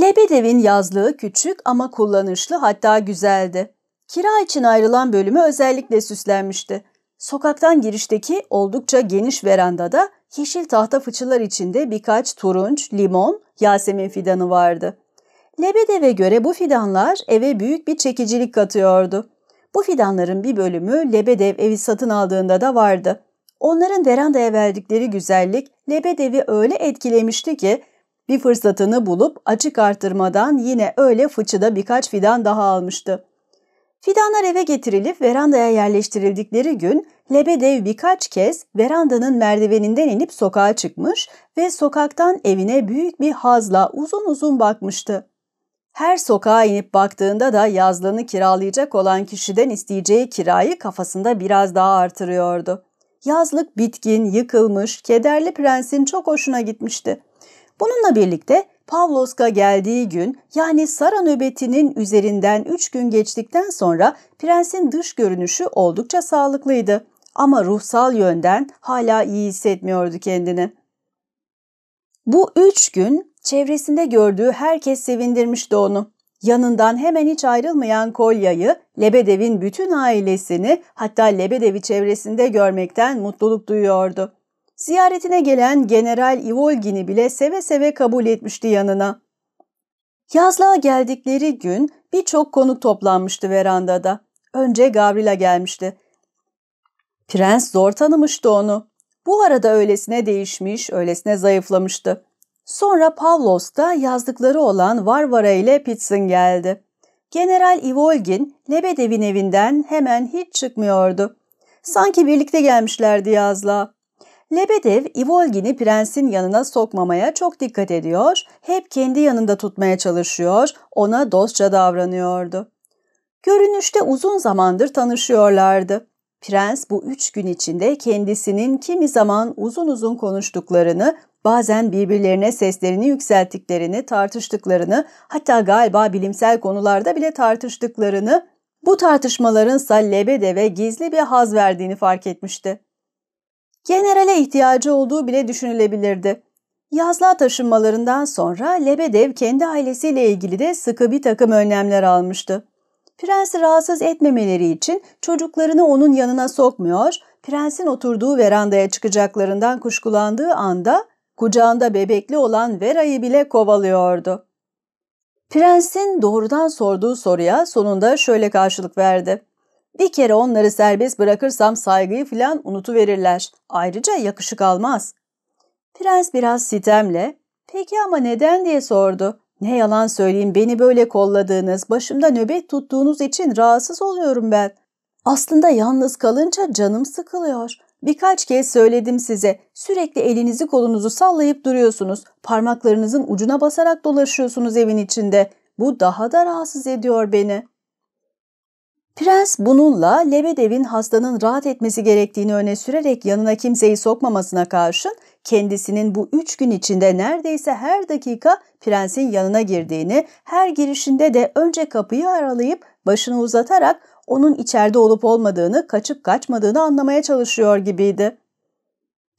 Lebedev'in yazlığı küçük ama kullanışlı hatta güzeldi. Kira için ayrılan bölümü özellikle süslenmişti. Sokaktan girişteki oldukça geniş verandada yeşil tahta fıçılar içinde birkaç turunç, limon, yasemin fidanı vardı. Lebedev'e göre bu fidanlar eve büyük bir çekicilik katıyordu. Bu fidanların bir bölümü Lebedev evi satın aldığında da vardı. Onların verandaya verdikleri güzellik Lebedev'i öyle etkilemişti ki bir fırsatını bulup açık artırmadan yine öyle fıçıda birkaç fidan daha almıştı. Fidanlar eve getirilip verandaya yerleştirildikleri gün Lebedev birkaç kez verandanın merdiveninden inip sokağa çıkmış ve sokaktan evine büyük bir hazla uzun uzun bakmıştı. Her sokağa inip baktığında da yazlığını kiralayacak olan kişiden isteyeceği kirayı kafasında biraz daha artırıyordu. Yazlık bitkin, yıkılmış, kederli prensin çok hoşuna gitmişti. Bununla birlikte Pavlovsk'a geldiği gün yani Sara nöbetinin üzerinden 3 gün geçtikten sonra prensin dış görünüşü oldukça sağlıklıydı. Ama ruhsal yönden hala iyi hissetmiyordu kendini. Bu üç gün çevresinde gördüğü herkes sevindirmişti onu. Yanından hemen hiç ayrılmayan Kolya'yı, Lebedev'in bütün ailesini hatta Lebedev'i çevresinde görmekten mutluluk duyuyordu. Ziyaretine gelen General Ivolgin'i bile seve seve kabul etmişti yanına. Yazlığa geldikleri gün birçok konuk toplanmıştı verandada. Önce Gavrila gelmişti. Prens zor tanımıştı onu. Bu arada öylesine değişmiş, öylesine zayıflamıştı. Sonra Pavlos da yazdıkları olan Varvara ile Pitsin geldi. General Ivolgin, Lebedev'in evinden hemen hiç çıkmıyordu. Sanki birlikte gelmişlerdi yazlığa. Lebedev, Ivolgin'i prensin yanına sokmamaya çok dikkat ediyor, hep kendi yanında tutmaya çalışıyor, ona dostça davranıyordu. Görünüşte uzun zamandır tanışıyorlardı. Prens bu üç gün içinde kendisinin kimi zaman uzun uzun konuştuklarını, bazen birbirlerine seslerini yükselttiklerini, tartıştıklarını, hatta galiba bilimsel konularda bile tartıştıklarını, bu tartışmalarınsa Lebedev'e gizli bir haz verdiğini fark etmişti. Generale ihtiyacı olduğu bile düşünülebilirdi. Yazlığa taşınmalarından sonra Lebedev kendi ailesiyle ilgili de sıkı bir takım önlemler almıştı. Prensi rahatsız etmemeleri için çocuklarını onun yanına sokmuyor, prensin oturduğu verandaya çıkacaklarından kuşkulandığı anda kucağında bebekli olan Vera'yı bile kovalıyordu. Prensin doğrudan sorduğu soruya sonunda şöyle karşılık verdi. Bir kere onları serbest bırakırsam saygıyı falan unutuverirler. Ayrıca yakışık almaz. Prens biraz sitemle peki ama neden diye sordu. Ne yalan söyleyeyim beni böyle kolladığınız, başımda nöbet tuttuğunuz için rahatsız oluyorum ben. Aslında yalnız kalınca canım sıkılıyor. Birkaç kez söyledim size. Sürekli elinizi kolunuzu sallayıp duruyorsunuz. Parmaklarınızın ucuna basarak dolaşıyorsunuz evin içinde. Bu daha da rahatsız ediyor beni. Prens bununla Lebedev'in hastanın rahat etmesi gerektiğini öne sürerek yanına kimseyi sokmamasına karşın kendisinin bu üç gün içinde neredeyse her dakika prensin yanına girdiğini, her girişinde de önce kapıyı aralayıp başını uzatarak onun içeride olup olmadığını, kaçıp kaçmadığını anlamaya çalışıyor gibiydi.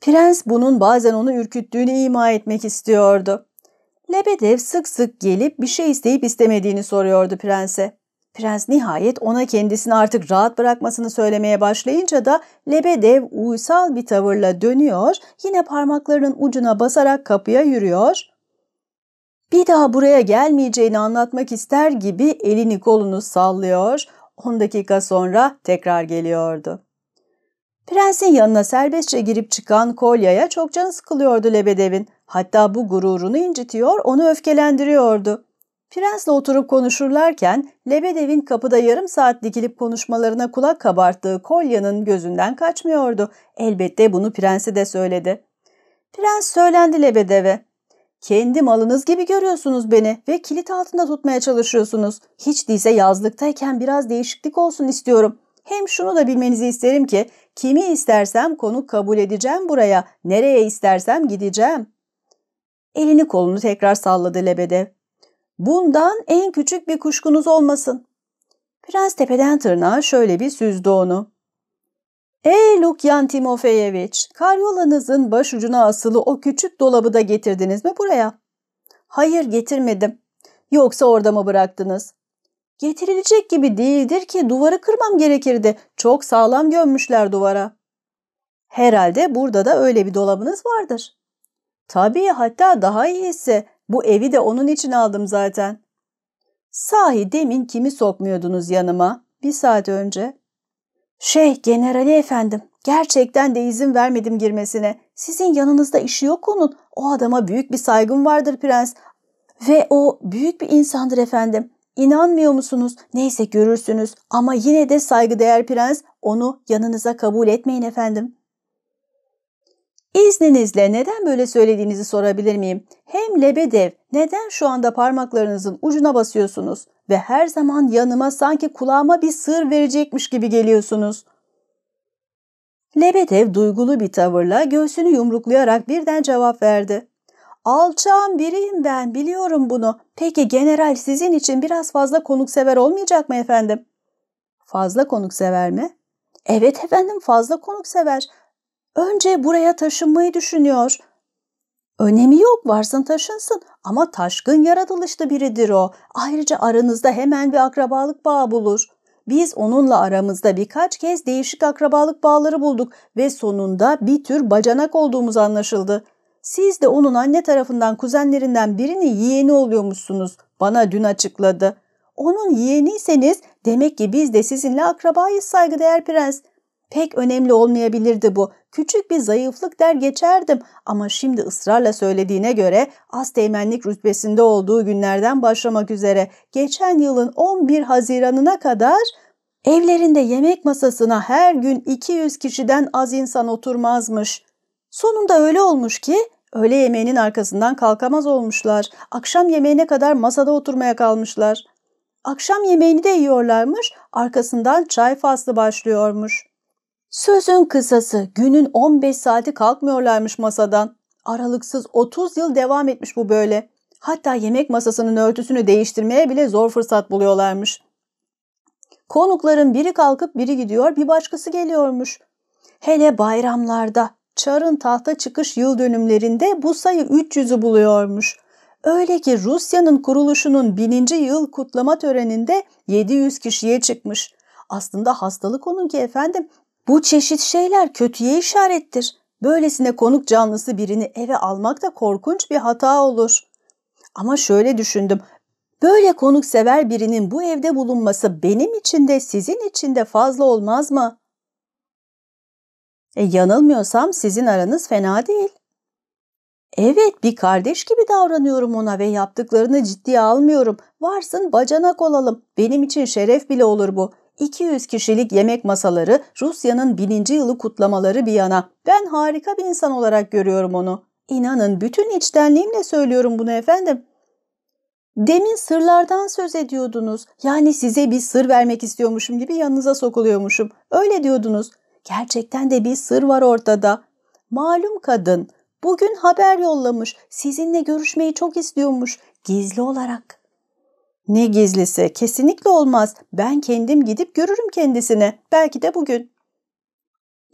Prens bunun bazen onu ürküttüğünü ima etmek istiyordu. Lebedev sık sık gelip bir şey isteyip istemediğini soruyordu prense. Prens nihayet ona kendisini artık rahat bırakmasını söylemeye başlayınca da Lebedev uysal bir tavırla dönüyor, yine parmaklarının ucuna basarak kapıya yürüyor. Bir daha buraya gelmeyeceğini anlatmak ister gibi elini kolunu sallıyor. 10 dakika sonra tekrar geliyordu. Prensin yanına serbestçe girip çıkan kolyaya çok canı sıkılıyordu Lebedev'in. Hatta bu gururunu incitiyor, onu öfkelendiriyordu. Prensle oturup konuşurlarken Lebedev'in kapıda yarım saat dikilip konuşmalarına kulak kabarttığı Kolya'nın gözünden kaçmıyordu. Elbette bunu prense de söyledi. Prens söylendi Lebedev'e. Kendi malınız gibi görüyorsunuz beni ve kilit altında tutmaya çalışıyorsunuz. Hiç değilse yazlıktayken biraz değişiklik olsun istiyorum. Hem şunu da bilmenizi isterim ki kimi istersem konuk kabul edeceğim buraya, nereye istersem gideceğim. Elini kolunu tekrar salladı Lebedev. Bundan en küçük bir kuşkunuz olmasın. Prens tepeden tırnağa şöyle bir süzdü onu. Ey Lukyan Timofeyeviç, karyolanızın başucuna asılı o küçük dolabı da getirdiniz mi buraya? Hayır getirmedim. Yoksa orada mı bıraktınız? Getirilecek gibi değildir ki duvarı kırmam gerekirdi. Çok sağlam gömmüşler duvara. Herhalde burada da öyle bir dolabınız vardır. Tabii hatta daha iyisi bu evi de onun için aldım zaten. Sahi demin kimi sokmuyordunuz yanıma? Bir saat önce. Şey generali efendim gerçekten de izin vermedim girmesine. Sizin yanınızda işi yok onun. O adama büyük bir saygım vardır prens. Ve o büyük bir insandır efendim. İnanmıyor musunuz? Neyse görürsünüz ama yine de saygıdeğer prens onu yanınıza kabul etmeyin efendim.'' İzninizle neden böyle söylediğinizi sorabilir miyim? Hem Lebedev neden şu anda parmaklarınızın ucuna basıyorsunuz ve her zaman yanıma sanki kulağıma bir sır verecekmiş gibi geliyorsunuz? Lebedev duygulu bir tavırla göğsünü yumruklayarak birden cevap verdi. Alçağın biriyim ben biliyorum bunu. Peki general sizin için biraz fazla konuksever olmayacak mı efendim? Fazla konuksever mi? Evet efendim fazla konuksever. Önce buraya taşınmayı düşünüyor. Önemi yok varsın taşınsın ama taşkın yaratılışlı biridir o. Ayrıca aranızda hemen bir akrabalık bağı bulur. Biz onunla aramızda birkaç kez değişik akrabalık bağları bulduk ve sonunda bir tür bacanak olduğumuz anlaşıldı. Siz de onun anne tarafından kuzenlerinden birinin yeğeni oluyormuşsunuz. Bana dün açıkladı. Onun yeğeniyseniz demek ki biz de sizinle akrabayız saygıdeğer prens. Pek önemli olmayabilirdi bu. Küçük bir zayıflık der geçerdim ama şimdi ısrarla söylediğine göre asteğmenlik rütbesinde olduğu günlerden başlamak üzere geçen yılın 11 Haziran'ına kadar evlerinde yemek masasına her gün 200 kişiden az insan oturmazmış. Sonunda öyle olmuş ki öğle yemeğinin arkasından kalkamaz olmuşlar. Akşam yemeğine kadar masada oturmaya kalmışlar. Akşam yemeğini de yiyorlarmış, arkasından çay faslı başlıyormuş.'' Sözün kısası günün 15 saati kalkmıyorlarmış masadan. Aralıksız 30 yıl devam etmiş bu böyle. Hatta yemek masasının örtüsünü değiştirmeye bile zor fırsat buluyorlarmış. Konukların biri kalkıp biri gidiyor bir başkası geliyormuş. Hele bayramlarda Çar'ın tahta çıkış yıl dönümlerinde bu sayı 300'ü buluyormuş. Öyle ki Rusya'nın kuruluşunun 1000. yıl kutlama töreninde 700 kişiye çıkmış. Aslında hastalık onun ki efendim bu çeşit şeyler kötüye işarettir. Böylesine konuk canlısı birini eve almak da korkunç bir hata olur. Ama şöyle düşündüm. Böyle konuksever birinin bu evde bulunması benim için de sizin için de fazla olmaz mı? E, yanılmıyorsam sizin aranız fena değil. Evet bir kardeş gibi davranıyorum ona ve yaptıklarını ciddiye almıyorum. Varsın bacanak olalım. Benim için şeref bile olur bu. 200 kişilik yemek masaları, Rusya'nın bininci yılı kutlamaları bir yana. Ben harika bir insan olarak görüyorum onu. İnanın bütün içtenliğimle söylüyorum bunu efendim. Demin sırlardan söz ediyordunuz. Yani size bir sır vermek istiyormuşum gibi yanınıza sokuluyormuşum. Öyle diyordunuz. Gerçekten de bir sır var ortada. Malum kadın bugün haber yollamış. Sizinle görüşmeyi çok istiyormuş. Gizli olarak. Ne gizlisi? Kesinlikle olmaz. Ben kendim gidip görürüm kendisini. Belki de bugün.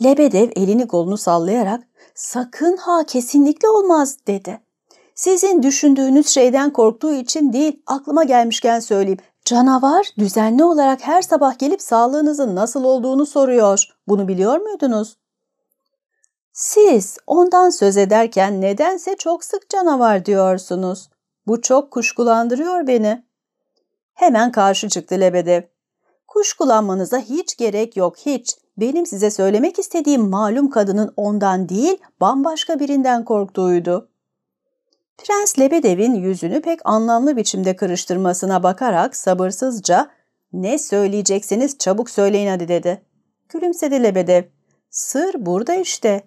Lebedev elini kolunu sallayarak sakın ha kesinlikle olmaz dedi. Sizin düşündüğünüz şeyden korktuğu için değil aklıma gelmişken söyleyeyim. Canavar düzenli olarak her sabah gelip sağlığınızın nasıl olduğunu soruyor. Bunu biliyor muydunuz? Siz ondan söz ederken nedense çok sık canavar diyorsunuz. Bu çok kuşkulandırıyor beni. Hemen karşı çıktı lebedev. Kuş kullanmanıza hiç gerek yok hiç. Benim size söylemek istediğim malum kadının ondan değil bambaşka birinden korktuğuydu. Prens Lebedev'in yüzünü pek anlamlı biçimde kırıştırmasına bakarak sabırsızca ''Ne söyleyecekseniz çabuk söyleyin hadi'' dedi. Gülümsedi Lebedev. ''Sır burada işte.''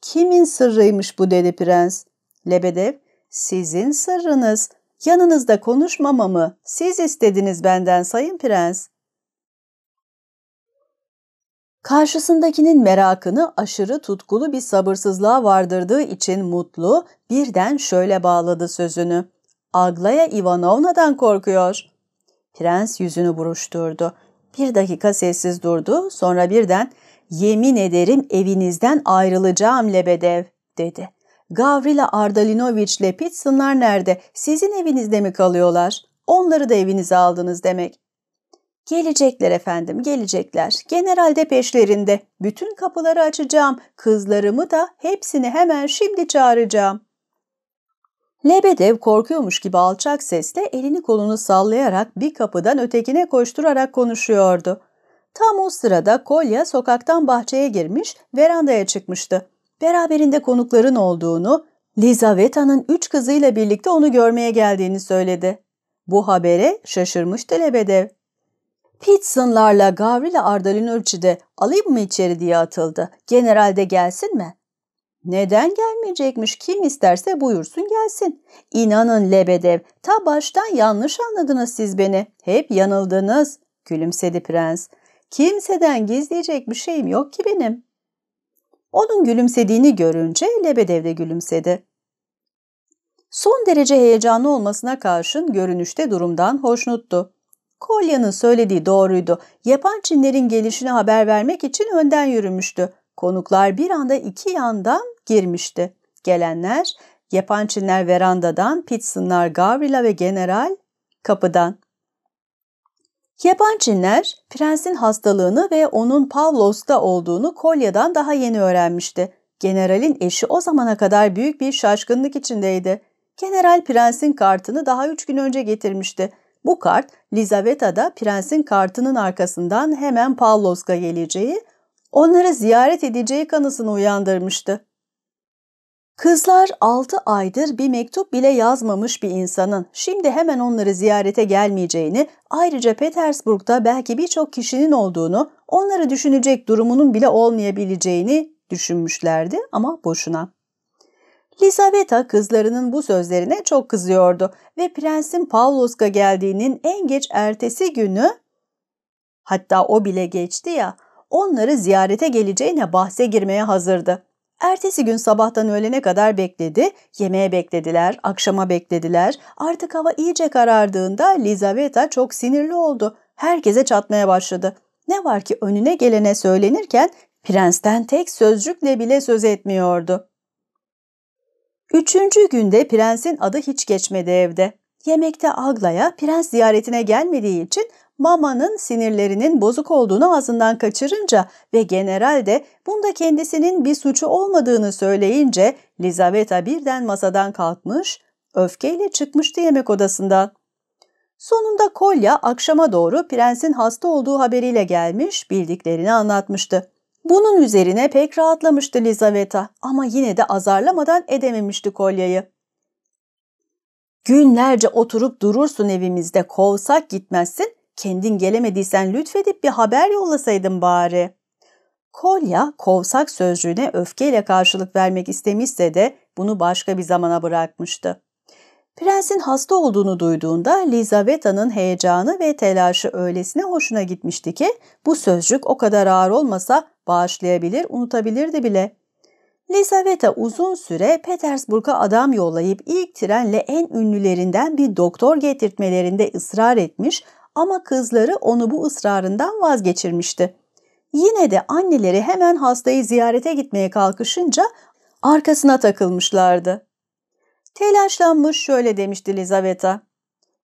''Kimin sırrıymış bu?'' dedi prens. Lebedev ''Sizin sırrınız. Yanınızda konuşmamamı siz istediniz benden Sayın Prens. Karşısındakinin merakını aşırı tutkulu bir sabırsızlığa vardırdığı için mutlu birden şöyle bağladı sözünü. Aglaya Ivanovna'dan korkuyor. Prens yüzünü buruşturdu. Bir dakika sessiz durdu sonra birden yemin ederim evinizden ayrılacağım Lebedev dedi. Gavrila Ardalinoviç ile Pitsınlar nerede? Sizin evinizde mi kalıyorlar? Onları da evinize aldınız demek. Gelecekler efendim, gelecekler. General de peşlerinde. Bütün kapıları açacağım. Kızlarımı da hepsini hemen şimdi çağıracağım. Lebedev korkuyormuş gibi alçak sesle elini kolunu sallayarak bir kapıdan ötekine koşturarak konuşuyordu. Tam o sırada Kolya sokaktan bahçeye girmiş, verandaya çıkmıştı beraberinde konukların olduğunu, Lizaveta'nın üç kızıyla birlikte onu görmeye geldiğini söyledi. Bu habere şaşırmış Lebedev. Pitsonlarla Gavrila Ardalin de alayım mı içeri diye atıldı. General de gelsin mi? Neden gelmeyecekmiş kim isterse buyursun gelsin. İnanın Lebedev ta baştan yanlış anladınız siz beni. Hep yanıldınız gülümsedi prens. Kimseden gizleyecek bir şeyim yok ki benim. Onun gülümsediğini görünce Lebedev de gülümsedi. Son derece heyecanlı olmasına karşın görünüşte durumdan hoşnuttu. Kolya'nın söylediği doğruydu. Yapan Çinlerin gelişini haber vermek için önden yürümüştü. Konuklar bir anda iki yandan girmişti. Gelenler, yapan Çinler verandadan, Pitsonlar Gavrila ve General kapıdan. Yaban prensin hastalığını ve onun Pavlos'ta olduğunu Kolya'dan daha yeni öğrenmişti. Generalin eşi o zamana kadar büyük bir şaşkınlık içindeydi. General prensin kartını daha üç gün önce getirmişti. Bu kart Lizaveta'da prensin kartının arkasından hemen Pavlos'ka geleceği, onları ziyaret edeceği kanısını uyandırmıştı. Kızlar 6 aydır bir mektup bile yazmamış bir insanın şimdi hemen onları ziyarete gelmeyeceğini, ayrıca Petersburg'da belki birçok kişinin olduğunu, onları düşünecek durumunun bile olmayabileceğini düşünmüşlerdi ama boşuna. Lisaveta kızlarının bu sözlerine çok kızıyordu ve Prensin Pavlovsk'a geldiğinin en geç ertesi günü, hatta o bile geçti ya, onları ziyarete geleceğine bahse girmeye hazırdı. Ertesi gün sabahtan öğlene kadar bekledi. Yemeğe beklediler, akşama beklediler. Artık hava iyice karardığında Lizaveta çok sinirli oldu. Herkese çatmaya başladı. Ne var ki önüne gelene söylenirken prensten tek sözcükle bile söz etmiyordu. Üçüncü günde prensin adı hiç geçmedi evde. Yemekte Agla'ya prens ziyaretine gelmediği için Mama'nın sinirlerinin bozuk olduğunu ağzından kaçırınca ve general de bunda kendisinin bir suçu olmadığını söyleyince Lizaveta birden masadan kalkmış, öfkeyle çıkmıştı yemek odasından. Sonunda Kolya akşama doğru prensin hasta olduğu haberiyle gelmiş, bildiklerini anlatmıştı. Bunun üzerine pek rahatlamıştı Lizaveta ama yine de azarlamadan edememişti Kolya'yı. Günlerce oturup durursun evimizde kovsak gitmezsin Kendin gelemediysen lütfedip bir haber yollasaydın bari. Kolya kovsak sözcüğüne öfkeyle karşılık vermek istemişse de bunu başka bir zamana bırakmıştı. Prensin hasta olduğunu duyduğunda Lizaveta'nın heyecanı ve telaşı öylesine hoşuna gitmişti ki bu sözcük o kadar ağır olmasa bağışlayabilir, unutabilirdi bile. Lizaveta uzun süre Petersburg'a adam yollayıp ilk trenle en ünlülerinden bir doktor getirtmelerinde ısrar etmiş ama kızları onu bu ısrarından vazgeçirmişti. Yine de anneleri hemen hastayı ziyarete gitmeye kalkışınca arkasına takılmışlardı. Telaşlanmış şöyle demişti Lizaveta: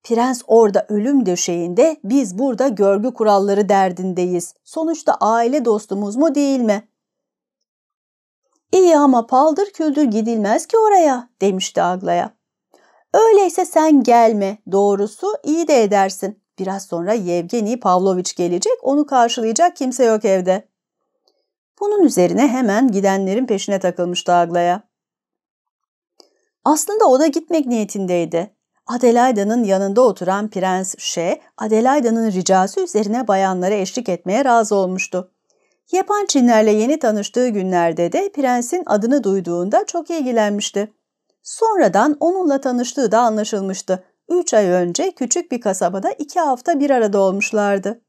Prens orada ölüm döşeğinde, biz burada görgü kuralları derdindeyiz. Sonuçta aile dostumuz mu değil mi? İyi ama paldır küldür gidilmez ki oraya, demişti Agla'ya. Öyleyse sen gelme, doğrusu iyi de edersin. Biraz sonra Yevgeni Pavlovich gelecek, onu karşılayacak kimse yok evde. Bunun üzerine hemen gidenlerin peşine takılmış Agla'ya. Aslında o da gitmek niyetindeydi. Adelaida'nın yanında oturan Prens Şe, Adelaida'nın ricası üzerine bayanlara eşlik etmeye razı olmuştu. Yapan Çinlerle yeni tanıştığı günlerde de prensin adını duyduğunda çok ilgilenmişti. Sonradan onunla tanıştığı da anlaşılmıştı üç ay önce küçük bir kasabada iki hafta bir arada olmuşlardı.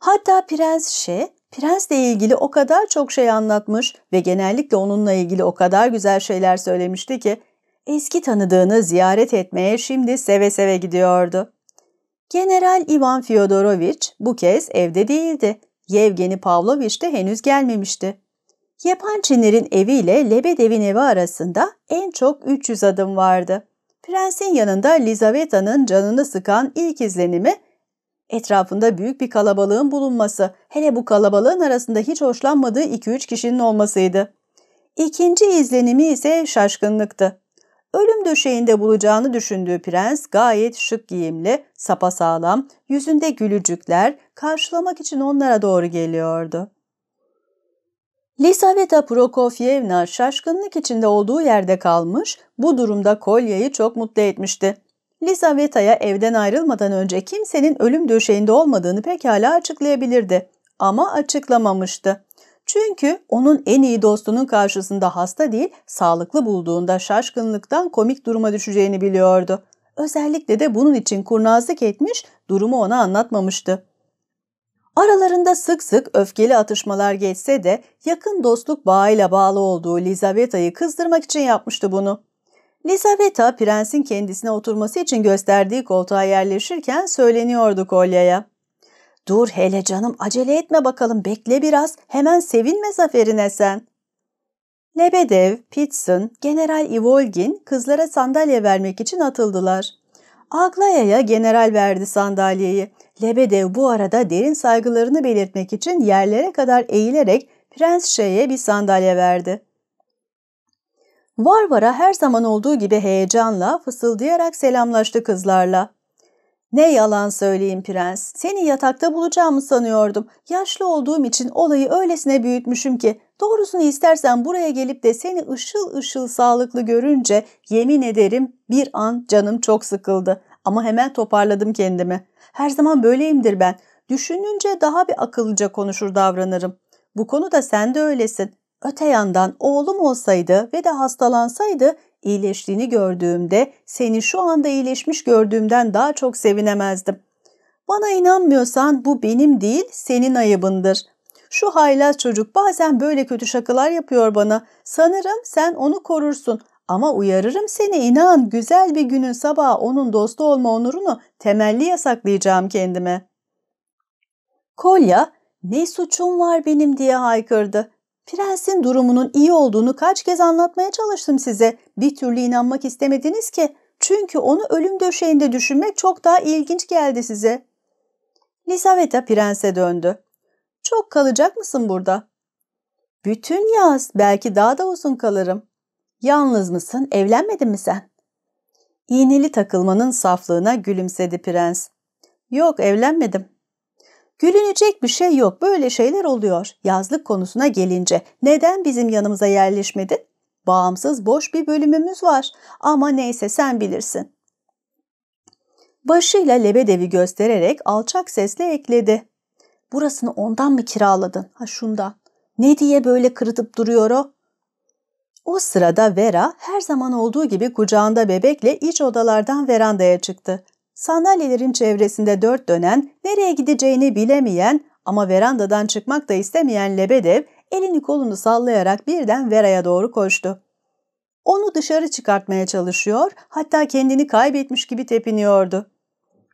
Hatta Prens Şe, prensle ilgili o kadar çok şey anlatmış ve genellikle onunla ilgili o kadar güzel şeyler söylemişti ki eski tanıdığını ziyaret etmeye şimdi seve seve gidiyordu. General Ivan Fyodoroviç bu kez evde değildi. Yevgeni Pavlovich de henüz gelmemişti. Yapan Çinler'in eviyle Lebedev'in evi arasında en çok 300 adım vardı. Prensin yanında Lizaveta'nın canını sıkan ilk izlenimi etrafında büyük bir kalabalığın bulunması, hele bu kalabalığın arasında hiç hoşlanmadığı 2-3 kişinin olmasıydı. İkinci izlenimi ise şaşkınlıktı. Ölüm döşeğinde bulacağını düşündüğü prens gayet şık giyimli, sapasağlam, yüzünde gülücükler karşılamak için onlara doğru geliyordu. Lisaveta Prokofievna şaşkınlık içinde olduğu yerde kalmış, bu durumda kolyeyi çok mutlu etmişti. Lisaveta'ya evden ayrılmadan önce kimsenin ölüm döşeğinde olmadığını pekala açıklayabilirdi. Ama açıklamamıştı. Çünkü onun en iyi dostunun karşısında hasta değil, sağlıklı bulduğunda şaşkınlıktan komik duruma düşeceğini biliyordu. Özellikle de bunun için kurnazlık etmiş, durumu ona anlatmamıştı. Aralarında sık sık öfkeli atışmalar geçse de yakın dostluk bağıyla bağlı olduğu Lizaveta'yı kızdırmak için yapmıştı bunu. Lizaveta prensin kendisine oturması için gösterdiği koltuğa yerleşirken söyleniyordu Kolya'ya. ''Dur hele canım acele etme bakalım bekle biraz hemen sevinme zaferine sen.'' Lebedev, Pitson, General Ivolgin kızlara sandalye vermek için atıldılar. Aglaya'ya general verdi sandalyeyi Lebedev bu arada derin saygılarını belirtmek için yerlere kadar eğilerek Prens Şey'e bir sandalye verdi. Varvara her zaman olduğu gibi heyecanla fısıldayarak selamlaştı kızlarla. Ne yalan söyleyeyim prens, seni yatakta bulacağımı sanıyordum. Yaşlı olduğum için olayı öylesine büyütmüşüm ki doğrusunu istersen buraya gelip de seni ışıl ışıl sağlıklı görünce yemin ederim bir an canım çok sıkıldı. Ama hemen toparladım kendimi. Her zaman böyleyimdir ben. Düşününce daha bir akıllıca konuşur davranırım. Bu konuda sen de öylesin. Öte yandan oğlum olsaydı ve de hastalansaydı iyileştiğini gördüğümde seni şu anda iyileşmiş gördüğümden daha çok sevinemezdim. Bana inanmıyorsan bu benim değil senin ayıbındır. Şu haylaz çocuk bazen böyle kötü şakalar yapıyor bana. Sanırım sen onu korursun ama uyarırım seni inan güzel bir günün sabahı onun dostu olma onurunu temelli yasaklayacağım kendime. Kolya ne suçum var benim diye haykırdı. Prensin durumunun iyi olduğunu kaç kez anlatmaya çalıştım size. Bir türlü inanmak istemediniz ki. Çünkü onu ölüm döşeğinde düşünmek çok daha ilginç geldi size. Lisaveta prense döndü. Çok kalacak mısın burada? Bütün yaz belki daha da uzun kalırım. Yalnız mısın, evlenmedin mi sen? İğneli takılmanın saflığına gülümsedi prens. Yok evlenmedim. Gülünecek bir şey yok, böyle şeyler oluyor. Yazlık konusuna gelince neden bizim yanımıza yerleşmedin? Bağımsız boş bir bölümümüz var ama neyse sen bilirsin. Başıyla lebedevi göstererek alçak sesle ekledi. Burasını ondan mı kiraladın? Ha şundan. Ne diye böyle kırıtıp duruyor o? O sırada Vera her zaman olduğu gibi kucağında bebekle iç odalardan verandaya çıktı. Sandalyelerin çevresinde dört dönen, nereye gideceğini bilemeyen ama verandadan çıkmak da istemeyen Lebedev elini kolunu sallayarak birden Vera'ya doğru koştu. Onu dışarı çıkartmaya çalışıyor, hatta kendini kaybetmiş gibi tepiniyordu.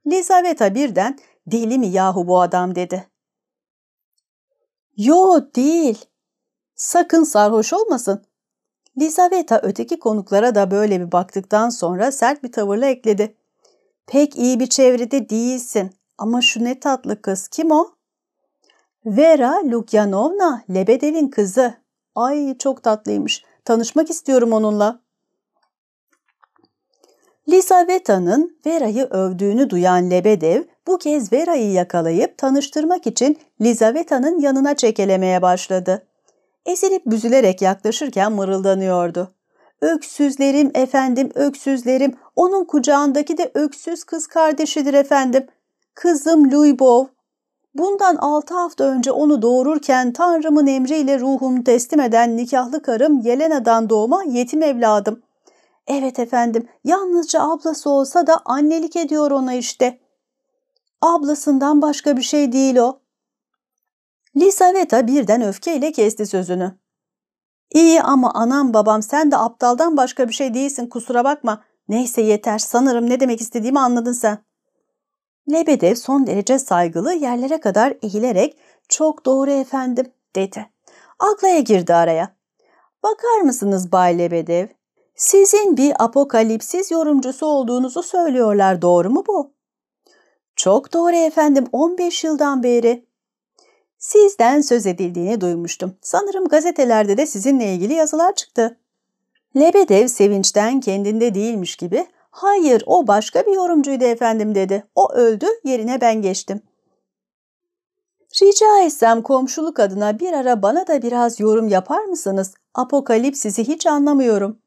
Lizaveta birden deli mi yahu bu adam dedi. Yo değil. Sakın sarhoş olmasın. Lisaveta öteki konuklara da böyle bir baktıktan sonra sert bir tavırla ekledi. Pek iyi bir çevrede değilsin ama şu ne tatlı kız kim o? Vera Lukyanovna, Lebedev'in kızı. Ay çok tatlıymış. Tanışmak istiyorum onunla. Lisaveta'nın Vera'yı övdüğünü duyan Lebedev bu kez Vera'yı yakalayıp tanıştırmak için Lisaveta'nın yanına çekelemeye başladı ezilip büzülerek yaklaşırken mırıldanıyordu. Öksüzlerim efendim, öksüzlerim. Onun kucağındaki de öksüz kız kardeşidir efendim. Kızım Luybov. Bundan altı hafta önce onu doğururken Tanrım'ın emriyle ruhumu teslim eden nikahlı karım Yelena'dan doğma yetim evladım. Evet efendim, yalnızca ablası olsa da annelik ediyor ona işte. Ablasından başka bir şey değil o. Lisaveta birden öfkeyle kesti sözünü. İyi ama anam babam sen de aptaldan başka bir şey değilsin kusura bakma. Neyse yeter sanırım ne demek istediğimi anladın sen. Lebedev son derece saygılı yerlere kadar eğilerek çok doğru efendim dedi. Aglaya girdi araya. Bakar mısınız Bay Lebedev? Sizin bir apokalipsiz yorumcusu olduğunuzu söylüyorlar doğru mu bu? Çok doğru efendim 15 yıldan beri. Sizden söz edildiğini duymuştum. Sanırım gazetelerde de sizinle ilgili yazılar çıktı. Lebedev sevinçten kendinde değilmiş gibi ''Hayır o başka bir yorumcuydu efendim'' dedi. ''O öldü yerine ben geçtim.'' Rica etsem komşuluk adına bir ara bana da biraz yorum yapar mısınız? Apokalip sizi hiç anlamıyorum.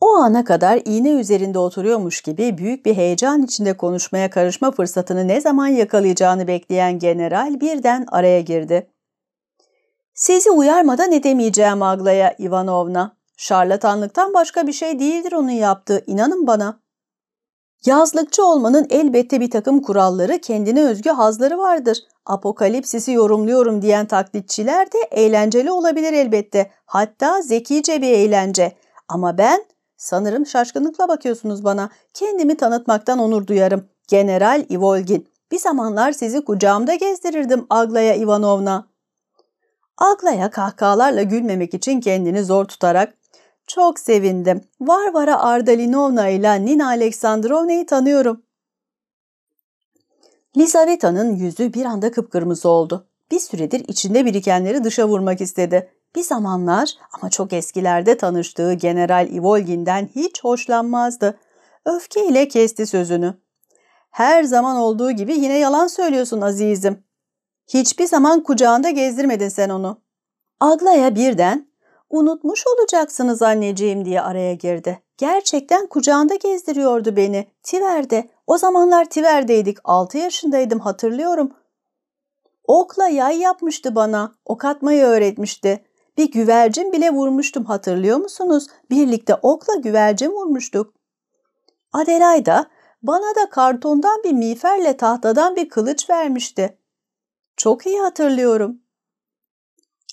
O ana kadar iğne üzerinde oturuyormuş gibi büyük bir heyecan içinde konuşmaya karışma fırsatını ne zaman yakalayacağını bekleyen general birden araya girdi. Sizi uyarmadan edemeyeceğim Aglaya Ivanovna. Şarlatanlıktan başka bir şey değildir onun yaptığı, inanın bana. Yazlıkçı olmanın elbette bir takım kuralları, kendine özgü hazları vardır. Apokalipsisi yorumluyorum diyen taklitçiler de eğlenceli olabilir elbette. Hatta zekice bir eğlence. Ama ben Sanırım şaşkınlıkla bakıyorsunuz bana. Kendimi tanıtmaktan onur duyarım. General Ivolgin. Bir zamanlar sizi kucağımda gezdirirdim Aglaya Ivanovna. Aglaya kahkahalarla gülmemek için kendini zor tutarak çok sevindim. Varvara Ardalinovna ile Nina Aleksandrovna'yı tanıyorum. Lizaveta'nın yüzü bir anda kıpkırmızı oldu. Bir süredir içinde birikenleri dışa vurmak istedi. Bir zamanlar ama çok eskilerde tanıştığı General Ivolgin'den hiç hoşlanmazdı. Öfkeyle kesti sözünü. Her zaman olduğu gibi yine yalan söylüyorsun azizim. Hiçbir zaman kucağında gezdirmedin sen onu. Aglaya birden unutmuş olacaksınız anneciğim diye araya girdi. Gerçekten kucağında gezdiriyordu beni. Tiver'de. O zamanlar Tiver'deydik. 6 yaşındaydım hatırlıyorum. Okla yay yapmıştı bana. Ok atmayı öğretmişti. Bir güvercin bile vurmuştum hatırlıyor musunuz? Birlikte okla güvercin vurmuştuk. Adelaida bana da kartondan bir miğferle tahtadan bir kılıç vermişti. Çok iyi hatırlıyorum.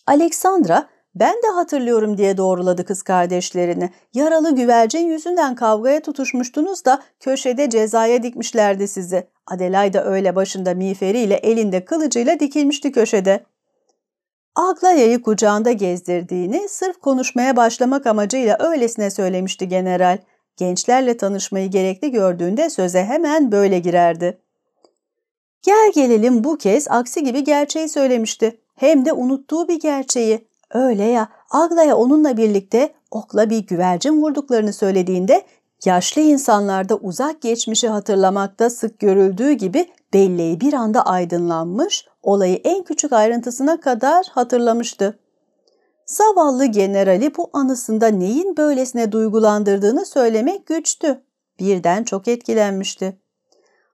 Alexandra ben de hatırlıyorum diye doğruladı kız kardeşlerini. Yaralı güvercin yüzünden kavgaya tutuşmuştunuz da köşede cezaya dikmişlerdi sizi. Adelaide öyle başında miğferiyle elinde kılıcıyla dikilmişti köşede. Aglaya'yı kucağında gezdirdiğini sırf konuşmaya başlamak amacıyla öylesine söylemişti general. Gençlerle tanışmayı gerekli gördüğünde söze hemen böyle girerdi. Gel gelelim bu kez aksi gibi gerçeği söylemişti. Hem de unuttuğu bir gerçeği. Öyle ya Aglaya onunla birlikte okla bir güvercin vurduklarını söylediğinde yaşlı insanlarda uzak geçmişi hatırlamakta sık görüldüğü gibi belleği bir anda aydınlanmış, olayı en küçük ayrıntısına kadar hatırlamıştı. Zavallı generali bu anısında neyin böylesine duygulandırdığını söylemek güçtü. Birden çok etkilenmişti.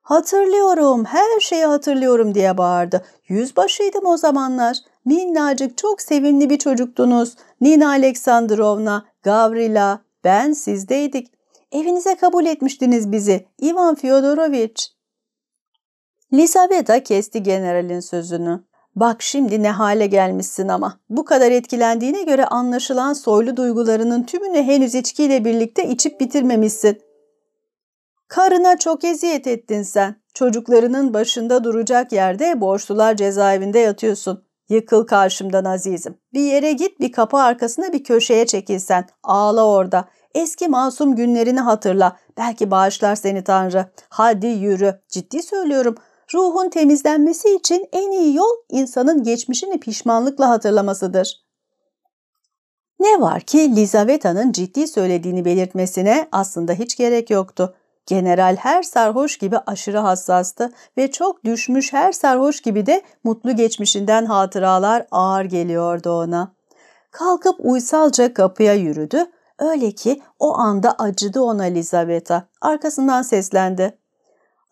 Hatırlıyorum, her şeyi hatırlıyorum diye bağırdı. Yüzbaşıydım o zamanlar. Minnacık çok sevimli bir çocuktunuz. Nina Aleksandrovna, Gavrila, ben sizdeydik. Evinize kabul etmiştiniz bizi, Ivan Fyodorovich. Lisaveta kesti generalin sözünü. Bak şimdi ne hale gelmişsin ama. Bu kadar etkilendiğine göre anlaşılan soylu duygularının tümünü henüz içkiyle birlikte içip bitirmemişsin. Karına çok eziyet ettin sen. Çocuklarının başında duracak yerde borçlular cezaevinde yatıyorsun. Yıkıl karşımdan azizim. Bir yere git bir kapı arkasına bir köşeye çekilsen. Ağla orada. Eski masum günlerini hatırla. Belki bağışlar seni Tanrı. Hadi yürü. Ciddi söylüyorum.'' Ruhun temizlenmesi için en iyi yol insanın geçmişini pişmanlıkla hatırlamasıdır. Ne var ki Lizaveta'nın ciddi söylediğini belirtmesine aslında hiç gerek yoktu. General her sarhoş gibi aşırı hassastı ve çok düşmüş her sarhoş gibi de mutlu geçmişinden hatıralar ağır geliyordu ona. Kalkıp uysalca kapıya yürüdü. Öyle ki o anda acıdı ona Lizaveta. Arkasından seslendi.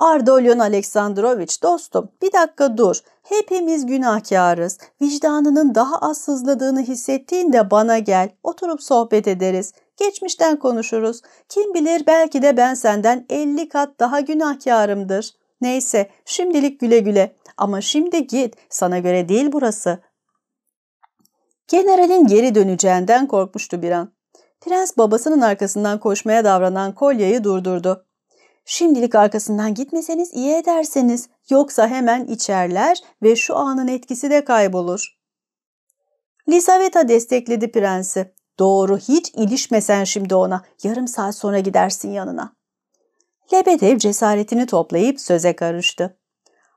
Ardolyon Aleksandrovich dostum bir dakika dur. Hepimiz günahkarız. Vicdanının daha az sızladığını hissettiğinde bana gel. Oturup sohbet ederiz. Geçmişten konuşuruz. Kim bilir belki de ben senden 50 kat daha günahkarımdır. Neyse şimdilik güle güle. Ama şimdi git. Sana göre değil burası. Generalin geri döneceğinden korkmuştu bir an. Prens babasının arkasından koşmaya davranan kolyayı durdurdu. Şimdilik arkasından gitmeseniz iyi ederseniz yoksa hemen içerler ve şu anın etkisi de kaybolur. Lisaveta destekledi prensi. Doğru hiç ilişmesen şimdi ona yarım saat sonra gidersin yanına. Lebedev cesaretini toplayıp söze karıştı.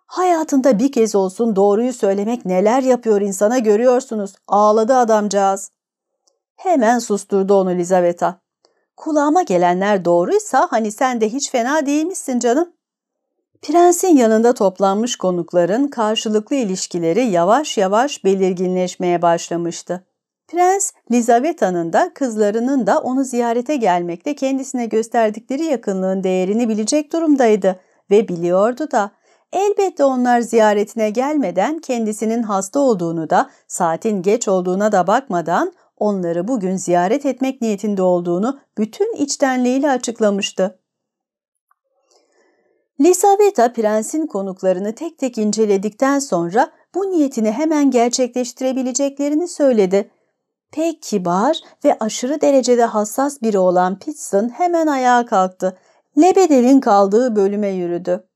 Hayatında bir kez olsun doğruyu söylemek neler yapıyor insana görüyorsunuz. Ağladı adamcağız. Hemen susturdu onu Lizaveta. Kulağıma gelenler doğruysa hani sen de hiç fena değilmişsin canım. Prensin yanında toplanmış konukların karşılıklı ilişkileri yavaş yavaş belirginleşmeye başlamıştı. Prens, Lizaveta'nın da kızlarının da onu ziyarete gelmekte kendisine gösterdikleri yakınlığın değerini bilecek durumdaydı ve biliyordu da. Elbette onlar ziyaretine gelmeden kendisinin hasta olduğunu da, saatin geç olduğuna da bakmadan onları bugün ziyaret etmek niyetinde olduğunu bütün içtenliğiyle açıklamıştı. Lisabeta prensin konuklarını tek tek inceledikten sonra bu niyetini hemen gerçekleştirebileceklerini söyledi. Pek kibar ve aşırı derecede hassas biri olan Pitson hemen ayağa kalktı. Lebedev'in kaldığı bölüme yürüdü.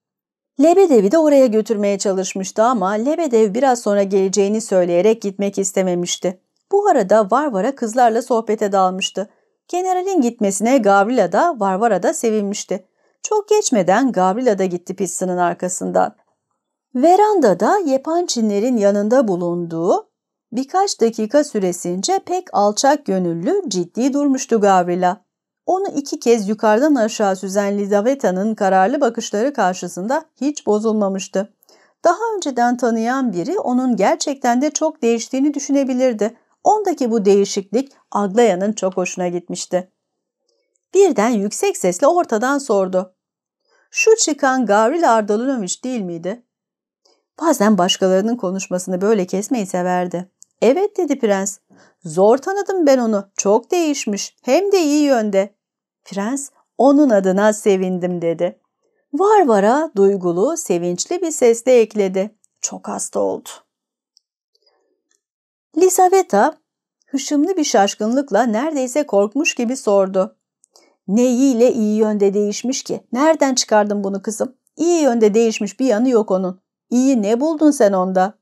Lebedev'i de oraya götürmeye çalışmıştı ama Lebedev biraz sonra geleceğini söyleyerek gitmek istememişti. Bu arada Varvara kızlarla sohbete dalmıştı. Generalin gitmesine Gavrila da Varvara da sevinmişti. Çok geçmeden Gavrila da gitti pizzanın arkasından. Verandada Yepançinlerin yanında bulunduğu birkaç dakika süresince pek alçak gönüllü ciddi durmuştu Gavrila. Onu iki kez yukarıdan aşağı süzen Lizaveta'nın kararlı bakışları karşısında hiç bozulmamıştı. Daha önceden tanıyan biri onun gerçekten de çok değiştiğini düşünebilirdi. Ondaki bu değişiklik Aglaya'nın çok hoşuna gitmişti. Birden yüksek sesle ortadan sordu. Şu çıkan Gavril Ardalinoviç değil miydi? Bazen başkalarının konuşmasını böyle kesmeyi severdi. Evet dedi prens. Zor tanıdım ben onu. Çok değişmiş. Hem de iyi yönde. Prens onun adına sevindim dedi. Varvara duygulu, sevinçli bir sesle ekledi. Çok hasta oldu. Lisaveta hışımlı bir şaşkınlıkla neredeyse korkmuş gibi sordu. Neyiyle iyi yönde değişmiş ki? Nereden çıkardın bunu kızım? İyi yönde değişmiş bir yanı yok onun. İyi ne buldun sen onda?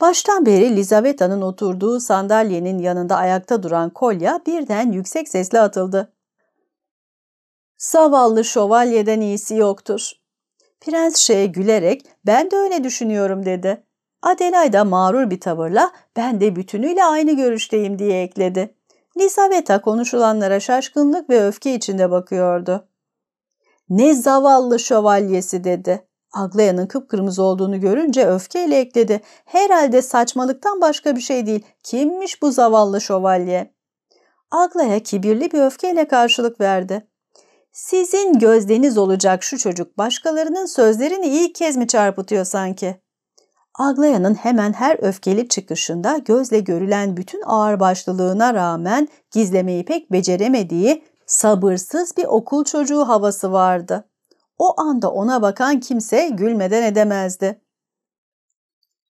Baştan beri Lizaveta'nın oturduğu sandalyenin yanında ayakta duran kolya birden yüksek sesle atıldı. Zavallı şövalyeden iyisi yoktur. Prens şeye gülerek ben de öyle düşünüyorum dedi. Adelaida mağrur bir tavırla ben de bütünüyle aynı görüşteyim diye ekledi. Lisaveta konuşulanlara şaşkınlık ve öfke içinde bakıyordu. Ne zavallı şövalyesi dedi. Aglaya'nın kıpkırmızı olduğunu görünce öfkeyle ekledi. Herhalde saçmalıktan başka bir şey değil. Kimmiş bu zavallı şövalye? Aglaya kibirli bir öfkeyle karşılık verdi. Sizin gözdeniz olacak şu çocuk başkalarının sözlerini ilk kez mi çarpıtıyor sanki? Aglaya'nın hemen her öfkeli çıkışında gözle görülen bütün ağırbaşlılığına rağmen gizlemeyi pek beceremediği sabırsız bir okul çocuğu havası vardı. O anda ona bakan kimse gülmeden edemezdi.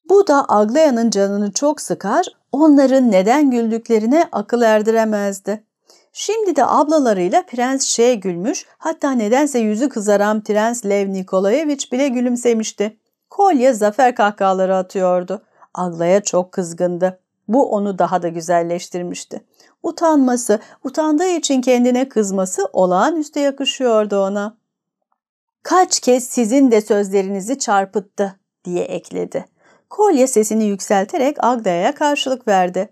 Bu da Aglaya'nın canını çok sıkar, onların neden güldüklerine akıl erdiremezdi. Şimdi de ablalarıyla Prens Şey gülmüş, hatta nedense yüzü kızaran Prens Lev Nikolayevich bile gülümsemişti. Kolye zafer kahkahaları atıyordu. Agla'ya çok kızgındı. Bu onu daha da güzelleştirmişti. Utanması, utandığı için kendine kızması olağanüstü yakışıyordu ona. Kaç kez sizin de sözlerinizi çarpıttı diye ekledi. Kolye sesini yükselterek Agda'ya karşılık verdi.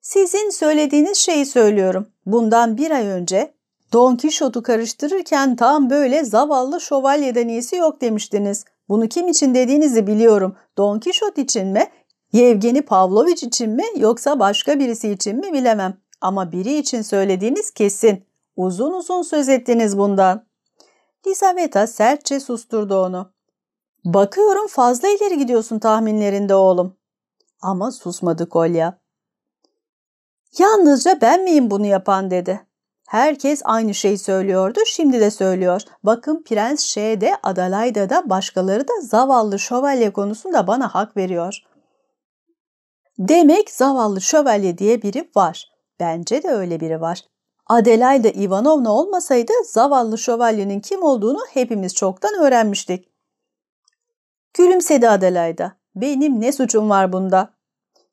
Sizin söylediğiniz şeyi söylüyorum. Bundan bir ay önce Don Kişot'u karıştırırken tam böyle zavallı şövalye deneyisi yok demiştiniz. Bunu kim için dediğinizi biliyorum. Don Kişot için mi? Yevgeni Pavlovich için mi yoksa başka birisi için mi bilemem. Ama biri için söylediğiniz kesin. Uzun uzun söz ettiniz bundan. Lisaveta sertçe susturdu onu. Bakıyorum fazla ileri gidiyorsun tahminlerinde oğlum. Ama susmadı Kolya. Yalnızca ben miyim bunu yapan dedi. Herkes aynı şeyi söylüyordu, şimdi de söylüyor. Bakın Prens Ş'de, da, başkaları da zavallı şövalye konusunda bana hak veriyor. Demek zavallı şövalye diye biri var. Bence de öyle biri var. Adelaida Ivanovna olmasaydı zavallı şövalyenin kim olduğunu hepimiz çoktan öğrenmiştik. Gülümsedi Adelaida. Benim ne suçum var bunda?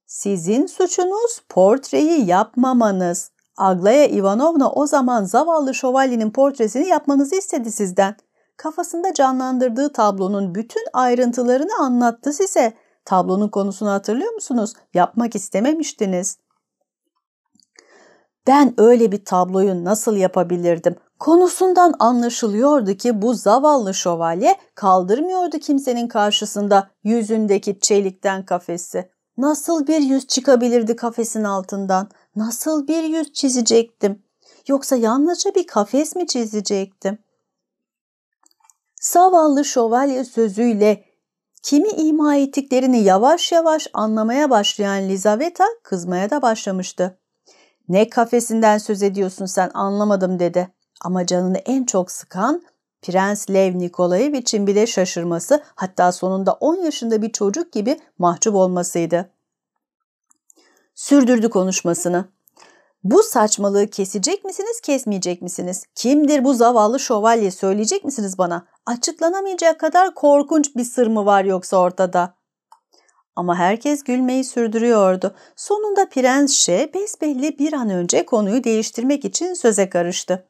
Sizin suçunuz portreyi yapmamanız. Aglaya Ivanovna o zaman zavallı şövalyenin portresini yapmanızı istedi sizden. Kafasında canlandırdığı tablonun bütün ayrıntılarını anlattı size. Tablonun konusunu hatırlıyor musunuz? Yapmak istememiştiniz. Ben öyle bir tabloyu nasıl yapabilirdim? Konusundan anlaşılıyordu ki bu zavallı şövalye kaldırmıyordu kimsenin karşısında yüzündeki çelikten kafesi. Nasıl bir yüz çıkabilirdi kafesin altından? Nasıl bir yüz çizecektim? Yoksa yalnızca bir kafes mi çizecektim? Savallı şövalye sözüyle kimi ima ettiklerini yavaş yavaş anlamaya başlayan Lizaveta kızmaya da başlamıştı. Ne kafesinden söz ediyorsun sen anlamadım dedi. Ama canını en çok sıkan Prens Lev Nikolayev için bile şaşırması hatta sonunda 10 yaşında bir çocuk gibi mahcup olmasıydı. Sürdürdü konuşmasını. Bu saçmalığı kesecek misiniz, kesmeyecek misiniz? Kimdir bu zavallı şövalye söyleyecek misiniz bana? Açıklanamayacak kadar korkunç bir sır mı var yoksa ortada? Ama herkes gülmeyi sürdürüyordu. Sonunda Prens Şe besbelli bir an önce konuyu değiştirmek için söze karıştı.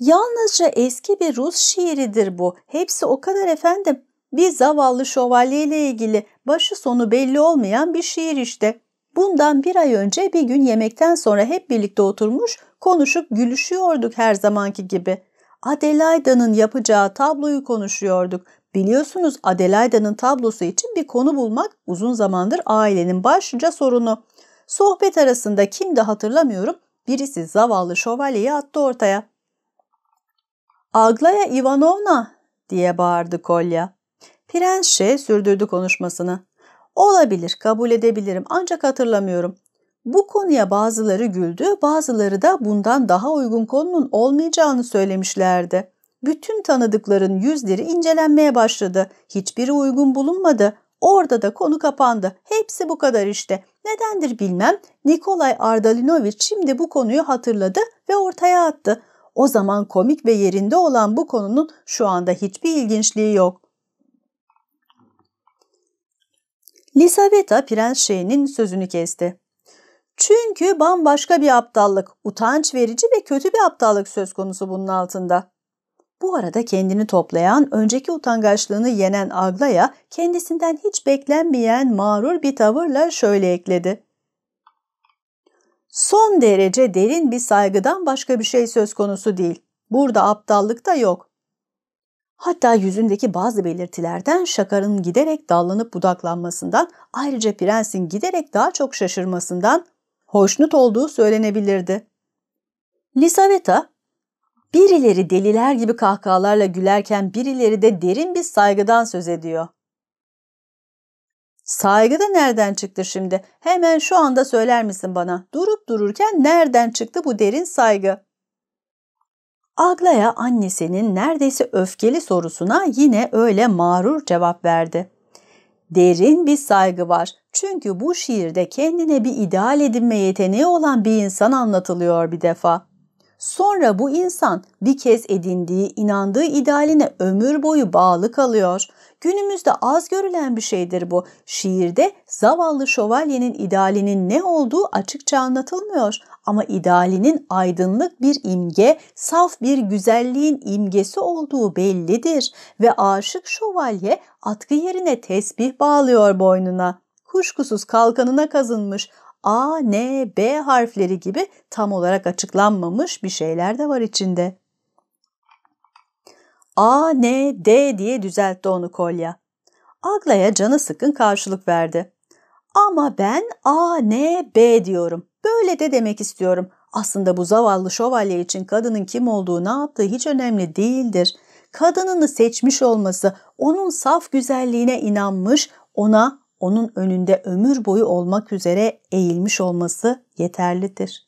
Yalnızca eski bir Rus şiiridir bu. Hepsi o kadar efendim. Bir zavallı şövalye ile ilgili başı sonu belli olmayan bir şiir işte. Bundan bir ay önce bir gün yemekten sonra hep birlikte oturmuş, konuşup gülüşüyorduk her zamanki gibi. Adelaida'nın yapacağı tabloyu konuşuyorduk. Biliyorsunuz Adelaida'nın tablosu için bir konu bulmak uzun zamandır ailenin başlıca sorunu. Sohbet arasında kim de hatırlamıyorum birisi zavallı şövalyeyi attı ortaya. Aglaya Ivanovna diye bağırdı Kolya. Prens sürdürdü konuşmasını. Olabilir, kabul edebilirim ancak hatırlamıyorum. Bu konuya bazıları güldü, bazıları da bundan daha uygun konunun olmayacağını söylemişlerdi. Bütün tanıdıkların yüzleri incelenmeye başladı. Hiçbiri uygun bulunmadı. Orada da konu kapandı. Hepsi bu kadar işte. Nedendir bilmem Nikolay Ardalinoviç şimdi bu konuyu hatırladı ve ortaya attı. O zaman komik ve yerinde olan bu konunun şu anda hiçbir ilginçliği yok. Lisaveta Prens Şeyh'nin sözünü kesti. Çünkü bambaşka bir aptallık, utanç verici ve kötü bir aptallık söz konusu bunun altında. Bu arada kendini toplayan, önceki utangaçlığını yenen Aglaya kendisinden hiç beklenmeyen mağrur bir tavırla şöyle ekledi. Son derece derin bir saygıdan başka bir şey söz konusu değil. Burada aptallık da yok. Hatta yüzündeki bazı belirtilerden şakarın giderek dallanıp budaklanmasından, ayrıca prensin giderek daha çok şaşırmasından hoşnut olduğu söylenebilirdi. Lisaveta, birileri deliler gibi kahkahalarla gülerken birileri de derin bir saygıdan söz ediyor. Saygı da nereden çıktı şimdi? Hemen şu anda söyler misin bana? Durup dururken nereden çıktı bu derin saygı? Aglaya annesinin neredeyse öfkeli sorusuna yine öyle mağrur cevap verdi. Derin bir saygı var çünkü bu şiirde kendine bir ideal edinme yeteneği olan bir insan anlatılıyor bir defa. Sonra bu insan bir kez edindiği, inandığı idealine ömür boyu bağlı kalıyor. Günümüzde az görülen bir şeydir bu. Şiirde zavallı şövalyenin idealinin ne olduğu açıkça anlatılmıyor ama idealinin aydınlık bir imge, saf bir güzelliğin imgesi olduğu bellidir ve aşık şövalye atkı yerine tesbih bağlıyor boynuna. Kuşkusuz kalkanına kazınmış A, N, B harfleri gibi tam olarak açıklanmamış bir şeyler de var içinde. A, N, D diye düzeltti onu Kolya. Agla'ya canı sıkın karşılık verdi. Ama ben A, N, B diyorum. Böyle de demek istiyorum. Aslında bu zavallı şövalye için kadının kim olduğu, ne yaptığı hiç önemli değildir. Kadınını seçmiş olması, onun saf güzelliğine inanmış, ona onun önünde ömür boyu olmak üzere eğilmiş olması yeterlidir.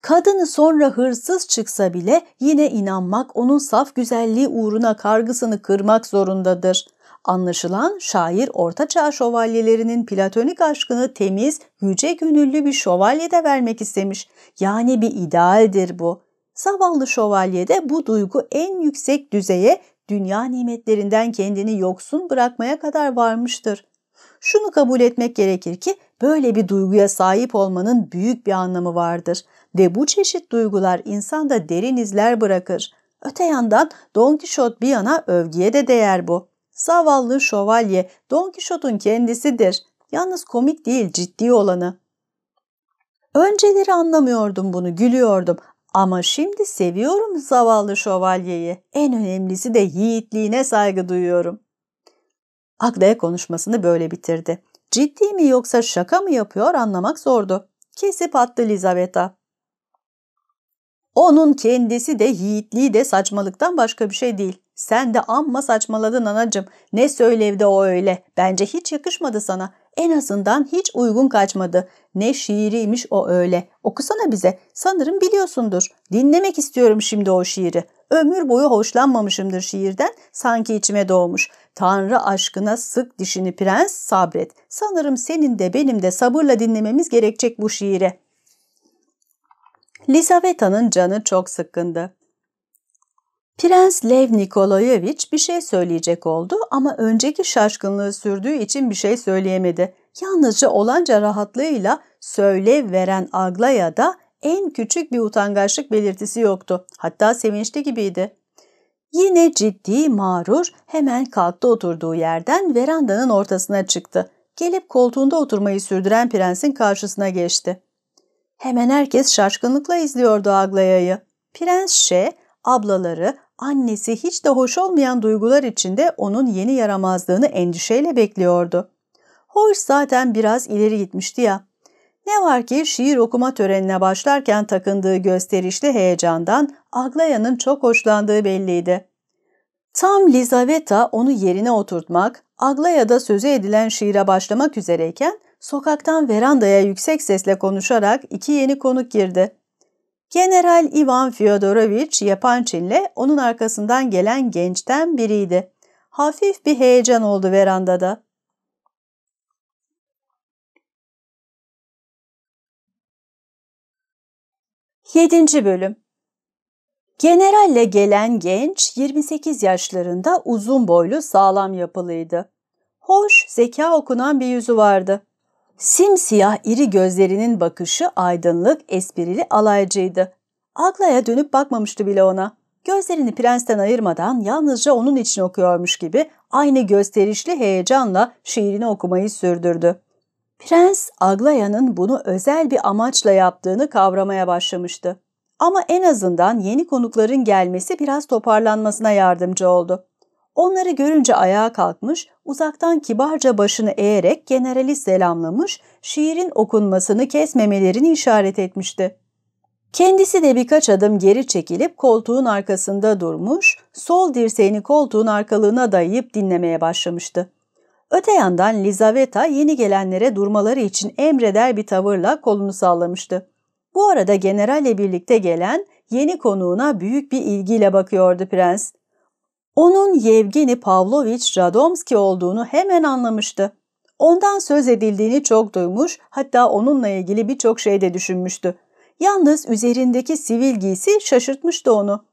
Kadını sonra hırsız çıksa bile yine inanmak onun saf güzelliği uğruna kargısını kırmak zorundadır.'' Anlaşılan şair ortaçağ şövalyelerinin platonik aşkını temiz, yüce gönüllü bir şövalyede vermek istemiş. Yani bir idealdir bu. Zavallı şövalyede bu duygu en yüksek düzeye dünya nimetlerinden kendini yoksun bırakmaya kadar varmıştır. Şunu kabul etmek gerekir ki böyle bir duyguya sahip olmanın büyük bir anlamı vardır ve bu çeşit duygular insanda derin izler bırakır. Öte yandan Don Kişot bir yana övgüye de değer bu. Zavallı şövalye Don Kişot'un kendisidir. Yalnız komik değil ciddi olanı. Önceleri anlamıyordum bunu gülüyordum ama şimdi seviyorum zavallı şövalyeyi. En önemlisi de yiğitliğine saygı duyuyorum. Agda'ya konuşmasını böyle bitirdi. Ciddi mi yoksa şaka mı yapıyor anlamak zordu. Kesip attı Lizaveta. Onun kendisi de yiğitliği de saçmalıktan başka bir şey değil. Sen de amma saçmaladın anacım. Ne söylevdi o öyle. Bence hiç yakışmadı sana. En azından hiç uygun kaçmadı. Ne şiiriymiş o öyle. Okusana bize. Sanırım biliyorsundur. Dinlemek istiyorum şimdi o şiiri. Ömür boyu hoşlanmamışımdır şiirden. Sanki içime doğmuş. Tanrı aşkına sık dişini prens sabret. Sanırım senin de benim de sabırla dinlememiz gerekecek bu şiire.'' Lisaveta'nın canı çok sıkkındı. Prens Lev Nikolayevich bir şey söyleyecek oldu ama önceki şaşkınlığı sürdüğü için bir şey söyleyemedi. Yalnızca olanca rahatlığıyla söyle veren Aglaya da en küçük bir utangaçlık belirtisi yoktu. Hatta sevinçli gibiydi. Yine ciddi, mağrur hemen kalktı oturduğu yerden verandanın ortasına çıktı. Gelip koltuğunda oturmayı sürdüren prensin karşısına geçti. Hemen herkes şaşkınlıkla izliyordu Aglayayı. Prens Şe, ablaları, annesi hiç de hoş olmayan duygular içinde onun yeni yaramazlığını endişeyle bekliyordu. Hoş zaten biraz ileri gitmişti ya. Ne var ki şiir okuma törenine başlarken takındığı gösterişli heyecandan Aglaya'nın çok hoşlandığı belliydi. Tam Lizaveta onu yerine oturtmak, Aglaya'da sözü edilen şiire başlamak üzereyken Sokaktan verandaya yüksek sesle konuşarak iki yeni konuk girdi. General Ivan Fyodorovich Yapançin'le onun arkasından gelen gençten biriydi. Hafif bir heyecan oldu verandada. Yedinci Bölüm Generalle gelen genç 28 yaşlarında uzun boylu sağlam yapılıydı. Hoş, zeka okunan bir yüzü vardı. Simsiyah iri gözlerinin bakışı aydınlık, esprili, alaycıydı. Agla'ya dönüp bakmamıştı bile ona. Gözlerini prensten ayırmadan yalnızca onun için okuyormuş gibi aynı gösterişli heyecanla şiirini okumayı sürdürdü. Prens Aglaya'nın bunu özel bir amaçla yaptığını kavramaya başlamıştı. Ama en azından yeni konukların gelmesi biraz toparlanmasına yardımcı oldu. Onları görünce ayağa kalkmış, uzaktan kibarca başını eğerek generali selamlamış, şiirin okunmasını kesmemelerini işaret etmişti. Kendisi de birkaç adım geri çekilip koltuğun arkasında durmuş, sol dirseğini koltuğun arkalığına dayayıp dinlemeye başlamıştı. Öte yandan Lizaveta yeni gelenlere durmaları için emreder bir tavırla kolunu sallamıştı. Bu arada generalle birlikte gelen yeni konuğuna büyük bir ilgiyle bakıyordu prens onun Yevgeni Pavlovich Radomski olduğunu hemen anlamıştı. Ondan söz edildiğini çok duymuş, hatta onunla ilgili birçok şey de düşünmüştü. Yalnız üzerindeki sivil giysi şaşırtmıştı onu.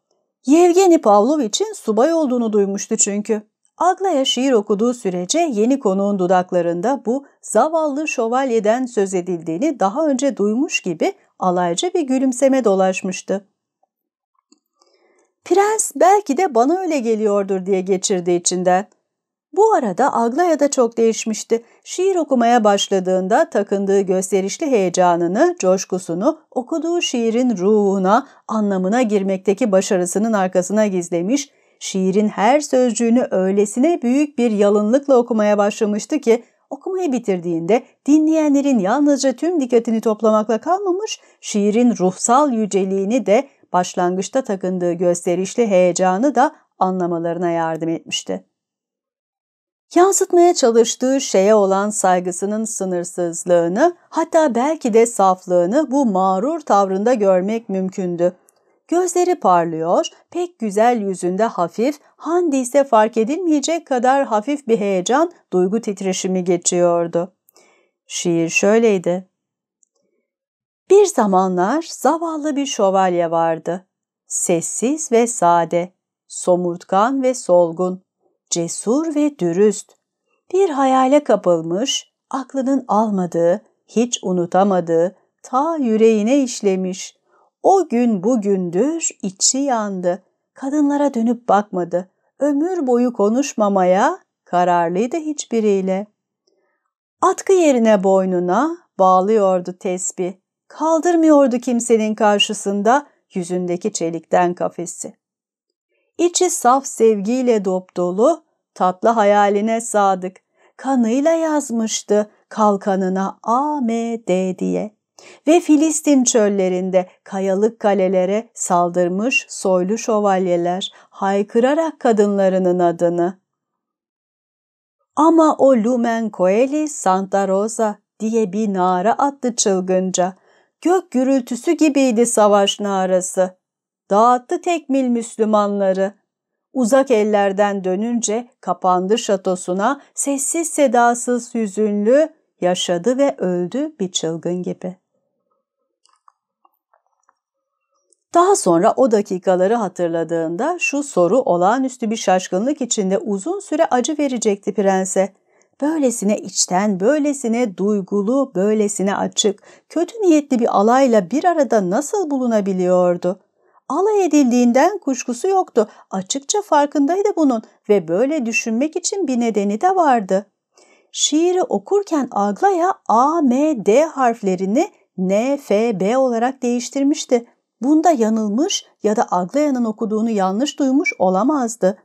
Yevgeni Pavlovich'in subay olduğunu duymuştu çünkü. Aglaya şiir okuduğu sürece yeni konuğun dudaklarında bu zavallı şövalyeden söz edildiğini daha önce duymuş gibi alaycı bir gülümseme dolaşmıştı. Prens belki de bana öyle geliyordur diye geçirdi içinden. Bu arada Aglaya da çok değişmişti. Şiir okumaya başladığında takındığı gösterişli heyecanını, coşkusunu okuduğu şiirin ruhuna, anlamına girmekteki başarısının arkasına gizlemiş, şiirin her sözcüğünü öylesine büyük bir yalınlıkla okumaya başlamıştı ki okumayı bitirdiğinde dinleyenlerin yalnızca tüm dikkatini toplamakla kalmamış, şiirin ruhsal yüceliğini de başlangıçta takındığı gösterişli heyecanı da anlamalarına yardım etmişti. Yansıtmaya çalıştığı şeye olan saygısının sınırsızlığını hatta belki de saflığını bu mağrur tavrında görmek mümkündü. Gözleri parlıyor, pek güzel yüzünde hafif, Handi ise fark edilmeyecek kadar hafif bir heyecan, duygu titreşimi geçiyordu. Şiir şöyleydi. Bir zamanlar zavallı bir şövalye vardı. Sessiz ve sade, somurtkan ve solgun, cesur ve dürüst. Bir hayale kapılmış, aklının almadığı, hiç unutamadığı, ta yüreğine işlemiş. O gün bugündür içi yandı. Kadınlara dönüp bakmadı. Ömür boyu konuşmamaya kararlıydı hiçbiriyle. Atkı yerine boynuna bağlıyordu tesbih Kaldırmıyordu kimsenin karşısında yüzündeki çelikten kafesi. İçi saf sevgiyle dop dolu, tatlı hayaline sadık. Kanıyla yazmıştı kalkanına AMD diye. Ve Filistin çöllerinde kayalık kalelere saldırmış soylu şövalyeler haykırarak kadınlarının adını. Ama o Lumen Coeli Santa Rosa diye bir nara attı çılgınca. Gök gürültüsü gibiydi savaş narası. Dağıttı tekmil Müslümanları. Uzak ellerden dönünce kapandı şatosuna sessiz sedasız hüzünlü yaşadı ve öldü bir çılgın gibi. Daha sonra o dakikaları hatırladığında şu soru olağanüstü bir şaşkınlık içinde uzun süre acı verecekti prense böylesine içten, böylesine duygulu, böylesine açık, kötü niyetli bir alayla bir arada nasıl bulunabiliyordu? Alay edildiğinden kuşkusu yoktu. Açıkça farkındaydı bunun ve böyle düşünmek için bir nedeni de vardı. Şiiri okurken Aglaya A, M, D harflerini N, F, B olarak değiştirmişti. Bunda yanılmış ya da Aglaya'nın okuduğunu yanlış duymuş olamazdı.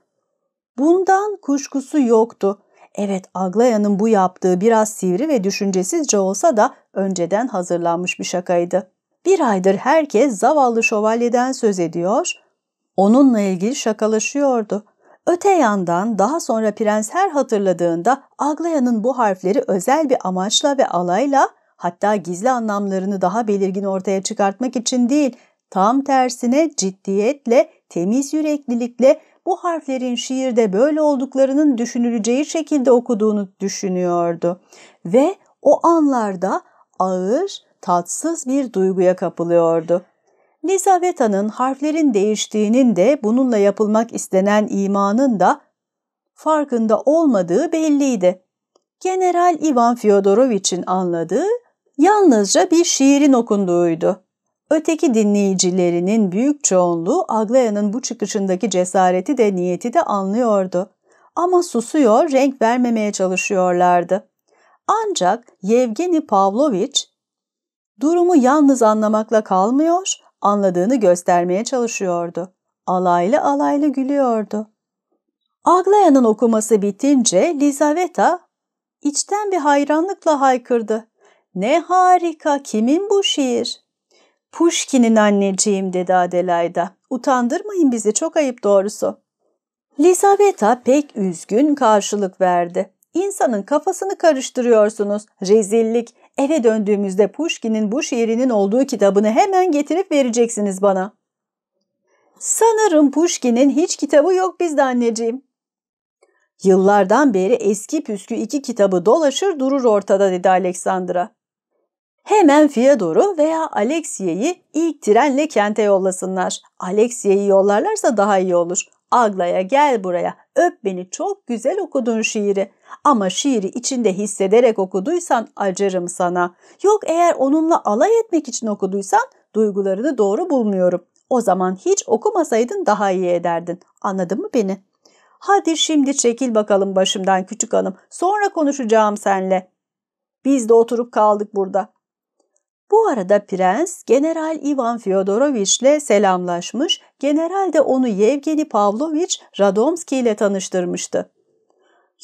Bundan kuşkusu yoktu. Evet Aglaya'nın bu yaptığı biraz sivri ve düşüncesizce olsa da önceden hazırlanmış bir şakaydı. Bir aydır herkes zavallı şövalyeden söz ediyor, onunla ilgili şakalaşıyordu. Öte yandan daha sonra prens her hatırladığında Aglaya'nın bu harfleri özel bir amaçla ve alayla hatta gizli anlamlarını daha belirgin ortaya çıkartmak için değil, tam tersine ciddiyetle, temiz yüreklilikle bu harflerin şiirde böyle olduklarının düşünüleceği şekilde okuduğunu düşünüyordu. Ve o anlarda ağır, tatsız bir duyguya kapılıyordu. Lizaveta'nın harflerin değiştiğinin de bununla yapılmak istenen imanın da farkında olmadığı belliydi. General Ivan Fyodorovich'in anladığı yalnızca bir şiirin okunduğuydu. Öteki dinleyicilerinin büyük çoğunluğu Aglaya'nın bu çıkışındaki cesareti de niyeti de anlıyordu. Ama susuyor, renk vermemeye çalışıyorlardı. Ancak Yevgeni Pavlovich durumu yalnız anlamakla kalmıyor, anladığını göstermeye çalışıyordu. Alaylı alaylı gülüyordu. Aglaya'nın okuması bitince Lizaveta içten bir hayranlıkla haykırdı. Ne harika, kimin bu şiir? Pushkin'in anneciğim dedi Adelaida. Utandırmayın bizi çok ayıp doğrusu. Lisaveta pek üzgün karşılık verdi. İnsanın kafasını karıştırıyorsunuz. Rezillik. Eve döndüğümüzde Pushkin'in bu şiirinin olduğu kitabını hemen getirip vereceksiniz bana. Sanırım Pushkin'in hiç kitabı yok bizde anneciğim. Yıllardan beri eski püskü iki kitabı dolaşır durur ortada dedi Aleksandra. Hemen Fyodor'u veya Alexiye'yi ilk trenle kente yollasınlar. Alexiye'yi yollarlarsa daha iyi olur. Agla'ya gel buraya, öp beni çok güzel okudun şiiri. Ama şiiri içinde hissederek okuduysan acırım sana. Yok eğer onunla alay etmek için okuduysan duygularını doğru bulmuyorum. O zaman hiç okumasaydın daha iyi ederdin. Anladın mı beni? Hadi şimdi çekil bakalım başımdan küçük hanım. Sonra konuşacağım senle. Biz de oturup kaldık burada. Bu arada prens General Ivan Fyodorovich'le selamlaşmış, general de onu Yevgeni Pavlovich Radomski ile tanıştırmıştı.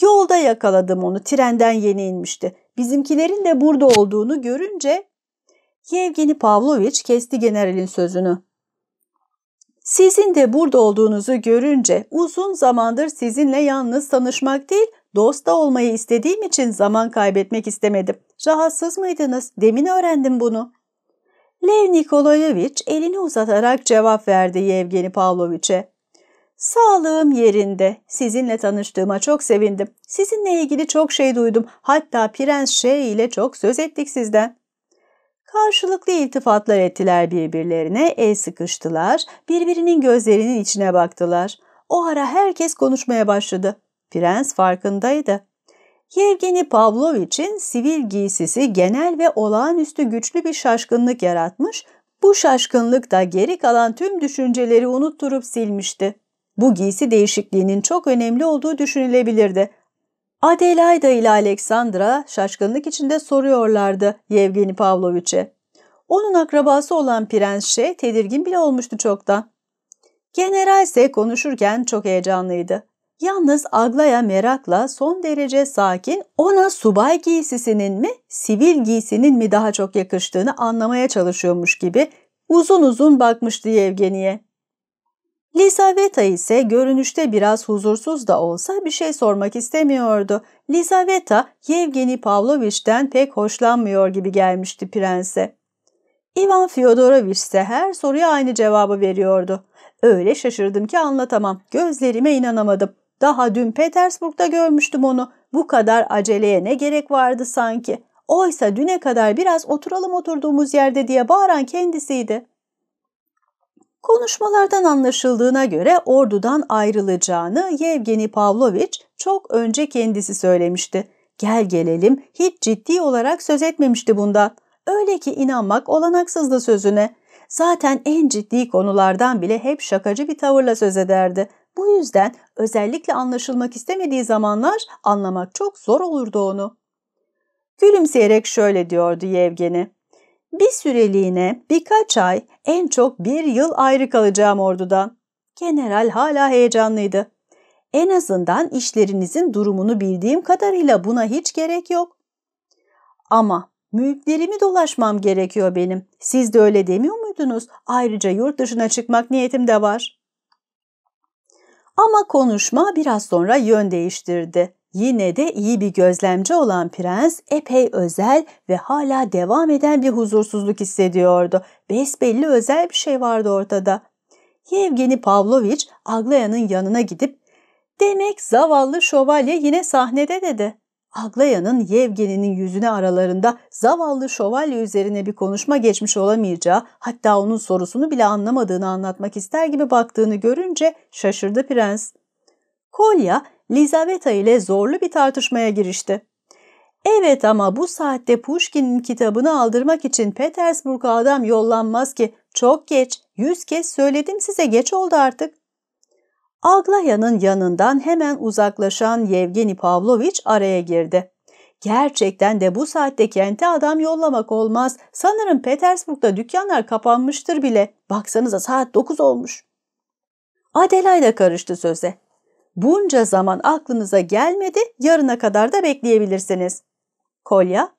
Yolda yakaladım onu, trenden yeni inmişti. Bizimkilerin de burada olduğunu görünce Yevgeni Pavlovich kesti generalin sözünü. Sizin de burada olduğunuzu görünce uzun zamandır sizinle yalnız tanışmak değil, Dost da olmayı istediğim için zaman kaybetmek istemedim. Rahatsız mıydınız? Demin öğrendim bunu. Lev Nikolayevich elini uzatarak cevap verdi Yevgeni Pavloviche. Sağlığım yerinde. Sizinle tanıştığıma çok sevindim. Sizinle ilgili çok şey duydum. Hatta Prens Şey ile çok söz ettik sizden. Karşılıklı iltifatlar ettiler birbirlerine, el sıkıştılar, birbirinin gözlerinin içine baktılar. O ara herkes konuşmaya başladı. Prens farkındaydı. Yevgeni Pavlovich'in sivil giysisi genel ve olağanüstü güçlü bir şaşkınlık yaratmış, bu şaşkınlık da geri kalan tüm düşünceleri unutturup silmişti. Bu giysi değişikliğinin çok önemli olduğu düşünülebilirdi. Adelaide ile Alexandra şaşkınlık içinde soruyorlardı Yevgeni Pavlovich'e. Onun akrabası olan Prens şey tedirgin bile olmuştu çoktan. General ise konuşurken çok heyecanlıydı. Yalnız Aglaya merakla son derece sakin ona subay giysisinin mi sivil giysinin mi daha çok yakıştığını anlamaya çalışıyormuş gibi uzun uzun bakmıştı Yevgeni'ye. Lizaveta ise görünüşte biraz huzursuz da olsa bir şey sormak istemiyordu. Lizaveta Yevgeni Pavlovich'ten pek hoşlanmıyor gibi gelmişti prense. Ivan Fyodorovich ise her soruya aynı cevabı veriyordu. Öyle şaşırdım ki anlatamam. Gözlerime inanamadım. Daha dün Petersburg'da görmüştüm onu. Bu kadar aceleye ne gerek vardı sanki. Oysa düne kadar biraz oturalım oturduğumuz yerde diye bağıran kendisiydi. Konuşmalardan anlaşıldığına göre ordudan ayrılacağını Yevgeni Pavlovich çok önce kendisi söylemişti. Gel gelelim hiç ciddi olarak söz etmemişti bundan. Öyle ki inanmak olanaksızdı sözüne. Zaten en ciddi konulardan bile hep şakacı bir tavırla söz ederdi. Bu yüzden özellikle anlaşılmak istemediği zamanlar anlamak çok zor olurdu onu. Gülümseyerek şöyle diyordu Yevgen'e. Bir süreliğine birkaç ay en çok bir yıl ayrı kalacağım ordudan. General hala heyecanlıydı. En azından işlerinizin durumunu bildiğim kadarıyla buna hiç gerek yok. Ama mülklerimi dolaşmam gerekiyor benim. Siz de öyle demiyor muydunuz? Ayrıca yurt dışına çıkmak niyetim de var. Ama konuşma biraz sonra yön değiştirdi. Yine de iyi bir gözlemci olan prens epey özel ve hala devam eden bir huzursuzluk hissediyordu. Besbelli özel bir şey vardı ortada. Yevgeni Pavlovich Aglaya'nın yanına gidip ''Demek zavallı şövalye yine sahnede'' dedi. Aglaya'nın Yevgeni'nin yüzüne aralarında zavallı şövalye üzerine bir konuşma geçmiş olamayacağı hatta onun sorusunu bile anlamadığını anlatmak ister gibi baktığını görünce şaşırdı prens. Kolya Lizaveta ile zorlu bir tartışmaya girişti. Evet ama bu saatte Pushkin'in kitabını aldırmak için Petersburg'a adam yollanmaz ki. Çok geç. Yüz kez söyledim size geç oldu artık. Aglaya'nın yanından hemen uzaklaşan Yevgeni Pavlovich araya girdi. Gerçekten de bu saatte kente adam yollamak olmaz. Sanırım Petersburg'da dükkanlar kapanmıştır bile. Baksanıza saat 9 olmuş. Adelaide karıştı söze. Bunca zaman aklınıza gelmedi, yarına kadar da bekleyebilirsiniz. Kolya,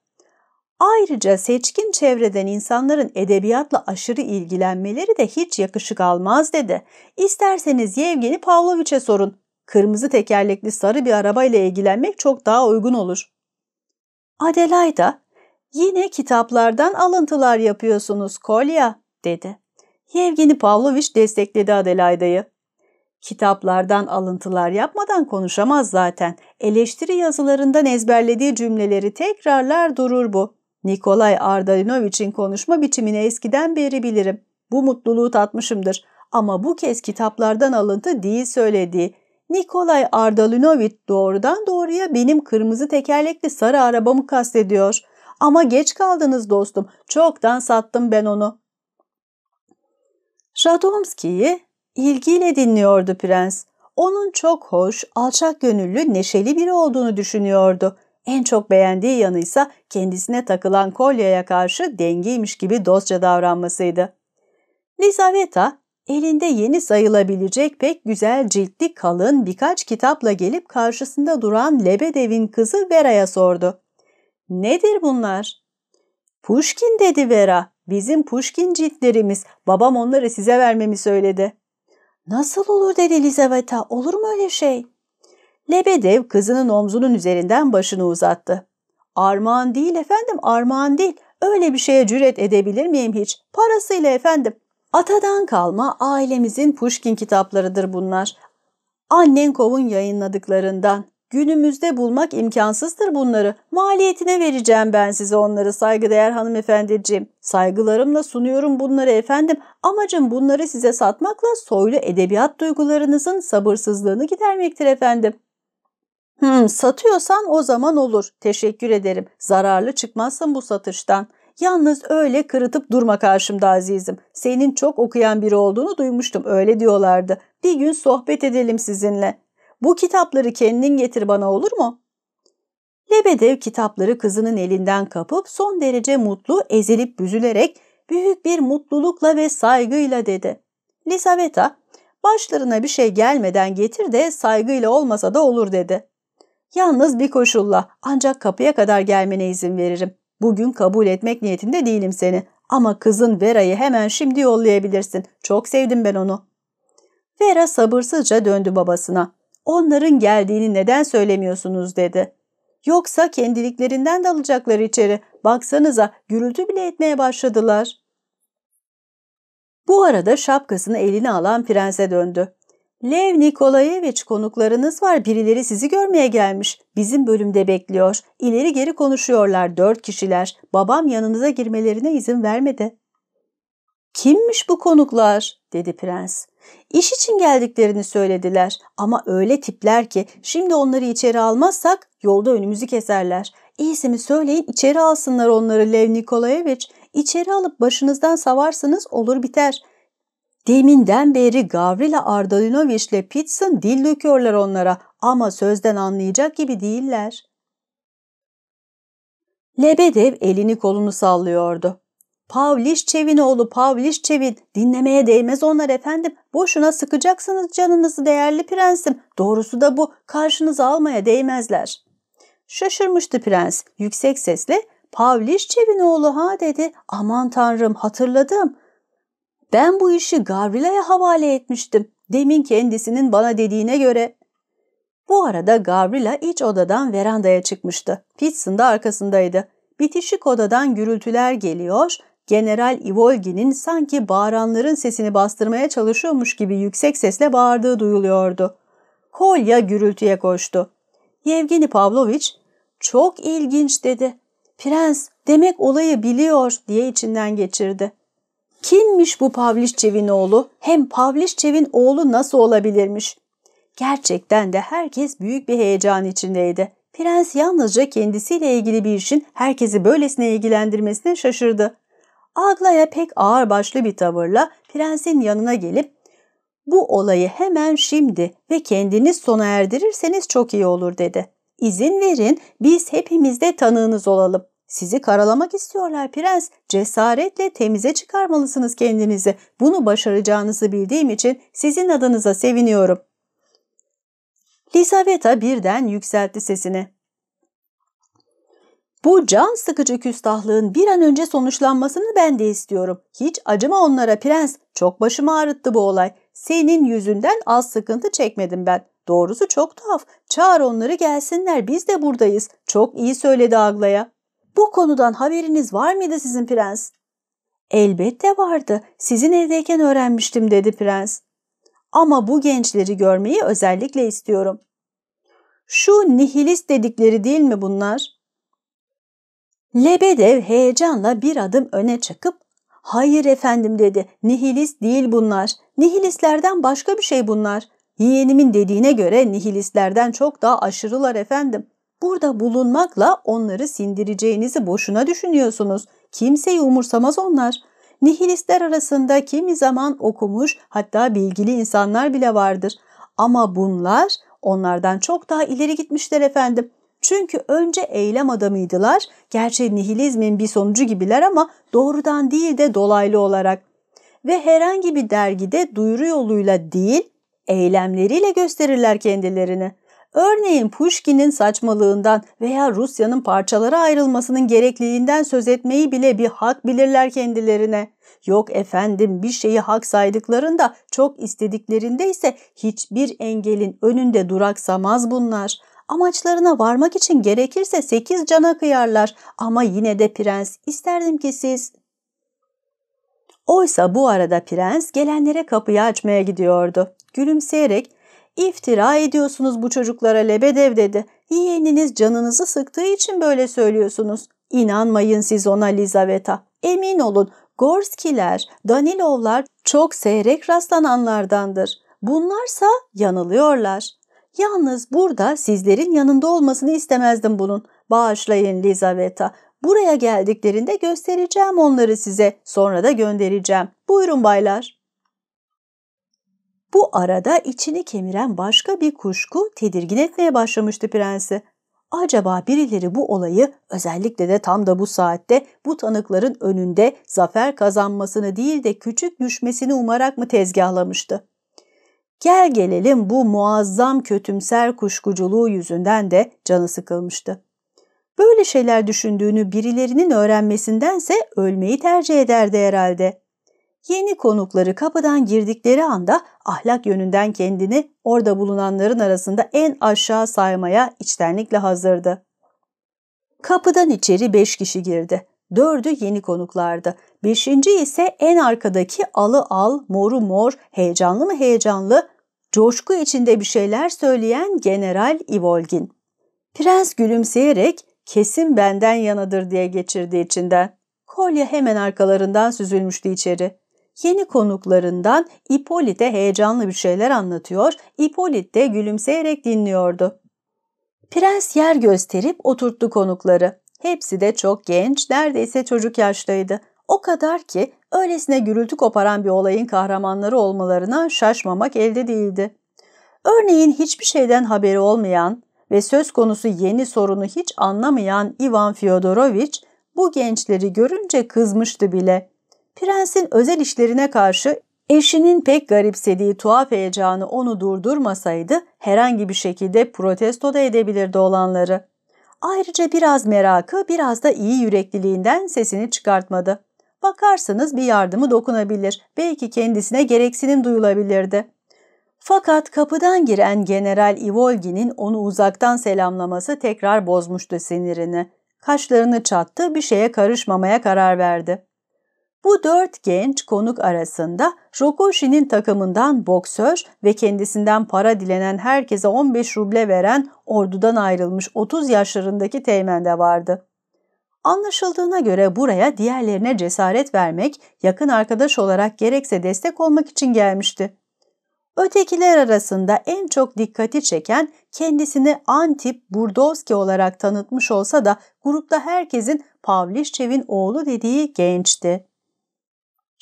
Ayrıca seçkin çevreden insanların edebiyatla aşırı ilgilenmeleri de hiç yakışık almaz dedi. İsterseniz Yevgeni Pavlovich'e sorun. Kırmızı tekerlekli sarı bir arabayla ilgilenmek çok daha uygun olur. Adelaide, yine kitaplardan alıntılar yapıyorsunuz Kolya, dedi. Yevgeni Pavlovich destekledi Adelaida'yı. Kitaplardan alıntılar yapmadan konuşamaz zaten. Eleştiri yazılarından ezberlediği cümleleri tekrarlar durur bu. Nikolay Ardalinoviç'in konuşma biçimini eskiden beri bilirim. Bu mutluluğu tatmışımdır. Ama bu kez kitaplardan alıntı değil söylediği. Nikolay Ardalinoviç doğrudan doğruya benim kırmızı tekerlekli sarı arabamı kastediyor. Ama geç kaldınız dostum. Çoktan sattım ben onu. Radomski'yi ilgiyle dinliyordu prens. Onun çok hoş, alçak gönüllü, neşeli biri olduğunu düşünüyordu. En çok beğendiği yanıysa kendisine takılan kolyeye karşı dengiymiş gibi dostça davranmasıydı. Lizaveta elinde yeni sayılabilecek pek güzel ciltli kalın birkaç kitapla gelip karşısında duran Lebedev'in kızı Vera'ya sordu. ''Nedir bunlar?'' ''Puşkin'' dedi Vera. ''Bizim Puşkin ciltlerimiz. Babam onları size vermemi söyledi.'' ''Nasıl olur?'' dedi Lizaveta. ''Olur mu öyle şey?'' Lebedev kızının omzunun üzerinden başını uzattı. Armağan değil efendim, armağan değil. Öyle bir şeye cüret edebilir miyim hiç? Parasıyla efendim. Atadan kalma ailemizin Pushkin kitaplarıdır bunlar. Annenkov'un yayınladıklarından. Günümüzde bulmak imkansızdır bunları. Maliyetine vereceğim ben size onları saygıdeğer hanımefendiciğim. Saygılarımla sunuyorum bunları efendim. Amacım bunları size satmakla soylu edebiyat duygularınızın sabırsızlığını gidermektir efendim. Hmm, satıyorsan o zaman olur. Teşekkür ederim. Zararlı çıkmazsın bu satıştan. Yalnız öyle kırıtıp durma karşımda azizim. Senin çok okuyan biri olduğunu duymuştum. Öyle diyorlardı. Bir gün sohbet edelim sizinle. Bu kitapları kendin getir bana olur mu? Lebedev kitapları kızının elinden kapıp son derece mutlu, ezilip büzülerek büyük bir mutlulukla ve saygıyla dedi. Lisaveta, başlarına bir şey gelmeden getir de saygıyla olmasa da olur dedi. Yalnız bir koşulla ancak kapıya kadar gelmene izin veririm. Bugün kabul etmek niyetinde değilim seni. Ama kızın Vera'yı hemen şimdi yollayabilirsin. Çok sevdim ben onu. Vera sabırsızca döndü babasına. Onların geldiğini neden söylemiyorsunuz dedi. Yoksa kendiliklerinden alacaklar içeri. Baksanıza gürültü bile etmeye başladılar. Bu arada şapkasını eline alan prense döndü. Lev Nikolayevich konuklarınız var. Birileri sizi görmeye gelmiş. Bizim bölümde bekliyor. İleri geri konuşuyorlar dört kişiler. Babam yanınıza girmelerine izin vermedi. Kimmiş bu konuklar? dedi prens. İş için geldiklerini söylediler ama öyle tipler ki şimdi onları içeri almazsak yolda önümüzü keserler. İyisi mi söyleyin içeri alsınlar onları Lev Nikolayevich. İçeri alıp başınızdan savarsınız olur biter. Deminden beri Gavrila Ardalinoviç ile Pitson dil döküyorlar onlara ama sözden anlayacak gibi değiller. Lebedev elini kolunu sallıyordu. Pavlişçevin oğlu Çevin dinlemeye değmez onlar efendim. Boşuna sıkacaksınız canınızı değerli prensim. Doğrusu da bu karşınıza almaya değmezler. Şaşırmıştı prens yüksek sesle Pavlişçevin oğlu ha dedi. Aman tanrım hatırladım. Ben bu işi Gavrila'ya havale etmiştim. Demin kendisinin bana dediğine göre. Bu arada Gavrila iç odadan verandaya çıkmıştı. Pitson da arkasındaydı. Bitişik odadan gürültüler geliyor, General Ivolgi'nin sanki bağıranların sesini bastırmaya çalışıyormuş gibi yüksek sesle bağırdığı duyuluyordu. Kolya gürültüye koştu. Yevgeni Pavlovich, ''Çok ilginç'' dedi. ''Prens, demek olayı biliyor'' diye içinden geçirdi. Kimmiş bu Pavlişçev'in oğlu? Hem Pavlişçev'in oğlu nasıl olabilirmiş? Gerçekten de herkes büyük bir heyecan içindeydi. Prens yalnızca kendisiyle ilgili bir işin herkesi böylesine ilgilendirmesine şaşırdı. Aglaya pek ağırbaşlı bir tavırla prensin yanına gelip bu olayı hemen şimdi ve kendiniz sona erdirirseniz çok iyi olur dedi. İzin verin biz hepimiz de tanığınız olalım. Sizi karalamak istiyorlar prens. Cesaretle temize çıkarmalısınız kendinizi. Bunu başaracağınızı bildiğim için sizin adınıza seviniyorum. Lisaveta birden yükseltti sesini. Bu can sıkıcı küstahlığın bir an önce sonuçlanmasını ben de istiyorum. Hiç acıma onlara prens. Çok başımı ağrıttı bu olay. Senin yüzünden az sıkıntı çekmedim ben. Doğrusu çok tuhaf. Çağır onları gelsinler biz de buradayız. Çok iyi söyledi Agla'ya. Bu konudan haberiniz var mıydı sizin prens? Elbette vardı. Sizin evdeyken öğrenmiştim dedi prens. Ama bu gençleri görmeyi özellikle istiyorum. Şu nihilist dedikleri değil mi bunlar? Lebedev heyecanla bir adım öne çıkıp hayır efendim dedi nihilist değil bunlar. Nihilistlerden başka bir şey bunlar. Yeğenimin dediğine göre nihilistlerden çok daha aşırılar efendim. Burada bulunmakla onları sindireceğinizi boşuna düşünüyorsunuz. Kimseyi umursamaz onlar. Nihilistler arasında kimi zaman okumuş hatta bilgili insanlar bile vardır. Ama bunlar onlardan çok daha ileri gitmişler efendim. Çünkü önce eylem adamıydılar. Gerçi nihilizmin bir sonucu gibiler ama doğrudan değil de dolaylı olarak. Ve herhangi bir dergide duyuru yoluyla değil, eylemleriyle gösterirler kendilerini. Örneğin Pushkin'in saçmalığından veya Rusya'nın parçalara ayrılmasının gerekliliğinden söz etmeyi bile bir hak bilirler kendilerine. Yok efendim bir şeyi hak saydıklarında çok istediklerinde ise hiçbir engelin önünde duraksamaz bunlar. Amaçlarına varmak için gerekirse sekiz cana kıyarlar ama yine de prens isterdim ki siz... Oysa bu arada prens gelenlere kapıyı açmaya gidiyordu. Gülümseyerek İftira ediyorsunuz bu çocuklara Lebedev dedi. Yeğeniniz canınızı sıktığı için böyle söylüyorsunuz. İnanmayın siz ona Lizaveta. Emin olun Gorskiler, Danilovlar çok seyrek rastlananlardandır. Bunlarsa yanılıyorlar. Yalnız burada sizlerin yanında olmasını istemezdim bunun. Bağışlayın Lizaveta. Buraya geldiklerinde göstereceğim onları size. Sonra da göndereceğim. Buyurun baylar. Bu arada içini kemiren başka bir kuşku tedirgin etmeye başlamıştı prensi. Acaba birileri bu olayı özellikle de tam da bu saatte bu tanıkların önünde zafer kazanmasını değil de küçük düşmesini umarak mı tezgahlamıştı? Gel gelelim bu muazzam kötümser kuşkuculuğu yüzünden de canı sıkılmıştı. Böyle şeyler düşündüğünü birilerinin öğrenmesindense ölmeyi tercih ederdi herhalde yeni konukları kapıdan girdikleri anda ahlak yönünden kendini orada bulunanların arasında en aşağı saymaya içtenlikle hazırdı. Kapıdan içeri beş kişi girdi. Dördü yeni konuklardı. Beşinci ise en arkadaki alı al, moru mor, heyecanlı mı heyecanlı, coşku içinde bir şeyler söyleyen General Ivolgin. Prens gülümseyerek kesin benden yanadır diye geçirdi içinden. Kolye hemen arkalarından süzülmüştü içeri. Yeni konuklarından İpolit'e heyecanlı bir şeyler anlatıyor, İpolit de gülümseyerek dinliyordu. Prens yer gösterip oturttu konukları. Hepsi de çok genç, neredeyse çocuk yaştaydı. O kadar ki öylesine gürültü koparan bir olayın kahramanları olmalarına şaşmamak elde değildi. Örneğin hiçbir şeyden haberi olmayan ve söz konusu yeni sorunu hiç anlamayan Ivan Fyodorovich bu gençleri görünce kızmıştı bile. Prensin özel işlerine karşı eşinin pek garipsediği tuhaf heyecanı onu durdurmasaydı herhangi bir şekilde protesto da edebilirdi olanları. Ayrıca biraz merakı biraz da iyi yürekliliğinden sesini çıkartmadı. Bakarsanız bir yardımı dokunabilir, belki kendisine gereksinim duyulabilirdi. Fakat kapıdan giren General Ivolgi'nin onu uzaktan selamlaması tekrar bozmuştu sinirini. Kaşlarını çattı, bir şeye karışmamaya karar verdi. Bu dört genç konuk arasında Rokoshi'nin takımından boksör ve kendisinden para dilenen herkese 15 ruble veren ordudan ayrılmış 30 yaşlarındaki teğmen de vardı. Anlaşıldığına göre buraya diğerlerine cesaret vermek, yakın arkadaş olarak gerekse destek olmak için gelmişti. Ötekiler arasında en çok dikkati çeken kendisini Antip Burdovski olarak tanıtmış olsa da grupta herkesin Pavlişçev'in oğlu dediği gençti.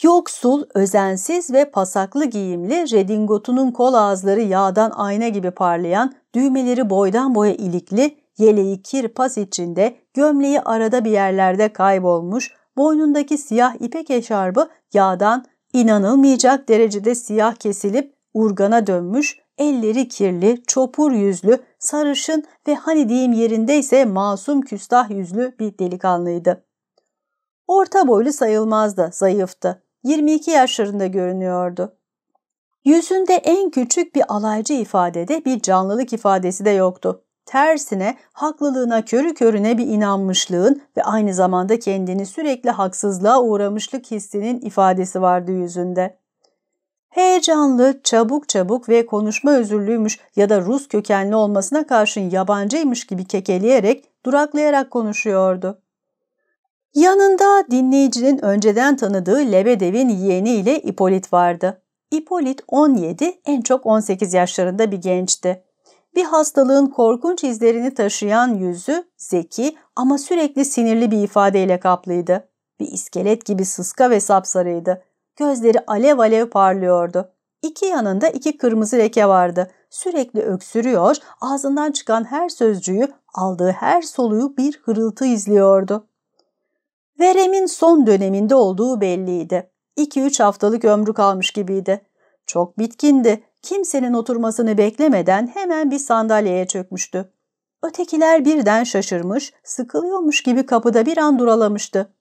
Yoksul, özensiz ve pasaklı giyimli, redingotunun kol ağızları yağdan ayna gibi parlayan, düğmeleri boydan boya ilikli, yeleği kir pas içinde, gömleği arada bir yerlerde kaybolmuş, boynundaki siyah ipek eşarbı yağdan inanılmayacak derecede siyah kesilip urgana dönmüş, elleri kirli, çopur yüzlü, sarışın ve hani diyeyim yerindeyse masum küstah yüzlü bir delikanlıydı. Orta boylu sayılmazdı, zayıftı. 22 yaşlarında görünüyordu. Yüzünde en küçük bir alaycı ifadede bir canlılık ifadesi de yoktu. Tersine haklılığına körü körüne bir inanmışlığın ve aynı zamanda kendini sürekli haksızlığa uğramışlık hissinin ifadesi vardı yüzünde. Heyecanlı, çabuk çabuk ve konuşma özürlüymüş ya da Rus kökenli olmasına karşın yabancıymış gibi kekeleyerek, duraklayarak konuşuyordu. Yanında dinleyicinin önceden tanıdığı Lebedev'in yeğeniyle İpolit vardı. İpolit 17, en çok 18 yaşlarında bir gençti. Bir hastalığın korkunç izlerini taşıyan yüzü zeki ama sürekli sinirli bir ifadeyle kaplıydı. Bir iskelet gibi sıska ve sapsarıydı. Gözleri alev alev parlıyordu. İki yanında iki kırmızı leke vardı. Sürekli öksürüyor, ağzından çıkan her sözcüğü, aldığı her soluyu bir hırıltı izliyordu. Verem'in son döneminde olduğu belliydi. 2-3 haftalık ömrü kalmış gibiydi. Çok bitkindi. Kimsenin oturmasını beklemeden hemen bir sandalyeye çökmüştü. Ötekiler birden şaşırmış, sıkılıyormuş gibi kapıda bir an duralamıştı.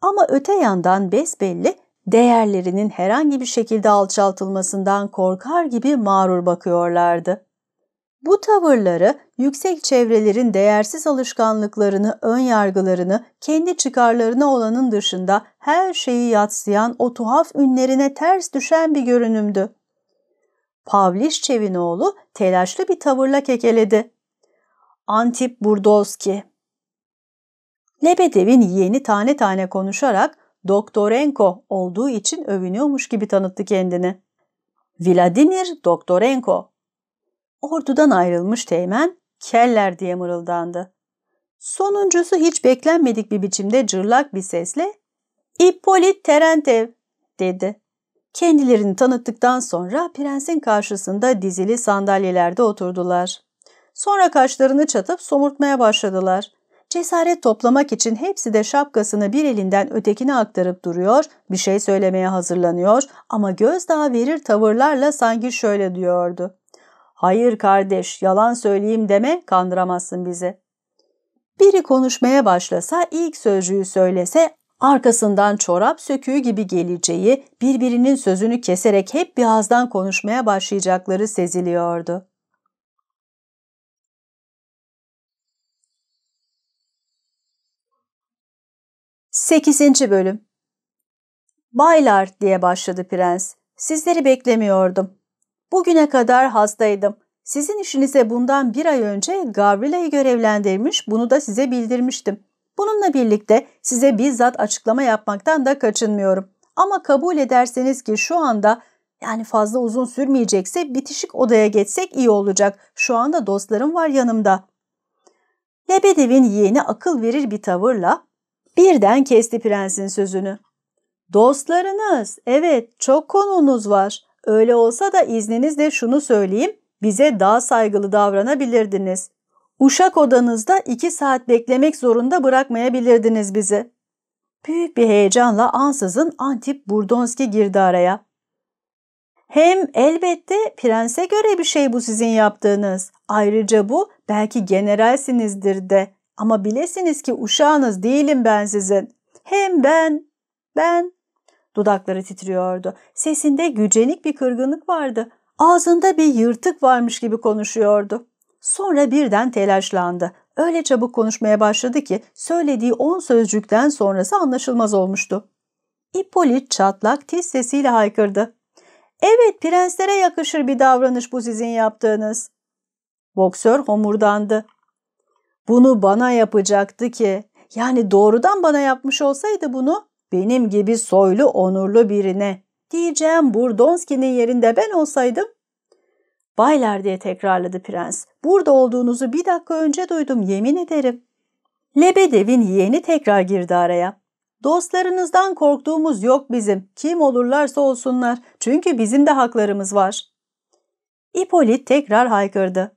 Ama öte yandan besbelli değerlerinin herhangi bir şekilde alçaltılmasından korkar gibi mağrur bakıyorlardı. Bu tavırları yüksek çevrelerin değersiz alışkanlıklarını, ön yargılarını, kendi çıkarlarına olanın dışında her şeyi yatsıyan o tuhaf ünlerine ters düşen bir görünümdü. Pavliş Çevinoğlu telaşlı bir tavırla kekeledi. Antip Burdolski Lebedev'in yeni tane tane konuşarak Doktorenko olduğu için övünüyormuş gibi tanıttı kendini. Vladimir Doktorenko Ordudan ayrılmış Teğmen, keller diye mırıldandı. Sonuncusu hiç beklenmedik bir biçimde cırlak bir sesle İppolit Terentev dedi. Kendilerini tanıttıktan sonra prensin karşısında dizili sandalyelerde oturdular. Sonra kaşlarını çatıp somurtmaya başladılar. Cesaret toplamak için hepsi de şapkasını bir elinden ötekine aktarıp duruyor, bir şey söylemeye hazırlanıyor ama gözdağı verir tavırlarla sanki şöyle diyordu. Hayır kardeş yalan söyleyeyim deme kandıramazsın bizi. Biri konuşmaya başlasa ilk sözcüğü söylese arkasından çorap söküğü gibi geleceği birbirinin sözünü keserek hep bir ağızdan konuşmaya başlayacakları seziliyordu. Sekizinci bölüm Baylar diye başladı prens. Sizleri beklemiyordum. Bugüne kadar hastaydım. Sizin işinize bundan bir ay önce Gavrila'yı görevlendirmiş, bunu da size bildirmiştim. Bununla birlikte size bizzat açıklama yapmaktan da kaçınmıyorum. Ama kabul ederseniz ki şu anda yani fazla uzun sürmeyecekse bitişik odaya geçsek iyi olacak. Şu anda dostlarım var yanımda. Lebedev'in yeğeni akıl verir bir tavırla birden kesti prensin sözünü. Dostlarınız, evet çok konunuz var Öyle olsa da izninizle şunu söyleyeyim, bize daha saygılı davranabilirdiniz. Uşak odanızda iki saat beklemek zorunda bırakmayabilirdiniz bizi. Büyük bir heyecanla ansızın Antip Burdonski girdi araya. Hem elbette prense göre bir şey bu sizin yaptığınız. Ayrıca bu belki generalsinizdir de. Ama bilesiniz ki uşağınız değilim ben sizin. Hem ben, ben Dudakları titriyordu. Sesinde gücenik bir kırgınlık vardı. Ağzında bir yırtık varmış gibi konuşuyordu. Sonra birden telaşlandı. Öyle çabuk konuşmaya başladı ki söylediği on sözcükten sonrası anlaşılmaz olmuştu. İpolit çatlak tiz sesiyle haykırdı. Evet prenslere yakışır bir davranış bu sizin yaptığınız. Boksör homurdandı. Bunu bana yapacaktı ki. Yani doğrudan bana yapmış olsaydı bunu benim gibi soylu onurlu birine diyeceğim Burdonski'nin yerinde ben olsaydım. Baylar diye tekrarladı prens. Burada olduğunuzu bir dakika önce duydum yemin ederim. Lebedev'in yeğeni tekrar girdi araya. Dostlarınızdan korktuğumuz yok bizim. Kim olurlarsa olsunlar. Çünkü bizim de haklarımız var. İpolit tekrar haykırdı.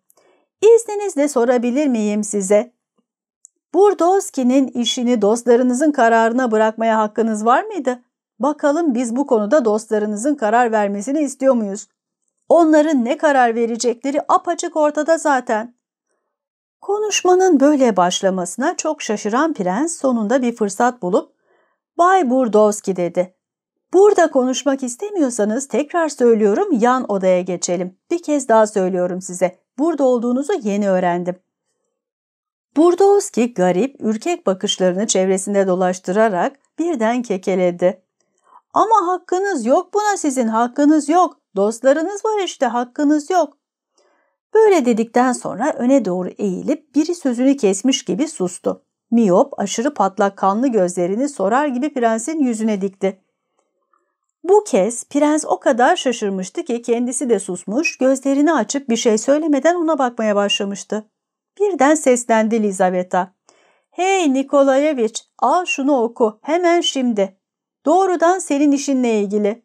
İzninizle sorabilir miyim size? Burdowski'nin işini dostlarınızın kararına bırakmaya hakkınız var mıydı? Bakalım biz bu konuda dostlarınızın karar vermesini istiyor muyuz? Onların ne karar verecekleri apaçık ortada zaten. Konuşmanın böyle başlamasına çok şaşıran prens sonunda bir fırsat bulup ''Bay Burdowski'' dedi. ''Burada konuşmak istemiyorsanız tekrar söylüyorum yan odaya geçelim. Bir kez daha söylüyorum size. Burada olduğunuzu yeni öğrendim. Burdovski garip, ürkek bakışlarını çevresinde dolaştırarak birden kekeledi. Ama hakkınız yok buna sizin hakkınız yok. Dostlarınız var işte hakkınız yok. Böyle dedikten sonra öne doğru eğilip biri sözünü kesmiş gibi sustu. Miyop aşırı patlak kanlı gözlerini sorar gibi prensin yüzüne dikti. Bu kez prens o kadar şaşırmıştı ki kendisi de susmuş, gözlerini açıp bir şey söylemeden ona bakmaya başlamıştı. Birden seslendi Lizaveta. Hey Nikolayeviç al şunu oku hemen şimdi. Doğrudan senin işinle ilgili.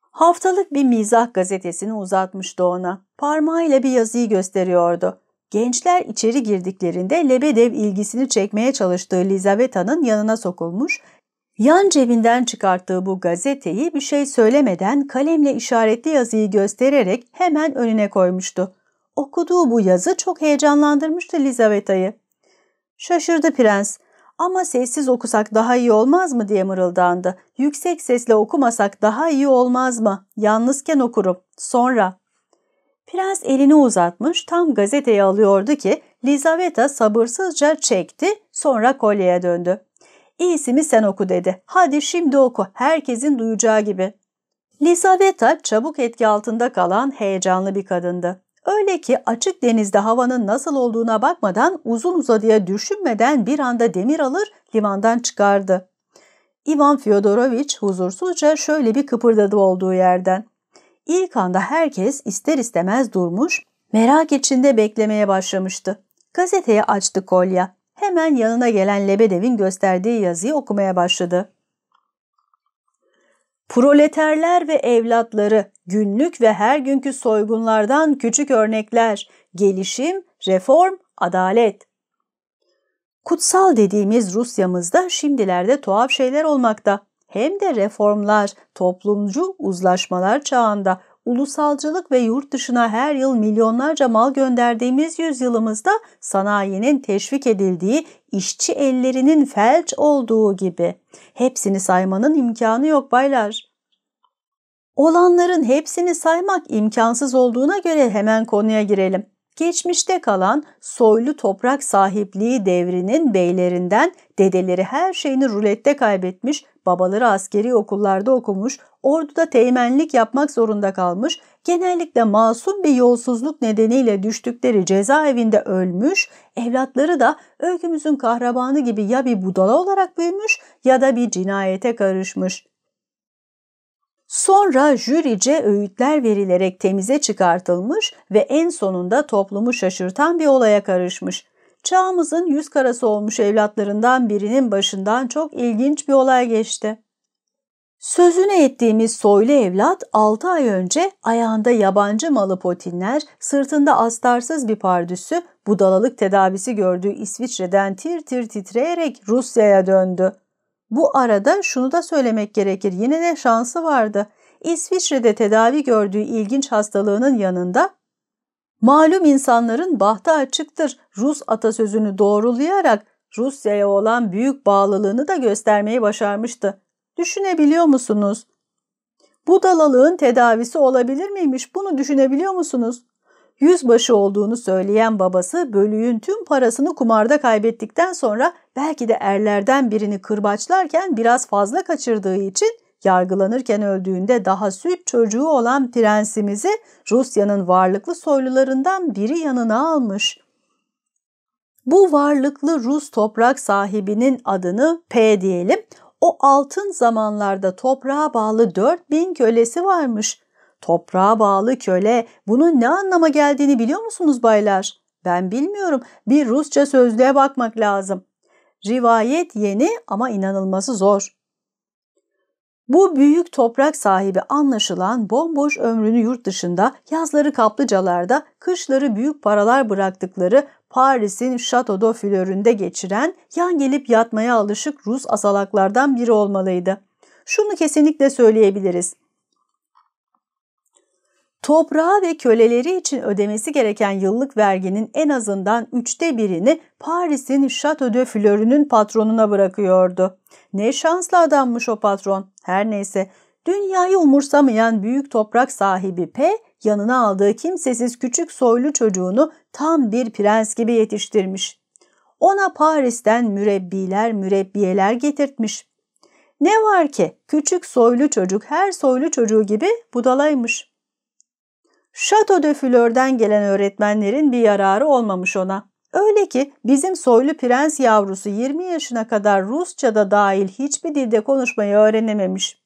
Haftalık bir mizah gazetesini uzatmıştı ona. Parmağıyla bir yazıyı gösteriyordu. Gençler içeri girdiklerinde Lebedev ilgisini çekmeye çalıştığı Lizaveta'nın yanına sokulmuş, yan cebinden çıkarttığı bu gazeteyi bir şey söylemeden kalemle işaretli yazıyı göstererek hemen önüne koymuştu. Okuduğu bu yazı çok heyecanlandırmıştı Lizaveta'yı. Şaşırdı prens ama sessiz okusak daha iyi olmaz mı diye mırıldandı. Yüksek sesle okumasak daha iyi olmaz mı? Yalnızken okurum. Sonra. Prens elini uzatmış tam gazeteyi alıyordu ki Lizaveta sabırsızca çekti sonra kolyeye döndü. İyisi mi sen oku dedi. Hadi şimdi oku herkesin duyacağı gibi. Lizaveta çabuk etki altında kalan heyecanlı bir kadındı. Öyle ki açık denizde havanın nasıl olduğuna bakmadan uzun uzadıya düşünmeden bir anda demir alır limandan çıkardı. Ivan Fyodorovich huzursuzca şöyle bir kıpırdadı olduğu yerden. İlk anda herkes ister istemez durmuş, merak içinde beklemeye başlamıştı. Gazeteyi açtı Kolya. Hemen yanına gelen Lebedev'in gösterdiği yazıyı okumaya başladı. Proleterler ve evlatları, günlük ve her günkü soygunlardan küçük örnekler, gelişim, reform, adalet. Kutsal dediğimiz Rusya'mızda şimdilerde tuhaf şeyler olmakta. Hem de reformlar, toplumcu uzlaşmalar çağında ulusalcılık ve yurt dışına her yıl milyonlarca mal gönderdiğimiz yüzyılımızda sanayinin teşvik edildiği, işçi ellerinin felç olduğu gibi. Hepsini saymanın imkanı yok baylar. Olanların hepsini saymak imkansız olduğuna göre hemen konuya girelim. Geçmişte kalan soylu toprak sahipliği devrinin beylerinden dedeleri her şeyini rulette kaybetmiş, babaları askeri okullarda okumuş, orduda teğmenlik yapmak zorunda kalmış, genellikle masum bir yolsuzluk nedeniyle düştükleri cezaevinde ölmüş, evlatları da öykümüzün kahramanı gibi ya bir budala olarak büyümüş ya da bir cinayete karışmış. Sonra jürice öğütler verilerek temize çıkartılmış ve en sonunda toplumu şaşırtan bir olaya karışmış. Çağımızın yüz karası olmuş evlatlarından birinin başından çok ilginç bir olay geçti. Sözünü ettiğimiz soylu evlat 6 ay önce ayağında yabancı malı potinler, sırtında astarsız bir pardüsü, budalalık tedavisi gördüğü İsviçre'den tir tir titreyerek Rusya'ya döndü. Bu arada şunu da söylemek gerekir. Yine de şansı vardı. İsviçre'de tedavi gördüğü ilginç hastalığının yanında malum insanların bahtı açıktır Rus atasözünü doğrulayarak Rusya'ya olan büyük bağlılığını da göstermeyi başarmıştı. Düşünebiliyor musunuz? Bu dalalığın tedavisi olabilir miymiş? Bunu düşünebiliyor musunuz? yüzbaşı olduğunu söyleyen babası bölüğün tüm parasını kumarda kaybettikten sonra belki de erlerden birini kırbaçlarken biraz fazla kaçırdığı için yargılanırken öldüğünde daha süt çocuğu olan prensimizi Rusya'nın varlıklı soylularından biri yanına almış. Bu varlıklı Rus toprak sahibinin adını P diyelim. O altın zamanlarda toprağa bağlı 4000 kölesi varmış. Toprağa bağlı köle bunun ne anlama geldiğini biliyor musunuz baylar? Ben bilmiyorum. Bir Rusça sözlüğe bakmak lazım. Rivayet yeni ama inanılması zor. Bu büyük toprak sahibi anlaşılan bomboş ömrünü yurt dışında, yazları kaplıcalarda, kışları büyük paralar bıraktıkları Paris'in Chateau d'Auffileur'ünde geçiren, yan gelip yatmaya alışık Rus asalaklardan biri olmalıydı. Şunu kesinlikle söyleyebiliriz toprağı ve köleleri için ödemesi gereken yıllık verginin en azından üçte birini Paris'in Chateau de Fleur'ünün patronuna bırakıyordu. Ne şanslı adammış o patron. Her neyse dünyayı umursamayan büyük toprak sahibi P yanına aldığı kimsesiz küçük soylu çocuğunu tam bir prens gibi yetiştirmiş. Ona Paris'ten mürebbiler mürebbiyeler getirtmiş. Ne var ki küçük soylu çocuk her soylu çocuğu gibi budalaymış. Şato de Fleur'den gelen öğretmenlerin bir yararı olmamış ona. Öyle ki bizim soylu prens yavrusu 20 yaşına kadar Rusça'da dahil hiçbir dilde konuşmayı öğrenememiş.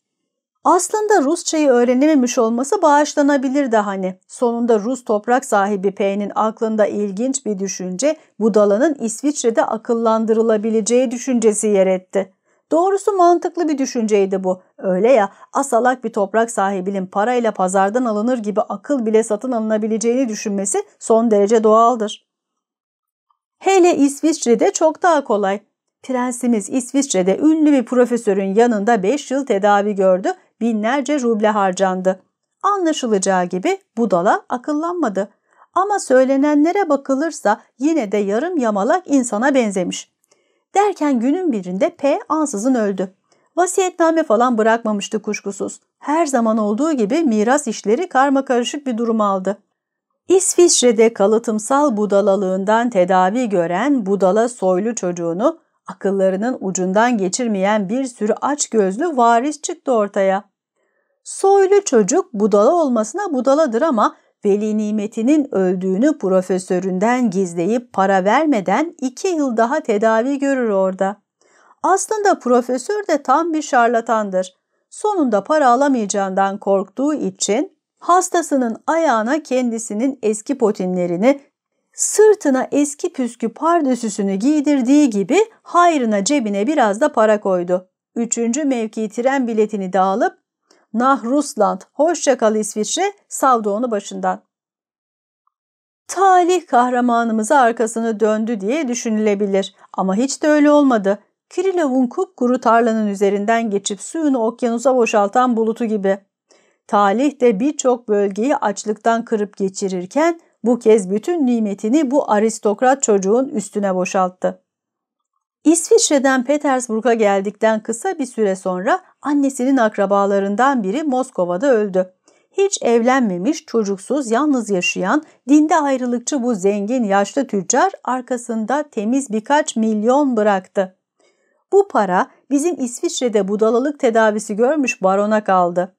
Aslında Rusçayı öğrenememiş olması bağışlanabilirdi hani. Sonunda Rus toprak sahibi P'nin aklında ilginç bir düşünce budalanın İsviçre'de akıllandırılabileceği düşüncesi yer etti. Doğrusu mantıklı bir düşünceydi bu. Öyle ya asalak bir toprak sahibinin parayla pazardan alınır gibi akıl bile satın alınabileceğini düşünmesi son derece doğaldır. Hele İsviçre'de çok daha kolay. Prensimiz İsviçre'de ünlü bir profesörün yanında 5 yıl tedavi gördü, binlerce ruble harcandı. Anlaşılacağı gibi budala akıllanmadı. Ama söylenenlere bakılırsa yine de yarım yamalak insana benzemiş. Derken günün birinde P ansızın öldü. Vasiyetname falan bırakmamıştı kuşkusuz. Her zaman olduğu gibi miras işleri karma karışık bir durum aldı. İsviçre'de kalıtımsal budalalığından tedavi gören budala soylu çocuğunu akıllarının ucundan geçirmeyen bir sürü aç gözlü varis çıktı ortaya. Soylu çocuk budala olmasına budaladır ama veli nimetinin öldüğünü profesöründen gizleyip para vermeden iki yıl daha tedavi görür orada. Aslında profesör de tam bir şarlatandır. Sonunda para alamayacağından korktuğu için hastasının ayağına kendisinin eski potinlerini, sırtına eski püskü pardesüsünü giydirdiği gibi hayrına cebine biraz da para koydu. Üçüncü mevki tren biletini de alıp Nah Rusland, hoşçakal İsviçre, Savdu onu başından. Talih kahramanımıza arkasını döndü diye düşünülebilir ama hiç de öyle olmadı. Kirilov'un kupkuru tarlanın üzerinden geçip suyunu okyanusa boşaltan bulutu gibi. Talih de birçok bölgeyi açlıktan kırıp geçirirken bu kez bütün nimetini bu aristokrat çocuğun üstüne boşalttı. İsviçre'den Petersburg'a geldikten kısa bir süre sonra Annesinin akrabalarından biri Moskova'da öldü. Hiç evlenmemiş, çocuksuz, yalnız yaşayan, dinde ayrılıkçı bu zengin yaşlı tüccar arkasında temiz birkaç milyon bıraktı. Bu para bizim İsviçre'de budalalık tedavisi görmüş barona kaldı.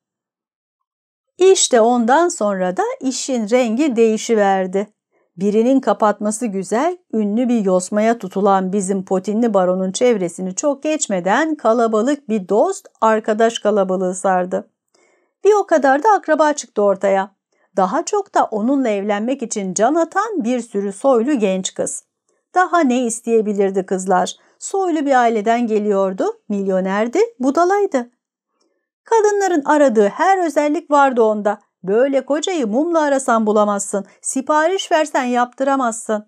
İşte ondan sonra da işin rengi değişiverdi birinin kapatması güzel, ünlü bir yosmaya tutulan bizim potinli baronun çevresini çok geçmeden kalabalık bir dost, arkadaş kalabalığı sardı. Bir o kadar da akraba çıktı ortaya. Daha çok da onunla evlenmek için can atan bir sürü soylu genç kız. Daha ne isteyebilirdi kızlar? Soylu bir aileden geliyordu, milyonerdi, budalaydı. Kadınların aradığı her özellik vardı onda. Böyle kocayı mumla arasan bulamazsın, sipariş versen yaptıramazsın.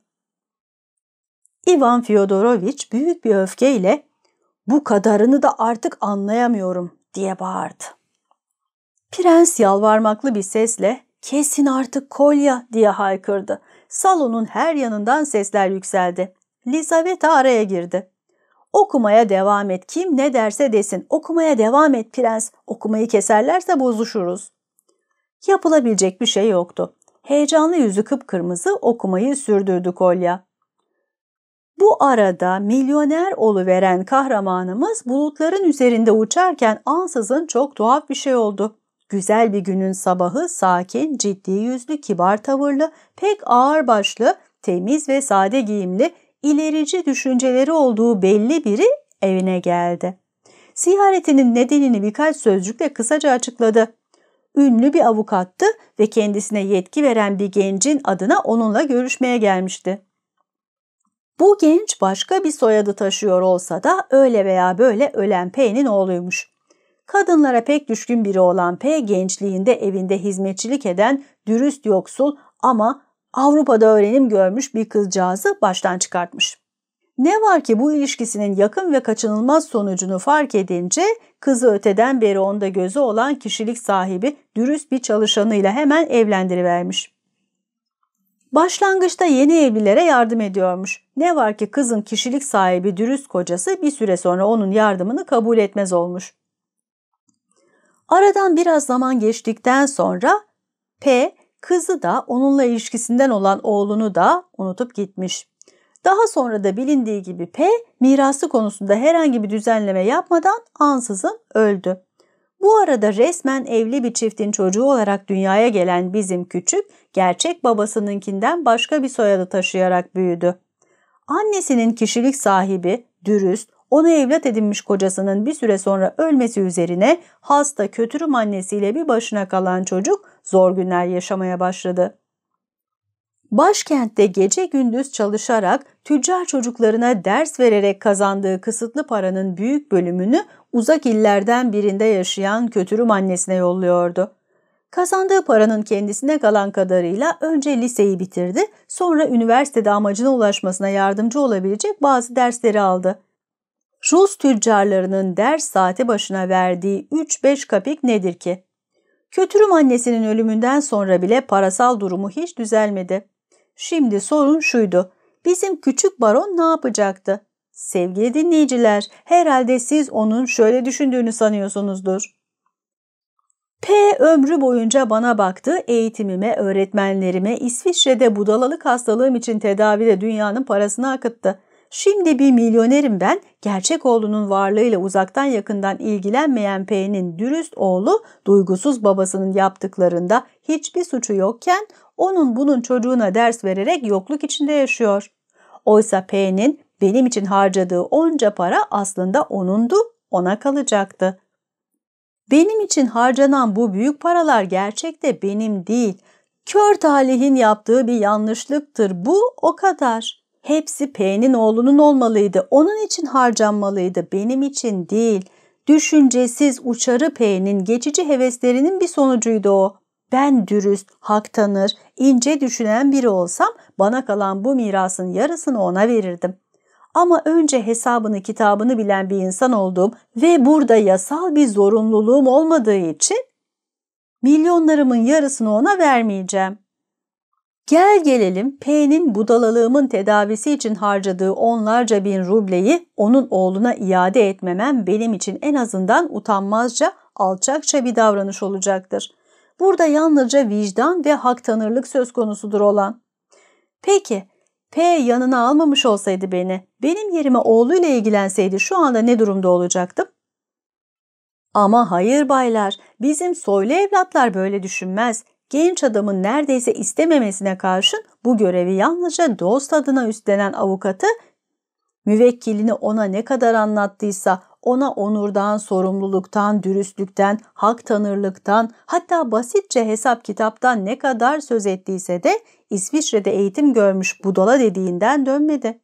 Ivan Fyodoroviç büyük bir öfkeyle bu kadarını da artık anlayamıyorum diye bağırdı. Prens yalvarmaklı bir sesle kesin artık kolya diye haykırdı. Salonun her yanından sesler yükseldi. Lizaveta araya girdi. Okumaya devam et kim ne derse desin okumaya devam et prens okumayı keserlerse bozuşuruz. Yapılabilecek bir şey yoktu. Heyecanlı yüzü kıpkırmızı okumayı sürdürdü Kolya. Bu arada milyoner oluveren kahramanımız bulutların üzerinde uçarken ansızın çok tuhaf bir şey oldu. Güzel bir günün sabahı sakin, ciddi yüzlü, kibar tavırlı, pek ağırbaşlı, temiz ve sade giyimli, ilerici düşünceleri olduğu belli biri evine geldi. Ziyaretinin nedenini birkaç sözcükle kısaca açıkladı ünlü bir avukattı ve kendisine yetki veren bir gencin adına onunla görüşmeye gelmişti. Bu genç başka bir soyadı taşıyor olsa da öyle veya böyle ölen P'nin oğluymuş. Kadınlara pek düşkün biri olan P gençliğinde evinde hizmetçilik eden dürüst yoksul ama Avrupa'da öğrenim görmüş bir kızcağızı baştan çıkartmış. Ne var ki bu ilişkisinin yakın ve kaçınılmaz sonucunu fark edince kızı öteden beri onda gözü olan kişilik sahibi dürüst bir çalışanıyla hemen evlendirivermiş. Başlangıçta yeni evlilere yardım ediyormuş. Ne var ki kızın kişilik sahibi dürüst kocası bir süre sonra onun yardımını kabul etmez olmuş. Aradan biraz zaman geçtikten sonra P kızı da onunla ilişkisinden olan oğlunu da unutup gitmiş. Daha sonra da bilindiği gibi P mirası konusunda herhangi bir düzenleme yapmadan ansızın öldü. Bu arada resmen evli bir çiftin çocuğu olarak dünyaya gelen bizim küçük gerçek babasınınkinden başka bir soyadı taşıyarak büyüdü. Annesinin kişilik sahibi, dürüst, onu evlat edinmiş kocasının bir süre sonra ölmesi üzerine hasta kötürüm annesiyle bir başına kalan çocuk zor günler yaşamaya başladı. Başkentte gece gündüz çalışarak tüccar çocuklarına ders vererek kazandığı kısıtlı paranın büyük bölümünü uzak illerden birinde yaşayan kötürüm annesine yolluyordu. Kazandığı paranın kendisine kalan kadarıyla önce liseyi bitirdi, sonra üniversitede amacına ulaşmasına yardımcı olabilecek bazı dersleri aldı. Rus tüccarlarının ders saati başına verdiği 3-5 kapik nedir ki? Kötürüm annesinin ölümünden sonra bile parasal durumu hiç düzelmedi. Şimdi sorun şuydu. Bizim küçük baron ne yapacaktı? Sevgili dinleyiciler, herhalde siz onun şöyle düşündüğünü sanıyorsunuzdur. P ömrü boyunca bana baktı, eğitimime, öğretmenlerime, İsviçre'de budalalık hastalığım için tedavide dünyanın parasını akıttı. Şimdi bir milyonerim ben, gerçek oğlunun varlığıyla uzaktan yakından ilgilenmeyen P'nin dürüst oğlu, duygusuz babasının yaptıklarında hiçbir suçu yokken onun bunun çocuğuna ders vererek yokluk içinde yaşıyor. Oysa P'nin benim için harcadığı onca para aslında onundu, ona kalacaktı. Benim için harcanan bu büyük paralar gerçekte benim değil, kör talihin yaptığı bir yanlışlıktır bu o kadar. Hepsi P'nin oğlunun olmalıydı, onun için harcanmalıydı, benim için değil. Düşüncesiz uçarı P'nin geçici heveslerinin bir sonucuydu o ben dürüst, hak tanır, ince düşünen biri olsam bana kalan bu mirasın yarısını ona verirdim. Ama önce hesabını kitabını bilen bir insan olduğum ve burada yasal bir zorunluluğum olmadığı için milyonlarımın yarısını ona vermeyeceğim. Gel gelelim P'nin budalalığımın tedavisi için harcadığı onlarca bin rubleyi onun oğluna iade etmemem benim için en azından utanmazca, alçakça bir davranış olacaktır. Burada yalnızca vicdan ve hak tanırlık söz konusudur olan. Peki P yanına almamış olsaydı beni, benim yerime oğluyla ilgilenseydi şu anda ne durumda olacaktım? Ama hayır baylar, bizim soylu evlatlar böyle düşünmez. Genç adamın neredeyse istememesine karşın bu görevi yalnızca dost adına üstlenen avukatı, müvekkilini ona ne kadar anlattıysa ona onurdan, sorumluluktan, dürüstlükten, hak tanırlıktan, hatta basitçe hesap kitaptan ne kadar söz ettiyse de İsviçre'de eğitim görmüş budala dediğinden dönmedi.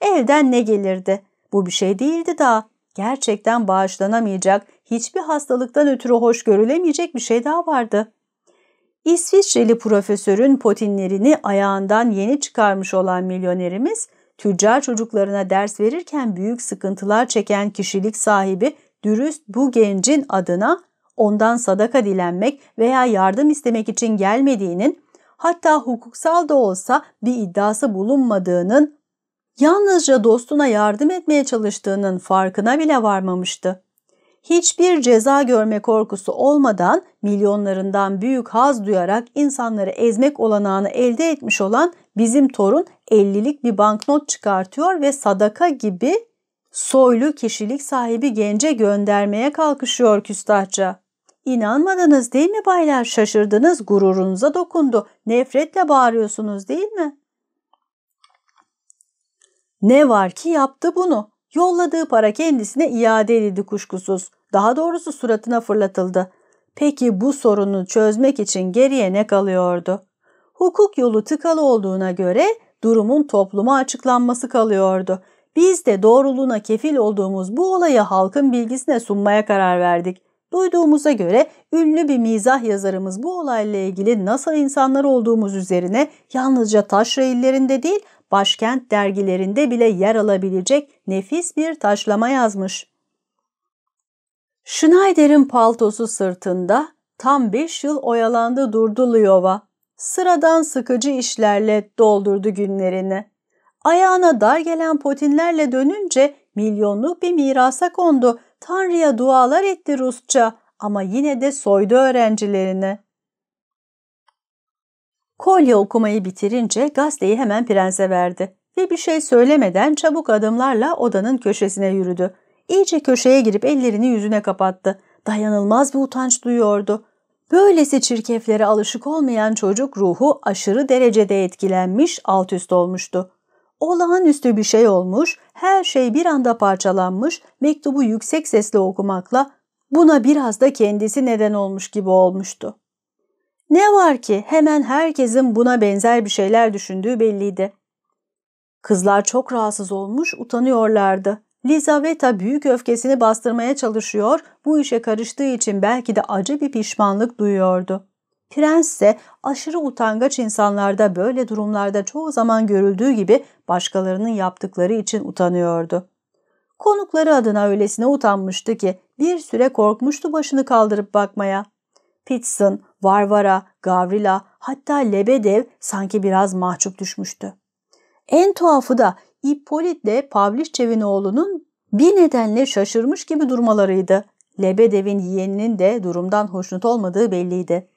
Evden ne gelirdi? Bu bir şey değildi daha. Gerçekten bağışlanamayacak, hiçbir hastalıktan ötürü hoş görülemeyecek bir şey daha vardı. İsviçreli profesörün potinlerini ayağından yeni çıkarmış olan milyonerimiz tüccar çocuklarına ders verirken büyük sıkıntılar çeken kişilik sahibi dürüst bu gencin adına ondan sadaka dilenmek veya yardım istemek için gelmediğinin hatta hukuksal da olsa bir iddiası bulunmadığının yalnızca dostuna yardım etmeye çalıştığının farkına bile varmamıştı hiçbir ceza görme korkusu olmadan milyonlarından büyük haz duyarak insanları ezmek olanağını elde etmiş olan bizim torun 50'lik bir banknot çıkartıyor ve sadaka gibi soylu kişilik sahibi gence göndermeye kalkışıyor küstahça. İnanmadınız değil mi baylar? Şaşırdınız, gururunuza dokundu. Nefretle bağırıyorsunuz değil mi? Ne var ki yaptı bunu? Yolladığı para kendisine iade edildi kuşkusuz. Daha doğrusu suratına fırlatıldı. Peki bu sorunu çözmek için geriye ne kalıyordu? Hukuk yolu tıkalı olduğuna göre durumun topluma açıklanması kalıyordu. Biz de doğruluğuna kefil olduğumuz bu olayı halkın bilgisine sunmaya karar verdik. Duyduğumuza göre ünlü bir mizah yazarımız bu olayla ilgili nasıl insanlar olduğumuz üzerine yalnızca taş reillerinde değil başkent dergilerinde bile yer alabilecek nefis bir taşlama yazmış. Schneider'in paltosu sırtında tam beş yıl oyalandı durdu Lyova. Sıradan sıkıcı işlerle doldurdu günlerini. Ayağına dar gelen potinlerle dönünce milyonluk bir mirasa kondu. Tanrı'ya dualar etti Rusça ama yine de soydu öğrencilerini. Kolye okumayı bitirince gazeteyi hemen prense verdi ve bir şey söylemeden çabuk adımlarla odanın köşesine yürüdü. İyice köşeye girip ellerini yüzüne kapattı. Dayanılmaz bir utanç duyuyordu. Böylesi çirkeflere alışık olmayan çocuk ruhu aşırı derecede etkilenmiş, alt üst olmuştu. Olağanüstü bir şey olmuş, her şey bir anda parçalanmış, mektubu yüksek sesle okumakla buna biraz da kendisi neden olmuş gibi olmuştu. Ne var ki hemen herkesin buna benzer bir şeyler düşündüğü belliydi. Kızlar çok rahatsız olmuş, utanıyorlardı. Lizaveta büyük öfkesini bastırmaya çalışıyor, bu işe karıştığı için belki de acı bir pişmanlık duyuyordu. Prens ise aşırı utangaç insanlarda böyle durumlarda çoğu zaman görüldüğü gibi başkalarının yaptıkları için utanıyordu. Konukları adına öylesine utanmıştı ki bir süre korkmuştu başını kaldırıp bakmaya. Pitson, Varvara, Gavrila hatta Lebedev sanki biraz mahcup düşmüştü. En tuhafı da İppolit İppolit'le Pavliçev'in oğlunun bir nedenle şaşırmış gibi durmalarıydı. Lebedev'in yeğeninin de durumdan hoşnut olmadığı belliydi.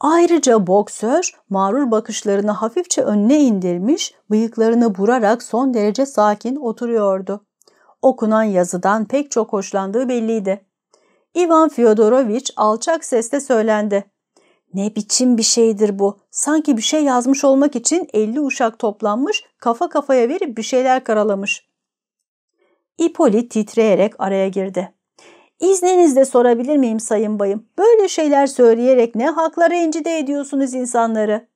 Ayrıca boksör mağrur bakışlarını hafifçe önüne indirmiş, bıyıklarını burarak son derece sakin oturuyordu. Okunan yazıdan pek çok hoşlandığı belliydi. Ivan Fyodorovich alçak sesle söylendi. Ne biçim bir şeydir bu? Sanki bir şey yazmış olmak için elli uşak toplanmış, kafa kafaya verip bir şeyler karalamış. İpoli titreyerek araya girdi. İzninizle sorabilir miyim sayın bayım? Böyle şeyler söyleyerek ne haklara incide ediyorsunuz insanları?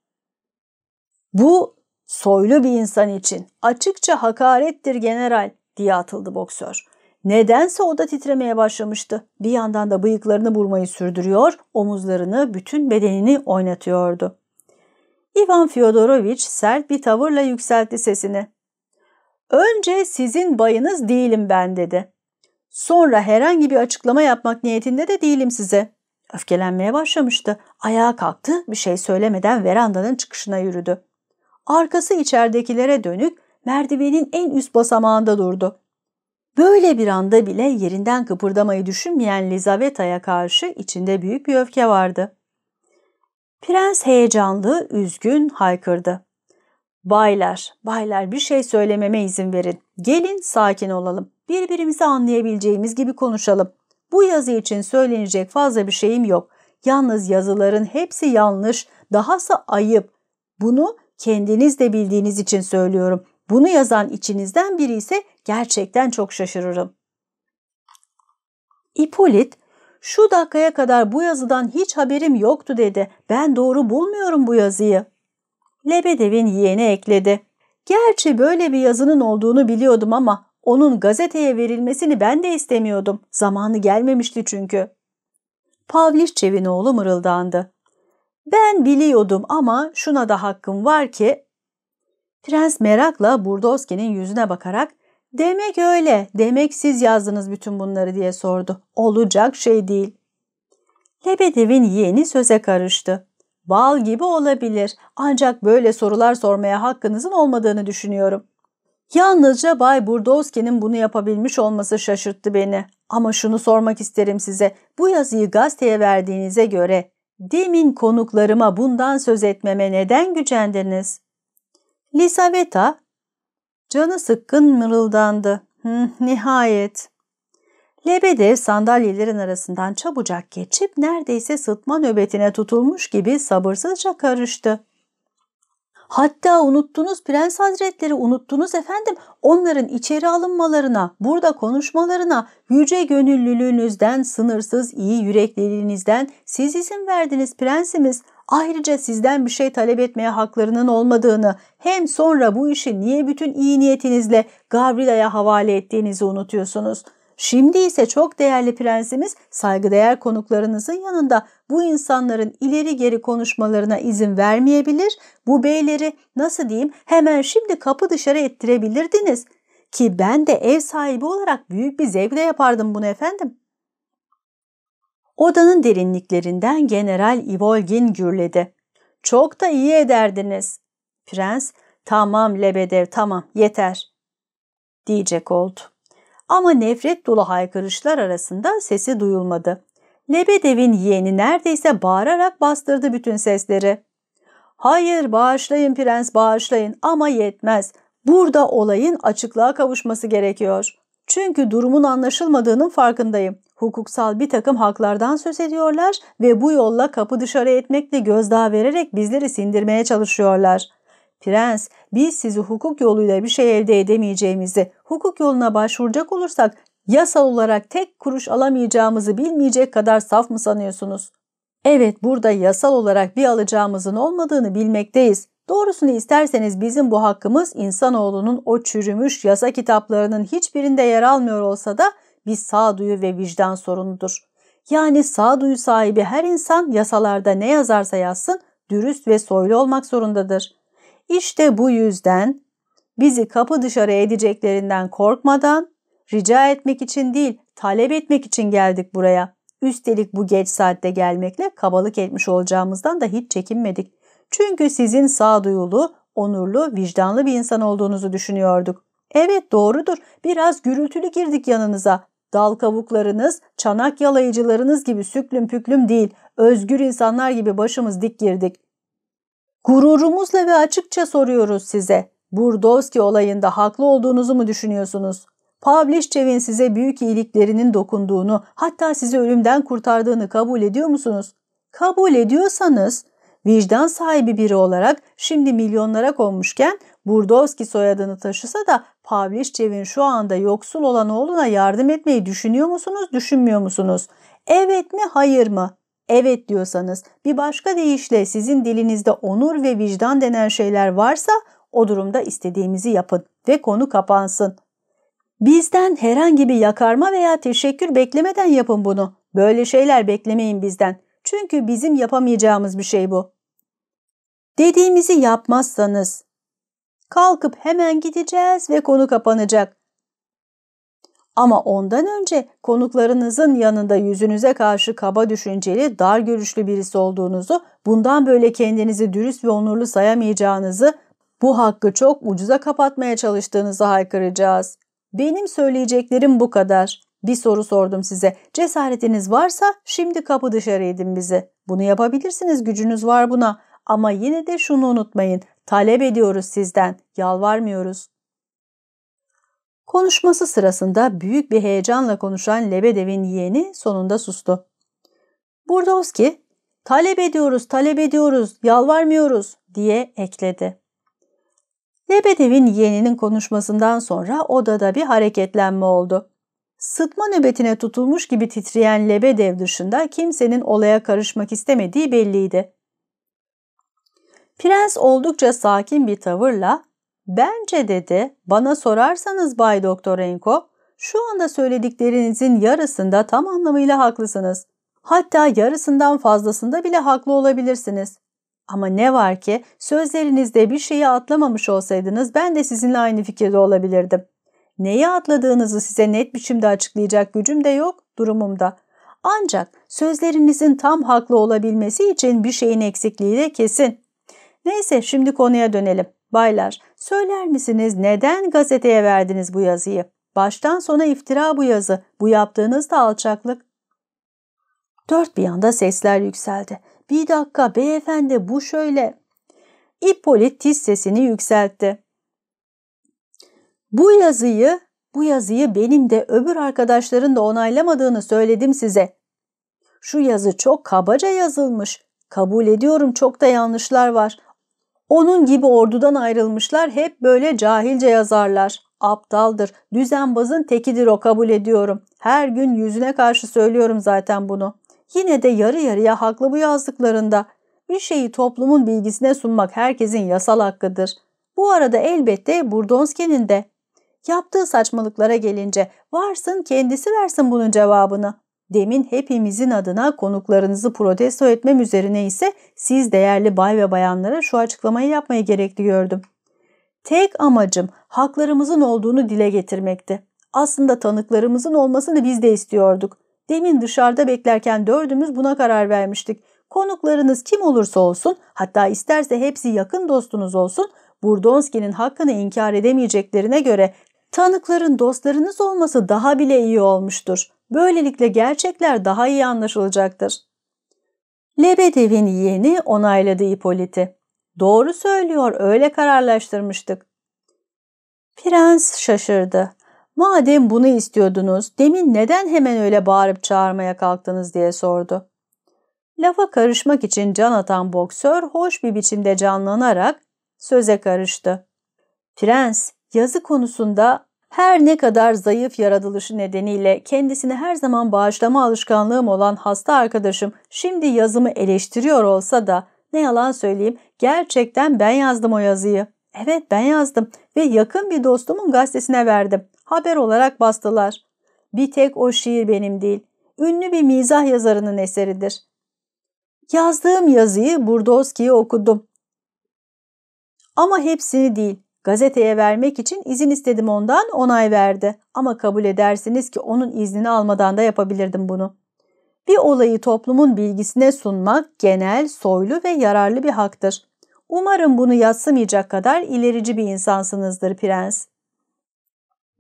Bu soylu bir insan için açıkça hakarettir general diye atıldı boksör. Nedense o da titremeye başlamıştı. Bir yandan da bıyıklarını vurmayı sürdürüyor, omuzlarını, bütün bedenini oynatıyordu. Ivan Fyodoroviç sert bir tavırla yükseltti sesini. Önce sizin bayınız değilim ben dedi. Sonra herhangi bir açıklama yapmak niyetinde de değilim size. Öfkelenmeye başlamıştı. Ayağa kalktı, bir şey söylemeden verandanın çıkışına yürüdü. Arkası içeridekilere dönük merdivenin en üst basamağında durdu. Böyle bir anda bile yerinden kıpırdamayı düşünmeyen Lizaveta'ya karşı içinde büyük bir öfke vardı. Prens heyecanlı, üzgün haykırdı. Baylar, baylar bir şey söylememe izin verin. Gelin sakin olalım. Birbirimizi anlayabileceğimiz gibi konuşalım. Bu yazı için söylenecek fazla bir şeyim yok. Yalnız yazıların hepsi yanlış, dahası ayıp. Bunu kendiniz de bildiğiniz için söylüyorum. Bunu yazan içinizden biri ise gerçekten çok şaşırırım. İpolit, şu dakikaya kadar bu yazıdan hiç haberim yoktu dedi. Ben doğru bulmuyorum bu yazıyı. Lebedev'in yeğeni ekledi. Gerçi böyle bir yazının olduğunu biliyordum ama onun gazeteye verilmesini ben de istemiyordum. Zamanı gelmemişti çünkü. Pavliş oğlu mırıldandı. Ben biliyordum ama şuna da hakkım var ki Prens merakla Burdovski'nin yüzüne bakarak ''Demek öyle, demek siz yazdınız bütün bunları.'' diye sordu. ''Olacak şey değil.'' Lebedev'in yeğeni söze karıştı. ''Bal gibi olabilir ancak böyle sorular sormaya hakkınızın olmadığını düşünüyorum.'' Yalnızca Bay Burdovski'nin bunu yapabilmiş olması şaşırttı beni. Ama şunu sormak isterim size. Bu yazıyı gazeteye verdiğinize göre demin konuklarıma bundan söz etmeme neden gücendiniz? Lisaveta canı sıkkın mırıldandı. nihayet. Lebedev sandalyelerin arasından çabucak geçip neredeyse sıtma nöbetine tutulmuş gibi sabırsızca karıştı. Hatta unuttunuz prens hazretleri, unuttunuz efendim onların içeri alınmalarına, burada konuşmalarına, yüce gönüllülüğünüzden, sınırsız iyi yürekliliğinizden siz izin verdiniz prensimiz. Ayrıca sizden bir şey talep etmeye haklarının olmadığını hem sonra bu işi niye bütün iyi niyetinizle Gavrila'ya havale ettiğinizi unutuyorsunuz. Şimdi ise çok değerli prensimiz saygıdeğer konuklarınızın yanında bu insanların ileri geri konuşmalarına izin vermeyebilir. Bu beyleri nasıl diyeyim hemen şimdi kapı dışarı ettirebilirdiniz. Ki ben de ev sahibi olarak büyük bir zevkle yapardım bunu efendim. Odanın derinliklerinden General Ivolgin gürledi. Çok da iyi ederdiniz. Prens, tamam Lebedev tamam yeter diyecek oldu. Ama nefret dolu haykırışlar arasında sesi duyulmadı. Lebedev'in yeğeni neredeyse bağırarak bastırdı bütün sesleri. Hayır bağışlayın prens bağışlayın ama yetmez. Burada olayın açıklığa kavuşması gerekiyor. Çünkü durumun anlaşılmadığının farkındayım hukuksal bir takım haklardan söz ediyorlar ve bu yolla kapı dışarı etmekle gözdağı vererek bizleri sindirmeye çalışıyorlar. Prens, biz sizi hukuk yoluyla bir şey elde edemeyeceğimizi, hukuk yoluna başvuracak olursak yasal olarak tek kuruş alamayacağımızı bilmeyecek kadar saf mı sanıyorsunuz? Evet burada yasal olarak bir alacağımızın olmadığını bilmekteyiz. Doğrusunu isterseniz bizim bu hakkımız insanoğlunun o çürümüş yasa kitaplarının hiçbirinde yer almıyor olsa da bir sağduyu ve vicdan sorunudur. Yani sağduyu sahibi her insan yasalarda ne yazarsa yazsın dürüst ve soylu olmak zorundadır. İşte bu yüzden bizi kapı dışarı edeceklerinden korkmadan rica etmek için değil talep etmek için geldik buraya. Üstelik bu geç saatte gelmekle kabalık etmiş olacağımızdan da hiç çekinmedik. Çünkü sizin sağduyulu, onurlu, vicdanlı bir insan olduğunuzu düşünüyorduk. Evet doğrudur biraz gürültülü girdik yanınıza Dal kavuklarınız, çanak yalayıcılarınız gibi süklüm püklüm değil, özgür insanlar gibi başımız dik girdik. Gururumuzla ve açıkça soruyoruz size. Burdovski olayında haklı olduğunuzu mu düşünüyorsunuz? Pavlişçev'in size büyük iyiliklerinin dokunduğunu, hatta sizi ölümden kurtardığını kabul ediyor musunuz? Kabul ediyorsanız, vicdan sahibi biri olarak şimdi milyonlara konmuşken Burdovski soyadını taşısa da Pavliççev'in şu anda yoksul olan oğluna yardım etmeyi düşünüyor musunuz, düşünmüyor musunuz? Evet mi, hayır mı? Evet diyorsanız bir başka deyişle sizin dilinizde onur ve vicdan denen şeyler varsa o durumda istediğimizi yapın ve konu kapansın. Bizden herhangi bir yakarma veya teşekkür beklemeden yapın bunu. Böyle şeyler beklemeyin bizden. Çünkü bizim yapamayacağımız bir şey bu. Dediğimizi yapmazsanız Kalkıp hemen gideceğiz ve konu kapanacak. Ama ondan önce konuklarınızın yanında yüzünüze karşı kaba düşünceli, dar görüşlü birisi olduğunuzu, bundan böyle kendinizi dürüst ve onurlu sayamayacağınızı, bu hakkı çok ucuza kapatmaya çalıştığınızı haykıracağız. Benim söyleyeceklerim bu kadar. Bir soru sordum size. Cesaretiniz varsa şimdi kapı dışarı edin bizi. Bunu yapabilirsiniz, gücünüz var buna. Ama yine de şunu unutmayın. Talep ediyoruz sizden, yalvarmıyoruz. Konuşması sırasında büyük bir heyecanla konuşan Lebedev'in yeğeni sonunda sustu. Burdovski, talep ediyoruz, talep ediyoruz, yalvarmıyoruz diye ekledi. Lebedev'in yeğeninin konuşmasından sonra odada bir hareketlenme oldu. Sıtma nöbetine tutulmuş gibi titreyen Lebedev dışında kimsenin olaya karışmak istemediği belliydi. Prens oldukça sakin bir tavırla bence dedi bana sorarsanız Bay Doktor Enko şu anda söylediklerinizin yarısında tam anlamıyla haklısınız. Hatta yarısından fazlasında bile haklı olabilirsiniz. Ama ne var ki sözlerinizde bir şeyi atlamamış olsaydınız ben de sizinle aynı fikirde olabilirdim. Neyi atladığınızı size net biçimde açıklayacak gücüm de yok durumumda. Ancak sözlerinizin tam haklı olabilmesi için bir şeyin eksikliği de kesin. Neyse şimdi konuya dönelim. Baylar, söyler misiniz neden gazeteye verdiniz bu yazıyı? Baştan sona iftira bu yazı. Bu yaptığınız da alçaklık. Dört bir yanda sesler yükseldi. Bir dakika beyefendi bu şöyle. İpolit tiz sesini yükseltti. Bu yazıyı, bu yazıyı benim de öbür arkadaşların da onaylamadığını söyledim size. Şu yazı çok kabaca yazılmış. Kabul ediyorum çok da yanlışlar var onun gibi ordudan ayrılmışlar hep böyle cahilce yazarlar. Aptaldır, düzenbazın tekidir o kabul ediyorum. Her gün yüzüne karşı söylüyorum zaten bunu. Yine de yarı yarıya haklı bu yazdıklarında. Bir şeyi toplumun bilgisine sunmak herkesin yasal hakkıdır. Bu arada elbette Burdonski'nin de. Yaptığı saçmalıklara gelince varsın kendisi versin bunun cevabını. Demin hepimizin adına konuklarınızı protesto etmem üzerine ise siz değerli bay ve bayanlara şu açıklamayı yapmaya gerekli gördüm. Tek amacım haklarımızın olduğunu dile getirmekti. Aslında tanıklarımızın olmasını biz de istiyorduk. Demin dışarıda beklerken dördümüz buna karar vermiştik. Konuklarınız kim olursa olsun, hatta isterse hepsi yakın dostunuz olsun, Burdonski'nin hakkını inkar edemeyeceklerine göre Tanıkların dostlarınız olması daha bile iyi olmuştur. Böylelikle gerçekler daha iyi anlaşılacaktır. Lebedev'in yeğeni onayladı Hipolit'i. Doğru söylüyor, öyle kararlaştırmıştık. Prens şaşırdı. Madem bunu istiyordunuz, demin neden hemen öyle bağırıp çağırmaya kalktınız diye sordu. Lafa karışmak için can atan boksör hoş bir biçimde canlanarak söze karıştı. Prens, yazı konusunda her ne kadar zayıf yaratılışı nedeniyle kendisini her zaman bağışlama alışkanlığım olan hasta arkadaşım şimdi yazımı eleştiriyor olsa da ne yalan söyleyeyim gerçekten ben yazdım o yazıyı. Evet ben yazdım ve yakın bir dostumun gazetesine verdim. Haber olarak bastılar. Bir tek o şiir benim değil. Ünlü bir mizah yazarının eseridir. Yazdığım yazıyı Burdowski'ye okudum. Ama hepsini değil. Gazeteye vermek için izin istedim ondan onay verdi. Ama kabul edersiniz ki onun iznini almadan da yapabilirdim bunu. Bir olayı toplumun bilgisine sunmak genel, soylu ve yararlı bir haktır. Umarım bunu yatsımayacak kadar ilerici bir insansınızdır prens.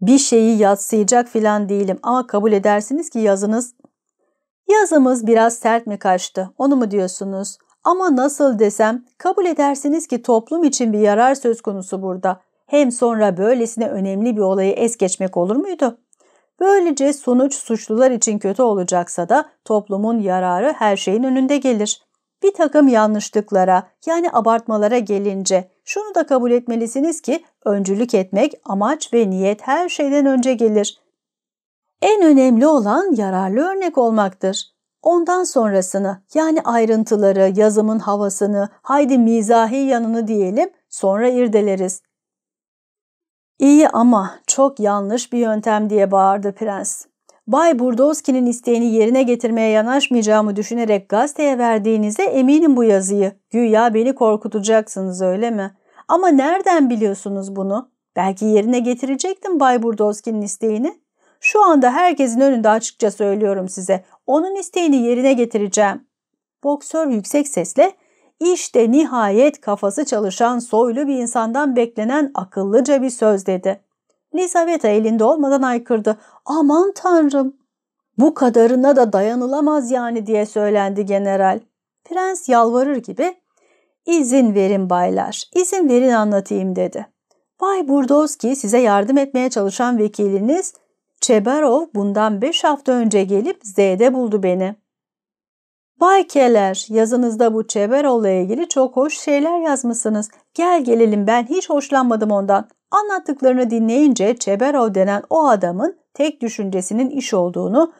Bir şeyi yatsıyacak filan değilim ama kabul edersiniz ki yazınız... Yazımız biraz sert mi kaçtı onu mu diyorsunuz? Ama nasıl desem kabul edersiniz ki toplum için bir yarar söz konusu burada. Hem sonra böylesine önemli bir olayı es geçmek olur muydu? Böylece sonuç suçlular için kötü olacaksa da toplumun yararı her şeyin önünde gelir. Bir takım yanlışlıklara yani abartmalara gelince şunu da kabul etmelisiniz ki öncülük etmek amaç ve niyet her şeyden önce gelir. En önemli olan yararlı örnek olmaktır. Ondan sonrasını yani ayrıntıları, yazımın havasını, haydi mizahi yanını diyelim sonra irdeleriz. İyi ama çok yanlış bir yöntem diye bağırdı prens. Bay Burdowski'nin isteğini yerine getirmeye yanaşmayacağımı düşünerek gazeteye verdiğinize eminim bu yazıyı. Güya beni korkutacaksınız öyle mi? Ama nereden biliyorsunuz bunu? Belki yerine getirecektim Bay Burdowski'nin isteğini. Şu anda herkesin önünde açıkça söylüyorum size. Onun isteğini yerine getireceğim. Boksör yüksek sesle işte nihayet kafası çalışan soylu bir insandan beklenen akıllıca bir söz dedi. Lisaveta elinde olmadan aykırdı. Aman tanrım! Bu kadarına da dayanılamaz yani diye söylendi general. Prens yalvarır gibi izin verin baylar, izin verin anlatayım dedi. Bay Burdowski size yardım etmeye çalışan vekiliniz Çebarov bundan beş hafta önce gelip Z'de buldu beni. Bay Keller, yazınızda bu Çebarov'la ilgili çok hoş şeyler yazmışsınız. Gel gelelim ben hiç hoşlanmadım ondan. Anlattıklarını dinleyince Çebarov denen o adamın tek düşüncesinin iş olduğunu,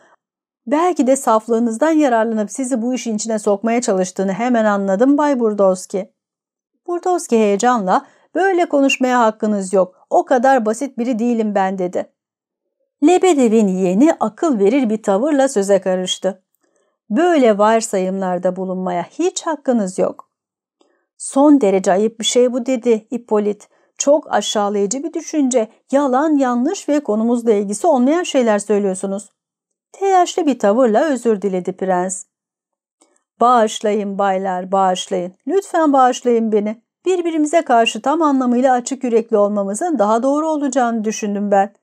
belki de saflığınızdan yararlanıp sizi bu işin içine sokmaya çalıştığını hemen anladım Bay Burdowski. Burdowski heyecanla böyle konuşmaya hakkınız yok. O kadar basit biri değilim ben dedi. Lebedev'in yeni akıl verir bir tavırla söze karıştı. Böyle varsayımlarda bulunmaya hiç hakkınız yok. Son derece ayıp bir şey bu dedi Hippolit. Çok aşağılayıcı bir düşünce, yalan, yanlış ve konumuzla ilgisi olmayan şeyler söylüyorsunuz. Telaşlı bir tavırla özür diledi prens. Bağışlayın baylar, bağışlayın. Lütfen bağışlayın beni. Birbirimize karşı tam anlamıyla açık yürekli olmamızın daha doğru olacağını düşündüm ben.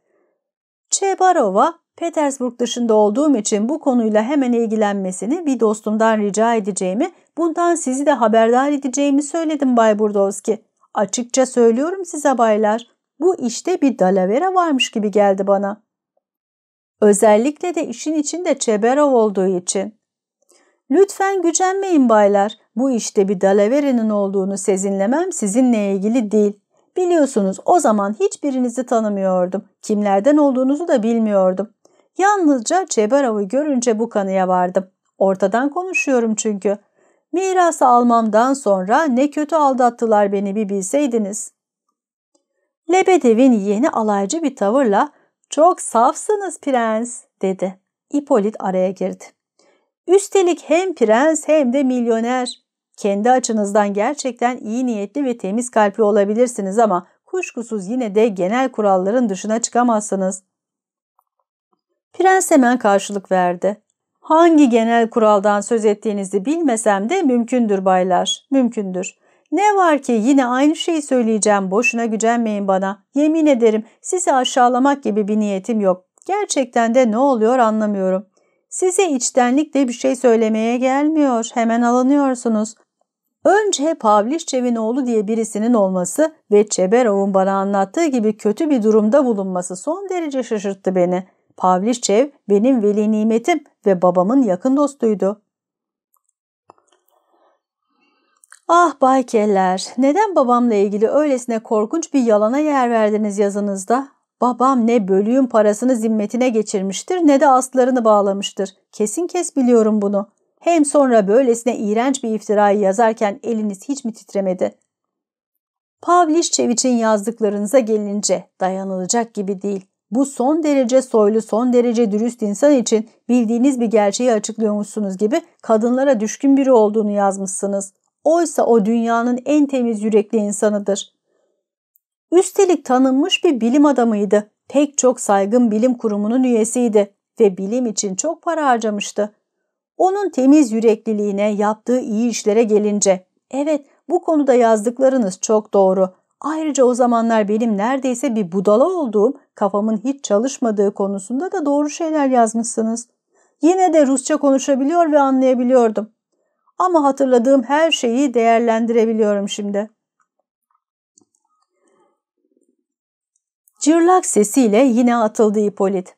Çebarova, Petersburg dışında olduğum için bu konuyla hemen ilgilenmesini bir dostumdan rica edeceğimi, bundan sizi de haberdar edeceğimi söyledim Bay Burdovski. Açıkça söylüyorum size baylar, bu işte bir dalavera varmış gibi geldi bana. Özellikle de işin içinde Çeberov olduğu için. Lütfen gücenmeyin baylar, bu işte bir dalaverenin olduğunu sezinlemem sizinle ilgili değil. Biliyorsunuz o zaman hiçbirinizi tanımıyordum. Kimlerden olduğunuzu da bilmiyordum. Yalnızca Çebarov'u görünce bu kanıya vardım. Ortadan konuşuyorum çünkü. Mirası almamdan sonra ne kötü aldattılar beni bir bilseydiniz. Lebedev'in yeni alaycı bir tavırla ''Çok safsınız prens'' dedi. İpolit araya girdi. Üstelik hem prens hem de milyoner. Kendi açınızdan gerçekten iyi niyetli ve temiz kalpli olabilirsiniz ama kuşkusuz yine de genel kuralların dışına çıkamazsınız. Prens hemen karşılık verdi. Hangi genel kuraldan söz ettiğinizi bilmesem de mümkündür baylar, mümkündür. Ne var ki yine aynı şeyi söyleyeceğim, boşuna gücenmeyin bana. Yemin ederim sizi aşağılamak gibi bir niyetim yok. Gerçekten de ne oluyor anlamıyorum. Size içtenlikle bir şey söylemeye gelmiyor, hemen alınıyorsunuz. Önce Pavlişçev'in oğlu diye birisinin olması ve Çeberov'un bana anlattığı gibi kötü bir durumda bulunması son derece şaşırttı beni. Pavlişçev benim veli nimetim ve babamın yakın dostuydu. Ah Baykeller, neden babamla ilgili öylesine korkunç bir yalana yer verdiniz yazınızda? Babam ne bölüğün parasını zimmetine geçirmiştir ne de aslarını bağlamıştır. Kesin kes biliyorum bunu. Hem sonra böylesine iğrenç bir iftirayı yazarken eliniz hiç mi titremedi? Pavlişçeviç'in yazdıklarınıza gelince dayanılacak gibi değil. Bu son derece soylu, son derece dürüst insan için bildiğiniz bir gerçeği açıklıyormuşsunuz gibi kadınlara düşkün biri olduğunu yazmışsınız. Oysa o dünyanın en temiz yürekli insanıdır. Üstelik tanınmış bir bilim adamıydı. Pek çok saygın bilim kurumunun üyesiydi ve bilim için çok para harcamıştı. Onun temiz yürekliliğine, yaptığı iyi işlere gelince, evet bu konuda yazdıklarınız çok doğru. Ayrıca o zamanlar benim neredeyse bir budala olduğum, kafamın hiç çalışmadığı konusunda da doğru şeyler yazmışsınız. Yine de Rusça konuşabiliyor ve anlayabiliyordum. Ama hatırladığım her şeyi değerlendirebiliyorum şimdi. Cırlak sesiyle yine atıldı Hipolit.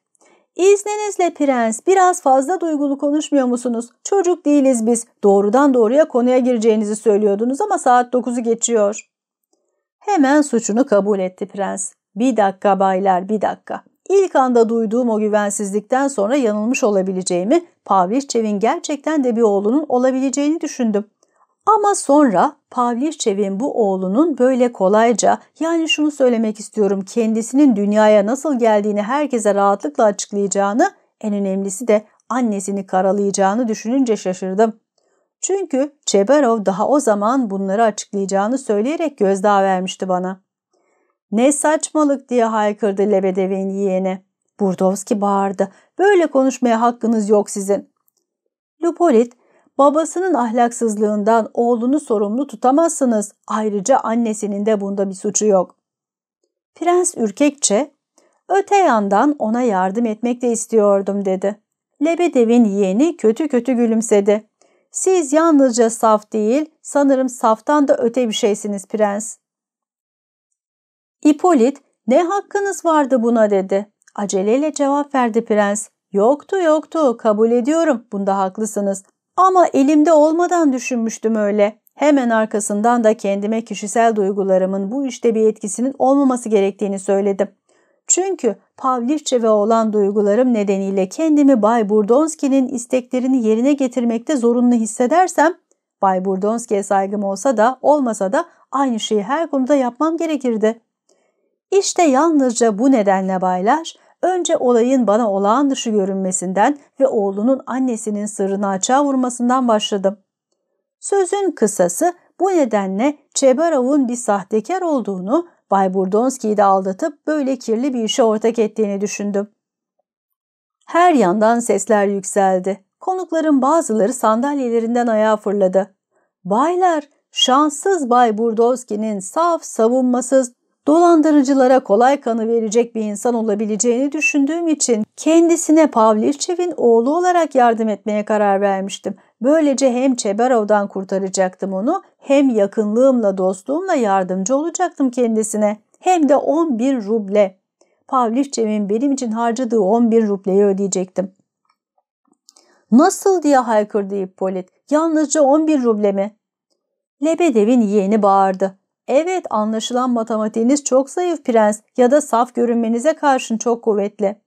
İzninizle prens biraz fazla duygulu konuşmuyor musunuz? Çocuk değiliz biz. Doğrudan doğruya konuya gireceğinizi söylüyordunuz ama saat 9'u geçiyor. Hemen suçunu kabul etti prens. Bir dakika baylar bir dakika. İlk anda duyduğum o güvensizlikten sonra yanılmış olabileceğimi, Pavliçev'in gerçekten de bir oğlunun olabileceğini düşündüm. Ama sonra Pavliçev'in bu oğlunun böyle kolayca yani şunu söylemek istiyorum kendisinin dünyaya nasıl geldiğini herkese rahatlıkla açıklayacağını en önemlisi de annesini karalayacağını düşününce şaşırdım. Çünkü Çeberov daha o zaman bunları açıklayacağını söyleyerek gözdağı vermişti bana. Ne saçmalık diye haykırdı Lebedev'in yeğeni. Burdovski bağırdı. Böyle konuşmaya hakkınız yok sizin. Lupolit Babasının ahlaksızlığından oğlunu sorumlu tutamazsınız. Ayrıca annesinin de bunda bir suçu yok. Prens ürkekçe, öte yandan ona yardım etmek de istiyordum dedi. Lebedev'in yeğeni kötü kötü gülümsedi. Siz yalnızca saf değil, sanırım saftan da öte bir şeysiniz prens. İpolit, ne hakkınız vardı buna dedi. Aceleyle cevap verdi prens. Yoktu yoktu, kabul ediyorum, bunda haklısınız. Ama elimde olmadan düşünmüştüm öyle. Hemen arkasından da kendime kişisel duygularımın bu işte bir etkisinin olmaması gerektiğini söyledim. Çünkü ve olan duygularım nedeniyle kendimi Bay Burdonski'nin isteklerini yerine getirmekte zorunlu hissedersem, Bay Burdonski'ye saygım olsa da olmasa da aynı şeyi her konuda yapmam gerekirdi. İşte yalnızca bu nedenle baylar, Önce olayın bana olağan dışı görünmesinden ve oğlunun annesinin sırrını açığa vurmasından başladım. Sözün kısası bu nedenle Çebarov'un bir sahtekar olduğunu, Bay Burdonski'yi de aldatıp böyle kirli bir işe ortak ettiğini düşündüm. Her yandan sesler yükseldi. Konukların bazıları sandalyelerinden ayağa fırladı. Baylar, şanssız Bay Burdonski'nin saf, savunmasız, dolandırıcılara kolay kanı verecek bir insan olabileceğini düşündüğüm için kendisine Pavlivçev'in oğlu olarak yardım etmeye karar vermiştim. Böylece hem Çeberov'dan kurtaracaktım onu hem yakınlığımla dostluğumla yardımcı olacaktım kendisine. Hem de 11 ruble. Pavlivçev'in benim için harcadığı 11 rubleyi ödeyecektim. Nasıl diye haykırdı Hippolit. Yalnızca 11 ruble mi? Lebedev'in yeğeni bağırdı. Evet anlaşılan matematiğiniz çok zayıf prens ya da saf görünmenize karşın çok kuvvetli.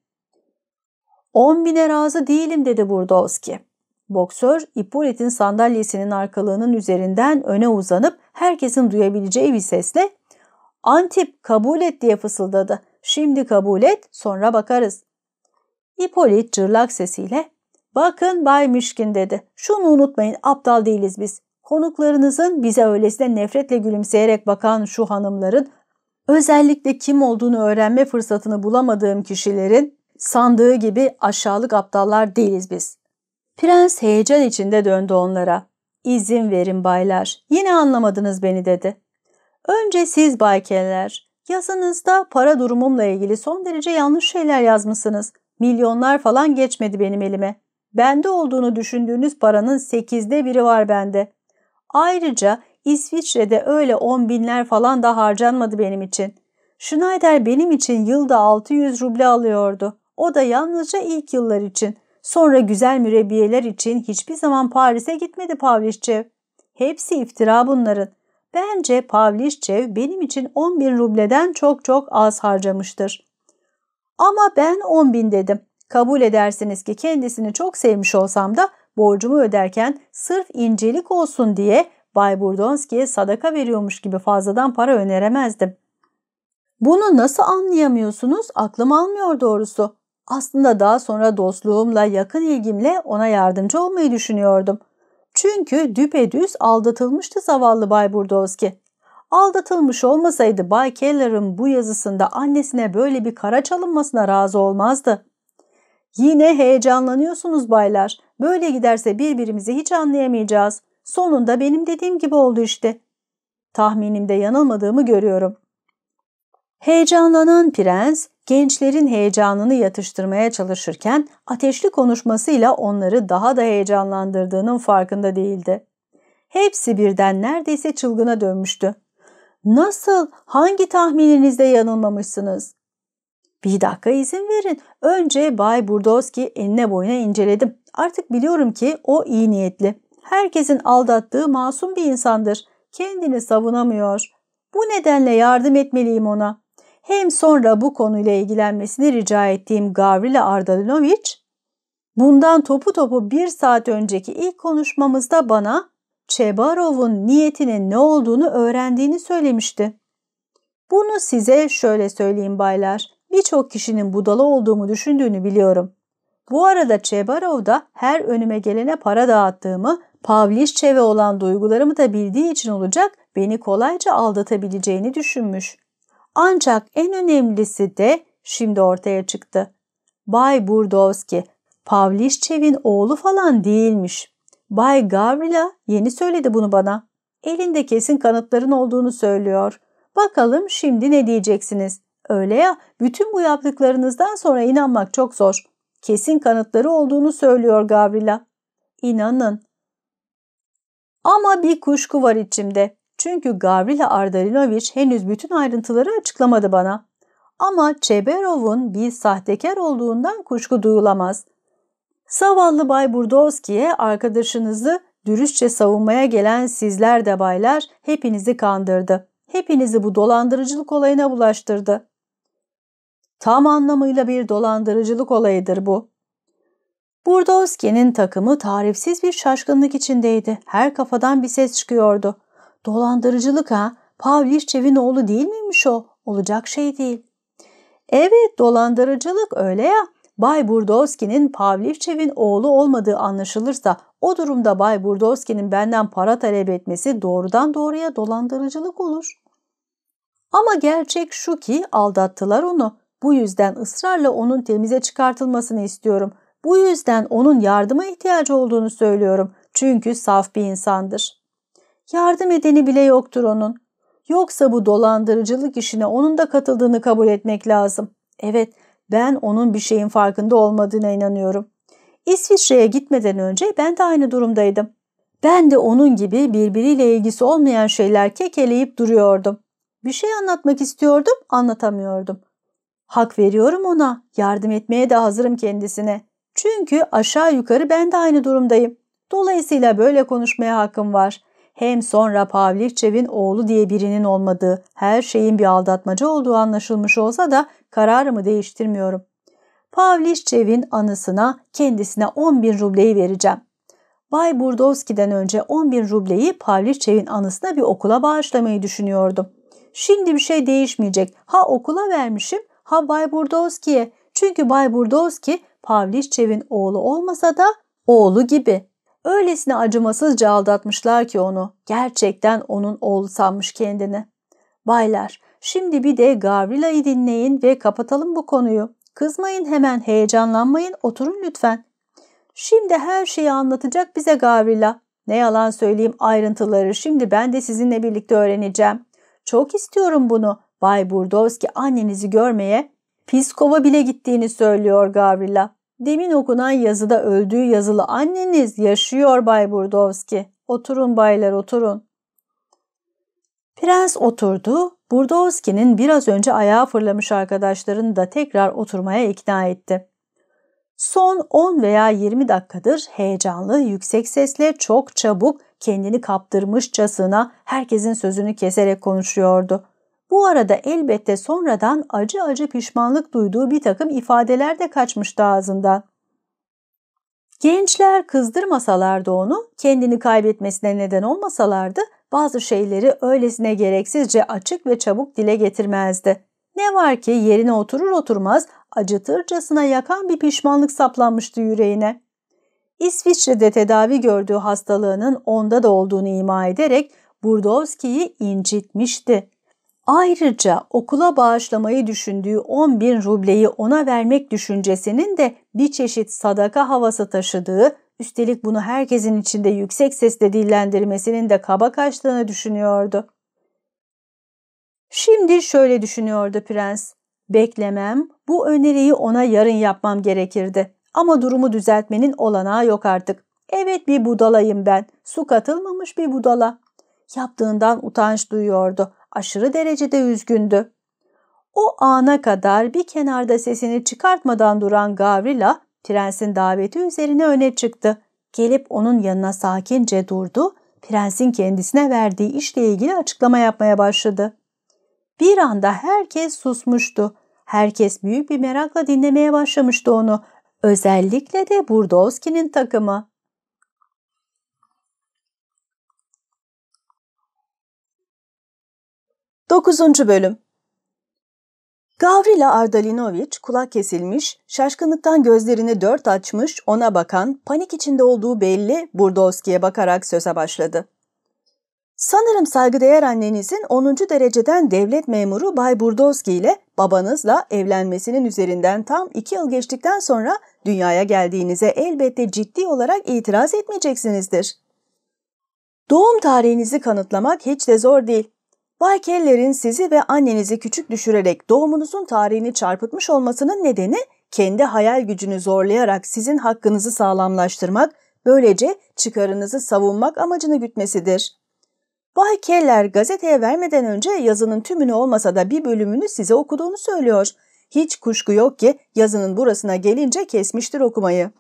On bine razı değilim dedi Burdovski. Boksör Hippolyte'in sandalyesinin arkalığının üzerinden öne uzanıp herkesin duyabileceği bir sesle Antip kabul et diye fısıldadı. Şimdi kabul et sonra bakarız. İpolit cırlak sesiyle bakın Bay Mişkin dedi. Şunu unutmayın aptal değiliz biz. Konuklarınızın bize öylesine nefretle gülümseyerek bakan şu hanımların, özellikle kim olduğunu öğrenme fırsatını bulamadığım kişilerin sandığı gibi aşağılık aptallar değiliz biz. Prens heyecan içinde döndü onlara. İzin verin baylar, yine anlamadınız beni dedi. Önce siz baykeller, yazınızda para durumumla ilgili son derece yanlış şeyler yazmışsınız. Milyonlar falan geçmedi benim elime. Bende olduğunu düşündüğünüz paranın sekizde biri var bende. Ayrıca İsviçre'de öyle on binler falan da harcanmadı benim için. Schneider benim için yılda 600 ruble alıyordu. O da yalnızca ilk yıllar için. Sonra güzel mürebiyeler için hiçbir zaman Paris'e gitmedi Pavlişçev. Hepsi iftira bunların. Bence Pavlişçev benim için 10 bin rubleden çok çok az harcamıştır. Ama ben 10 bin dedim. Kabul edersiniz ki kendisini çok sevmiş olsam da borcumu öderken sırf incelik olsun diye Bay Burdonski'ye sadaka veriyormuş gibi fazladan para öneremezdim. Bunu nasıl anlayamıyorsunuz aklım almıyor doğrusu. Aslında daha sonra dostluğumla yakın ilgimle ona yardımcı olmayı düşünüyordum. Çünkü düpedüz aldatılmıştı zavallı Bay Burdovski. Aldatılmış olmasaydı Bay Keller'ın bu yazısında annesine böyle bir kara çalınmasına razı olmazdı. Yine heyecanlanıyorsunuz baylar. Böyle giderse birbirimizi hiç anlayamayacağız. Sonunda benim dediğim gibi oldu işte. Tahminimde yanılmadığımı görüyorum. Heyecanlanan prens gençlerin heyecanını yatıştırmaya çalışırken ateşli konuşmasıyla onları daha da heyecanlandırdığının farkında değildi. Hepsi birden neredeyse çılgına dönmüştü. Nasıl, hangi tahmininizde yanılmamışsınız? Bir dakika izin verin. Önce Bay Burdowski enine boyuna inceledim. Artık biliyorum ki o iyi niyetli. Herkesin aldattığı masum bir insandır. Kendini savunamıyor. Bu nedenle yardım etmeliyim ona. Hem sonra bu konuyla ilgilenmesini rica ettiğim Gavrile Ardalinoviç, bundan topu topu bir saat önceki ilk konuşmamızda bana Çebarov'un niyetinin ne olduğunu öğrendiğini söylemişti. Bunu size şöyle söyleyeyim baylar birçok kişinin budala olduğumu düşündüğünü biliyorum. Bu arada Çebarov da her önüme gelene para dağıttığımı, Pavlişçev'e olan duygularımı da bildiği için olacak beni kolayca aldatabileceğini düşünmüş. Ancak en önemlisi de şimdi ortaya çıktı. Bay Burdovski, Pavlişçev'in oğlu falan değilmiş. Bay Gavrila yeni söyledi bunu bana. Elinde kesin kanıtların olduğunu söylüyor. Bakalım şimdi ne diyeceksiniz? Öyle ya bütün bu yaptıklarınızdan sonra inanmak çok zor. Kesin kanıtları olduğunu söylüyor Gavrila. İnanın. Ama bir kuşku var içimde. Çünkü Gavrila Ardalinoviç henüz bütün ayrıntıları açıklamadı bana. Ama Çeberov'un bir sahtekar olduğundan kuşku duyulamaz. Savallı Bay Burdovski'ye arkadaşınızı dürüstçe savunmaya gelen sizler de baylar hepinizi kandırdı. Hepinizi bu dolandırıcılık olayına bulaştırdı. Tam anlamıyla bir dolandırıcılık olayıdır bu. Burdowski'nin takımı tarifsiz bir şaşkınlık içindeydi. Her kafadan bir ses çıkıyordu. Dolandırıcılık ha? Pavliçev'in oğlu değil miymiş o? Olacak şey değil. Evet dolandırıcılık öyle ya. Bay Burdovski'nin Pavliçev'in oğlu olmadığı anlaşılırsa o durumda Bay Burdowski'nin benden para talep etmesi doğrudan doğruya dolandırıcılık olur. Ama gerçek şu ki aldattılar onu. Bu yüzden ısrarla onun temize çıkartılmasını istiyorum. Bu yüzden onun yardıma ihtiyacı olduğunu söylüyorum. Çünkü saf bir insandır. Yardım edeni bile yoktur onun. Yoksa bu dolandırıcılık işine onun da katıldığını kabul etmek lazım. Evet, ben onun bir şeyin farkında olmadığına inanıyorum. İsviçre'ye gitmeden önce ben de aynı durumdaydım. Ben de onun gibi birbiriyle ilgisi olmayan şeyler kekeleyip duruyordum. Bir şey anlatmak istiyordum, anlatamıyordum. Hak veriyorum ona. Yardım etmeye de hazırım kendisine. Çünkü aşağı yukarı ben de aynı durumdayım. Dolayısıyla böyle konuşmaya hakkım var. Hem sonra Pavlikçev'in oğlu diye birinin olmadığı, her şeyin bir aldatmaca olduğu anlaşılmış olsa da kararımı değiştirmiyorum. Pavlikçev'in anısına kendisine 10 bin rubleyi vereceğim. Bay Burdovski'den önce 10 bin rubleyi Pavlikçev'in anısına bir okula bağışlamayı düşünüyordum. Şimdi bir şey değişmeyecek. Ha okula vermişim ha Bay Burdowski'ye. Çünkü Bay Burdowski Pavliçev'in oğlu olmasa da oğlu gibi. Öylesine acımasızca aldatmışlar ki onu. Gerçekten onun oğlu sanmış kendini. Baylar, şimdi bir de Gavrila'yı dinleyin ve kapatalım bu konuyu. Kızmayın hemen, heyecanlanmayın, oturun lütfen. Şimdi her şeyi anlatacak bize Gavrila. Ne yalan söyleyeyim ayrıntıları şimdi ben de sizinle birlikte öğreneceğim. Çok istiyorum bunu. Bay Burdovski annenizi görmeye Piskov'a bile gittiğini söylüyor Gavrila. Demin okunan yazıda öldüğü yazılı anneniz yaşıyor Bay Burdovski. Oturun baylar oturun. Prens oturdu. Burdovski'nin biraz önce ayağa fırlamış arkadaşlarını da tekrar oturmaya ikna etti. Son 10 veya 20 dakikadır heyecanlı, yüksek sesle çok çabuk kendini kaptırmışçasına herkesin sözünü keserek konuşuyordu. Bu arada elbette sonradan acı acı pişmanlık duyduğu bir takım ifadeler de kaçmıştı ağzından. Gençler kızdırmasalardı onu, kendini kaybetmesine neden olmasalardı bazı şeyleri öylesine gereksizce açık ve çabuk dile getirmezdi. Ne var ki yerine oturur oturmaz acıtırcasına yakan bir pişmanlık saplanmıştı yüreğine. İsviçre'de tedavi gördüğü hastalığının onda da olduğunu ima ederek Burdowski'yi incitmişti. Ayrıca okula bağışlamayı düşündüğü 10 bin rubleyi ona vermek düşüncesinin de bir çeşit sadaka havası taşıdığı, üstelik bunu herkesin içinde yüksek sesle dillendirmesinin de kaba kaçtığını düşünüyordu. Şimdi şöyle düşünüyordu prens. Beklemem, bu öneriyi ona yarın yapmam gerekirdi. Ama durumu düzeltmenin olanağı yok artık. Evet bir budalayım ben. Su katılmamış bir budala. Yaptığından utanç duyuyordu aşırı derecede üzgündü. O ana kadar bir kenarda sesini çıkartmadan duran Gavrila prensin daveti üzerine öne çıktı. Gelip onun yanına sakince durdu, prensin kendisine verdiği işle ilgili açıklama yapmaya başladı. Bir anda herkes susmuştu. Herkes büyük bir merakla dinlemeye başlamıştı onu. Özellikle de Burdovski'nin takımı. 9. Bölüm Gavrila Ardalinoviç kulak kesilmiş, şaşkınlıktan gözlerini dört açmış, ona bakan, panik içinde olduğu belli Burdovski'ye bakarak söze başladı. Sanırım saygıdeğer annenizin 10. dereceden devlet memuru Bay Burdovski ile babanızla evlenmesinin üzerinden tam 2 yıl geçtikten sonra dünyaya geldiğinize elbette ciddi olarak itiraz etmeyeceksinizdir. Doğum tarihinizi kanıtlamak hiç de zor değil. Bay Keller'in sizi ve annenizi küçük düşürerek doğumunuzun tarihini çarpıtmış olmasının nedeni kendi hayal gücünü zorlayarak sizin hakkınızı sağlamlaştırmak, böylece çıkarınızı savunmak amacını gütmesidir. Bay Keller gazeteye vermeden önce yazının tümünü olmasa da bir bölümünü size okuduğunu söylüyor. Hiç kuşku yok ki yazının burasına gelince kesmiştir okumayı.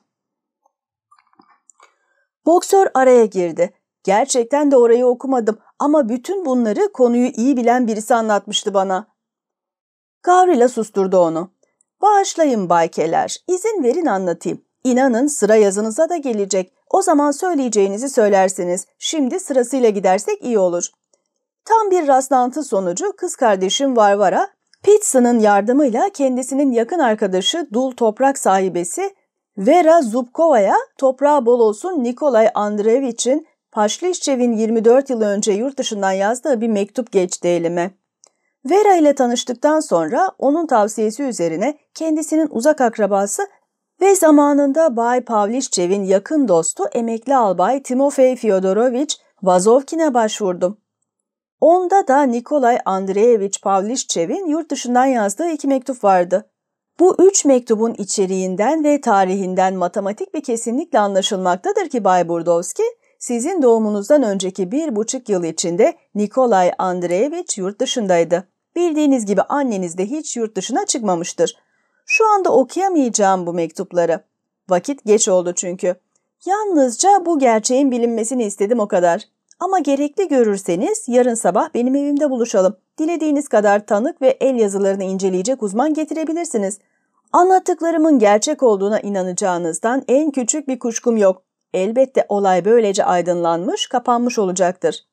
Boksör araya girdi. Gerçekten de orayı okumadım ama bütün bunları konuyu iyi bilen birisi anlatmıştı bana. Gavrila susturdu onu. Bağışlayın baykeler, izin verin anlatayım. İnanın sıra yazınıza da gelecek. O zaman söyleyeceğinizi söylersiniz. Şimdi sırasıyla gidersek iyi olur. Tam bir rastlantı sonucu kız kardeşim Varvara, Pitsa'nın yardımıyla kendisinin yakın arkadaşı dul toprak sahibesi Vera Zubkova'ya toprağı bol olsun Nikolay Andreevich'in Paşlişçev'in 24 yıl önce yurt dışından yazdığı bir mektup geçti elime. Vera ile tanıştıktan sonra onun tavsiyesi üzerine kendisinin uzak akrabası ve zamanında Bay Pavlişçev'in yakın dostu emekli albay Timofey Fyodorovich Vazovkin'e başvurdum. Onda da Nikolay Andreevich Pavlişçev'in yurt dışından yazdığı iki mektup vardı. Bu üç mektubun içeriğinden ve tarihinden matematik bir kesinlikle anlaşılmaktadır ki Bay Burdovski, sizin doğumunuzdan önceki bir buçuk yıl içinde Nikolay Andreevich yurt dışındaydı. Bildiğiniz gibi anneniz de hiç yurt dışına çıkmamıştır. Şu anda okuyamayacağım bu mektupları. Vakit geç oldu çünkü. Yalnızca bu gerçeğin bilinmesini istedim o kadar. Ama gerekli görürseniz yarın sabah benim evimde buluşalım. Dilediğiniz kadar tanık ve el yazılarını inceleyecek uzman getirebilirsiniz. Anlattıklarımın gerçek olduğuna inanacağınızdan en küçük bir kuşkum yok. Elbette olay böylece aydınlanmış, kapanmış olacaktır.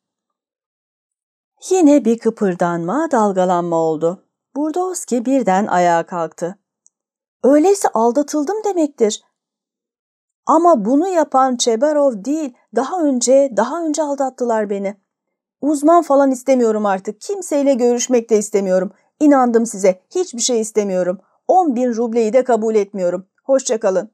Yine bir kıpırdanma, dalgalanma oldu. Burdovski birden ayağa kalktı. Öyleyse aldatıldım demektir. Ama bunu yapan Çebarov değil, daha önce, daha önce aldattılar beni. Uzman falan istemiyorum artık, kimseyle görüşmek de istemiyorum. İnandım size, hiçbir şey istemiyorum. 10 bin rubleyi de kabul etmiyorum. Hoşçakalın.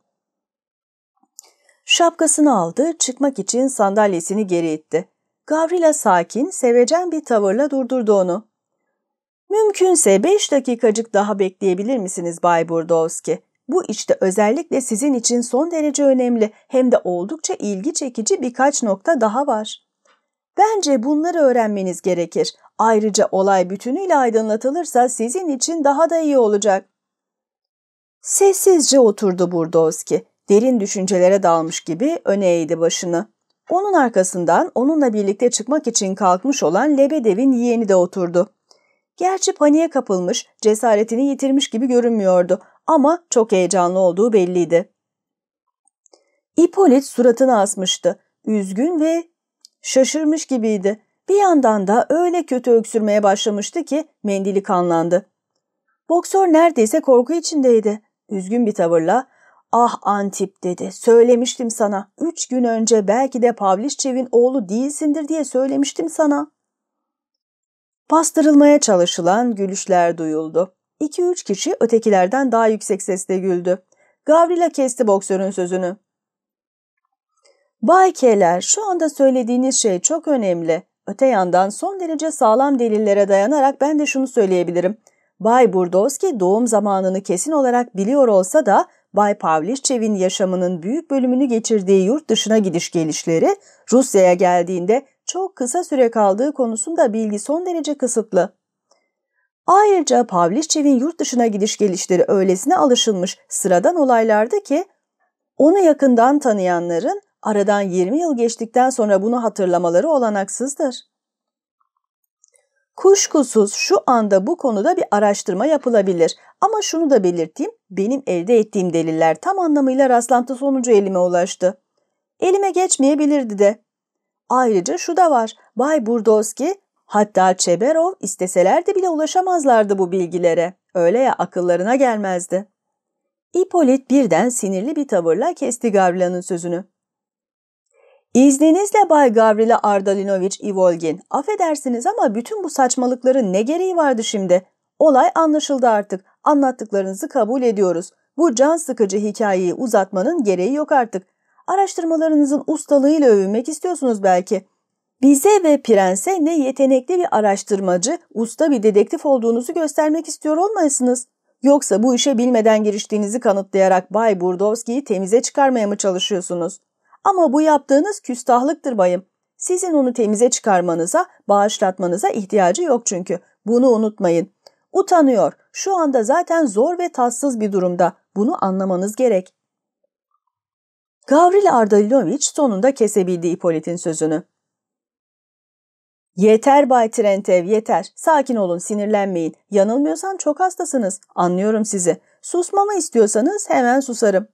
Şapkasını aldı, çıkmak için sandalyesini geri itti. Gavrila sakin, sevecen bir tavırla durdurdu onu. Mümkünse beş dakikacık daha bekleyebilir misiniz Bay Burdovski? Bu işte özellikle sizin için son derece önemli hem de oldukça ilgi çekici birkaç nokta daha var. Bence bunları öğrenmeniz gerekir. Ayrıca olay bütünüyle aydınlatılırsa sizin için daha da iyi olacak. Sessizce oturdu Burdovski derin düşüncelere dalmış gibi öne eğdi başını. Onun arkasından onunla birlikte çıkmak için kalkmış olan Lebedev'in yeğeni de oturdu. Gerçi paniğe kapılmış, cesaretini yitirmiş gibi görünmüyordu ama çok heyecanlı olduğu belliydi. İpolit suratını asmıştı. Üzgün ve şaşırmış gibiydi. Bir yandan da öyle kötü öksürmeye başlamıştı ki mendili kanlandı. Boksör neredeyse korku içindeydi. Üzgün bir tavırla Ah Antip dedi, söylemiştim sana. Üç gün önce belki de Pavlişçev'in oğlu değilsindir diye söylemiştim sana. Bastırılmaya çalışılan gülüşler duyuldu. İki üç kişi ötekilerden daha yüksek sesle güldü. Gavrila kesti boksörün sözünü. Bay Keller, şu anda söylediğiniz şey çok önemli. Öte yandan son derece sağlam delillere dayanarak ben de şunu söyleyebilirim. Bay Burdowski doğum zamanını kesin olarak biliyor olsa da Bay Pavliçev'in yaşamının büyük bölümünü geçirdiği yurt dışına gidiş gelişleri Rusya'ya geldiğinde çok kısa süre kaldığı konusunda bilgi son derece kısıtlı. Ayrıca Pavliçev'in yurt dışına gidiş gelişleri öylesine alışılmış sıradan olaylardı ki onu yakından tanıyanların aradan 20 yıl geçtikten sonra bunu hatırlamaları olanaksızdır. Kuşkusuz şu anda bu konuda bir araştırma yapılabilir ama şunu da belirteyim benim elde ettiğim deliller tam anlamıyla rastlantı sonucu elime ulaştı. Elime geçmeyebilirdi de. Ayrıca şu da var Bay Burdowski hatta Çeberov isteselerdi bile ulaşamazlardı bu bilgilere. Öyle ya akıllarına gelmezdi. İpolit birden sinirli bir tavırla kesti Gavrila'nın sözünü. İzninizle Bay Gavrila Ardalinoviç Ivolgin, affedersiniz ama bütün bu saçmalıkların ne gereği vardı şimdi? Olay anlaşıldı artık. Anlattıklarınızı kabul ediyoruz. Bu can sıkıcı hikayeyi uzatmanın gereği yok artık. Araştırmalarınızın ustalığıyla övünmek istiyorsunuz belki. Bize ve prense ne yetenekli bir araştırmacı, usta bir dedektif olduğunuzu göstermek istiyor olmayasınız. Yoksa bu işe bilmeden giriştiğinizi kanıtlayarak Bay Burdovski'yi temize çıkarmaya mı çalışıyorsunuz? Ama bu yaptığınız küstahlıktır bayım. Sizin onu temize çıkarmanıza, bağışlatmanıza ihtiyacı yok çünkü. Bunu unutmayın. Utanıyor. Şu anda zaten zor ve tatsız bir durumda. Bunu anlamanız gerek. Gavril Ardaliloviç sonunda kesebildi İpolit'in sözünü. Yeter Bay Trentev yeter. Sakin olun sinirlenmeyin. Yanılmıyorsam çok hastasınız. Anlıyorum sizi. Susmamı istiyorsanız hemen susarım.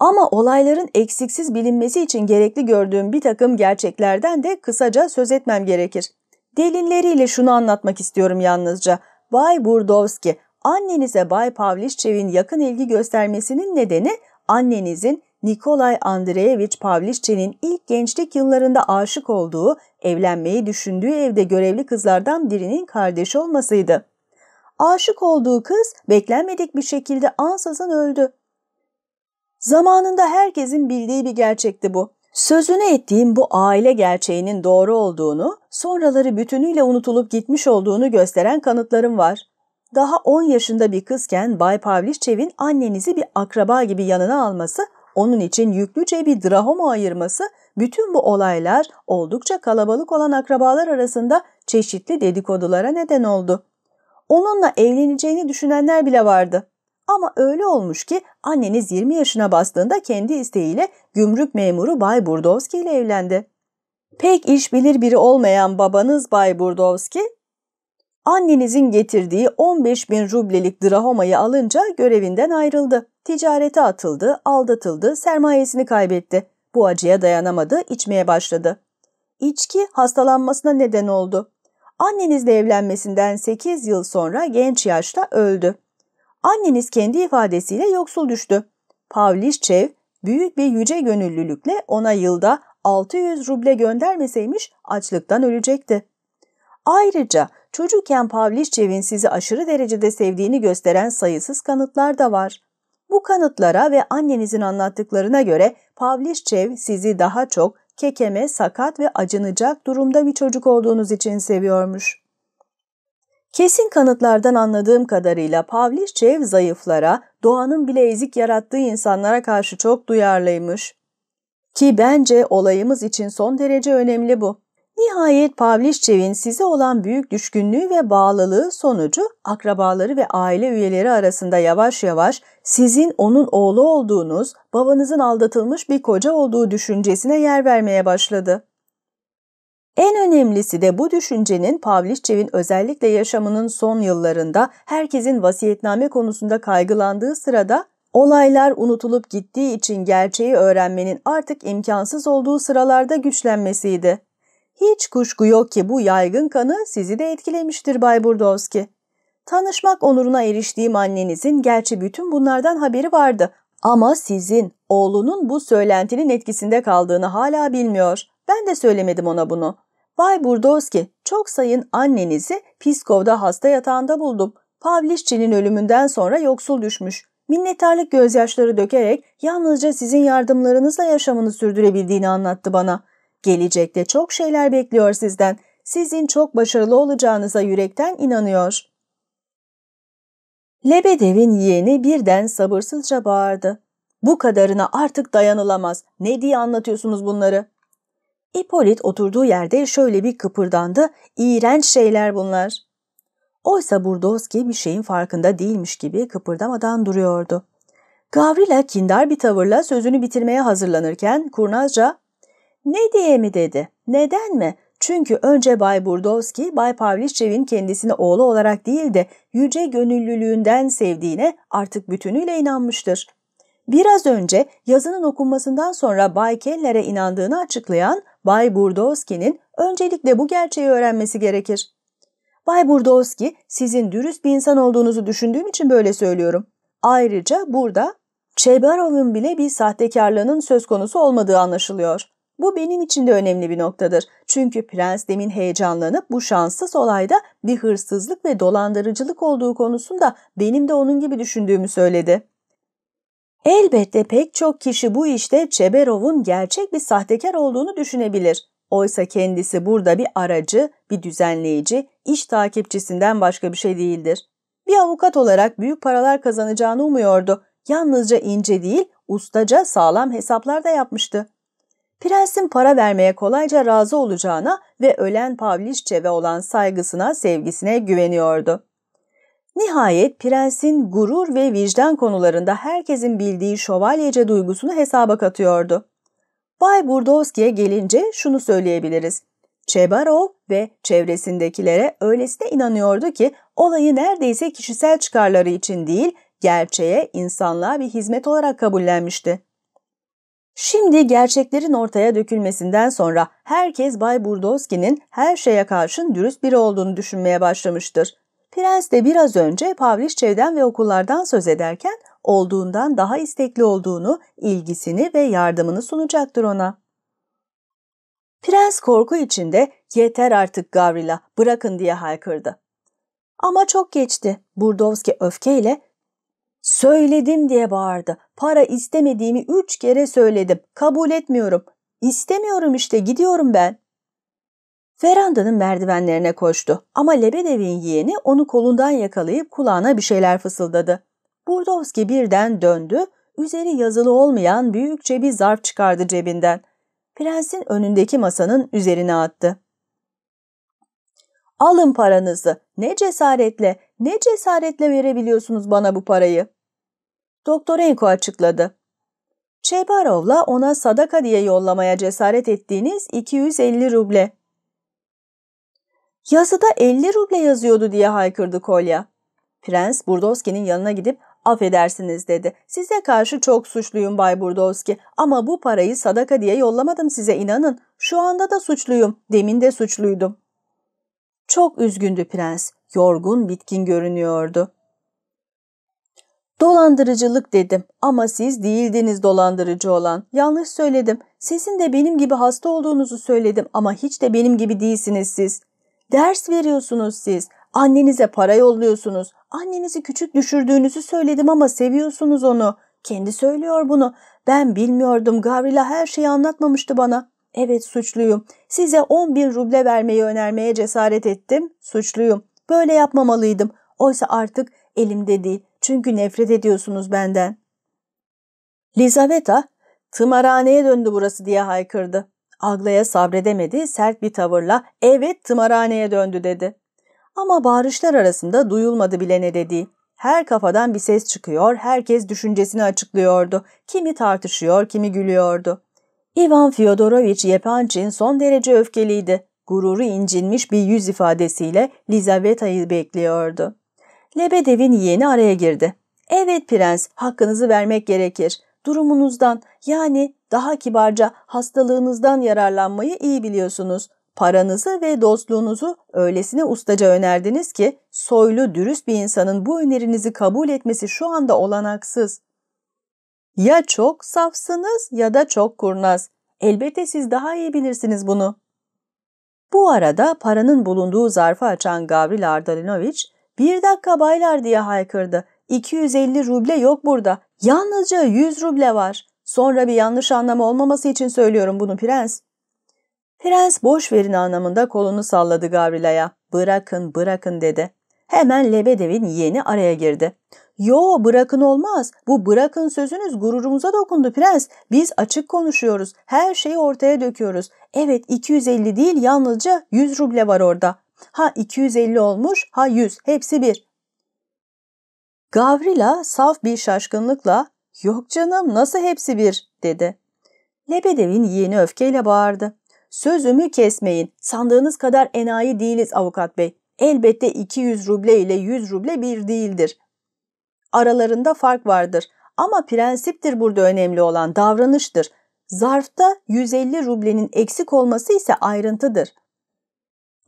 Ama olayların eksiksiz bilinmesi için gerekli gördüğüm bir takım gerçeklerden de kısaca söz etmem gerekir. Delilleriyle şunu anlatmak istiyorum yalnızca. Bay Burdowski, annenize Bay Pavlişçev'in yakın ilgi göstermesinin nedeni annenizin Nikolay Andreyevich Pavlişçe'nin ilk gençlik yıllarında aşık olduğu, evlenmeyi düşündüğü evde görevli kızlardan birinin kardeşi olmasıydı. Aşık olduğu kız beklenmedik bir şekilde ansızın öldü. Zamanında herkesin bildiği bir gerçekti bu. Sözünü ettiğim bu aile gerçeğinin doğru olduğunu, sonraları bütünüyle unutulup gitmiş olduğunu gösteren kanıtlarım var. Daha 10 yaşında bir kızken Bay Pavliçev'in annenizi bir akraba gibi yanına alması, onun için yüklüce bir drahoma ayırması, bütün bu olaylar oldukça kalabalık olan akrabalar arasında çeşitli dedikodulara neden oldu. Onunla evleneceğini düşünenler bile vardı. Ama öyle olmuş ki anneniz 20 yaşına bastığında kendi isteğiyle gümrük memuru Bay Burdovski ile evlendi. Pek iş bilir biri olmayan babanız Bay Burdovski, annenizin getirdiği 15 bin rublelik drahomayı alınca görevinden ayrıldı. Ticarete atıldı, aldatıldı, sermayesini kaybetti. Bu acıya dayanamadı, içmeye başladı. İçki hastalanmasına neden oldu. Annenizle evlenmesinden 8 yıl sonra genç yaşta öldü. Anneniz kendi ifadesiyle yoksul düştü. Pavlişçev büyük bir yüce gönüllülükle ona yılda 600 ruble göndermeseymiş açlıktan ölecekti. Ayrıca çocukken Pavlişçev'in sizi aşırı derecede sevdiğini gösteren sayısız kanıtlar da var. Bu kanıtlara ve annenizin anlattıklarına göre Pavlişçev sizi daha çok kekeme, sakat ve acınacak durumda bir çocuk olduğunuz için seviyormuş. Kesin kanıtlardan anladığım kadarıyla Pavlichev zayıflara, doğanın bile ezik yarattığı insanlara karşı çok duyarlıymış. Ki bence olayımız için son derece önemli bu. Nihayet Pavlichev'in size olan büyük düşkünlüğü ve bağlılığı sonucu akrabaları ve aile üyeleri arasında yavaş yavaş sizin onun oğlu olduğunuz, babanızın aldatılmış bir koca olduğu düşüncesine yer vermeye başladı. En önemlisi de bu düşüncenin Pavliçev'in özellikle yaşamının son yıllarında herkesin vasiyetname konusunda kaygılandığı sırada olaylar unutulup gittiği için gerçeği öğrenmenin artık imkansız olduğu sıralarda güçlenmesiydi. Hiç kuşku yok ki bu yaygın kanı sizi de etkilemiştir Bay Burdowski. Tanışmak onuruna eriştiğim annenizin gerçi bütün bunlardan haberi vardı ama sizin, oğlunun bu söylentinin etkisinde kaldığını hala bilmiyor. Ben de söylemedim ona bunu. Bay Burdowski, çok sayın annenizi Piskov'da hasta yatağında buldum. Pavlişçi'nin ölümünden sonra yoksul düşmüş. Minnettarlık gözyaşları dökerek yalnızca sizin yardımlarınızla yaşamını sürdürebildiğini anlattı bana. Gelecekte çok şeyler bekliyor sizden. Sizin çok başarılı olacağınıza yürekten inanıyor. Lebedev'in yeğeni birden sabırsızca bağırdı. Bu kadarına artık dayanılamaz. Ne diye anlatıyorsunuz bunları? İpolit oturduğu yerde şöyle bir kıpırdandı. İğrenç şeyler bunlar. Oysa Burdovski bir şeyin farkında değilmiş gibi kıpırdamadan duruyordu. Gavrila kindar bir tavırla sözünü bitirmeye hazırlanırken kurnazca ''Ne diye mi?'' dedi. ''Neden mi?'' Çünkü önce Bay Burdovski, Bay Pavliçev'in kendisini oğlu olarak değil de yüce gönüllülüğünden sevdiğine artık bütünüyle inanmıştır. Biraz önce yazının okunmasından sonra Bay Keller'e inandığını açıklayan Bay Burdowski'nin öncelikle bu gerçeği öğrenmesi gerekir. Bay Burdowski sizin dürüst bir insan olduğunuzu düşündüğüm için böyle söylüyorum. Ayrıca burada Çebarov'un bile bir sahtekarlığının söz konusu olmadığı anlaşılıyor. Bu benim için de önemli bir noktadır. Çünkü prens demin heyecanlanıp bu şanssız olayda bir hırsızlık ve dolandırıcılık olduğu konusunda benim de onun gibi düşündüğümü söyledi. Elbette pek çok kişi bu işte Çeberov'un gerçek bir sahtekar olduğunu düşünebilir. Oysa kendisi burada bir aracı, bir düzenleyici, iş takipçisinden başka bir şey değildir. Bir avukat olarak büyük paralar kazanacağını umuyordu. Yalnızca ince değil, ustaca sağlam hesaplar da yapmıştı. Prensin para vermeye kolayca razı olacağına ve ölen ve olan saygısına, sevgisine güveniyordu. Nihayet prensin gurur ve vicdan konularında herkesin bildiği şövalyece duygusunu hesaba katıyordu. Bay Burdowski'ye gelince şunu söyleyebiliriz. Çebarov ve çevresindekilere öylesine inanıyordu ki olayı neredeyse kişisel çıkarları için değil, gerçeğe, insanlığa bir hizmet olarak kabullenmişti. Şimdi gerçeklerin ortaya dökülmesinden sonra herkes Bay Burdowski'nin her şeye karşın dürüst biri olduğunu düşünmeye başlamıştır. Prens de biraz önce Pavlişçev'den ve okullardan söz ederken olduğundan daha istekli olduğunu, ilgisini ve yardımını sunacaktır ona. Prens korku içinde yeter artık Gavrila bırakın diye haykırdı. Ama çok geçti. Burdovski öfkeyle söyledim diye bağırdı. Para istemediğimi üç kere söyledim. Kabul etmiyorum. İstemiyorum işte gidiyorum ben. Verandanın merdivenlerine koştu ama Lebedev'in yeğeni onu kolundan yakalayıp kulağına bir şeyler fısıldadı. Burdovski birden döndü, üzeri yazılı olmayan büyükçe bir zarf çıkardı cebinden. Prensin önündeki masanın üzerine attı. Alın paranızı. Ne cesaretle, ne cesaretle verebiliyorsunuz bana bu parayı? Doktorenko açıkladı. Çebarov'la ona sadaka diye yollamaya cesaret ettiğiniz 250 ruble. Yazıda 50 ruble yazıyordu diye haykırdı Kolya. Prens Burdovski'nin yanına gidip affedersiniz dedi. Size karşı çok suçluyum Bay Burdovski ama bu parayı sadaka diye yollamadım size inanın. Şu anda da suçluyum. Demin de suçluydum. Çok üzgündü prens. Yorgun bitkin görünüyordu. Dolandırıcılık dedim ama siz değildiniz dolandırıcı olan. Yanlış söyledim. Sizin de benim gibi hasta olduğunuzu söyledim ama hiç de benim gibi değilsiniz siz. Ders veriyorsunuz siz. Annenize para yolluyorsunuz. Annenizi küçük düşürdüğünüzü söyledim ama seviyorsunuz onu. Kendi söylüyor bunu. Ben bilmiyordum. Gavrila her şeyi anlatmamıştı bana. Evet suçluyum. Size 10 bin ruble vermeyi önermeye cesaret ettim. Suçluyum. Böyle yapmamalıydım. Oysa artık elimde değil. Çünkü nefret ediyorsunuz benden. Lizaveta, tımarhaneye döndü burası diye haykırdı. Aglaya sabredemedi, sert bir tavırla evet tımarhaneye döndü dedi. Ama bağırışlar arasında duyulmadı bile ne dediği. Her kafadan bir ses çıkıyor, herkes düşüncesini açıklıyordu. Kimi tartışıyor, kimi gülüyordu. Ivan Fyodorovich Yepanchin son derece öfkeliydi. Gururu incinmiş bir yüz ifadesiyle Lizaveta'yı bekliyordu. Lebedev'in yeğeni araya girdi. ''Evet prens, hakkınızı vermek gerekir durumunuzdan yani daha kibarca hastalığınızdan yararlanmayı iyi biliyorsunuz. Paranızı ve dostluğunuzu öylesine ustaca önerdiniz ki soylu dürüst bir insanın bu önerinizi kabul etmesi şu anda olanaksız. Ya çok safsınız ya da çok kurnaz. Elbette siz daha iyi bilirsiniz bunu. Bu arada paranın bulunduğu zarfı açan Gavril Ardalinoviç bir dakika baylar diye haykırdı. 250 ruble yok burada. Yalnızca yüz ruble var. Sonra bir yanlış anlama olmaması için söylüyorum bunu prens. Prens boş verin anlamında kolunu salladı Gavrila'ya. Bırakın bırakın dedi. Hemen Lebedev'in yeni araya girdi. Yo bırakın olmaz. Bu bırakın sözünüz gururumuza dokundu prens. Biz açık konuşuyoruz. Her şeyi ortaya döküyoruz. Evet 250 değil yalnızca 100 ruble var orada. Ha 250 olmuş ha 100 hepsi bir. Gavrila saf bir şaşkınlıkla ''Yok canım nasıl hepsi bir?'' dedi. Lebedev'in yeğeni öfkeyle bağırdı. ''Sözümü kesmeyin. Sandığınız kadar enayi değiliz avukat bey. Elbette 200 ruble ile 100 ruble bir değildir. Aralarında fark vardır. Ama prensiptir burada önemli olan davranıştır. Zarfta 150 rublenin eksik olması ise ayrıntıdır.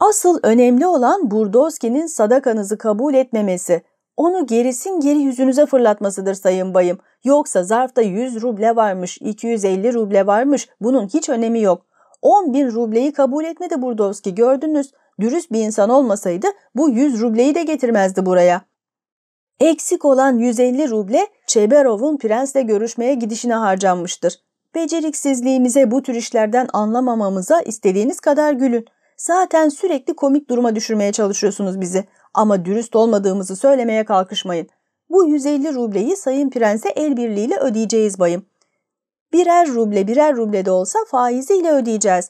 Asıl önemli olan Burdowski'nin sadakanızı kabul etmemesi.'' onu gerisin geri yüzünüze fırlatmasıdır sayın bayım. Yoksa zarfta 100 ruble varmış, 250 ruble varmış bunun hiç önemi yok. 10 bin rubleyi kabul etmedi Burdovski gördünüz. Dürüst bir insan olmasaydı bu 100 rubleyi de getirmezdi buraya. Eksik olan 150 ruble Çeberov'un prensle görüşmeye gidişine harcanmıştır. Beceriksizliğimize bu tür işlerden anlamamamıza istediğiniz kadar gülün. Zaten sürekli komik duruma düşürmeye çalışıyorsunuz bizi. Ama dürüst olmadığımızı söylemeye kalkışmayın. Bu 150 rubleyi Sayın Prens'e el birliğiyle ödeyeceğiz bayım. Birer ruble birer ruble de olsa faiziyle ödeyeceğiz.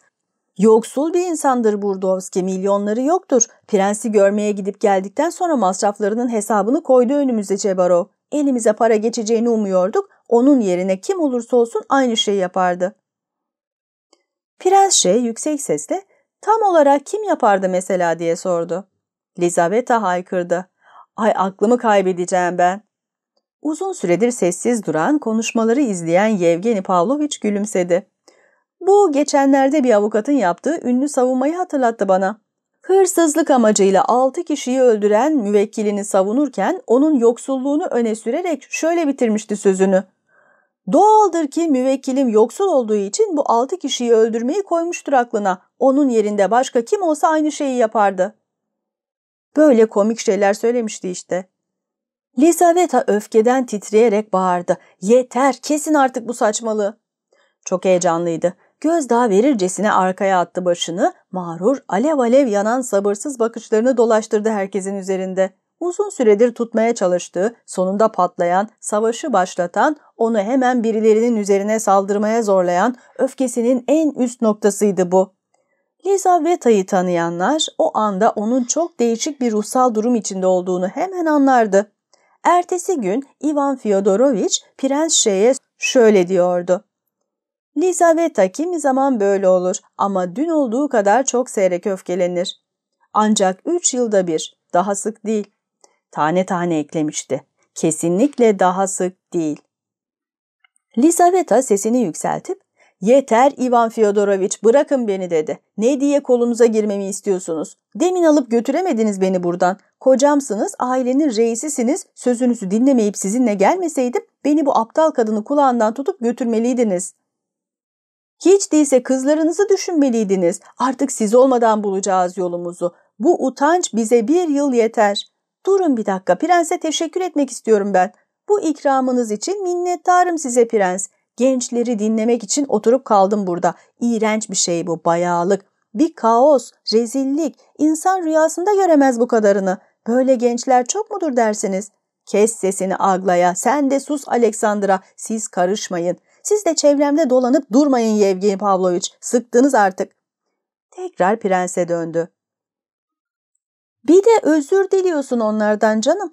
Yoksul bir insandır Burdovski, milyonları yoktur. Prensi görmeye gidip geldikten sonra masraflarının hesabını koydu önümüze Cebaro. Elimize para geçeceğini umuyorduk, onun yerine kim olursa olsun aynı şeyi yapardı. Prens şey yüksek sesle tam olarak kim yapardı mesela diye sordu. Lizaveta haykırdı. Ay aklımı kaybedeceğim ben. Uzun süredir sessiz duran, konuşmaları izleyen Yevgeni Pavlovich gülümsedi. Bu geçenlerde bir avukatın yaptığı ünlü savunmayı hatırlattı bana. Hırsızlık amacıyla 6 kişiyi öldüren müvekkilini savunurken onun yoksulluğunu öne sürerek şöyle bitirmişti sözünü. Doğaldır ki müvekkilim yoksul olduğu için bu 6 kişiyi öldürmeyi koymuştur aklına. Onun yerinde başka kim olsa aynı şeyi yapardı. Böyle komik şeyler söylemişti işte. Lisaveta öfkeden titreyerek bağırdı. Yeter kesin artık bu saçmalığı. Çok heyecanlıydı. Gözdağı verircesine arkaya attı başını, mağrur, alev alev yanan sabırsız bakışlarını dolaştırdı herkesin üzerinde. Uzun süredir tutmaya çalıştığı, sonunda patlayan, savaşı başlatan, onu hemen birilerinin üzerine saldırmaya zorlayan öfkesinin en üst noktasıydı bu. Liza Veta'yı tanıyanlar o anda onun çok değişik bir ruhsal durum içinde olduğunu hemen anlardı. Ertesi gün Ivan Fyodorovich Prens Şey'e şöyle diyordu. Lizaveta kimi zaman böyle olur ama dün olduğu kadar çok seyrek öfkelenir. Ancak üç yılda bir, daha sık değil. Tane tane eklemişti. Kesinlikle daha sık değil. Lizaveta sesini yükseltip Yeter Ivan Fyodorovic bırakın beni dedi. Ne diye kolunuza girmemi istiyorsunuz? Demin alıp götüremediniz beni buradan. Kocamsınız, ailenin reisisiniz. Sözünüzü dinlemeyip sizinle gelmeseydim beni bu aptal kadını kulağından tutup götürmeliydiniz. Hiç değilse kızlarınızı düşünmeliydiniz. Artık siz olmadan bulacağız yolumuzu. Bu utanç bize bir yıl yeter. Durun bir dakika prense teşekkür etmek istiyorum ben. Bu ikramınız için minnettarım size prens. Gençleri dinlemek için oturup kaldım burada. İğrenç bir şey bu bayağılık. Bir kaos, rezillik. İnsan rüyasında göremez bu kadarını. Böyle gençler çok mudur dersiniz? Kes sesini Agla'ya. Sen de sus Aleksandra. Siz karışmayın. Siz de çevremde dolanıp durmayın Yevgeni Pavlovich. Sıktınız artık. Tekrar prense döndü. Bir de özür diliyorsun onlardan canım.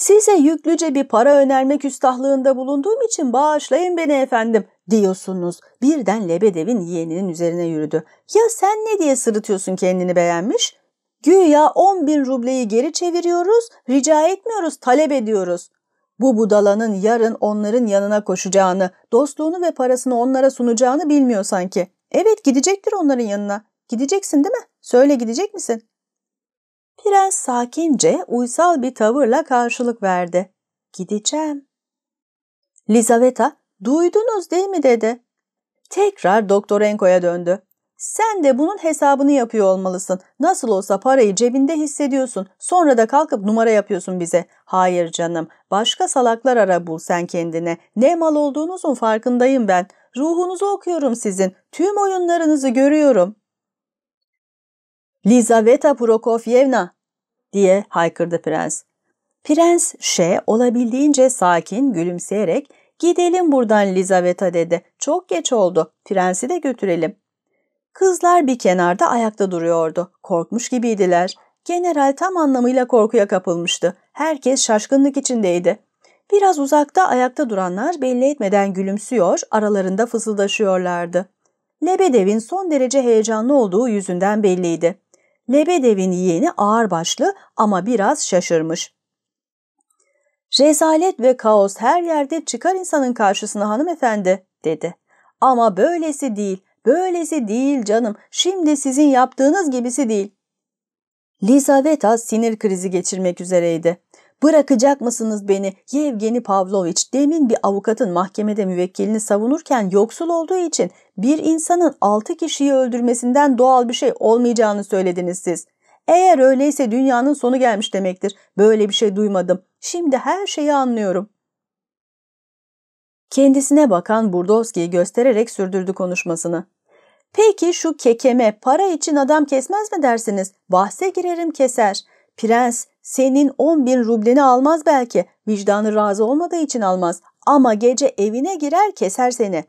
Size yüklüce bir para önermek üstahlığında bulunduğum için bağışlayın beni efendim diyorsunuz. Birden Lebedev'in yeğeninin üzerine yürüdü. Ya sen ne diye sırıtıyorsun kendini beğenmiş? Güya 10 bin rubleyi geri çeviriyoruz, rica etmiyoruz, talep ediyoruz. Bu budalanın yarın onların yanına koşacağını, dostluğunu ve parasını onlara sunacağını bilmiyor sanki. Evet gidecektir onların yanına. Gideceksin değil mi? Söyle gidecek misin? Prens sakince uysal bir tavırla karşılık verdi. Gideceğim. Lizaveta, duydunuz değil mi dedi. Tekrar Doktor Enko'ya döndü. Sen de bunun hesabını yapıyor olmalısın. Nasıl olsa parayı cebinde hissediyorsun. Sonra da kalkıp numara yapıyorsun bize. Hayır canım. Başka salaklar ara bul sen kendine. Ne mal olduğunuzun farkındayım ben. Ruhunuzu okuyorum sizin. Tüm oyunlarınızı görüyorum. Lizaveta Prokofyevna diye haykırdı prens. Prens Şe olabildiğince sakin gülümseyerek gidelim buradan Lizaveta dedi. Çok geç oldu prensi de götürelim. Kızlar bir kenarda ayakta duruyordu. Korkmuş gibiydiler. General tam anlamıyla korkuya kapılmıştı. Herkes şaşkınlık içindeydi. Biraz uzakta ayakta duranlar belli etmeden gülümsüyor, aralarında fısıldaşıyorlardı. Lebedev'in son derece heyecanlı olduğu yüzünden belliydi. Lebedev'in yeğeni ağırbaşlı ama biraz şaşırmış. Rezalet ve kaos her yerde çıkar insanın karşısına hanımefendi dedi. Ama böylesi değil, böylesi değil canım. Şimdi sizin yaptığınız gibisi değil. Lizaveta sinir krizi geçirmek üzereydi. Bırakacak mısınız beni Yevgeni Pavlovich? Demin bir avukatın mahkemede müvekkilini savunurken yoksul olduğu için bir insanın altı kişiyi öldürmesinden doğal bir şey olmayacağını söylediniz siz. Eğer öyleyse dünyanın sonu gelmiş demektir. Böyle bir şey duymadım. Şimdi her şeyi anlıyorum. Kendisine bakan Burdovski'yi göstererek sürdürdü konuşmasını. Peki şu kekeme para için adam kesmez mi dersiniz? Bahse girerim keser. Prens senin 10 bin rubleni almaz belki. Vicdanı razı olmadığı için almaz. Ama gece evine girer keser seni.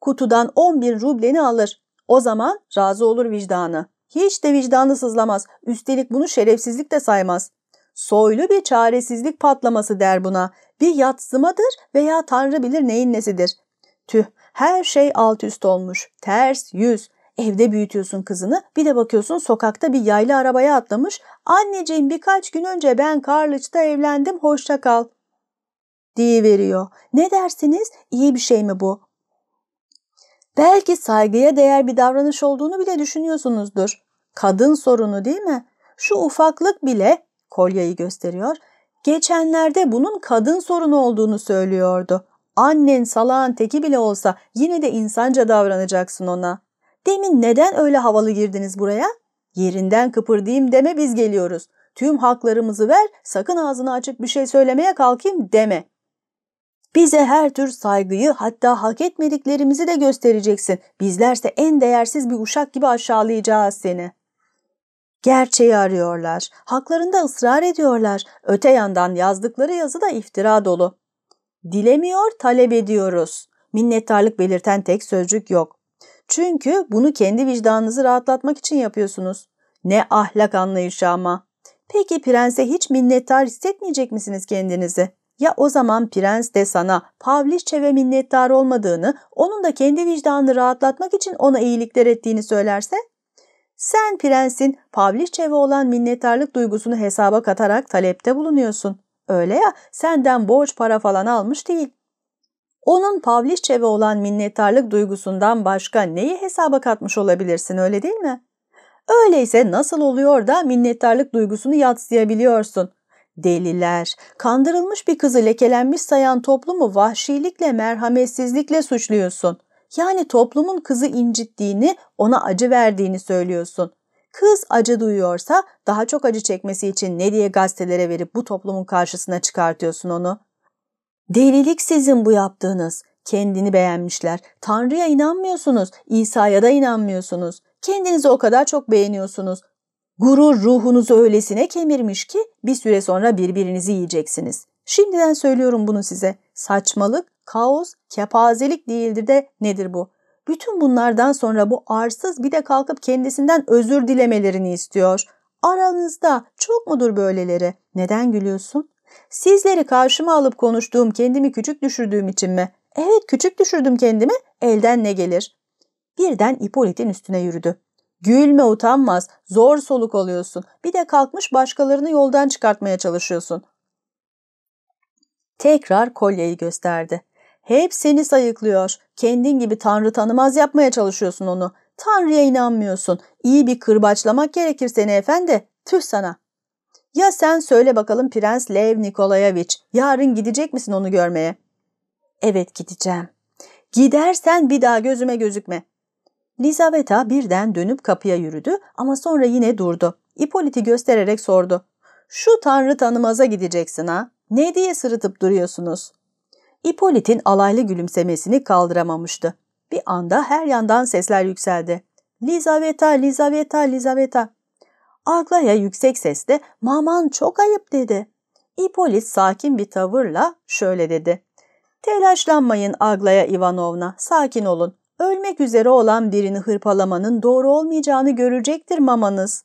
Kutudan 10 bin rubleni alır. O zaman razı olur vicdanı. Hiç de vicdanı sızlamaz. Üstelik bunu şerefsizlik de saymaz. Soylu bir çaresizlik patlaması der buna. Bir yatsımadır veya tanrı bilir neyin nesidir. Tüh her şey alt üst olmuş. Ters yüz. Evde büyütüyorsun kızını bir de bakıyorsun sokakta bir yaylı arabaya atlamış. Anneciğim birkaç gün önce ben Karlıç'ta evlendim hoşça kal. Diye veriyor. Ne dersiniz? iyi bir şey mi bu? Belki saygıya değer bir davranış olduğunu bile düşünüyorsunuzdur. Kadın sorunu değil mi? Şu ufaklık bile kolyayı gösteriyor. Geçenlerde bunun kadın sorunu olduğunu söylüyordu. Annen salağın teki bile olsa yine de insanca davranacaksın ona.'' Demin neden öyle havalı girdiniz buraya? Yerinden kıpırdayım deme biz geliyoruz. Tüm haklarımızı ver, sakın ağzını açık bir şey söylemeye kalkayım deme. Bize her tür saygıyı hatta hak etmediklerimizi de göstereceksin. Bizlerse en değersiz bir uşak gibi aşağılayacağız seni. Gerçeği arıyorlar. Haklarında ısrar ediyorlar. Öte yandan yazdıkları yazı da iftira dolu. Dilemiyor, talep ediyoruz. Minnettarlık belirten tek sözcük yok. Çünkü bunu kendi vicdanınızı rahatlatmak için yapıyorsunuz. Ne ahlak anlayışı ama. Peki prense hiç minnettar hissetmeyecek misiniz kendinizi? Ya o zaman prens de sana Pavlişçev'e minnettar olmadığını, onun da kendi vicdanını rahatlatmak için ona iyilikler ettiğini söylerse? Sen prensin Pavlişçev'e olan minnettarlık duygusunu hesaba katarak talepte bulunuyorsun. Öyle ya senden borç para falan almış değil. Onun Pavliçev'e olan minnettarlık duygusundan başka neyi hesaba katmış olabilirsin öyle değil mi? Öyleyse nasıl oluyor da minnettarlık duygusunu yatsıyabiliyorsun? Deliler, kandırılmış bir kızı lekelenmiş sayan toplumu vahşilikle, merhametsizlikle suçluyorsun. Yani toplumun kızı incittiğini, ona acı verdiğini söylüyorsun. Kız acı duyuyorsa daha çok acı çekmesi için ne diye gazetelere verip bu toplumun karşısına çıkartıyorsun onu? Delilik sizin bu yaptığınız. Kendini beğenmişler. Tanrı'ya inanmıyorsunuz. İsa'ya da inanmıyorsunuz. Kendinizi o kadar çok beğeniyorsunuz. Gurur ruhunuzu öylesine kemirmiş ki bir süre sonra birbirinizi yiyeceksiniz. Şimdiden söylüyorum bunu size. Saçmalık, kaos, kepazelik değildir de nedir bu? Bütün bunlardan sonra bu arsız bir de kalkıp kendisinden özür dilemelerini istiyor. Aranızda çok mudur böyleleri? Neden gülüyorsun? Sizleri karşıma alıp konuştuğum kendimi küçük düşürdüğüm için mi? Evet küçük düşürdüm kendimi. Elden ne gelir? Birden İpolit'in üstüne yürüdü. Gülme utanmaz. Zor soluk oluyorsun. Bir de kalkmış başkalarını yoldan çıkartmaya çalışıyorsun. Tekrar kolyeyi gösterdi. Hep seni sayıklıyor. Kendin gibi tanrı tanımaz yapmaya çalışıyorsun onu. Tanrı'ya inanmıyorsun. İyi bir kırbaçlamak gerekir seni efendi. Tüh sana. Ya sen söyle bakalım Prens Lev Nikolayeviç, yarın gidecek misin onu görmeye? Evet gideceğim. Gidersen bir daha gözüme gözükme. Lizaveta birden dönüp kapıya yürüdü ama sonra yine durdu. İpolit'i göstererek sordu. Şu tanrı tanımaza gideceksin ha. Ne diye sırıtıp duruyorsunuz? İpolit'in alaylı gülümsemesini kaldıramamıştı. Bir anda her yandan sesler yükseldi. Lizaveta, Lizaveta, Lizaveta. Aglaya yüksek sesle ''Maman çok ayıp'' dedi. İpolis sakin bir tavırla şöyle dedi. ''Telaşlanmayın Aglaya Ivanovna, sakin olun. Ölmek üzere olan birini hırpalamanın doğru olmayacağını görecektir mamanız.''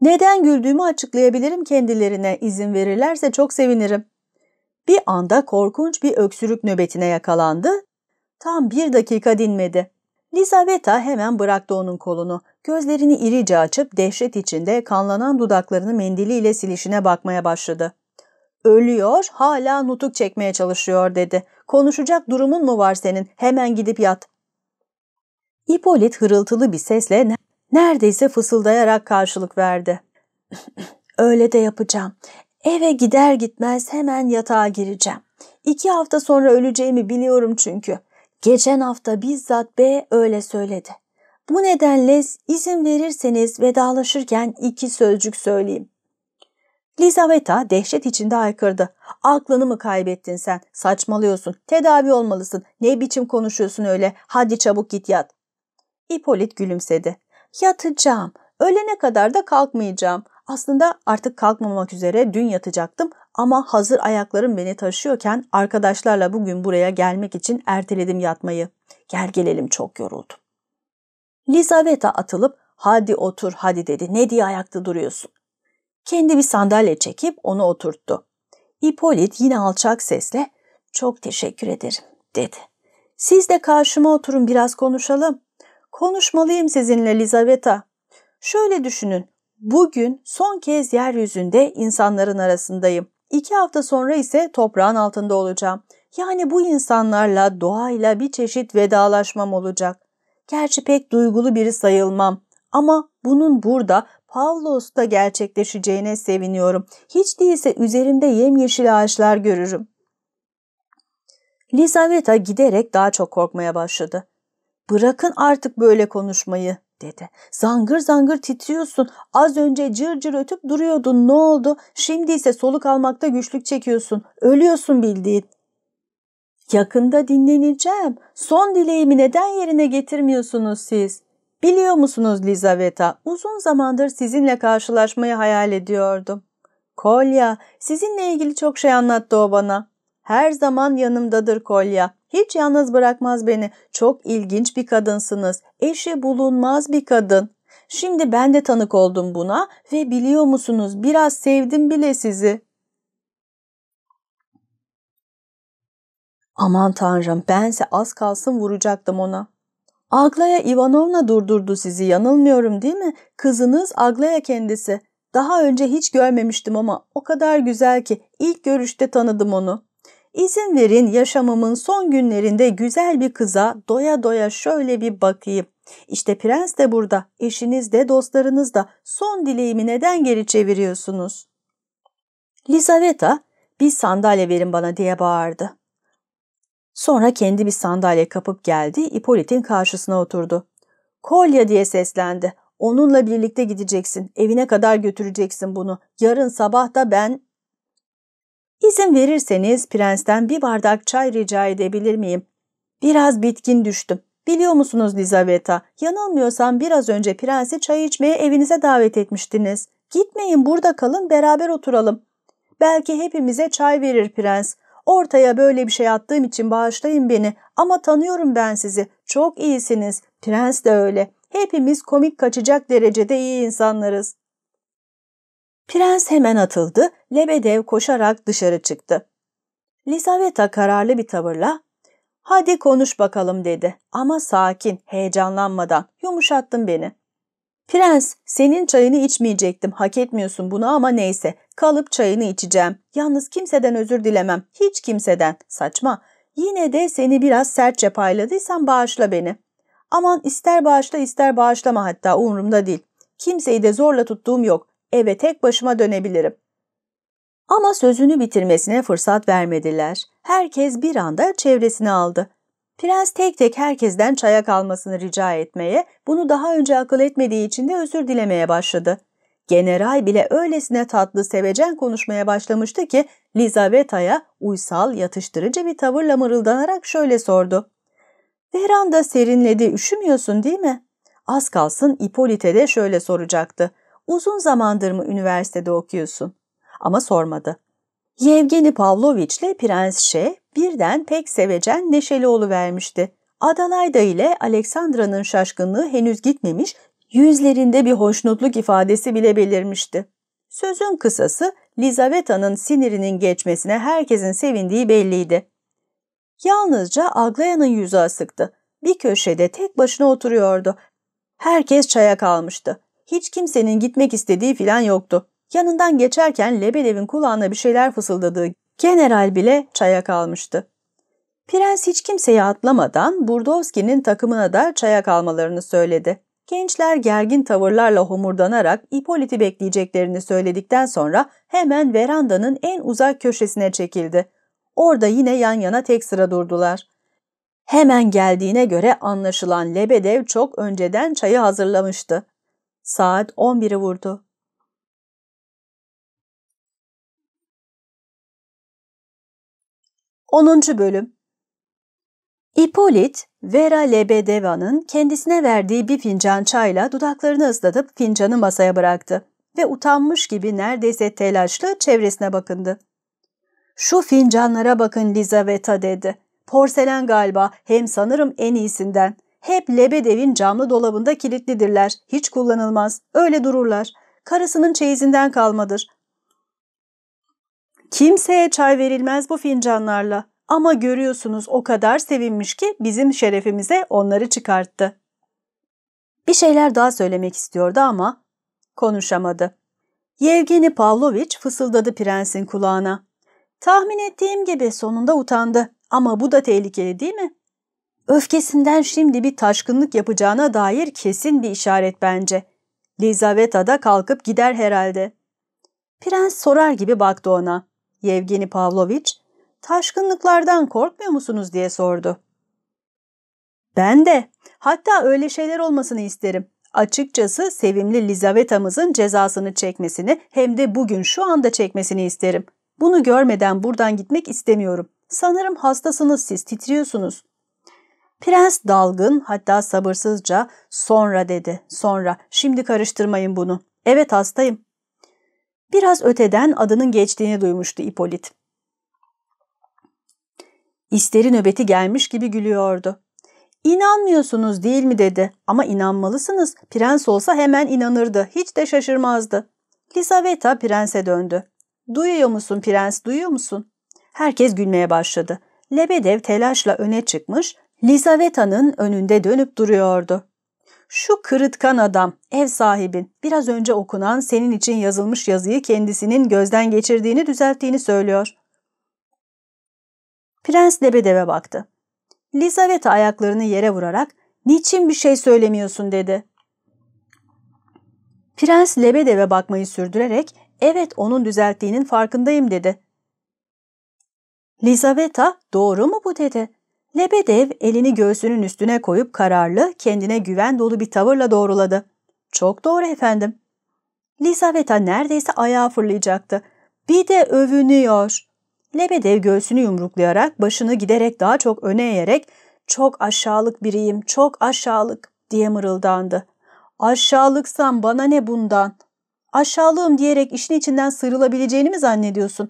Neden güldüğümü açıklayabilirim kendilerine izin verirlerse çok sevinirim. Bir anda korkunç bir öksürük nöbetine yakalandı. Tam bir dakika dinmedi. Lizaveta hemen bıraktı onun kolunu. Gözlerini irice açıp dehşet içinde kanlanan dudaklarını mendiliyle silişine bakmaya başladı. Ölüyor, hala nutuk çekmeye çalışıyor dedi. Konuşacak durumun mu var senin? Hemen gidip yat. İpolit hırıltılı bir sesle neredeyse fısıldayarak karşılık verdi. Öyle de yapacağım. Eve gider gitmez hemen yatağa gireceğim. İki hafta sonra öleceğimi biliyorum çünkü. Geçen hafta bizzat B öyle söyledi. Bu nedenle izin verirseniz vedalaşırken iki sözcük söyleyeyim. Lizaveta dehşet içinde aykırdı. Aklını mı kaybettin sen? Saçmalıyorsun. Tedavi olmalısın. Ne biçim konuşuyorsun öyle? Hadi çabuk git yat. Hipolit gülümsedi. Yatacağım. Ölene kadar da kalkmayacağım. Aslında artık kalkmamak üzere dün yatacaktım ama hazır ayaklarım beni taşıyorken arkadaşlarla bugün buraya gelmek için erteledim yatmayı. Gel gelelim çok yoruldum. Lizaveta atılıp hadi otur hadi dedi ne diye ayakta duruyorsun. Kendi bir sandalye çekip onu oturttu. İpolit yine alçak sesle çok teşekkür ederim dedi. Siz de karşıma oturun biraz konuşalım. Konuşmalıyım sizinle Lizaveta. Şöyle düşünün Bugün son kez yeryüzünde insanların arasındayım. İki hafta sonra ise toprağın altında olacağım. Yani bu insanlarla, doğayla bir çeşit vedalaşmam olacak. Gerçi pek duygulu biri sayılmam ama bunun burada Pavlos'ta gerçekleşeceğine seviniyorum. Hiç değilse üzerimde yemyeşil ağaçlar görürüm. Lizaveta giderek daha çok korkmaya başladı. Bırakın artık böyle konuşmayı dedi. Zangır zangır titriyorsun. Az önce cır cır ötüp duruyordun. Ne oldu? Şimdi ise soluk almakta güçlük çekiyorsun. Ölüyorsun bildiğin. Yakında dinleneceğim. Son dileğimi neden yerine getirmiyorsunuz siz? Biliyor musunuz Lizaveta? Uzun zamandır sizinle karşılaşmayı hayal ediyordum. Kolya, sizinle ilgili çok şey anlattı o bana. Her zaman yanımdadır Kolya. Hiç yalnız bırakmaz beni. Çok ilginç bir kadınsınız eşi bulunmaz bir kadın. Şimdi ben de tanık oldum buna ve biliyor musunuz biraz sevdim bile sizi. Aman tanrım bense az kalsın vuracaktım ona. Aglaya Ivanovna durdurdu sizi yanılmıyorum değil mi? Kızınız Aglaya kendisi. Daha önce hiç görmemiştim ama o kadar güzel ki ilk görüşte tanıdım onu. İzin verin yaşamımın son günlerinde güzel bir kıza doya doya şöyle bir bakayım. İşte prens de burada, eşiniz de dostlarınız da son dileğimi neden geri çeviriyorsunuz? Lizaveta, bir sandalye verin bana diye bağırdı. Sonra kendi bir sandalye kapıp geldi, İpolit'in karşısına oturdu. Kolya diye seslendi. Onunla birlikte gideceksin, evine kadar götüreceksin bunu. Yarın sabah da ben... İzin verirseniz prensten bir bardak çay rica edebilir miyim? Biraz bitkin düştüm. Biliyor musunuz Lizaveta, yanılmıyorsam biraz önce prensi çay içmeye evinize davet etmiştiniz. Gitmeyin burada kalın beraber oturalım. Belki hepimize çay verir prens. Ortaya böyle bir şey attığım için bağışlayın beni ama tanıyorum ben sizi. Çok iyisiniz. Prens de öyle. Hepimiz komik kaçacak derecede iyi insanlarız. Prens hemen atıldı, Lebedev koşarak dışarı çıktı. Lisaveta kararlı bir tavırla ''Hadi konuş bakalım'' dedi ama sakin, heyecanlanmadan, yumuşattın beni. ''Prens, senin çayını içmeyecektim, hak etmiyorsun bunu ama neyse, kalıp çayını içeceğim. Yalnız kimseden özür dilemem, hiç kimseden, saçma. Yine de seni biraz sertçe payladıysam bağışla beni. Aman ister bağışla ister bağışlama hatta umurumda değil. Kimseyi de zorla tuttuğum yok, eve tek başıma dönebilirim. Ama sözünü bitirmesine fırsat vermediler. Herkes bir anda çevresini aldı. Prens tek tek herkesten çaya kalmasını rica etmeye, bunu daha önce akıl etmediği için de özür dilemeye başladı. General bile öylesine tatlı sevecen konuşmaya başlamıştı ki Lizaveta'ya uysal yatıştırıcı bir tavırla mırıldanarak şöyle sordu. Veranda serinledi üşümüyorsun değil mi? Az kalsın İpolite de şöyle soracaktı uzun zamandır mı üniversitede okuyorsun? Ama sormadı. Yevgeni Pavloviç'le Prens Şe birden pek sevecen neşeli vermişti. Adalayda ile Aleksandra'nın şaşkınlığı henüz gitmemiş, yüzlerinde bir hoşnutluk ifadesi bile belirmişti. Sözün kısası Lizaveta'nın sinirinin geçmesine herkesin sevindiği belliydi. Yalnızca Aglaya'nın yüzü asıktı. Bir köşede tek başına oturuyordu. Herkes çaya kalmıştı. Hiç kimsenin gitmek istediği filan yoktu. Yanından geçerken Lebedev'in kulağına bir şeyler fısıldadığı general bile çaya kalmıştı. Prens hiç kimseyi atlamadan Burdovski'nin takımına da çaya kalmalarını söyledi. Gençler gergin tavırlarla homurdanarak İpolit'i bekleyeceklerini söyledikten sonra hemen verandanın en uzak köşesine çekildi. Orada yine yan yana tek sıra durdular. Hemen geldiğine göre anlaşılan Lebedev çok önceden çayı hazırlamıştı. Saat 11'i vurdu. Onuncu Bölüm İpolit Vera Lebedeva'nın kendisine verdiği bir fincan çayla dudaklarını ıslatıp fincanı masaya bıraktı ve utanmış gibi neredeyse telaşlı çevresine bakındı. ''Şu fincanlara bakın Lizaveta'' dedi. ''Porselen galiba, hem sanırım en iyisinden.'' Hep Lebedev'in camlı dolabında kilitlidirler. Hiç kullanılmaz. Öyle dururlar. Karısının çeyizinden kalmadır. Kimseye çay verilmez bu fincanlarla. Ama görüyorsunuz o kadar sevinmiş ki bizim şerefimize onları çıkarttı. Bir şeyler daha söylemek istiyordu ama konuşamadı. Yevgeni Pavlovich fısıldadı prensin kulağına. Tahmin ettiğim gibi sonunda utandı ama bu da tehlikeli değil mi? Öfkesinden şimdi bir taşkınlık yapacağına dair kesin bir işaret bence. Lizaveta da kalkıp gider herhalde. Prens sorar gibi baktı ona. Yevgeni Pavlovich, taşkınlıklardan korkmuyor musunuz diye sordu. Ben de. Hatta öyle şeyler olmasını isterim. Açıkçası sevimli Lizaveta'mızın cezasını çekmesini hem de bugün şu anda çekmesini isterim. Bunu görmeden buradan gitmek istemiyorum. Sanırım hastasınız siz, titriyorsunuz. Prens dalgın hatta sabırsızca sonra dedi. Sonra şimdi karıştırmayın bunu. Evet hastayım. Biraz öteden adının geçtiğini duymuştu İpolit. İsteri nöbeti gelmiş gibi gülüyordu. İnanmıyorsunuz değil mi dedi ama inanmalısınız. Prens olsa hemen inanırdı. Hiç de şaşırmazdı. Lisaveta prense döndü. Duyuyor musun prens duyuyor musun? Herkes gülmeye başladı. Lebedev telaşla öne çıkmış, Lizaveta'nın önünde dönüp duruyordu. Şu kırıtkan adam, ev sahibin, biraz önce okunan senin için yazılmış yazıyı kendisinin gözden geçirdiğini düzelttiğini söylüyor. Prens Lebedev'e baktı. Lizaveta ayaklarını yere vurarak ''Niçin bir şey söylemiyorsun?'' dedi. Prens Lebedev'e bakmayı sürdürerek ''Evet onun düzelttiğinin farkındayım.'' dedi. Lizaveta ''Doğru mu bu?'' dedi. Lebedev elini göğsünün üstüne koyup kararlı, kendine güven dolu bir tavırla doğruladı. Çok doğru efendim. Lizaveta neredeyse ayağa fırlayacaktı. Bir de övünüyor. Lebedev göğsünü yumruklayarak, başını giderek daha çok öne eğerek ''Çok aşağılık biriyim, çok aşağılık'' diye mırıldandı. ''Aşağılıksan bana ne bundan? Aşağılığım diyerek işin içinden sıyrılabileceğini mi zannediyorsun?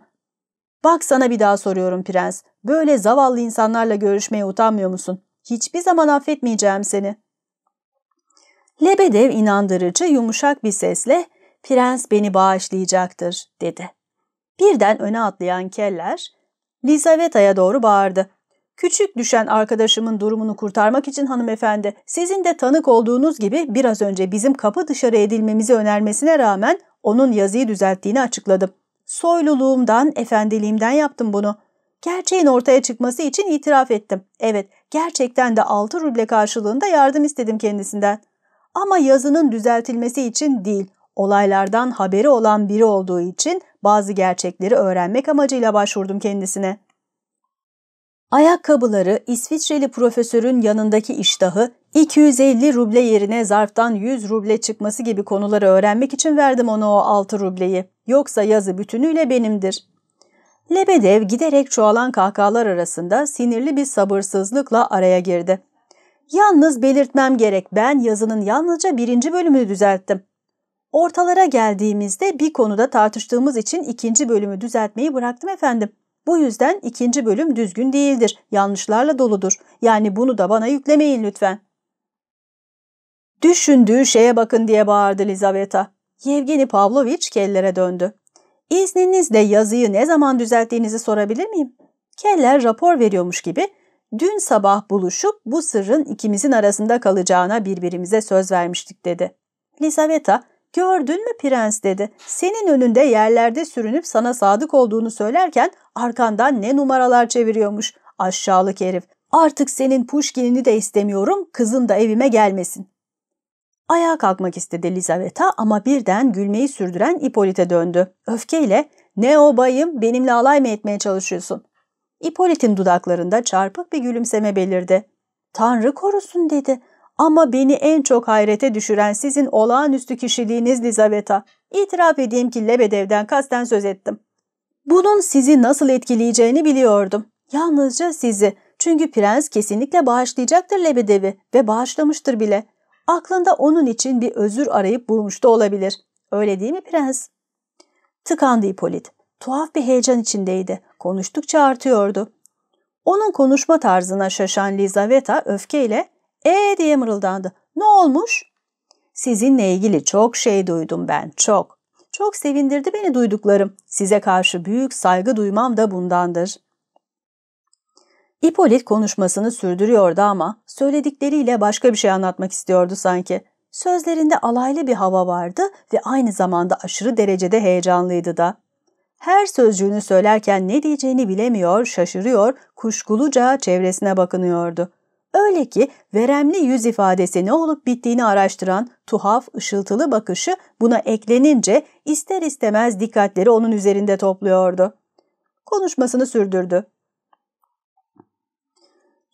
Bak sana bir daha soruyorum prens. Böyle zavallı insanlarla görüşmeye utanmıyor musun? Hiçbir zaman affetmeyeceğim seni. Lebedev inandırıcı yumuşak bir sesle prens beni bağışlayacaktır dedi. Birden öne atlayan keller Lizaveta'ya doğru bağırdı. Küçük düşen arkadaşımın durumunu kurtarmak için hanımefendi sizin de tanık olduğunuz gibi biraz önce bizim kapı dışarı edilmemizi önermesine rağmen onun yazıyı düzelttiğini açıkladım. Soyluluğumdan, efendiliğimden yaptım bunu. Gerçeğin ortaya çıkması için itiraf ettim. Evet, gerçekten de 6 ruble karşılığında yardım istedim kendisinden. Ama yazının düzeltilmesi için değil, olaylardan haberi olan biri olduğu için bazı gerçekleri öğrenmek amacıyla başvurdum kendisine. Ayakkabıları İsviçreli profesörün yanındaki iştahı 250 ruble yerine zarftan 100 ruble çıkması gibi konuları öğrenmek için verdim ona o 6 rubleyi. Yoksa yazı bütünüyle benimdir. Lebedev giderek çoğalan kahkahalar arasında sinirli bir sabırsızlıkla araya girdi. Yalnız belirtmem gerek ben yazının yalnızca birinci bölümünü düzelttim. Ortalara geldiğimizde bir konuda tartıştığımız için ikinci bölümü düzeltmeyi bıraktım efendim. Bu yüzden ikinci bölüm düzgün değildir, yanlışlarla doludur. Yani bunu da bana yüklemeyin lütfen. Düşündüğü şeye bakın diye bağırdı Lizaveta. Yevgeni Pavlovich kellere döndü. İzninizle yazıyı ne zaman düzelttiğinizi sorabilir miyim? Keller rapor veriyormuş gibi dün sabah buluşup bu sırrın ikimizin arasında kalacağına birbirimize söz vermiştik dedi. Lisaveta gördün mü prens dedi. Senin önünde yerlerde sürünüp sana sadık olduğunu söylerken arkandan ne numaralar çeviriyormuş. Aşağılık herif. Artık senin Puşkin'ini de istemiyorum, kızın da evime gelmesin. Ayağa kalkmak istedi Lizaveta, ama birden gülmeyi sürdüren İpolit'e döndü. Öfkeyle ''Ne o bayım benimle alay mı etmeye çalışıyorsun?'' İpolit'in dudaklarında çarpık bir gülümseme belirdi. ''Tanrı korusun'' dedi. Ama beni en çok hayrete düşüren sizin olağanüstü kişiliğiniz Lizaveta. İtiraf edeyim ki Lebedev'den kasten söz ettim. Bunun sizi nasıl etkileyeceğini biliyordum. Yalnızca sizi. Çünkü prens kesinlikle bağışlayacaktır Lebedev'i ve bağışlamıştır bile aklında onun için bir özür arayıp bulmuş da olabilir. Öyle değil mi prens? Tıkandı Hipolit. Tuhaf bir heyecan içindeydi. Konuştukça artıyordu. Onun konuşma tarzına şaşan Lizaveta öfkeyle ee diye mırıldandı. Ne olmuş? Sizinle ilgili çok şey duydum ben, çok. Çok sevindirdi beni duyduklarım. Size karşı büyük saygı duymam da bundandır. İpolit konuşmasını sürdürüyordu ama söyledikleriyle başka bir şey anlatmak istiyordu sanki. Sözlerinde alaylı bir hava vardı ve aynı zamanda aşırı derecede heyecanlıydı da. Her sözcüğünü söylerken ne diyeceğini bilemiyor, şaşırıyor, kuşkuluca çevresine bakınıyordu. Öyle ki veremli yüz ifadesi ne olup bittiğini araştıran tuhaf ışıltılı bakışı buna eklenince ister istemez dikkatleri onun üzerinde topluyordu. Konuşmasını sürdürdü.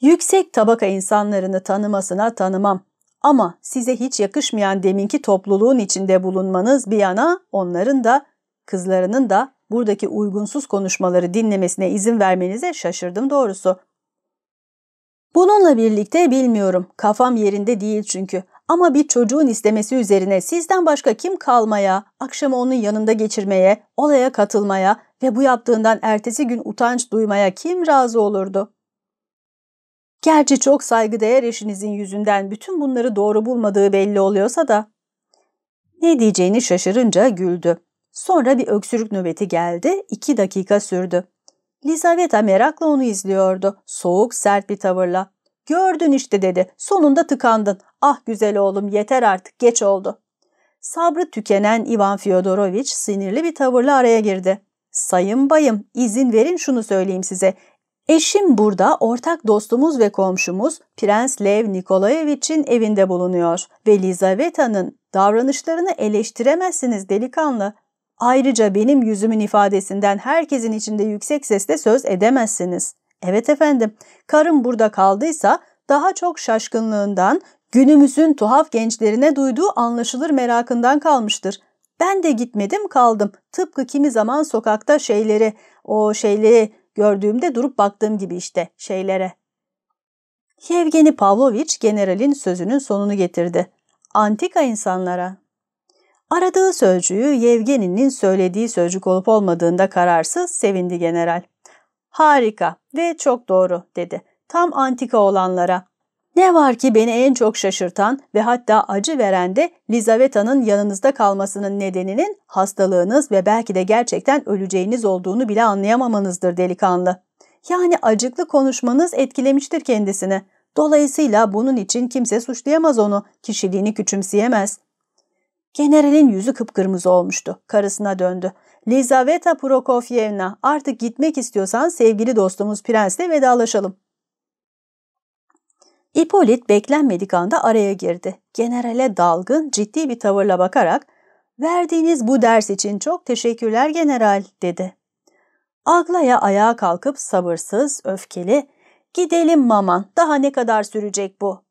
Yüksek tabaka insanlarını tanımasına tanımam. Ama size hiç yakışmayan deminki topluluğun içinde bulunmanız bir yana onların da kızlarının da buradaki uygunsuz konuşmaları dinlemesine izin vermenize şaşırdım doğrusu. Bununla birlikte bilmiyorum. Kafam yerinde değil çünkü. Ama bir çocuğun istemesi üzerine sizden başka kim kalmaya, akşamı onun yanında geçirmeye, olaya katılmaya ve bu yaptığından ertesi gün utanç duymaya kim razı olurdu? Gerçi çok saygıdeğer eşinizin yüzünden bütün bunları doğru bulmadığı belli oluyorsa da. Ne diyeceğini şaşırınca güldü. Sonra bir öksürük nöbeti geldi, iki dakika sürdü. Lizaveta merakla onu izliyordu, soğuk sert bir tavırla. Gördün işte dedi, sonunda tıkandın. Ah güzel oğlum yeter artık, geç oldu. Sabrı tükenen Ivan Fyodorovich sinirli bir tavırla araya girdi. Sayın bayım, izin verin şunu söyleyeyim size. Eşim burada ortak dostumuz ve komşumuz Prens Lev Nikolayevich'in evinde bulunuyor ve Lizaveta'nın davranışlarını eleştiremezsiniz delikanlı. Ayrıca benim yüzümün ifadesinden herkesin içinde yüksek sesle söz edemezsiniz. Evet efendim, karım burada kaldıysa daha çok şaşkınlığından, günümüzün tuhaf gençlerine duyduğu anlaşılır merakından kalmıştır. Ben de gitmedim kaldım. Tıpkı kimi zaman sokakta şeyleri, o şeyleri Gördüğümde durup baktığım gibi işte şeylere. Yevgeni Pavlovich generalin sözünün sonunu getirdi. Antika insanlara. Aradığı sözcüğü Yevgeni'nin söylediği sözcük olup olmadığında kararsız sevindi general. Harika ve çok doğru dedi. Tam antika olanlara ne var ki beni en çok şaşırtan ve hatta acı veren de Lizaveta'nın yanınızda kalmasının nedeninin hastalığınız ve belki de gerçekten öleceğiniz olduğunu bile anlayamamanızdır delikanlı. Yani acıklı konuşmanız etkilemiştir kendisini. Dolayısıyla bunun için kimse suçlayamaz onu, kişiliğini küçümseyemez. Generalin yüzü kıpkırmızı olmuştu. Karısına döndü. Lizaveta Prokofyevna artık gitmek istiyorsan sevgili dostumuz prensle vedalaşalım. İpolit beklenmedik anda araya girdi. Generale dalgın, ciddi bir tavırla bakarak ''Verdiğiniz bu ders için çok teşekkürler general.'' dedi. Aglaya ayağa kalkıp sabırsız, öfkeli ''Gidelim maman, daha ne kadar sürecek bu?''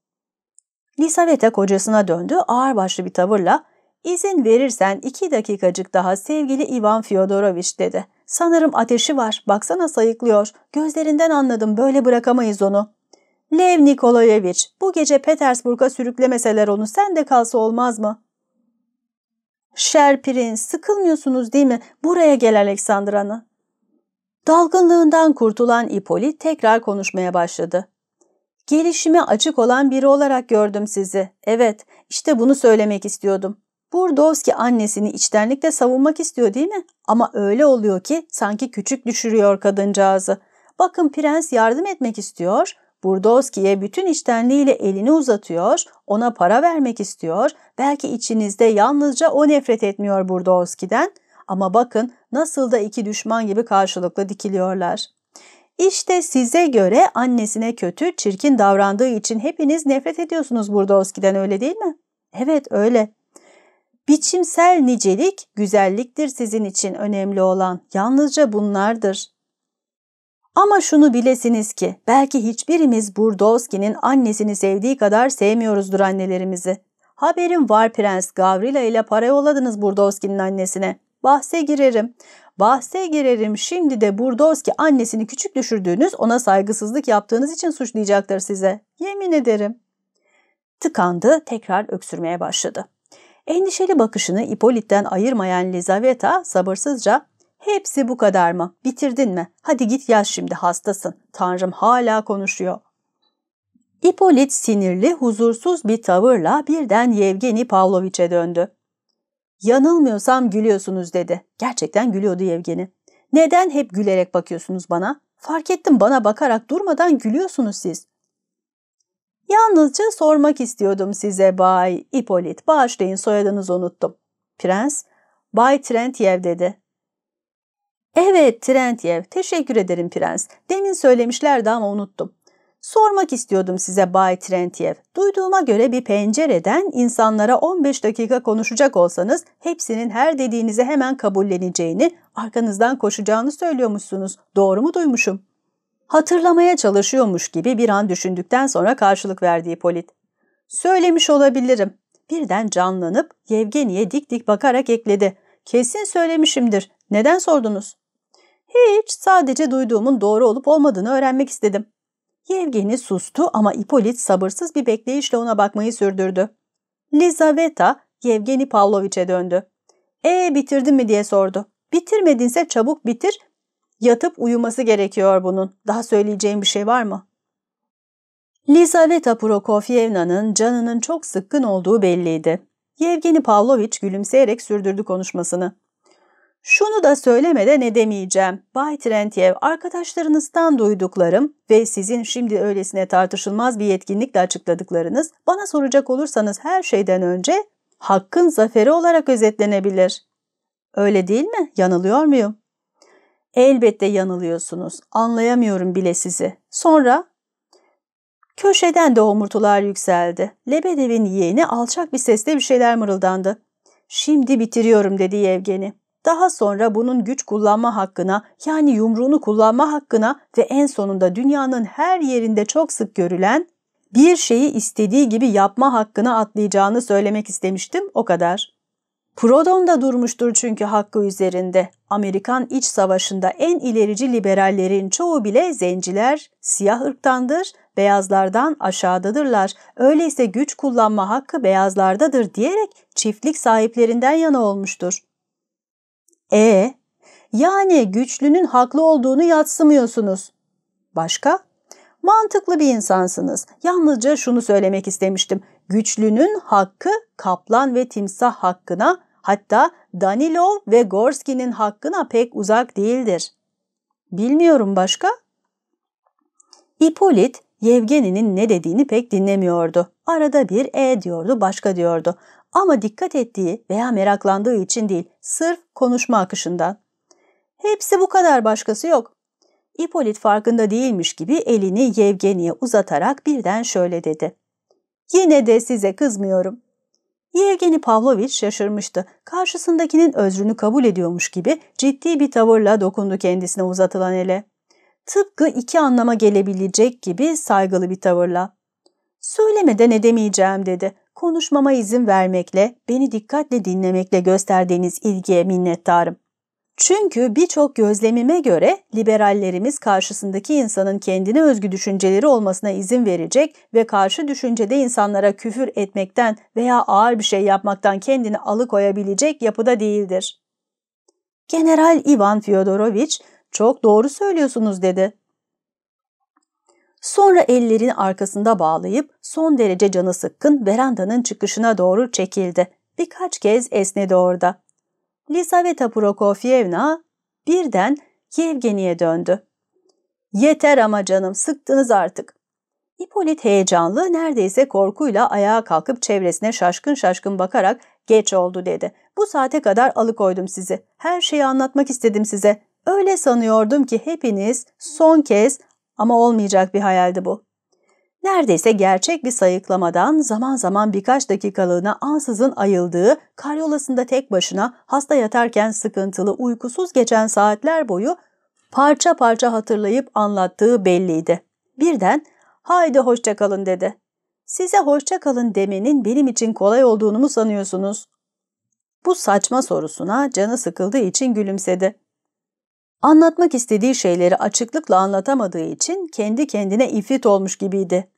Lisaveta kocasına döndü, ağırbaşlı bir tavırla ''İzin verirsen iki dakikacık daha sevgili Ivan Fyodorovich, dedi. ''Sanırım ateşi var, baksana sayıklıyor. Gözlerinden anladım, böyle bırakamayız onu.'' Lev Nikolayevich, bu gece Petersburg'a sürüklemeseler onu sen de kalsa olmaz mı? Şerpirin, sıkılmıyorsunuz değil mi? Buraya gel Aleksandran'ı. Dalgınlığından kurtulan İpoli tekrar konuşmaya başladı. Gelişime açık olan biri olarak gördüm sizi. Evet, işte bunu söylemek istiyordum. Burdovski annesini içtenlikle savunmak istiyor değil mi? Ama öyle oluyor ki sanki küçük düşürüyor kadıncağızı. Bakın prens yardım etmek istiyor Burdowski'ye bütün içtenliğiyle elini uzatıyor, ona para vermek istiyor. Belki içinizde yalnızca o nefret etmiyor Burdowski'den ama bakın nasıl da iki düşman gibi karşılıklı dikiliyorlar. İşte size göre annesine kötü, çirkin davrandığı için hepiniz nefret ediyorsunuz Burdowski'den öyle değil mi? Evet öyle. Biçimsel nicelik, güzelliktir sizin için önemli olan. Yalnızca bunlardır. Ama şunu bilesiniz ki belki hiçbirimiz Burdovski'nin annesini sevdiği kadar sevmiyoruzdur annelerimizi. Haberim var Prens Gavrila ile para yolladınız Burdovski'nin annesine. Bahse girerim. Bahse girerim şimdi de Burdovski annesini küçük düşürdüğünüz ona saygısızlık yaptığınız için suçlayacaktır size. Yemin ederim. Tıkandı tekrar öksürmeye başladı. Endişeli bakışını İpolit'ten ayırmayan Lizaveta sabırsızca Hepsi bu kadar mı? Bitirdin mi? Hadi git yaz şimdi hastasın. Tanrım hala konuşuyor. İpolit sinirli, huzursuz bir tavırla birden Yevgeni Pavloviç'e döndü. Yanılmıyorsam gülüyorsunuz dedi. Gerçekten gülüyordu Yevgeni. Neden hep gülerek bakıyorsunuz bana? Fark ettim bana bakarak durmadan gülüyorsunuz siz. Yalnızca sormak istiyordum size Bay İpolit. Bağışlayın soyadınızı unuttum. Prens, Bay Trentiev dedi. Evet Trentiev, teşekkür ederim prens. Demin söylemişlerdi ama unuttum. Sormak istiyordum size Bay Trentiev. Duyduğuma göre bir pencereden insanlara 15 dakika konuşacak olsanız hepsinin her dediğinizi hemen kabulleneceğini, arkanızdan koşacağını söylüyormuşsunuz. Doğru mu duymuşum? Hatırlamaya çalışıyormuş gibi bir an düşündükten sonra karşılık verdi Polit. Söylemiş olabilirim. Birden canlanıp Yevgeni'ye dik dik bakarak ekledi. Kesin söylemişimdir. Neden sordunuz? Hiç sadece duyduğumun doğru olup olmadığını öğrenmek istedim. Yevgeni sustu ama İpolit sabırsız bir bekleyişle ona bakmayı sürdürdü. Lizaveta Yevgeni Pavloviç'e döndü. E bitirdin mi diye sordu. Bitirmedinse çabuk bitir. Yatıp uyuması gerekiyor bunun. Daha söyleyeceğim bir şey var mı? Lizaveta Prokofievna'nın canının çok sıkkın olduğu belliydi. Yevgeni Pavlovich gülümseyerek sürdürdü konuşmasını. Şunu da söylemeden edemeyeceğim. Bay Trentiev, arkadaşlarınızdan duyduklarım ve sizin şimdi öylesine tartışılmaz bir yetkinlikle açıkladıklarınız bana soracak olursanız her şeyden önce hakkın zaferi olarak özetlenebilir. Öyle değil mi? Yanılıyor muyum? Elbette yanılıyorsunuz. Anlayamıyorum bile sizi. Sonra köşeden de omurtular yükseldi. Lebedev'in yeğeni alçak bir sesle bir şeyler mırıldandı. Şimdi bitiriyorum dedi Yevgeni. Daha sonra bunun güç kullanma hakkına yani yumruğunu kullanma hakkına ve en sonunda dünyanın her yerinde çok sık görülen bir şeyi istediği gibi yapma hakkına atlayacağını söylemek istemiştim o kadar. Prodon da durmuştur çünkü hakkı üzerinde. Amerikan iç Savaşı'nda en ilerici liberallerin çoğu bile zenciler, siyah ırktandır, beyazlardan aşağıdadırlar. Öyleyse güç kullanma hakkı beyazlardadır diyerek çiftlik sahiplerinden yana olmuştur. E yani güçlünün haklı olduğunu yatsımıyorsunuz. Başka? Mantıklı bir insansınız. Yalnızca şunu söylemek istemiştim. Güçlünün hakkı kaplan ve timsah hakkına hatta Danilov ve Gorski'nin hakkına pek uzak değildir. Bilmiyorum başka? İpolit Yevgeni'nin ne dediğini pek dinlemiyordu. Arada bir e diyordu, başka diyordu ama dikkat ettiği veya meraklandığı için değil, sırf konuşma akışından. Hepsi bu kadar başkası yok. İpolit farkında değilmiş gibi elini Yevgeni'ye uzatarak birden şöyle dedi. Yine de size kızmıyorum. Yevgeni Pavlovich şaşırmıştı. Karşısındakinin özrünü kabul ediyormuş gibi ciddi bir tavırla dokundu kendisine uzatılan ele. Tıpkı iki anlama gelebilecek gibi saygılı bir tavırla. Söylemeden edemeyeceğim dedi konuşmama izin vermekle, beni dikkatle dinlemekle gösterdiğiniz ilgiye minnettarım. Çünkü birçok gözlemime göre liberallerimiz karşısındaki insanın kendine özgü düşünceleri olmasına izin verecek ve karşı düşüncede insanlara küfür etmekten veya ağır bir şey yapmaktan kendini alıkoyabilecek yapıda değildir. General Ivan Fyodorovich, çok doğru söylüyorsunuz dedi. Sonra ellerini arkasında bağlayıp son derece canı sıkkın verandanın çıkışına doğru çekildi. Birkaç kez esnedi orada. Lisaveta Prokofievna birden Yevgeni'ye döndü. ''Yeter ama canım, sıktınız artık.'' Hippolit heyecanlı, neredeyse korkuyla ayağa kalkıp çevresine şaşkın şaşkın bakarak geç oldu dedi. Bu saate kadar alıkoydum sizi. Her şeyi anlatmak istedim size. Öyle sanıyordum ki hepiniz son kez ama olmayacak bir hayaldi bu. Neredeyse gerçek bir sayıklamadan zaman zaman birkaç dakikalığına ansızın ayıldığı, karyolasında tek başına hasta yatarken sıkıntılı, uykusuz geçen saatler boyu parça parça hatırlayıp anlattığı belliydi. Birden haydi hoşçakalın dedi. Size hoşçakalın demenin benim için kolay olduğunu mu sanıyorsunuz? Bu saçma sorusuna canı sıkıldığı için gülümsedi. Anlatmak istediği şeyleri açıklıkla anlatamadığı için kendi kendine ifrit olmuş gibiydi.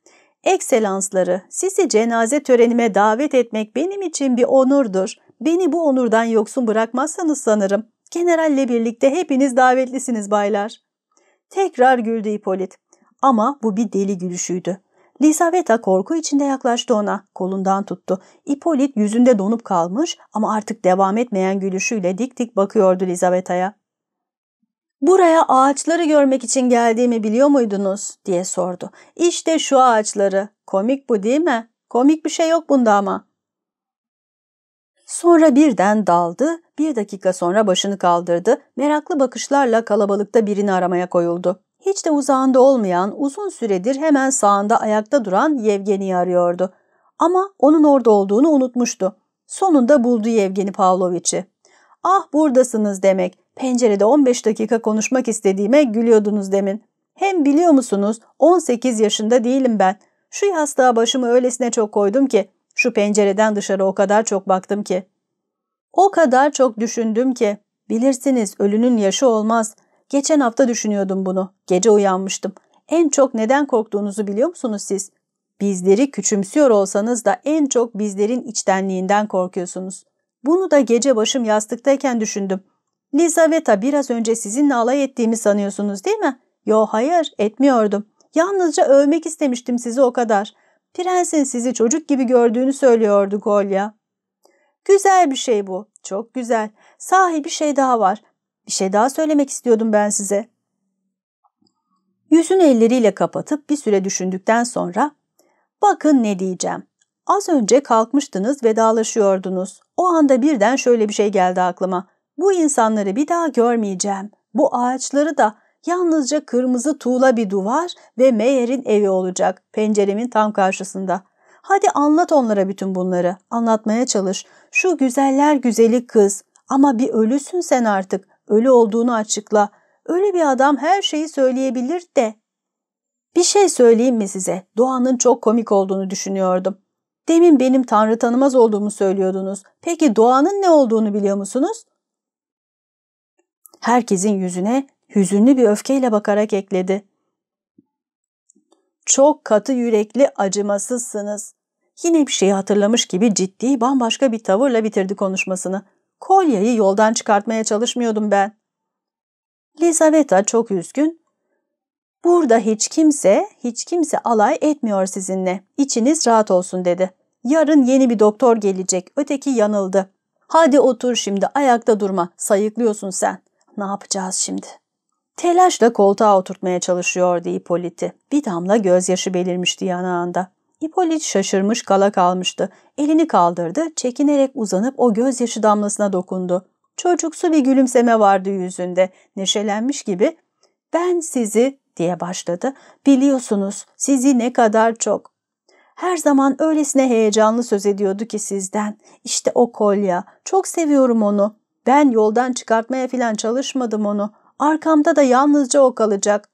Ekselansları, sizi cenaze törenime davet etmek benim için bir onurdur. Beni bu onurdan yoksun bırakmazsanız sanırım. Generalle birlikte hepiniz davetlisiniz baylar. Tekrar güldü Hipolit. Ama bu bir deli gülüşüydü. Lisaveta korku içinde yaklaştı ona. Kolundan tuttu. Hipolit yüzünde donup kalmış ama artık devam etmeyen gülüşüyle dik dik bakıyordu Lisaveta'ya. ''Buraya ağaçları görmek için geldiğimi biliyor muydunuz?'' diye sordu. ''İşte şu ağaçları. Komik bu değil mi? Komik bir şey yok bunda ama.'' Sonra birden daldı, bir dakika sonra başını kaldırdı, meraklı bakışlarla kalabalıkta birini aramaya koyuldu. Hiç de uzağında olmayan, uzun süredir hemen sağında ayakta duran Yevgeni'yi arıyordu. Ama onun orada olduğunu unutmuştu. Sonunda buldu Yevgeni Pavloviç'i. ''Ah buradasınız demek. Pencerede 15 dakika konuşmak istediğime gülüyordunuz demin. Hem biliyor musunuz 18 yaşında değilim ben. Şu yastığa başımı öylesine çok koydum ki şu pencereden dışarı o kadar çok baktım ki. O kadar çok düşündüm ki. Bilirsiniz ölünün yaşı olmaz. Geçen hafta düşünüyordum bunu. Gece uyanmıştım. En çok neden korktuğunuzu biliyor musunuz siz? Bizleri küçümsüyor olsanız da en çok bizlerin içtenliğinden korkuyorsunuz. Bunu da gece başım yastıktayken düşündüm. Lizaveta biraz önce sizinle alay ettiğimi sanıyorsunuz değil mi? Yo hayır etmiyordum. Yalnızca övmek istemiştim sizi o kadar. Prensin sizi çocuk gibi gördüğünü söylüyordu Golya. Güzel bir şey bu. Çok güzel. Sahi bir şey daha var. Bir şey daha söylemek istiyordum ben size. Yüzünü elleriyle kapatıp bir süre düşündükten sonra bakın ne diyeceğim. Az önce kalkmıştınız vedalaşıyordunuz. O anda birden şöyle bir şey geldi aklıma. Bu insanları bir daha görmeyeceğim. Bu ağaçları da yalnızca kırmızı tuğla bir duvar ve Meyer'in evi olacak penceremin tam karşısında. Hadi anlat onlara bütün bunları. Anlatmaya çalış. Şu güzeller güzeli kız. Ama bir ölüsün sen artık. Ölü olduğunu açıkla. Ölü bir adam her şeyi söyleyebilir de. Bir şey söyleyeyim mi size? Doğanın çok komik olduğunu düşünüyordum. Demin benim tanrı tanımaz olduğumu söylüyordunuz. Peki doğanın ne olduğunu biliyor musunuz? herkesin yüzüne hüzünlü bir öfkeyle bakarak ekledi. Çok katı yürekli acımasızsınız. Yine bir şeyi hatırlamış gibi ciddi bambaşka bir tavırla bitirdi konuşmasını. Kolyeyi yoldan çıkartmaya çalışmıyordum ben. Lisaveta çok üzgün. Burada hiç kimse, hiç kimse alay etmiyor sizinle. İçiniz rahat olsun dedi. Yarın yeni bir doktor gelecek. Öteki yanıldı. Hadi otur şimdi ayakta durma. Sayıklıyorsun sen. Ne yapacağız şimdi? Telaşla koltuğa oturtmaya çalışıyordu İpolit'i. Bir damla gözyaşı belirmişti yanağında. İpolit şaşırmış kala kalmıştı. Elini kaldırdı, çekinerek uzanıp o gözyaşı damlasına dokundu. Çocuksu bir gülümseme vardı yüzünde. Neşelenmiş gibi ''Ben sizi'' diye başladı. ''Biliyorsunuz sizi ne kadar çok. Her zaman öylesine heyecanlı söz ediyordu ki sizden. İşte o kolya. Çok seviyorum onu. Ben yoldan çıkartmaya filan çalışmadım onu. Arkamda da yalnızca o kalacak.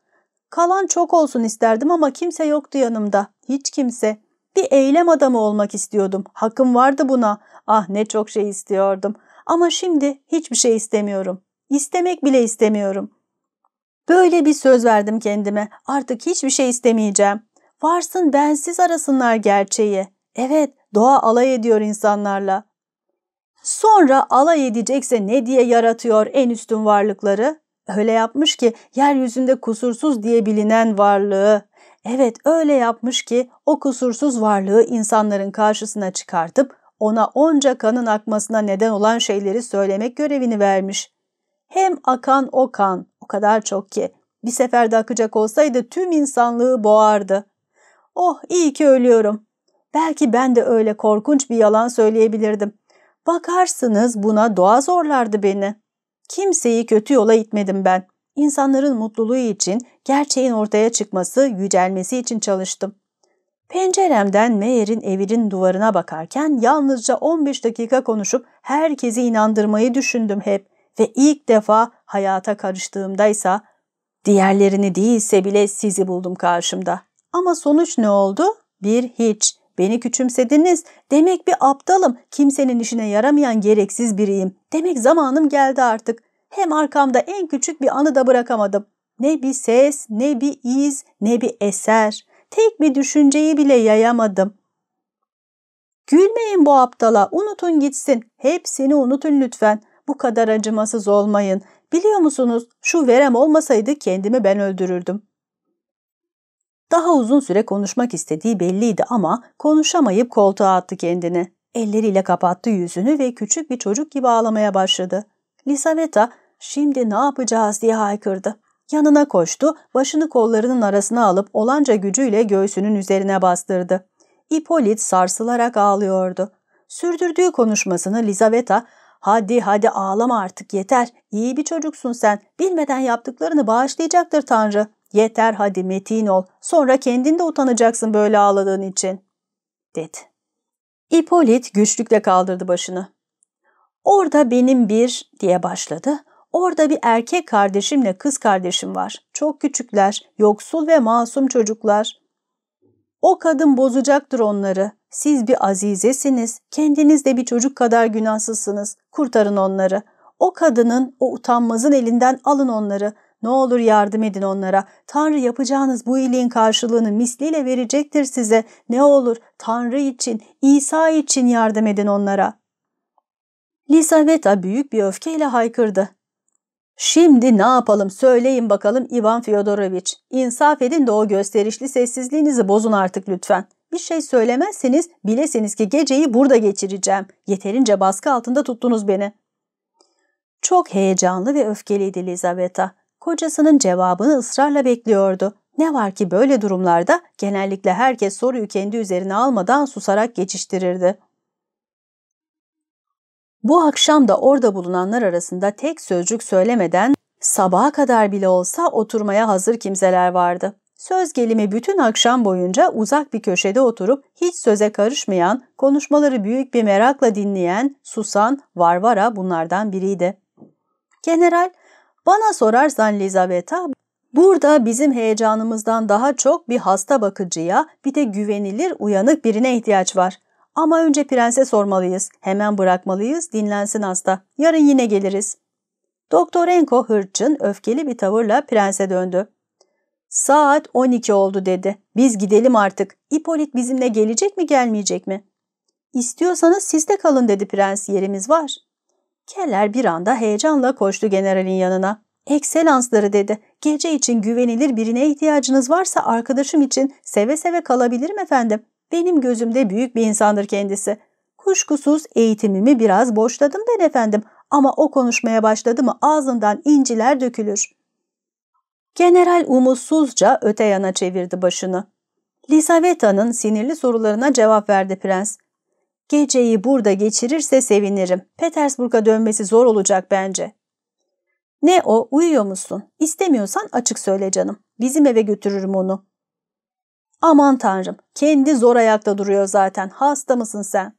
Kalan çok olsun isterdim ama kimse yoktu yanımda. Hiç kimse. Bir eylem adamı olmak istiyordum. Hakkım vardı buna. Ah ne çok şey istiyordum. Ama şimdi hiçbir şey istemiyorum. İstemek bile istemiyorum. Böyle bir söz verdim kendime. Artık hiçbir şey istemeyeceğim. Varsın bensiz arasınlar gerçeği. Evet doğa alay ediyor insanlarla. Sonra alay edecekse ne diye yaratıyor en üstün varlıkları? Öyle yapmış ki yeryüzünde kusursuz diye bilinen varlığı. Evet öyle yapmış ki o kusursuz varlığı insanların karşısına çıkartıp ona onca kanın akmasına neden olan şeyleri söylemek görevini vermiş. Hem akan o kan o kadar çok ki bir seferde akacak olsaydı tüm insanlığı boğardı. Oh iyi ki ölüyorum. Belki ben de öyle korkunç bir yalan söyleyebilirdim. Bakarsınız buna doğa zorlardı beni. Kimseyi kötü yola itmedim ben. İnsanların mutluluğu için, gerçeğin ortaya çıkması, yücelmesi için çalıştım. Penceremden Meyer'in evinin duvarına bakarken yalnızca 15 dakika konuşup herkesi inandırmayı düşündüm hep ve ilk defa hayata karıştığımdaysa diğerlerini değilse bile sizi buldum karşımda. Ama sonuç ne oldu? Bir hiç beni küçümsediniz. Demek bir aptalım, kimsenin işine yaramayan gereksiz biriyim. Demek zamanım geldi artık. Hem arkamda en küçük bir anı da bırakamadım. Ne bir ses, ne bir iz, ne bir eser. Tek bir düşünceyi bile yayamadım. Gülmeyin bu aptala, unutun gitsin. Hepsini unutun lütfen. Bu kadar acımasız olmayın. Biliyor musunuz şu verem olmasaydı kendimi ben öldürürdüm. Daha uzun süre konuşmak istediği belliydi ama konuşamayıp koltuğa attı kendini. Elleriyle kapattı yüzünü ve küçük bir çocuk gibi ağlamaya başladı. Lisaveta şimdi ne yapacağız diye haykırdı. Yanına koştu, başını kollarının arasına alıp olanca gücüyle göğsünün üzerine bastırdı. İpolit sarsılarak ağlıyordu. Sürdürdüğü konuşmasını Lizaveta, ''Hadi hadi ağlama artık yeter, iyi bir çocuksun sen, bilmeden yaptıklarını bağışlayacaktır Tanrı.'' Yeter hadi metin ol. Sonra kendin de utanacaksın böyle ağladığın için. Dedi. İpolit güçlükle kaldırdı başını. Orada benim bir diye başladı. Orada bir erkek kardeşimle kız kardeşim var. Çok küçükler, yoksul ve masum çocuklar. O kadın bozacaktır onları. Siz bir azizesiniz. Kendiniz de bir çocuk kadar günahsızsınız. Kurtarın onları. O kadının, o utanmazın elinden alın onları. Ne olur yardım edin onlara. Tanrı yapacağınız bu iyiliğin karşılığını misliyle verecektir size. Ne olur Tanrı için, İsa için yardım edin onlara. Lisaveta büyük bir öfkeyle haykırdı. Şimdi ne yapalım söyleyin bakalım İvan Fyodoroviç. İnsaf edin de o gösterişli sessizliğinizi bozun artık lütfen. Bir şey söylemezseniz bilesiniz ki geceyi burada geçireceğim. Yeterince baskı altında tuttunuz beni. Çok heyecanlı ve öfkeliydi Lizaveta. Kocasının cevabını ısrarla bekliyordu. Ne var ki böyle durumlarda genellikle herkes soruyu kendi üzerine almadan susarak geçiştirirdi. Bu akşam da orada bulunanlar arasında tek sözcük söylemeden sabaha kadar bile olsa oturmaya hazır kimseler vardı. Söz gelimi bütün akşam boyunca uzak bir köşede oturup hiç söze karışmayan, konuşmaları büyük bir merakla dinleyen, susan Varvara bunlardan biriydi. General bana sorarsan Lizaveta, burada bizim heyecanımızdan daha çok bir hasta bakıcıya, bir de güvenilir, uyanık birine ihtiyaç var. Ama önce prense sormalıyız, hemen bırakmalıyız, dinlensin hasta. Yarın yine geliriz. Doktor Enko hırçın, öfkeli bir tavırla prense döndü. Saat 12 oldu dedi. Biz gidelim artık. İpolit bizimle gelecek mi gelmeyecek mi? İstiyorsanız siz de kalın dedi prens yerimiz var. Keller bir anda heyecanla koştu generalin yanına. Ekselansları dedi. Gece için güvenilir birine ihtiyacınız varsa arkadaşım için seve seve kalabilirim efendim. Benim gözümde büyük bir insandır kendisi. Kuşkusuz eğitimimi biraz boşladım ben efendim ama o konuşmaya başladı mı ağzından inciler dökülür. General umutsuzca öte yana çevirdi başını. Lisaveta'nın sinirli sorularına cevap verdi prens. Geceyi burada geçirirse sevinirim. Petersburg'a dönmesi zor olacak bence. Ne o, uyuyor musun? İstemiyorsan açık söyle canım. Bizim eve götürürüm onu. Aman tanrım, kendi zor ayakta duruyor zaten. Hasta mısın sen?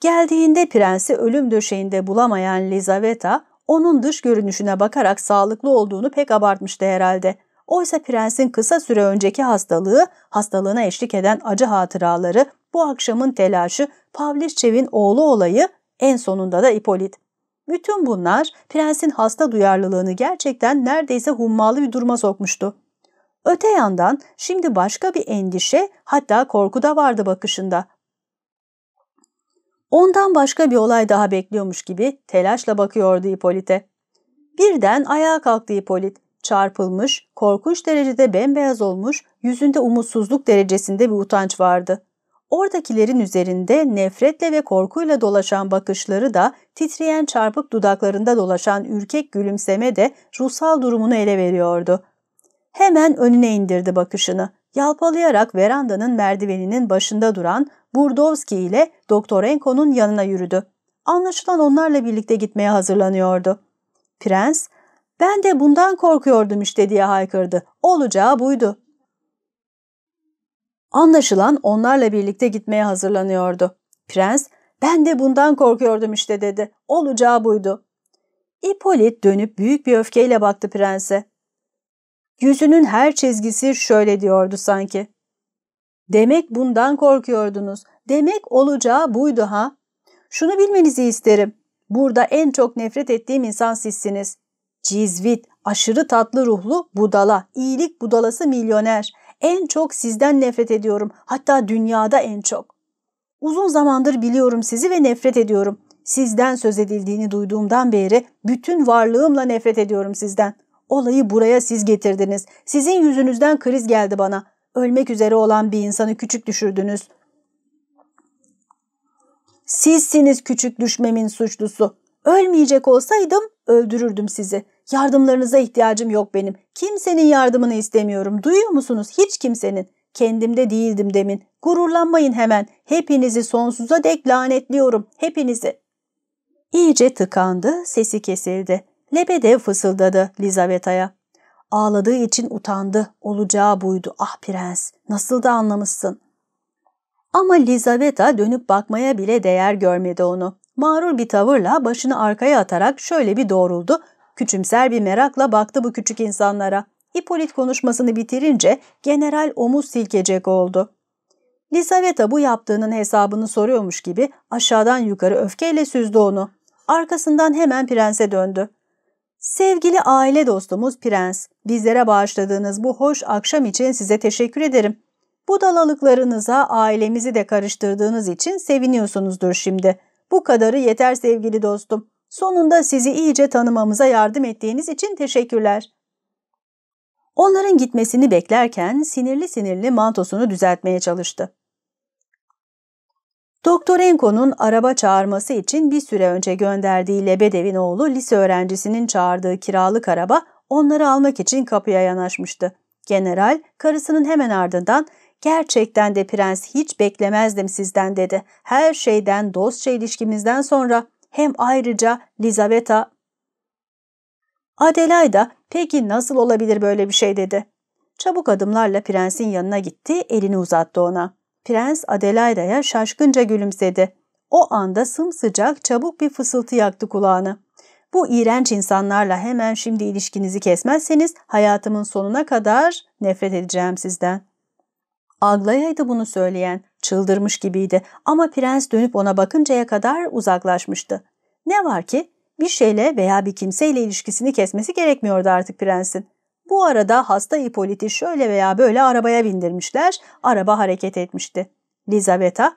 Geldiğinde prensi ölüm döşeğinde bulamayan Lizaveta, onun dış görünüşüne bakarak sağlıklı olduğunu pek abartmıştı herhalde. Oysa prensin kısa süre önceki hastalığı, hastalığına eşlik eden acı hatıraları bu akşamın telaşı Pavliçev'in oğlu olayı en sonunda da İpolit. Bütün bunlar prensin hasta duyarlılığını gerçekten neredeyse hummalı bir duruma sokmuştu. Öte yandan şimdi başka bir endişe hatta korku da vardı bakışında. Ondan başka bir olay daha bekliyormuş gibi telaşla bakıyordu İpolit'e. Birden ayağa kalktı İpolit. Çarpılmış, korkunç derecede bembeyaz olmuş, yüzünde umutsuzluk derecesinde bir utanç vardı. Oradakilerin üzerinde nefretle ve korkuyla dolaşan bakışları da titreyen çarpık dudaklarında dolaşan ürkek gülümseme de ruhsal durumunu ele veriyordu. Hemen önüne indirdi bakışını. Yalpalayarak verandanın merdiveninin başında duran Burdovski ile Doktor Enko'nun yanına yürüdü. Anlaşılan onlarla birlikte gitmeye hazırlanıyordu. Prens, ben de bundan korkuyordum işte diye haykırdı. Olacağı buydu. Anlaşılan onlarla birlikte gitmeye hazırlanıyordu. Prens, ben de bundan korkuyordum işte dedi. Olacağı buydu. İpolit dönüp büyük bir öfkeyle baktı prense. Yüzünün her çizgisi şöyle diyordu sanki. Demek bundan korkuyordunuz. Demek olacağı buydu ha. Şunu bilmenizi isterim. Burada en çok nefret ettiğim insan sizsiniz. Cizvit, aşırı tatlı ruhlu budala, iyilik budalası milyoner. En çok sizden nefret ediyorum. Hatta dünyada en çok. Uzun zamandır biliyorum sizi ve nefret ediyorum. Sizden söz edildiğini duyduğumdan beri bütün varlığımla nefret ediyorum sizden. Olayı buraya siz getirdiniz. Sizin yüzünüzden kriz geldi bana. Ölmek üzere olan bir insanı küçük düşürdünüz. Sizsiniz küçük düşmemin suçlusu. Ölmeyecek olsaydım Öldürürdüm sizi. Yardımlarınıza ihtiyacım yok benim. Kimsenin yardımını istemiyorum. Duyuyor musunuz? Hiç kimsenin. Kendimde değildim demin. Gururlanmayın hemen. Hepinizi sonsuza dek lanetliyorum. Hepinizi. İyice tıkandı, sesi kesildi. Lebedev fısıldadı Lizaveta'ya. Ağladığı için utandı. Olacağı buydu. Ah prens, nasıl da anlamışsın. Ama Lizaveta dönüp bakmaya bile değer görmedi onu mağrur bir tavırla başını arkaya atarak şöyle bir doğruldu. Küçümser bir merakla baktı bu küçük insanlara. Hippolit konuşmasını bitirince general omuz silkecek oldu. Lisaveta bu yaptığının hesabını soruyormuş gibi aşağıdan yukarı öfkeyle süzdü onu. Arkasından hemen prense döndü. Sevgili aile dostumuz prens, bizlere bağışladığınız bu hoş akşam için size teşekkür ederim. Bu dalalıklarınıza ailemizi de karıştırdığınız için seviniyorsunuzdur şimdi. Bu kadarı yeter sevgili dostum. Sonunda sizi iyice tanımamıza yardım ettiğiniz için teşekkürler. Onların gitmesini beklerken sinirli sinirli mantosunu düzeltmeye çalıştı. Doktor Enko'nun araba çağırması için bir süre önce gönderdiği Lebedev'in oğlu lise öğrencisinin çağırdığı kiralık araba onları almak için kapıya yanaşmıştı. General karısının hemen ardından Gerçekten de prens hiç beklemezdim sizden dedi. Her şeyden dostça ilişkimizden sonra hem ayrıca Lizaveta... Adelaida peki nasıl olabilir böyle bir şey dedi. Çabuk adımlarla prensin yanına gitti, elini uzattı ona. Prens Adelaida'ya şaşkınca gülümsedi. O anda sımsıcak çabuk bir fısıltı yaktı kulağını. Bu iğrenç insanlarla hemen şimdi ilişkinizi kesmezseniz hayatımın sonuna kadar nefret edeceğim sizden. Aglaya'ydı bunu söyleyen. Çıldırmış gibiydi ama prens dönüp ona bakıncaya kadar uzaklaşmıştı. Ne var ki bir şeyle veya bir kimseyle ilişkisini kesmesi gerekmiyordu artık prensin. Bu arada hasta Hippolyt'i şöyle veya böyle arabaya bindirmişler, araba hareket etmişti. Lizaveta,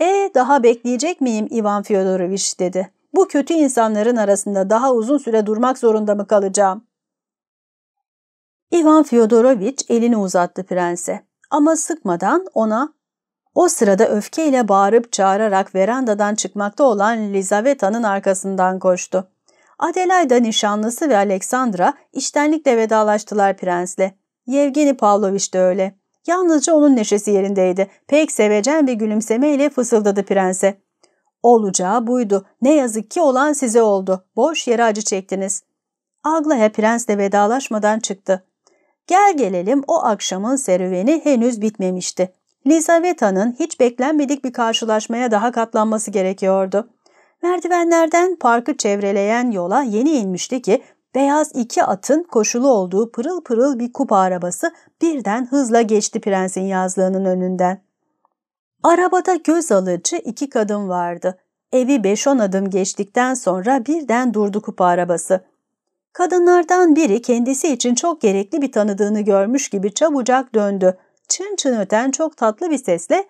''E daha bekleyecek miyim Ivan Fyodorovich?'' dedi. ''Bu kötü insanların arasında daha uzun süre durmak zorunda mı kalacağım?'' Ivan Fyodorovich elini uzattı prense ama sıkmadan ona o sırada öfkeyle bağırıp çağırarak verandadan çıkmakta olan Lizaveta'nın arkasından koştu. Adelaide nişanlısı ve Aleksandra iştenlikle vedalaştılar prensle. Yevgeni Pavlovich de öyle. Yalnızca onun neşesi yerindeydi. Pek sevecen bir gülümsemeyle fısıldadı prense. Olacağı buydu. Ne yazık ki olan size oldu. Boş yere acı çektiniz. Aglaya prensle vedalaşmadan çıktı. Gel gelelim o akşamın serüveni henüz bitmemişti. Lizaveta'nın hiç beklenmedik bir karşılaşmaya daha katlanması gerekiyordu. Merdivenlerden parkı çevreleyen yola yeni inmişti ki beyaz iki atın koşulu olduğu pırıl pırıl bir kupa arabası birden hızla geçti prensin yazlığının önünden. Arabada göz alıcı iki kadın vardı. Evi beş on adım geçtikten sonra birden durdu kupa arabası. Kadınlardan biri kendisi için çok gerekli bir tanıdığını görmüş gibi çabucak döndü. Çın çın öten çok tatlı bir sesle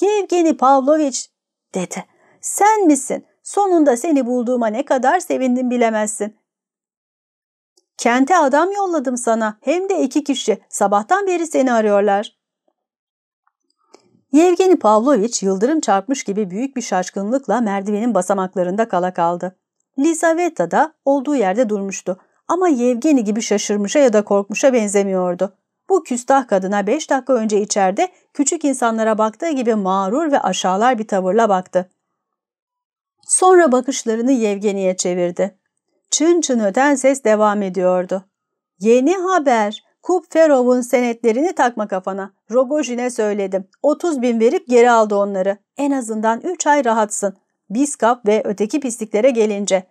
''Yevgeni Pavlovich'' dedi. ''Sen misin? Sonunda seni bulduğuma ne kadar sevindim bilemezsin. Kente adam yolladım sana. Hem de iki kişi. Sabahtan beri seni arıyorlar.'' Yevgeni Pavlovich yıldırım çarpmış gibi büyük bir şaşkınlıkla merdivenin basamaklarında kala kaldı. Lizaveta da olduğu yerde durmuştu ama Yevgeni gibi şaşırmışa ya da korkmuşa benzemiyordu. Bu küstah kadına beş dakika önce içeride küçük insanlara baktığı gibi mağrur ve aşağılar bir tavırla baktı. Sonra bakışlarını Yevgeni'ye çevirdi. Çın çın öten ses devam ediyordu. Yeni haber. Kupferov'un senetlerini takma kafana. Rogojin'e söyledim. 30 bin verip geri aldı onları. En azından 3 ay rahatsın. Biskap ve öteki pisliklere gelince.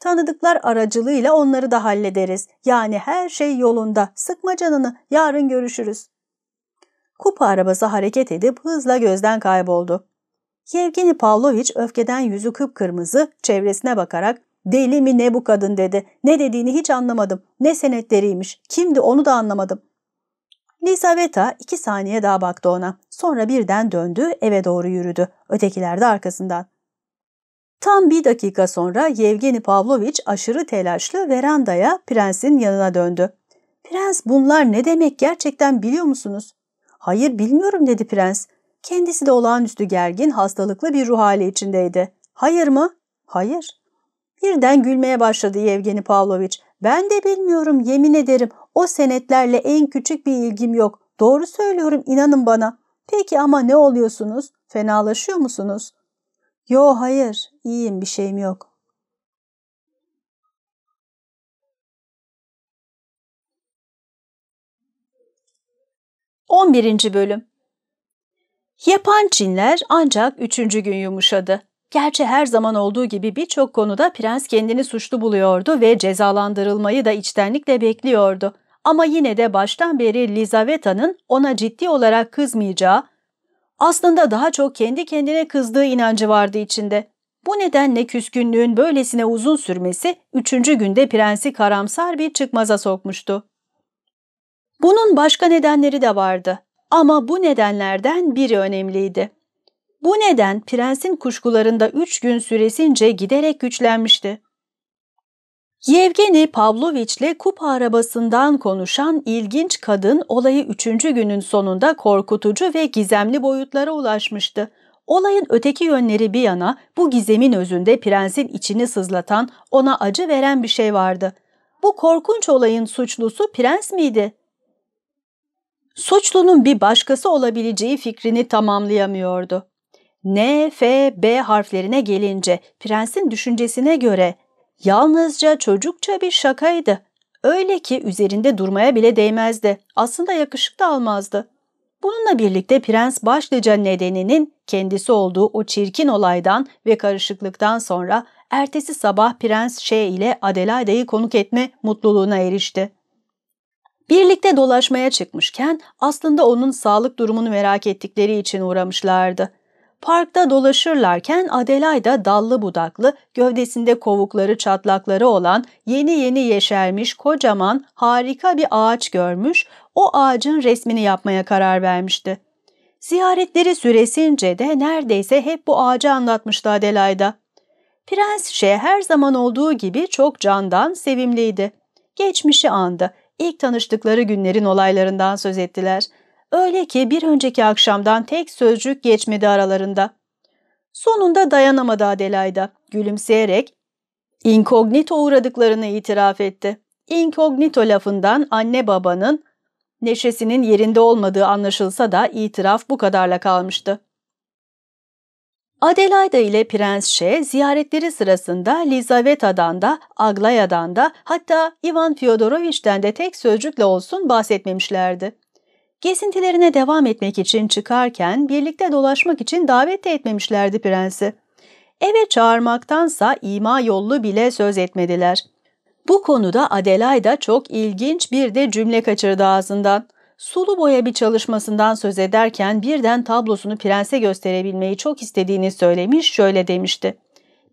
Tanıdıklar aracılığıyla onları da hallederiz. Yani her şey yolunda. Sıkma canını. Yarın görüşürüz. Kupa arabası hareket edip hızla gözden kayboldu. Yevgeni Pavlovich öfkeden yüzü kıpkırmızı, çevresine bakarak ''Deli mi ne bu kadın?'' dedi. ''Ne dediğini hiç anlamadım. Ne senetleriymiş. Kimdi onu da anlamadım.'' Lisaveta iki saniye daha baktı ona. Sonra birden döndü, eve doğru yürüdü. Ötekiler de arkasından. Tam bir dakika sonra Yevgeni Pavlovich aşırı telaşlı verandaya prensin yanına döndü. Prens bunlar ne demek gerçekten biliyor musunuz? Hayır bilmiyorum dedi prens. Kendisi de olağanüstü gergin hastalıklı bir ruh hali içindeydi. Hayır mı? Hayır. Birden gülmeye başladı Yevgeni Pavlovich. Ben de bilmiyorum yemin ederim o senetlerle en küçük bir ilgim yok. Doğru söylüyorum inanın bana. Peki ama ne oluyorsunuz? Fenalaşıyor musunuz? Yo hayır İyiyim, bir şeyim yok. On birinci bölüm Yapan Çinler ancak üçüncü gün yumuşadı. Gerçi her zaman olduğu gibi birçok konuda prens kendini suçlu buluyordu ve cezalandırılmayı da içtenlikle bekliyordu. Ama yine de baştan beri Lizaveta'nın ona ciddi olarak kızmayacağı, aslında daha çok kendi kendine kızdığı inancı vardı içinde. Bu nedenle küskünlüğün böylesine uzun sürmesi üçüncü günde prensi karamsar bir çıkmaza sokmuştu. Bunun başka nedenleri de vardı ama bu nedenlerden biri önemliydi. Bu neden prensin kuşkularında üç gün süresince giderek güçlenmişti. Yevgeni Pavlovich'le kupa arabasından konuşan ilginç kadın olayı üçüncü günün sonunda korkutucu ve gizemli boyutlara ulaşmıştı. Olayın öteki yönleri bir yana bu gizemin özünde prensin içini sızlatan, ona acı veren bir şey vardı. Bu korkunç olayın suçlusu prens miydi? Suçlunun bir başkası olabileceği fikrini tamamlayamıyordu. N, F, B harflerine gelince prensin düşüncesine göre yalnızca çocukça bir şakaydı. Öyle ki üzerinde durmaya bile değmezdi. Aslında yakışık da almazdı. Bununla birlikte prens başlıca nedeninin kendisi olduğu o çirkin olaydan ve karışıklıktan sonra ertesi sabah prens Şey ile Adelaide'yi konuk etme mutluluğuna erişti. Birlikte dolaşmaya çıkmışken aslında onun sağlık durumunu merak ettikleri için uğramışlardı. Parkta dolaşırlarken Adelaide dallı budaklı, gövdesinde kovukları çatlakları olan yeni yeni yeşermiş kocaman harika bir ağaç görmüş, o ağacın resmini yapmaya karar vermişti. Ziyaretleri süresince de neredeyse hep bu ağacı anlatmıştı Adelaida. Prens şey her zaman olduğu gibi çok candan, sevimliydi. Geçmişi andı. ilk tanıştıkları günlerin olaylarından söz ettiler. Öyle ki bir önceki akşamdan tek sözcük geçmedi aralarında. Sonunda dayanamadı Adelaida. Gülümseyerek inkognito uğradıklarını itiraf etti. Inkognito lafından anne babanın Neşesinin yerinde olmadığı anlaşılsa da itiraf bu kadarla kalmıştı. Adelaida ile Prens Şe ziyaretleri sırasında Lizaveta'dan da, Aglaya'dan da hatta Ivan Fyodorovich'ten de tek sözcükle olsun bahsetmemişlerdi. Gezintilerine devam etmek için çıkarken birlikte dolaşmak için davet de etmemişlerdi prensi. Eve çağırmaktansa ima yollu bile söz etmediler.'' Bu konuda Adelaida çok ilginç bir de cümle kaçırdı ağzından. Sulu boya bir çalışmasından söz ederken birden tablosunu prense gösterebilmeyi çok istediğini söylemiş şöyle demişti.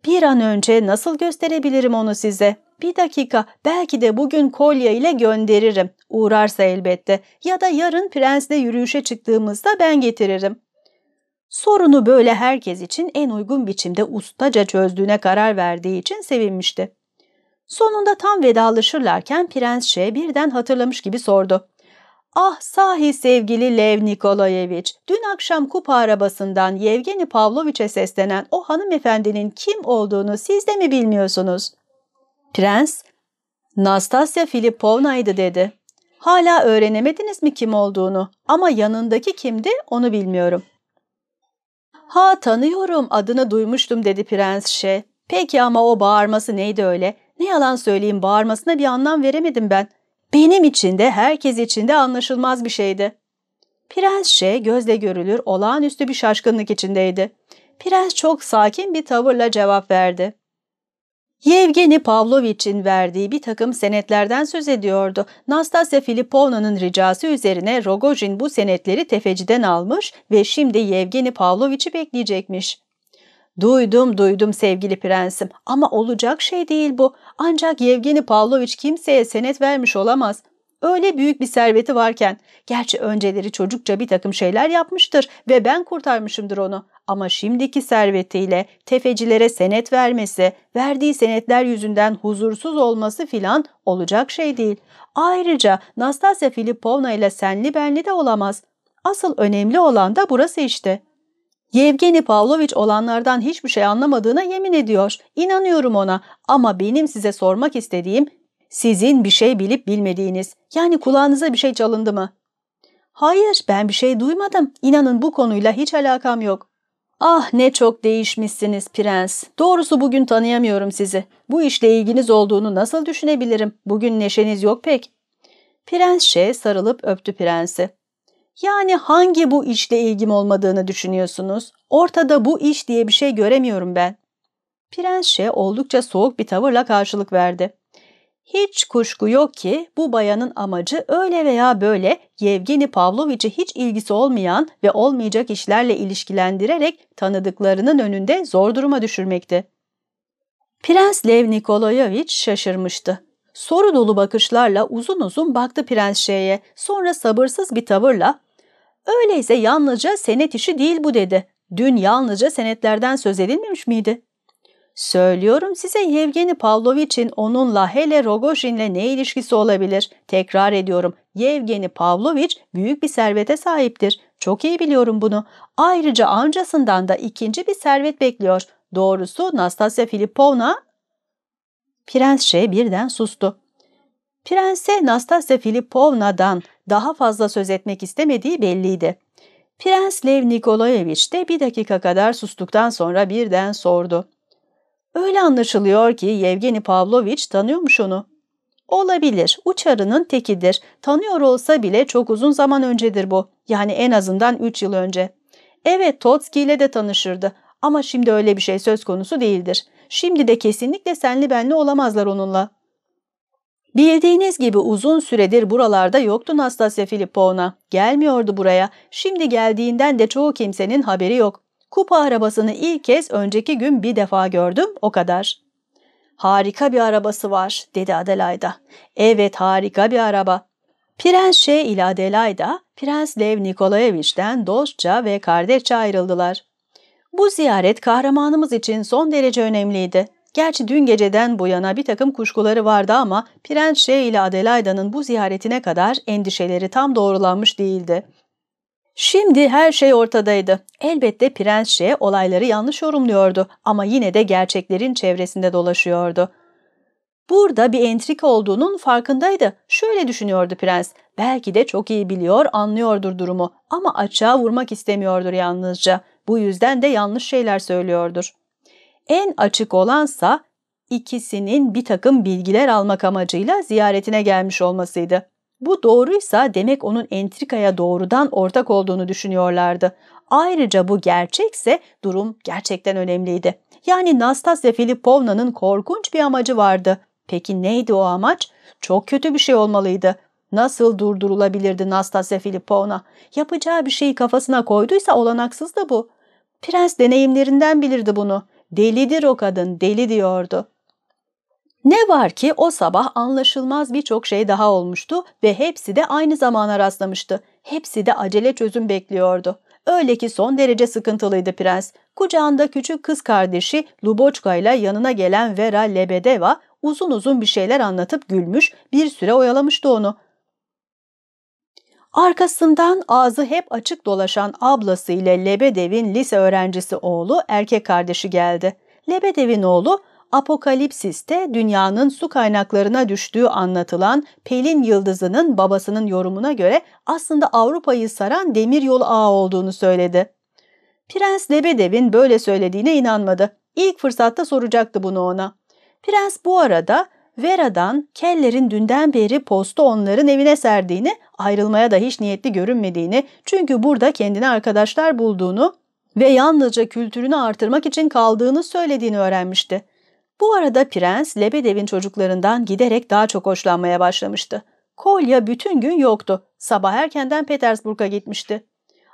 Bir an önce nasıl gösterebilirim onu size? Bir dakika belki de bugün kolye ile gönderirim. Uğrarsa elbette ya da yarın prensle yürüyüşe çıktığımızda ben getiririm. Sorunu böyle herkes için en uygun biçimde ustaca çözdüğüne karar verdiği için sevinmişti. Sonunda tam vedalaşırlarken Prens Şe birden hatırlamış gibi sordu. Ah sahi sevgili Lev Nikolayevich, dün akşam kupa arabasından Yevgeni Pavloviç'e seslenen o hanımefendinin kim olduğunu siz de mi bilmiyorsunuz? Prens, Nastasya Filipovna'ydı dedi. Hala öğrenemediniz mi kim olduğunu ama yanındaki kimdi onu bilmiyorum. Ha tanıyorum adını duymuştum dedi Prens Şe. Peki ama o bağırması neydi öyle? Ne yalan söyleyeyim bağırmasına bir anlam veremedim ben. Benim için de herkes için de anlaşılmaz bir şeydi. Prens Şe gözle görülür olağanüstü bir şaşkınlık içindeydi. Prens çok sakin bir tavırla cevap verdi. Yevgeni Pavlovich'in verdiği bir takım senetlerden söz ediyordu. Nastasya Filipovna'nın ricası üzerine Rogojin bu senetleri tefeciden almış ve şimdi Yevgeni Pavlovich'i bekleyecekmiş. Duydum duydum sevgili prensim ama olacak şey değil bu. Ancak Yevgeni Pavlovich kimseye senet vermiş olamaz. Öyle büyük bir serveti varken, gerçi önceleri çocukça bir takım şeyler yapmıştır ve ben kurtarmışımdır onu. Ama şimdiki servetiyle tefecilere senet vermesi, verdiği senetler yüzünden huzursuz olması filan olacak şey değil. Ayrıca Nastasya Filipovna ile senli benli de olamaz. Asıl önemli olan da burası işte.'' Yevgeni Pavlovich olanlardan hiçbir şey anlamadığına yemin ediyor. İnanıyorum ona ama benim size sormak istediğim sizin bir şey bilip bilmediğiniz. Yani kulağınıza bir şey çalındı mı? Hayır ben bir şey duymadım. İnanın bu konuyla hiç alakam yok. Ah ne çok değişmişsiniz prens. Doğrusu bugün tanıyamıyorum sizi. Bu işle ilginiz olduğunu nasıl düşünebilirim? Bugün neşeniz yok pek. Prens şey sarılıp öptü prensi. Yani hangi bu işle ilgim olmadığını düşünüyorsunuz? Ortada bu iş diye bir şey göremiyorum ben. Prensşe oldukça soğuk bir tavırla karşılık verdi. Hiç kuşku yok ki bu bayanın amacı öyle veya böyle Yevgeni Pavloviç'e hiç ilgisi olmayan ve olmayacak işlerle ilişkilendirerek tanıdıklarının önünde zor duruma düşürmekti. Prens Lev Nikolayevich şaşırmıştı. Soru dolu bakışlarla uzun uzun baktı prens şeye, sonra sabırsız bir tavırla Öyleyse yalnızca senet işi değil bu dedi. Dün yalnızca senetlerden söz edilmemiş miydi? Söylüyorum size Yevgeni Pavlovich'in onunla hele Rogojin'le ne ilişkisi olabilir? Tekrar ediyorum. Yevgeni Pavlovich büyük bir servete sahiptir. Çok iyi biliyorum bunu. Ayrıca amcasından da ikinci bir servet bekliyor. Doğrusu Nastasya Filipovna... Prens şey birden sustu. Prense Nastasya Filipovna'dan daha fazla söz etmek istemediği belliydi. Prens Lev Nikolaevich de bir dakika kadar sustuktan sonra birden sordu. Öyle anlaşılıyor ki Yevgeni Pavlovich tanıyormuş onu. Olabilir, uçarının tekidir. Tanıyor olsa bile çok uzun zaman öncedir bu. Yani en azından 3 yıl önce. Evet, Totski ile de tanışırdı. Ama şimdi öyle bir şey söz konusu değildir. Şimdi de kesinlikle senli benli olamazlar onunla.'' Bildiğiniz gibi uzun süredir buralarda yoktu Nastasya Filipovna. Gelmiyordu buraya. Şimdi geldiğinden de çoğu kimsenin haberi yok. Kupa arabasını ilk kez önceki gün bir defa gördüm, o kadar. Harika bir arabası var, dedi Adelaida. Evet, harika bir araba. Prens Şe ile Adelaida, Prens Lev Nikolayeviç'ten dostça ve kardeşçe ayrıldılar. Bu ziyaret kahramanımız için son derece önemliydi. Gerçi dün geceden bu yana bir takım kuşkuları vardı ama Pirençe ile Adelaida'nın bu ziyaretine kadar endişeleri tam doğrulanmış değildi. Şimdi her şey ortadaydı. Elbette Pirençe olayları yanlış yorumluyordu ama yine de gerçeklerin çevresinde dolaşıyordu. Burada bir entrik olduğunun farkındaydı. Şöyle düşünüyordu prens. Belki de çok iyi biliyor, anlıyordur durumu ama açığa vurmak istemiyordur yalnızca. Bu yüzden de yanlış şeyler söylüyordur en açık olansa ikisinin bir takım bilgiler almak amacıyla ziyaretine gelmiş olmasıydı. Bu doğruysa demek onun entrikaya doğrudan ortak olduğunu düşünüyorlardı. Ayrıca bu gerçekse durum gerçekten önemliydi. Yani Nastasya Filipovna'nın korkunç bir amacı vardı. Peki neydi o amaç? Çok kötü bir şey olmalıydı. Nasıl durdurulabilirdi Nastasya Filipovna? Yapacağı bir şeyi kafasına koyduysa olanaksız da bu. Prens deneyimlerinden bilirdi bunu. Delidir o kadın, deli diyordu. Ne var ki o sabah anlaşılmaz birçok şey daha olmuştu ve hepsi de aynı zamana rastlamıştı. Hepsi de acele çözüm bekliyordu. Öyle ki son derece sıkıntılıydı prens. Kucağında küçük kız kardeşi Luboçka ile yanına gelen Vera Lebedeva uzun uzun bir şeyler anlatıp gülmüş, bir süre oyalamıştı onu. Arkasından ağzı hep açık dolaşan ablası ile Lebedev'in lise öğrencisi oğlu erkek kardeşi geldi. Lebedev'in oğlu Apokalipsis'te dünyanın su kaynaklarına düştüğü anlatılan Pelin Yıldızı'nın babasının yorumuna göre aslında Avrupa'yı saran demir yol ağı olduğunu söyledi. Prens Lebedev'in böyle söylediğine inanmadı. İlk fırsatta soracaktı bunu ona. Prens bu arada Vera'dan Keller'in dünden beri postu onların evine serdiğini, ayrılmaya da hiç niyetli görünmediğini, çünkü burada kendine arkadaşlar bulduğunu ve yalnızca kültürünü artırmak için kaldığını söylediğini öğrenmişti. Bu arada prens Lebedev'in çocuklarından giderek daha çok hoşlanmaya başlamıştı. Kolya bütün gün yoktu. Sabah erkenden Petersburg'a gitmişti.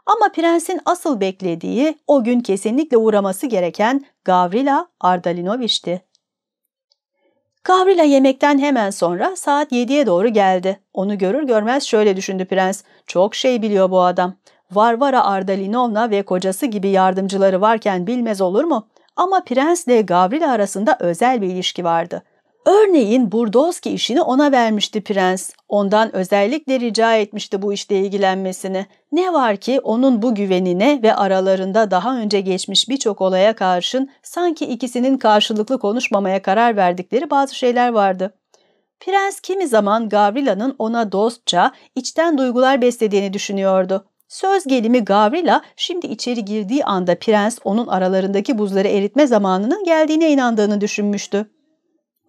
Ama prensin asıl beklediği o gün kesinlikle uğraması gereken Gavrila Ardalinoviç'ti. Gavrila yemekten hemen sonra saat 7'ye doğru geldi. Onu görür görmez şöyle düşündü prens. Çok şey biliyor bu adam. Varvara Ardalinovna ve kocası gibi yardımcıları varken bilmez olur mu? Ama prensle Gavrila arasında özel bir ilişki vardı. Örneğin Burdovski işini ona vermişti prens. Ondan özellikle rica etmişti bu işle ilgilenmesini. Ne var ki onun bu güvenine ve aralarında daha önce geçmiş birçok olaya karşın sanki ikisinin karşılıklı konuşmamaya karar verdikleri bazı şeyler vardı. Prens kimi zaman Gavrila'nın ona dostça, içten duygular beslediğini düşünüyordu. Söz gelimi Gavrila şimdi içeri girdiği anda prens onun aralarındaki buzları eritme zamanının geldiğine inandığını düşünmüştü.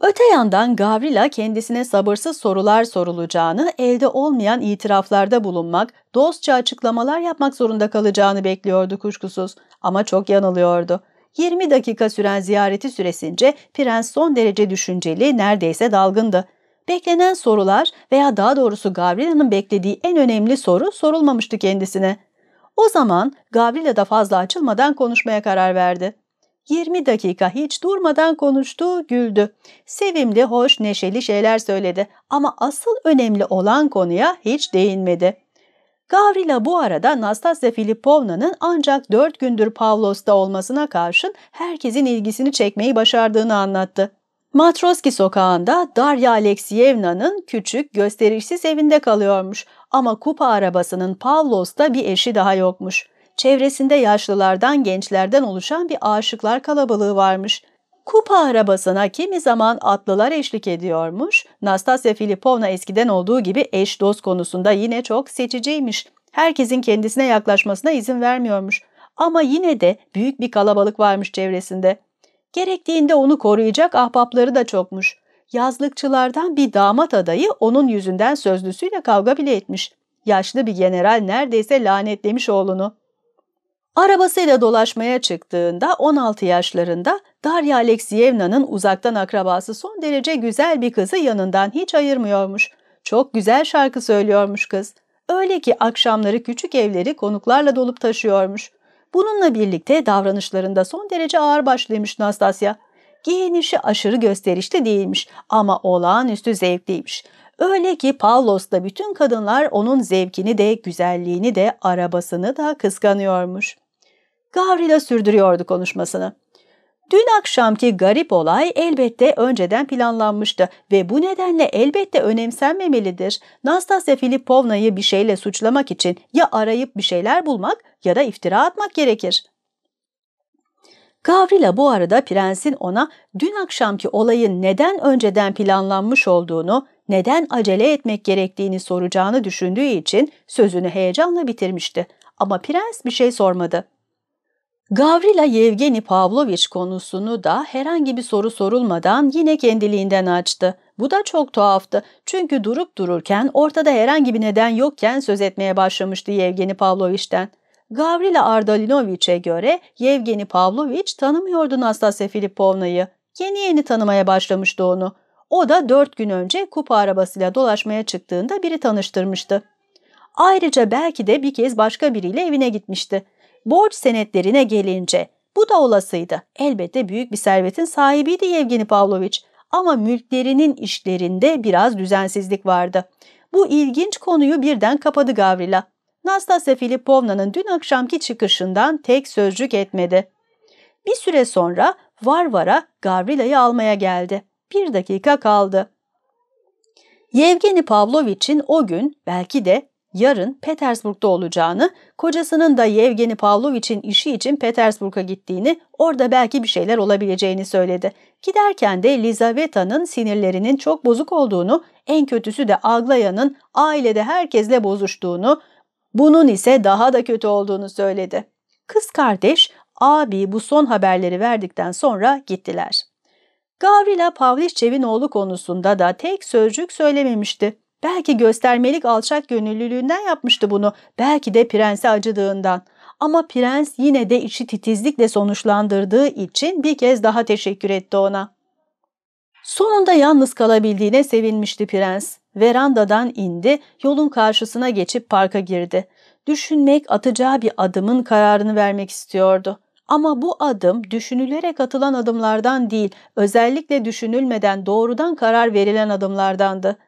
Öte yandan Gavrila kendisine sabırsız sorular sorulacağını, elde olmayan itiraflarda bulunmak, dostça açıklamalar yapmak zorunda kalacağını bekliyordu kuşkusuz ama çok yanılıyordu. 20 dakika süren ziyareti süresince prens son derece düşünceli, neredeyse dalgındı. Beklenen sorular veya daha doğrusu Gavrila'nın beklediği en önemli soru sorulmamıştı kendisine. O zaman Gavrila da fazla açılmadan konuşmaya karar verdi. 20 dakika hiç durmadan konuştu, güldü. Sevimli, hoş, neşeli şeyler söyledi ama asıl önemli olan konuya hiç değinmedi. Gavrila bu arada Nastasya Filipovna'nın ancak 4 gündür Pavlos'ta olmasına karşın herkesin ilgisini çekmeyi başardığını anlattı. Matroski sokağında Darya Aleksiyevna'nın küçük, gösterişsiz evinde kalıyormuş ama kupa arabasının Pavlos'ta bir eşi daha yokmuş çevresinde yaşlılardan gençlerden oluşan bir aşıklar kalabalığı varmış. Kupa arabasına kimi zaman atlılar eşlik ediyormuş. Nastasya Filipovna eskiden olduğu gibi eş dost konusunda yine çok seçiciymiş. Herkesin kendisine yaklaşmasına izin vermiyormuş. Ama yine de büyük bir kalabalık varmış çevresinde. Gerektiğinde onu koruyacak ahbapları da çokmuş. Yazlıkçılardan bir damat adayı onun yüzünden sözlüsüyle kavga bile etmiş. Yaşlı bir general neredeyse lanetlemiş oğlunu. Arabasıyla dolaşmaya çıktığında 16 yaşlarında Darya Alexievna'nın uzaktan akrabası son derece güzel bir kızı yanından hiç ayırmıyormuş. Çok güzel şarkı söylüyormuş kız. Öyle ki akşamları küçük evleri konuklarla dolup taşıyormuş. Bununla birlikte davranışlarında son derece ağır başlamış Nastasya. Giyinişi aşırı gösterişli değilmiş ama olağanüstü zevkliymiş. Öyle ki Pavlos'ta bütün kadınlar onun zevkini de, güzelliğini de, arabasını da kıskanıyormuş. Gavrila sürdürüyordu konuşmasını. Dün akşamki garip olay elbette önceden planlanmıştı ve bu nedenle elbette önemsenmemelidir. Nastasya Filipovna'yı bir şeyle suçlamak için ya arayıp bir şeyler bulmak ya da iftira atmak gerekir. Gavrila bu arada prensin ona dün akşamki olayın neden önceden planlanmış olduğunu, neden acele etmek gerektiğini soracağını düşündüğü için sözünü heyecanla bitirmişti. Ama prens bir şey sormadı. Gavrila Yevgeni Pavlovich konusunu da herhangi bir soru sorulmadan yine kendiliğinden açtı. Bu da çok tuhaftı çünkü durup dururken ortada herhangi bir neden yokken söz etmeye başlamıştı Yevgeni Pavlovich'ten. Gavrila Ardalinoviç'e göre Yevgeni Pavlovich tanımıyordu Nastasya Filipovna'yı. Yeni yeni tanımaya başlamıştı onu. O da dört gün önce kupa arabasıyla dolaşmaya çıktığında biri tanıştırmıştı. Ayrıca belki de bir kez başka biriyle evine gitmişti. Borç senetlerine gelince bu da olasıydı. Elbette büyük bir servetin sahibiydi Yevgeni Pavlovich ama mülklerinin işlerinde biraz düzensizlik vardı. Bu ilginç konuyu birden kapadı Gavrila. Nastasya Filipovna'nın dün akşamki çıkışından tek sözcük etmedi. Bir süre sonra Varvara Gavrila'yı almaya geldi. Bir dakika kaldı. Yevgeni Pavlovich'in o gün belki de yarın Petersburg'da olacağını, kocasının da Yevgeni Pavlovich'in işi için Petersburg'a gittiğini, orada belki bir şeyler olabileceğini söyledi. Giderken de Lizaveta'nın sinirlerinin çok bozuk olduğunu, en kötüsü de Aglaya'nın ailede herkesle bozuştuğunu, bunun ise daha da kötü olduğunu söyledi. Kız kardeş, abi bu son haberleri verdikten sonra gittiler. Gavrila Pavlichev'in oğlu konusunda da tek sözcük söylememişti. Belki göstermelik alçak gönüllülüğünden yapmıştı bunu, belki de prense acıdığından. Ama prens yine de işi titizlikle sonuçlandırdığı için bir kez daha teşekkür etti ona. Sonunda yalnız kalabildiğine sevinmişti prens. Verandadan indi, yolun karşısına geçip parka girdi. Düşünmek atacağı bir adımın kararını vermek istiyordu. Ama bu adım düşünülerek atılan adımlardan değil, özellikle düşünülmeden doğrudan karar verilen adımlardandı.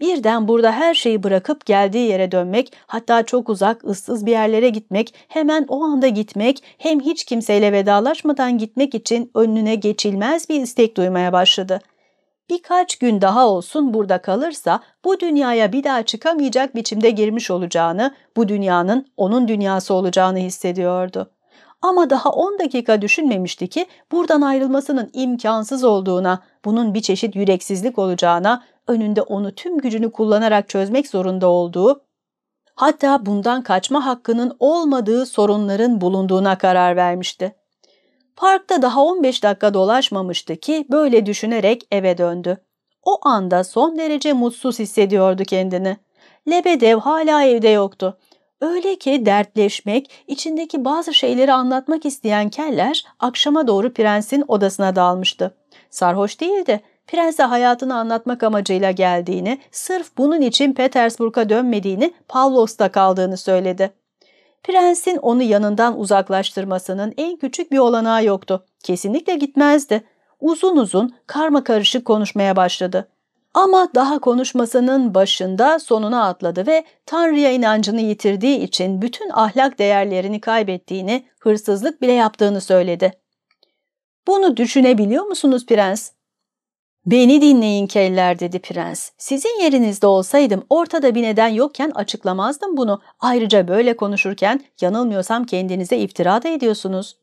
Birden burada her şeyi bırakıp geldiği yere dönmek, hatta çok uzak, ıssız bir yerlere gitmek, hemen o anda gitmek, hem hiç kimseyle vedalaşmadan gitmek için önüne geçilmez bir istek duymaya başladı. Birkaç gün daha olsun burada kalırsa bu dünyaya bir daha çıkamayacak biçimde girmiş olacağını, bu dünyanın onun dünyası olacağını hissediyordu. Ama daha 10 dakika düşünmemişti ki buradan ayrılmasının imkansız olduğuna, bunun bir çeşit yüreksizlik olacağına, önünde onu tüm gücünü kullanarak çözmek zorunda olduğu, hatta bundan kaçma hakkının olmadığı sorunların bulunduğuna karar vermişti. Parkta daha 15 dakika dolaşmamıştı ki böyle düşünerek eve döndü. O anda son derece mutsuz hissediyordu kendini. Lebedev hala evde yoktu. Öyle ki dertleşmek, içindeki bazı şeyleri anlatmak isteyen keller akşama doğru prensin odasına dalmıştı. Sarhoş değildi. Prense hayatını anlatmak amacıyla geldiğini, sırf bunun için Petersburg'a dönmediğini, Pavlosta kaldığını söyledi. Prensin onu yanından uzaklaştırmasının en küçük bir olanağı yoktu. Kesinlikle gitmezdi. Uzun uzun karma karışık konuşmaya başladı. Ama daha konuşmasının başında sonuna atladı ve Tanrı'ya inancını yitirdiği için bütün ahlak değerlerini kaybettiğini, hırsızlık bile yaptığını söyledi. ''Bunu düşünebiliyor musunuz prens?'' Beni dinleyin keller dedi prens. Sizin yerinizde olsaydım ortada bir neden yokken açıklamazdım bunu. Ayrıca böyle konuşurken yanılmıyorsam kendinize iftira da ediyorsunuz.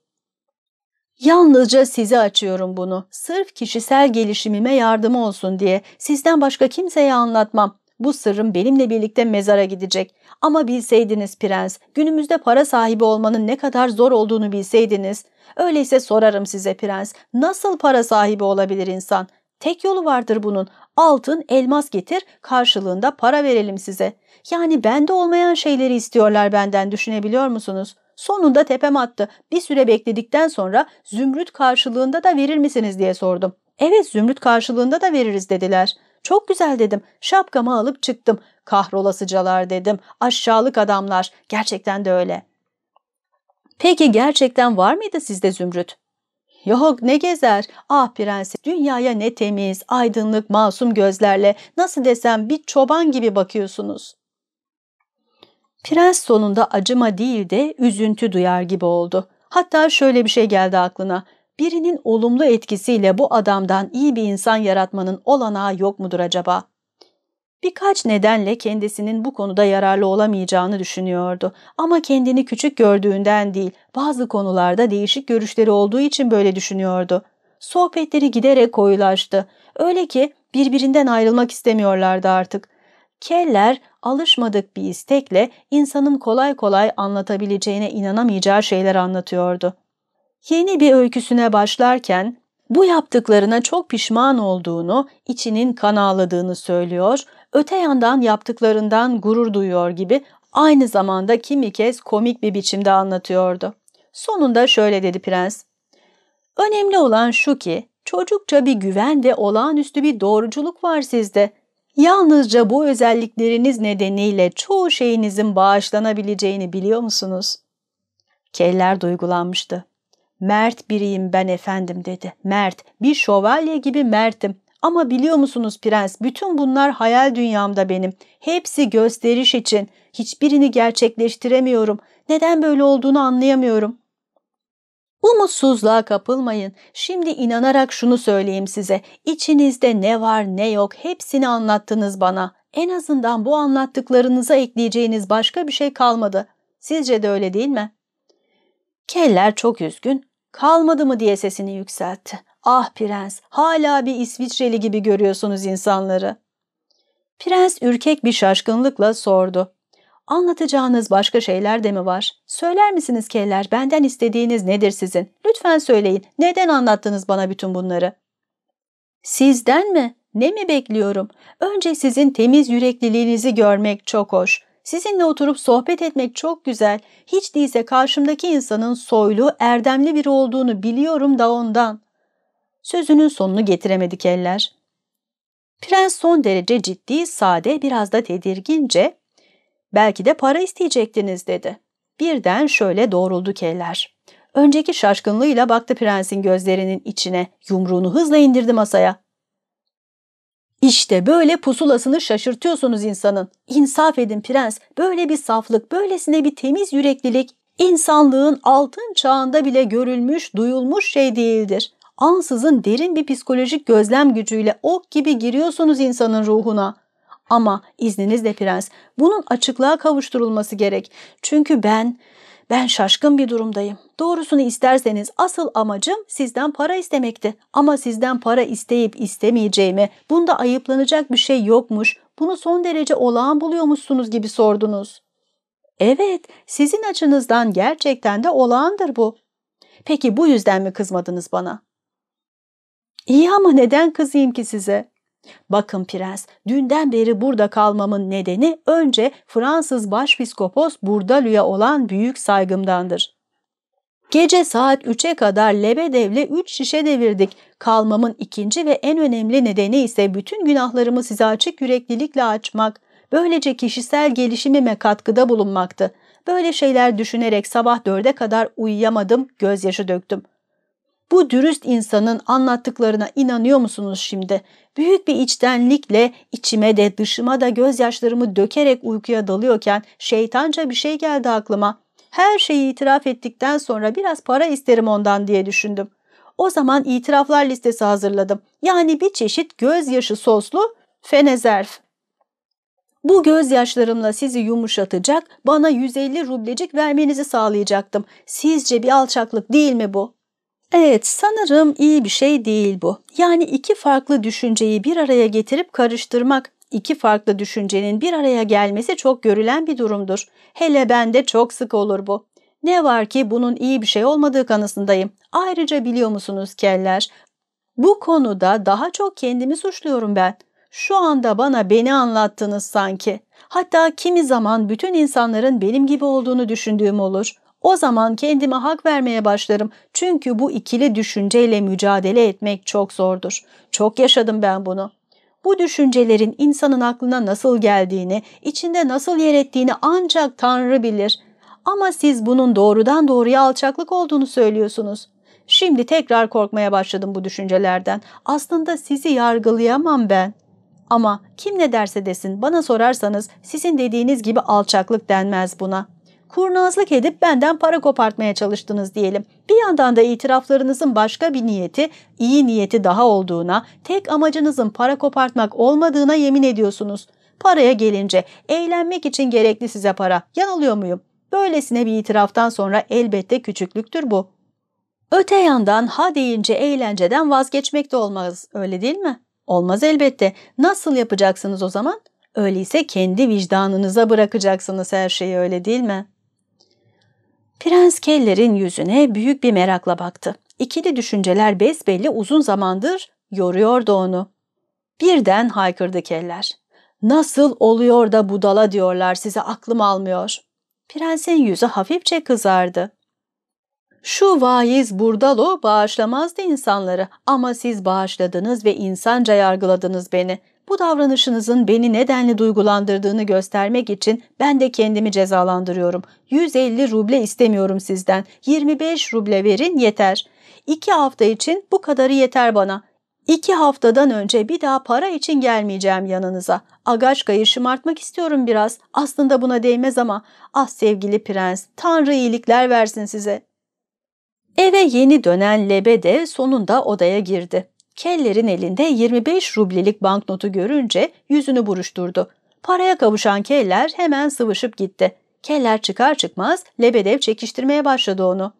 Yalnızca size açıyorum bunu. Sırf kişisel gelişimime yardım olsun diye. Sizden başka kimseye anlatmam. Bu sırrım benimle birlikte mezara gidecek. Ama bilseydiniz prens, günümüzde para sahibi olmanın ne kadar zor olduğunu bilseydiniz. Öyleyse sorarım size prens, nasıl para sahibi olabilir insan? Tek yolu vardır bunun. Altın, elmas getir, karşılığında para verelim size. Yani bende olmayan şeyleri istiyorlar benden düşünebiliyor musunuz? Sonunda tepem attı. Bir süre bekledikten sonra zümrüt karşılığında da verir misiniz diye sordum. Evet zümrüt karşılığında da veririz dediler. Çok güzel dedim. Şapkamı alıp çıktım. Kahrolasıcalar dedim. Aşağılık adamlar. Gerçekten de öyle. Peki gerçekten var mıydı sizde zümrüt? Yok ne gezer? Ah prenses dünyaya ne temiz, aydınlık, masum gözlerle nasıl desem bir çoban gibi bakıyorsunuz. Prens sonunda acıma değil de üzüntü duyar gibi oldu. Hatta şöyle bir şey geldi aklına. Birinin olumlu etkisiyle bu adamdan iyi bir insan yaratmanın olanağı yok mudur acaba?'' Birkaç nedenle kendisinin bu konuda yararlı olamayacağını düşünüyordu. Ama kendini küçük gördüğünden değil, bazı konularda değişik görüşleri olduğu için böyle düşünüyordu. Sohbetleri giderek koyulaştı. Öyle ki birbirinden ayrılmak istemiyorlardı artık. Keller alışmadık bir istekle insanın kolay kolay anlatabileceğine inanamayacağı şeyler anlatıyordu. Yeni bir öyküsüne başlarken bu yaptıklarına çok pişman olduğunu, içinin kan ağladığını söylüyor, öte yandan yaptıklarından gurur duyuyor gibi aynı zamanda kimi kez komik bir biçimde anlatıyordu. Sonunda şöyle dedi prens. Önemli olan şu ki çocukça bir güven ve olağanüstü bir doğruculuk var sizde. Yalnızca bu özellikleriniz nedeniyle çoğu şeyinizin bağışlanabileceğini biliyor musunuz? Keller duygulanmıştı. Mert biriyim ben efendim dedi. Mert, bir şövalye gibi mertim. Ama biliyor musunuz prens bütün bunlar hayal dünyamda benim. Hepsi gösteriş için. Hiçbirini gerçekleştiremiyorum. Neden böyle olduğunu anlayamıyorum. Umutsuzluğa kapılmayın. Şimdi inanarak şunu söyleyeyim size. İçinizde ne var ne yok hepsini anlattınız bana. En azından bu anlattıklarınıza ekleyeceğiniz başka bir şey kalmadı. Sizce de öyle değil mi? Keller çok üzgün. Kalmadı mı diye sesini yükseltti. Ah prens, hala bir İsviçreli gibi görüyorsunuz insanları. Prens ürkek bir şaşkınlıkla sordu. Anlatacağınız başka şeyler de mi var? Söyler misiniz keller, benden istediğiniz nedir sizin? Lütfen söyleyin, neden anlattınız bana bütün bunları? Sizden mi? Ne mi bekliyorum? Önce sizin temiz yürekliliğinizi görmek çok hoş. Sizinle oturup sohbet etmek çok güzel. Hiç değilse karşımdaki insanın soylu, erdemli biri olduğunu biliyorum da ondan. Sözünün sonunu getiremedi keller. Prens son derece ciddi, sade, biraz da tedirgince belki de para isteyecektiniz dedi. Birden şöyle doğruldu keller. Önceki şaşkınlığıyla baktı prensin gözlerinin içine. Yumruğunu hızla indirdi masaya. İşte böyle pusulasını şaşırtıyorsunuz insanın. İnsaf edin prens. Böyle bir saflık, böylesine bir temiz yüreklilik insanlığın altın çağında bile görülmüş, duyulmuş şey değildir ansızın derin bir psikolojik gözlem gücüyle ok gibi giriyorsunuz insanın ruhuna. Ama izninizle prens bunun açıklığa kavuşturulması gerek. Çünkü ben, ben şaşkın bir durumdayım. Doğrusunu isterseniz asıl amacım sizden para istemekti. Ama sizden para isteyip istemeyeceğimi, bunda ayıplanacak bir şey yokmuş, bunu son derece olağan buluyormuşsunuz gibi sordunuz. Evet, sizin açınızdan gerçekten de olağandır bu. Peki bu yüzden mi kızmadınız bana? İyi ama neden kızayım ki size? Bakın prens, dünden beri burada kalmamın nedeni önce Fransız Başpiskopos Burdalü'ye olan büyük saygımdandır. Gece saat 3'e kadar lebedevle 3 şişe devirdik. Kalmamın ikinci ve en önemli nedeni ise bütün günahlarımı size açık yüreklilikle açmak. Böylece kişisel gelişimime katkıda bulunmaktı. Böyle şeyler düşünerek sabah 4'e kadar uyuyamadım, gözyaşı döktüm.'' Bu dürüst insanın anlattıklarına inanıyor musunuz şimdi? Büyük bir içtenlikle içime de dışıma da gözyaşlarımı dökerek uykuya dalıyorken şeytanca bir şey geldi aklıma. Her şeyi itiraf ettikten sonra biraz para isterim ondan diye düşündüm. O zaman itiraflar listesi hazırladım. Yani bir çeşit gözyaşı soslu fenezerf. Bu gözyaşlarımla sizi yumuşatacak, bana 150 rublecik vermenizi sağlayacaktım. Sizce bir alçaklık değil mi bu? Evet, sanırım iyi bir şey değil bu. Yani iki farklı düşünceyi bir araya getirip karıştırmak, iki farklı düşüncenin bir araya gelmesi çok görülen bir durumdur. Hele bende çok sık olur bu. Ne var ki bunun iyi bir şey olmadığı kanısındayım. Ayrıca biliyor musunuz keller, bu konuda daha çok kendimi suçluyorum ben. Şu anda bana beni anlattınız sanki. Hatta kimi zaman bütün insanların benim gibi olduğunu düşündüğüm olur. O zaman kendime hak vermeye başlarım. Çünkü bu ikili düşünceyle mücadele etmek çok zordur. Çok yaşadım ben bunu. Bu düşüncelerin insanın aklına nasıl geldiğini, içinde nasıl yer ettiğini ancak Tanrı bilir. Ama siz bunun doğrudan doğruya alçaklık olduğunu söylüyorsunuz. Şimdi tekrar korkmaya başladım bu düşüncelerden. Aslında sizi yargılayamam ben. Ama kim ne derse desin bana sorarsanız sizin dediğiniz gibi alçaklık denmez buna.'' kurnazlık edip benden para kopartmaya çalıştınız diyelim. Bir yandan da itiraflarınızın başka bir niyeti, iyi niyeti daha olduğuna, tek amacınızın para kopartmak olmadığına yemin ediyorsunuz. Paraya gelince eğlenmek için gerekli size para. Yanılıyor muyum? Böylesine bir itiraftan sonra elbette küçüklüktür bu. Öte yandan ha deyince eğlenceden vazgeçmek de olmaz öyle değil mi? Olmaz elbette. Nasıl yapacaksınız o zaman? Öyleyse kendi vicdanınıza bırakacaksınız her şeyi öyle değil mi? Prens Keller'in yüzüne büyük bir merakla baktı. İkili düşünceler besbelli uzun zamandır yoruyordu onu. Birden haykırdı Keller. Nasıl oluyor da budala diyorlar size aklım almıyor. Prensin yüzü hafifçe kızardı. Şu vaiz Burdalo bağışlamazdı insanları ama siz bağışladınız ve insanca yargıladınız beni. Bu davranışınızın beni nedenli duygulandırdığını göstermek için ben de kendimi cezalandırıyorum. 150 ruble istemiyorum sizden. 25 ruble verin yeter. İki hafta için bu kadarı yeter bana. İki haftadan önce bir daha para için gelmeyeceğim yanınıza. Agaşka'yı şımartmak istiyorum biraz. Aslında buna değmez ama ah sevgili prens, Tanrı iyilikler versin size. Eve yeni dönen Lebe de sonunda odaya girdi. Keller'in elinde 25 rublelik banknotu görünce yüzünü buruşturdu. Paraya kavuşan Keller hemen sıvışıp gitti. Keller çıkar çıkmaz Lebedev çekiştirmeye başladı onu.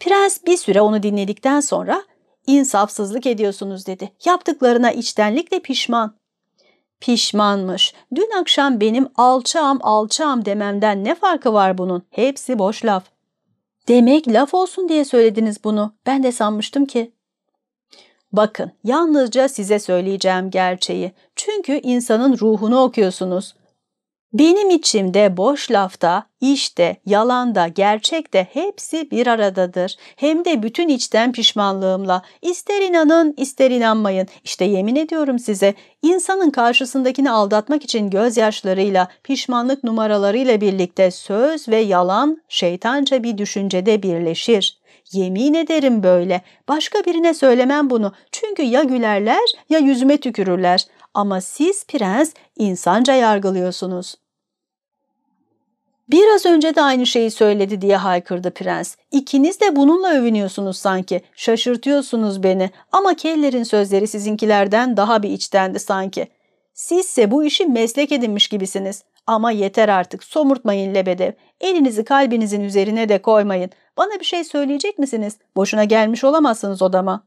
Prens bir süre onu dinledikten sonra insafsızlık ediyorsunuz dedi. Yaptıklarına içtenlikle pişman. Pişmanmış. Dün akşam benim alçağım alçağım dememden ne farkı var bunun? Hepsi boş laf. Demek laf olsun diye söylediniz bunu. Ben de sanmıştım ki. Bakın, yalnızca size söyleyeceğim gerçeği. Çünkü insanın ruhunu okuyorsunuz. Benim içimde boş lafta, işte, yalanda, gerçekte hepsi bir aradadır. Hem de bütün içten pişmanlığımla. İster inanın, ister inanmayın. İşte yemin ediyorum size, insanın karşısındakini aldatmak için gözyaşlarıyla, pişmanlık numaralarıyla birlikte söz ve yalan şeytanca bir düşüncede birleşir. Yemin ederim böyle. Başka birine söylemem bunu. Çünkü ya gülerler ya yüzüme tükürürler. Ama siz prens insanca yargılıyorsunuz. Biraz önce de aynı şeyi söyledi diye haykırdı prens. İkiniz de bununla övünüyorsunuz sanki. Şaşırtıyorsunuz beni. Ama kellerin sözleri sizinkilerden daha bir içtendi sanki. Sizse bu işi meslek edinmiş gibisiniz. Ama yeter artık somurtmayın lebede. Elinizi kalbinizin üzerine de koymayın. Bana bir şey söyleyecek misiniz? Boşuna gelmiş olamazsınız odama.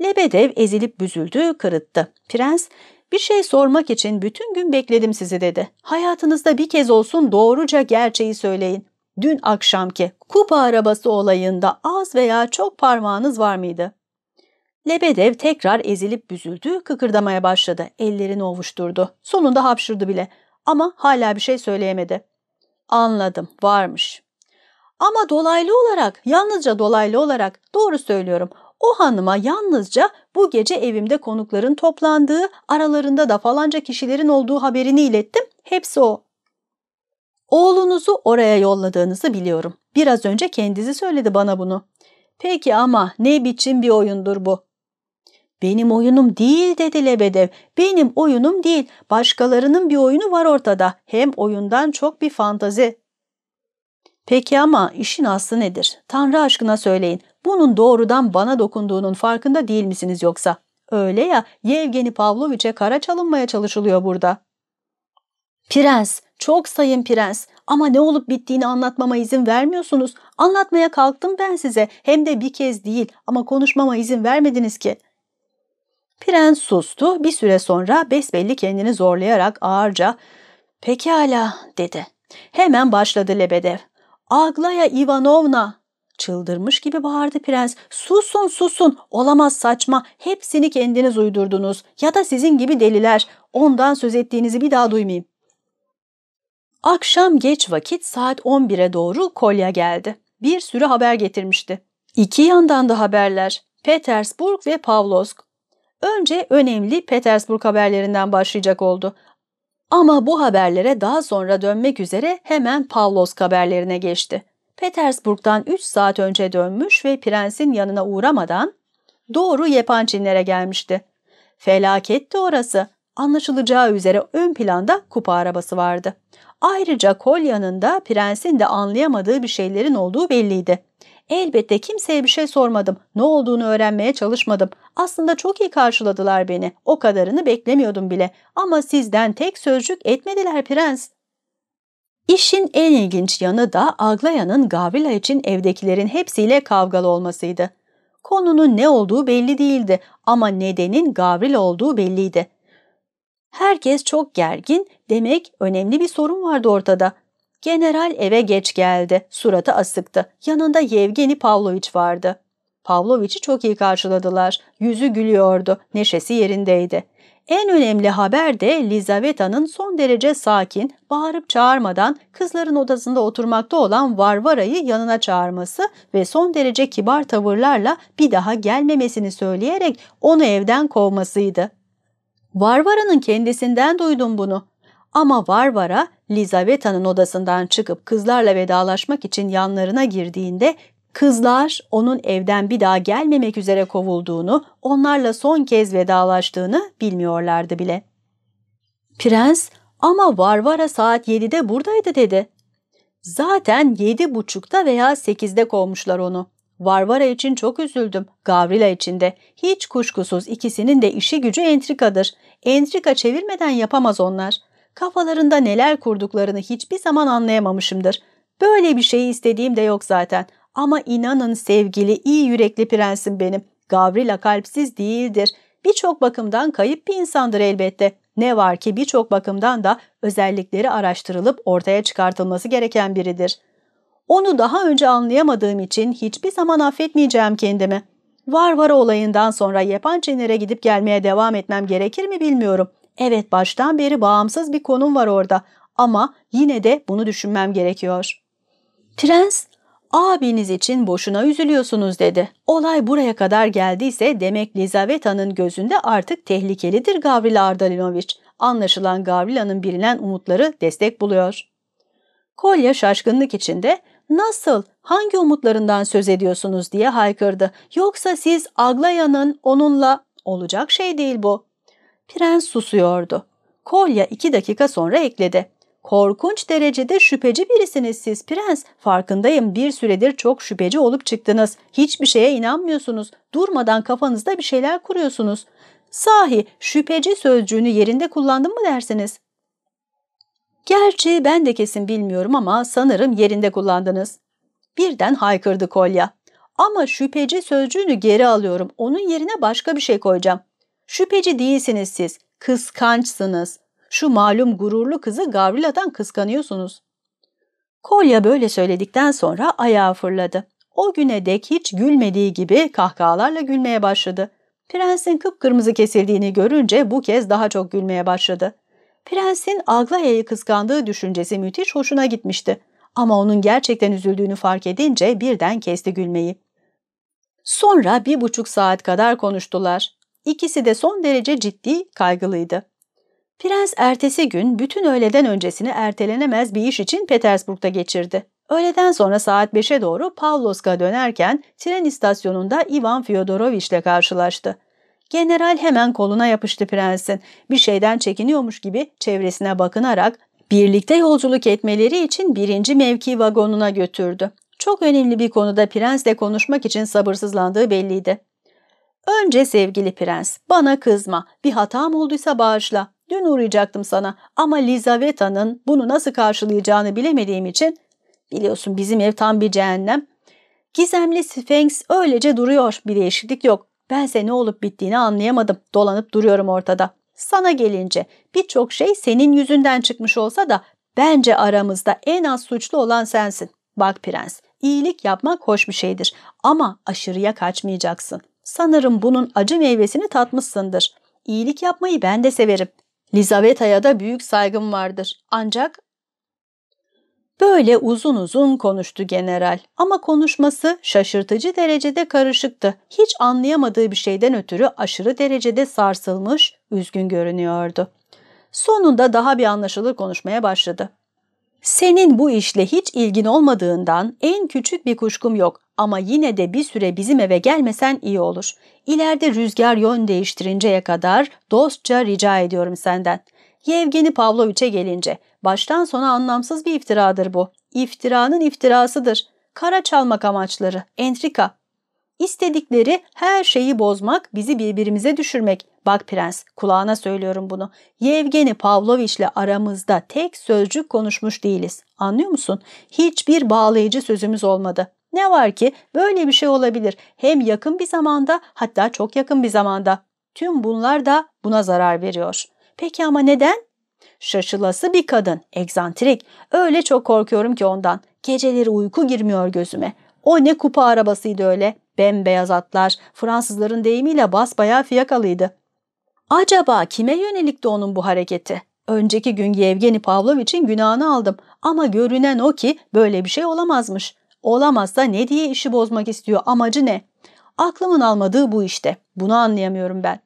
Lebedev ezilip büzüldü, kırıttı. Prens, bir şey sormak için bütün gün bekledim sizi dedi. Hayatınızda bir kez olsun doğruca gerçeği söyleyin. Dün akşamki kupa arabası olayında az veya çok parmağınız var mıydı? Lebedev tekrar ezilip büzüldü, kıkırdamaya başladı. Ellerini ovuşturdu. Sonunda hapşırdı bile ama hala bir şey söyleyemedi. Anladım, varmış. Ama dolaylı olarak, yalnızca dolaylı olarak doğru söylüyorum. O hanıma yalnızca bu gece evimde konukların toplandığı, aralarında da falanca kişilerin olduğu haberini ilettim. Hepsi o. Oğlunuzu oraya yolladığınızı biliyorum. Biraz önce kendisi söyledi bana bunu. Peki ama ne biçim bir oyundur bu? Benim oyunum değil dedi Lebedev. Benim oyunum değil. Başkalarının bir oyunu var ortada. Hem oyundan çok bir fantazi. Peki ama işin aslı nedir? Tanrı aşkına söyleyin. Bunun doğrudan bana dokunduğunun farkında değil misiniz yoksa? Öyle ya Yevgeni Pavloviç'e kara çalınmaya çalışılıyor burada. Prens, çok sayın prens ama ne olup bittiğini anlatmama izin vermiyorsunuz. Anlatmaya kalktım ben size hem de bir kez değil ama konuşmama izin vermediniz ki. Prens sustu bir süre sonra besbelli kendini zorlayarak ağırca pekala dedi. Hemen başladı Lebedev. Aglaya Ivanovna! Çıldırmış gibi bağırdı prens. Susun susun olamaz saçma hepsini kendiniz uydurdunuz ya da sizin gibi deliler ondan söz ettiğinizi bir daha duymayayım. Akşam geç vakit saat 11'e doğru kolya geldi. Bir sürü haber getirmişti. İki yandan da haberler. Petersburg ve Pavlovsk. Önce önemli Petersburg haberlerinden başlayacak oldu. Ama bu haberlere daha sonra dönmek üzere hemen Pavlos haberlerine geçti. Petersburg'dan 3 saat önce dönmüş ve prensin yanına uğramadan doğru Yepançinlere gelmişti. Felaketti orası. Anlaşılacağı üzere ön planda kupa arabası vardı. Ayrıca kolyanında prensin de anlayamadığı bir şeylerin olduğu belliydi. Elbette kimseye bir şey sormadım. Ne olduğunu öğrenmeye çalışmadım. Aslında çok iyi karşıladılar beni. O kadarını beklemiyordum bile. Ama sizden tek sözcük etmediler prens. İşin en ilginç yanı da Aglaya'nın Gavila için evdekilerin hepsiyle kavgalı olmasıydı. Konunun ne olduğu belli değildi ama nedenin Gavrila olduğu belliydi. Herkes çok gergin, demek önemli bir sorun vardı ortada. General eve geç geldi. Suratı asıktı. Yanında Yevgeni Pavlovich vardı. Pavlovich'i çok iyi karşıladılar. Yüzü gülüyordu. Neşesi yerindeydi. En önemli haber de Lizaveta'nın son derece sakin, bağırıp çağırmadan kızların odasında oturmakta olan Varvara'yı yanına çağırması ve son derece kibar tavırlarla bir daha gelmemesini söyleyerek onu evden kovmasıydı. Varvara'nın kendisinden duydum bunu. Ama Varvara Lizaveta'nın odasından çıkıp kızlarla vedalaşmak için yanlarına girdiğinde kızlar onun evden bir daha gelmemek üzere kovulduğunu, onlarla son kez vedalaştığını bilmiyorlardı bile. Prens ama Varvara saat 7'de buradaydı dedi. Zaten yedi buçukta veya sekizde kovmuşlar onu. Varvara için çok üzüldüm, Gavrila için de. Hiç kuşkusuz ikisinin de işi gücü entrikadır. Entrika çevirmeden yapamaz onlar. Kafalarında neler kurduklarını hiçbir zaman anlayamamışımdır. Böyle bir şeyi istediğim de yok zaten. Ama inanın sevgili, iyi yürekli prensim benim. Gavrila kalpsiz değildir. Birçok bakımdan kayıp bir insandır elbette. Ne var ki birçok bakımdan da özellikleri araştırılıp ortaya çıkartılması gereken biridir. Onu daha önce anlayamadığım için hiçbir zaman affetmeyeceğim kendimi. Varvara olayından sonra Yepançener'e gidip gelmeye devam etmem gerekir mi bilmiyorum. Evet baştan beri bağımsız bir konum var orada ama yine de bunu düşünmem gerekiyor. Prens, abiniz için boşuna üzülüyorsunuz dedi. Olay buraya kadar geldiyse demek Lizaveta'nın gözünde artık tehlikelidir Gavrila Ardalinoviç. Anlaşılan Gavrila'nın bilinen umutları destek buluyor. Kolya şaşkınlık içinde ''Nasıl, hangi umutlarından söz ediyorsunuz?'' diye haykırdı. ''Yoksa siz Aglaya'nın onunla...'' ''Olacak şey değil bu.'' Prens susuyordu. Kolya iki dakika sonra ekledi. Korkunç derecede şüpheci birisiniz siz prens. Farkındayım bir süredir çok şüpheci olup çıktınız. Hiçbir şeye inanmıyorsunuz. Durmadan kafanızda bir şeyler kuruyorsunuz. Sahi şüpheci sözcüğünü yerinde kullandım mı dersiniz? Gerçi ben de kesin bilmiyorum ama sanırım yerinde kullandınız. Birden haykırdı Kolya. Ama şüpheci sözcüğünü geri alıyorum. Onun yerine başka bir şey koyacağım. Şüpheci değilsiniz siz, kıskançsınız. Şu malum gururlu kızı Gavrila'dan kıskanıyorsunuz. Kolya böyle söyledikten sonra ayağa fırladı. O güne dek hiç gülmediği gibi kahkahalarla gülmeye başladı. Prensin kıpkırmızı kesildiğini görünce bu kez daha çok gülmeye başladı. Prensin Aglaya'yı kıskandığı düşüncesi müthiş hoşuna gitmişti. Ama onun gerçekten üzüldüğünü fark edince birden kesti gülmeyi. Sonra bir buçuk saat kadar konuştular. İkisi de son derece ciddi, kaygılıydı. Prens ertesi gün bütün öğleden öncesini ertelenemez bir iş için Petersburg'da geçirdi. Öğleden sonra saat 5'e doğru Pavlovsk'a dönerken tren istasyonunda Ivan Fyodorovich'le karşılaştı. General hemen koluna yapıştı prensin. Bir şeyden çekiniyormuş gibi çevresine bakınarak birlikte yolculuk etmeleri için birinci mevki vagonuna götürdü. Çok önemli bir konuda prensle konuşmak için sabırsızlandığı belliydi. Önce sevgili prens, bana kızma. Bir hatam olduysa bağışla. Dün uğrayacaktım sana ama Lizaveta'nın bunu nasıl karşılayacağını bilemediğim için biliyorsun bizim ev tam bir cehennem. Gizemli Sphinx öylece duruyor. Bir değişiklik yok. Ben Bense ne olup bittiğini anlayamadım. Dolanıp duruyorum ortada. Sana gelince birçok şey senin yüzünden çıkmış olsa da bence aramızda en az suçlu olan sensin. Bak prens, iyilik yapmak hoş bir şeydir ama aşırıya kaçmayacaksın. Sanırım bunun acı meyvesini tatmışsındır. İyilik yapmayı ben de severim. Lizaveta'ya da büyük saygım vardır. Ancak Böyle uzun uzun konuştu general ama konuşması şaşırtıcı derecede karışıktı. Hiç anlayamadığı bir şeyden ötürü aşırı derecede sarsılmış, üzgün görünüyordu. Sonunda daha bir anlaşılır konuşmaya başladı. Senin bu işle hiç ilgin olmadığından en küçük bir kuşkum yok ama yine de bir süre bizim eve gelmesen iyi olur. İleride rüzgar yön değiştirinceye kadar dostça rica ediyorum senden. Yevgeni Pavloviç'e gelince baştan sona anlamsız bir iftiradır bu. İftiranın iftirasıdır. Kara çalmak amaçları, entrika, İstedikleri her şeyi bozmak, bizi birbirimize düşürmek. Bak prens, kulağına söylüyorum bunu. Yevgeni Pavlovich'le aramızda tek sözcük konuşmuş değiliz. Anlıyor musun? Hiçbir bağlayıcı sözümüz olmadı. Ne var ki böyle bir şey olabilir. Hem yakın bir zamanda hatta çok yakın bir zamanda. Tüm bunlar da buna zarar veriyor. Peki ama neden? Şaşılası bir kadın, egzantrik. Öyle çok korkuyorum ki ondan. Geceleri uyku girmiyor gözüme. O ne kupa arabasıydı öyle. Bembeyaz atlar Fransızların deyimiyle basbayağı fiyakalıydı. Acaba kime yönelikti onun bu hareketi? Önceki gün Yevgeni Pavlovich'in günahını aldım ama görünen o ki böyle bir şey olamazmış. Olamazsa ne diye işi bozmak istiyor amacı ne? Aklımın almadığı bu işte. Bunu anlayamıyorum ben.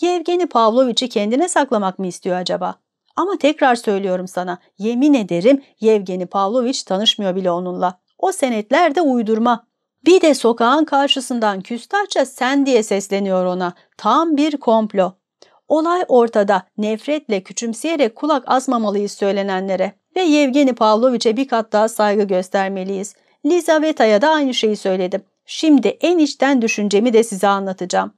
Yevgeni Pavlovich'i kendine saklamak mı istiyor acaba? Ama tekrar söylüyorum sana. Yemin ederim Yevgeni Pavlovich tanışmıyor bile onunla. O senetler de uydurma. Bir de sokağın karşısından küstahça sen diye sesleniyor ona. Tam bir komplo. Olay ortada nefretle küçümseyerek kulak asmamalıyız söylenenlere ve Yevgeni Pavlovic'e bir kat daha saygı göstermeliyiz. Lizaveta'ya da aynı şeyi söyledim. Şimdi en içten düşüncemi de size anlatacağım.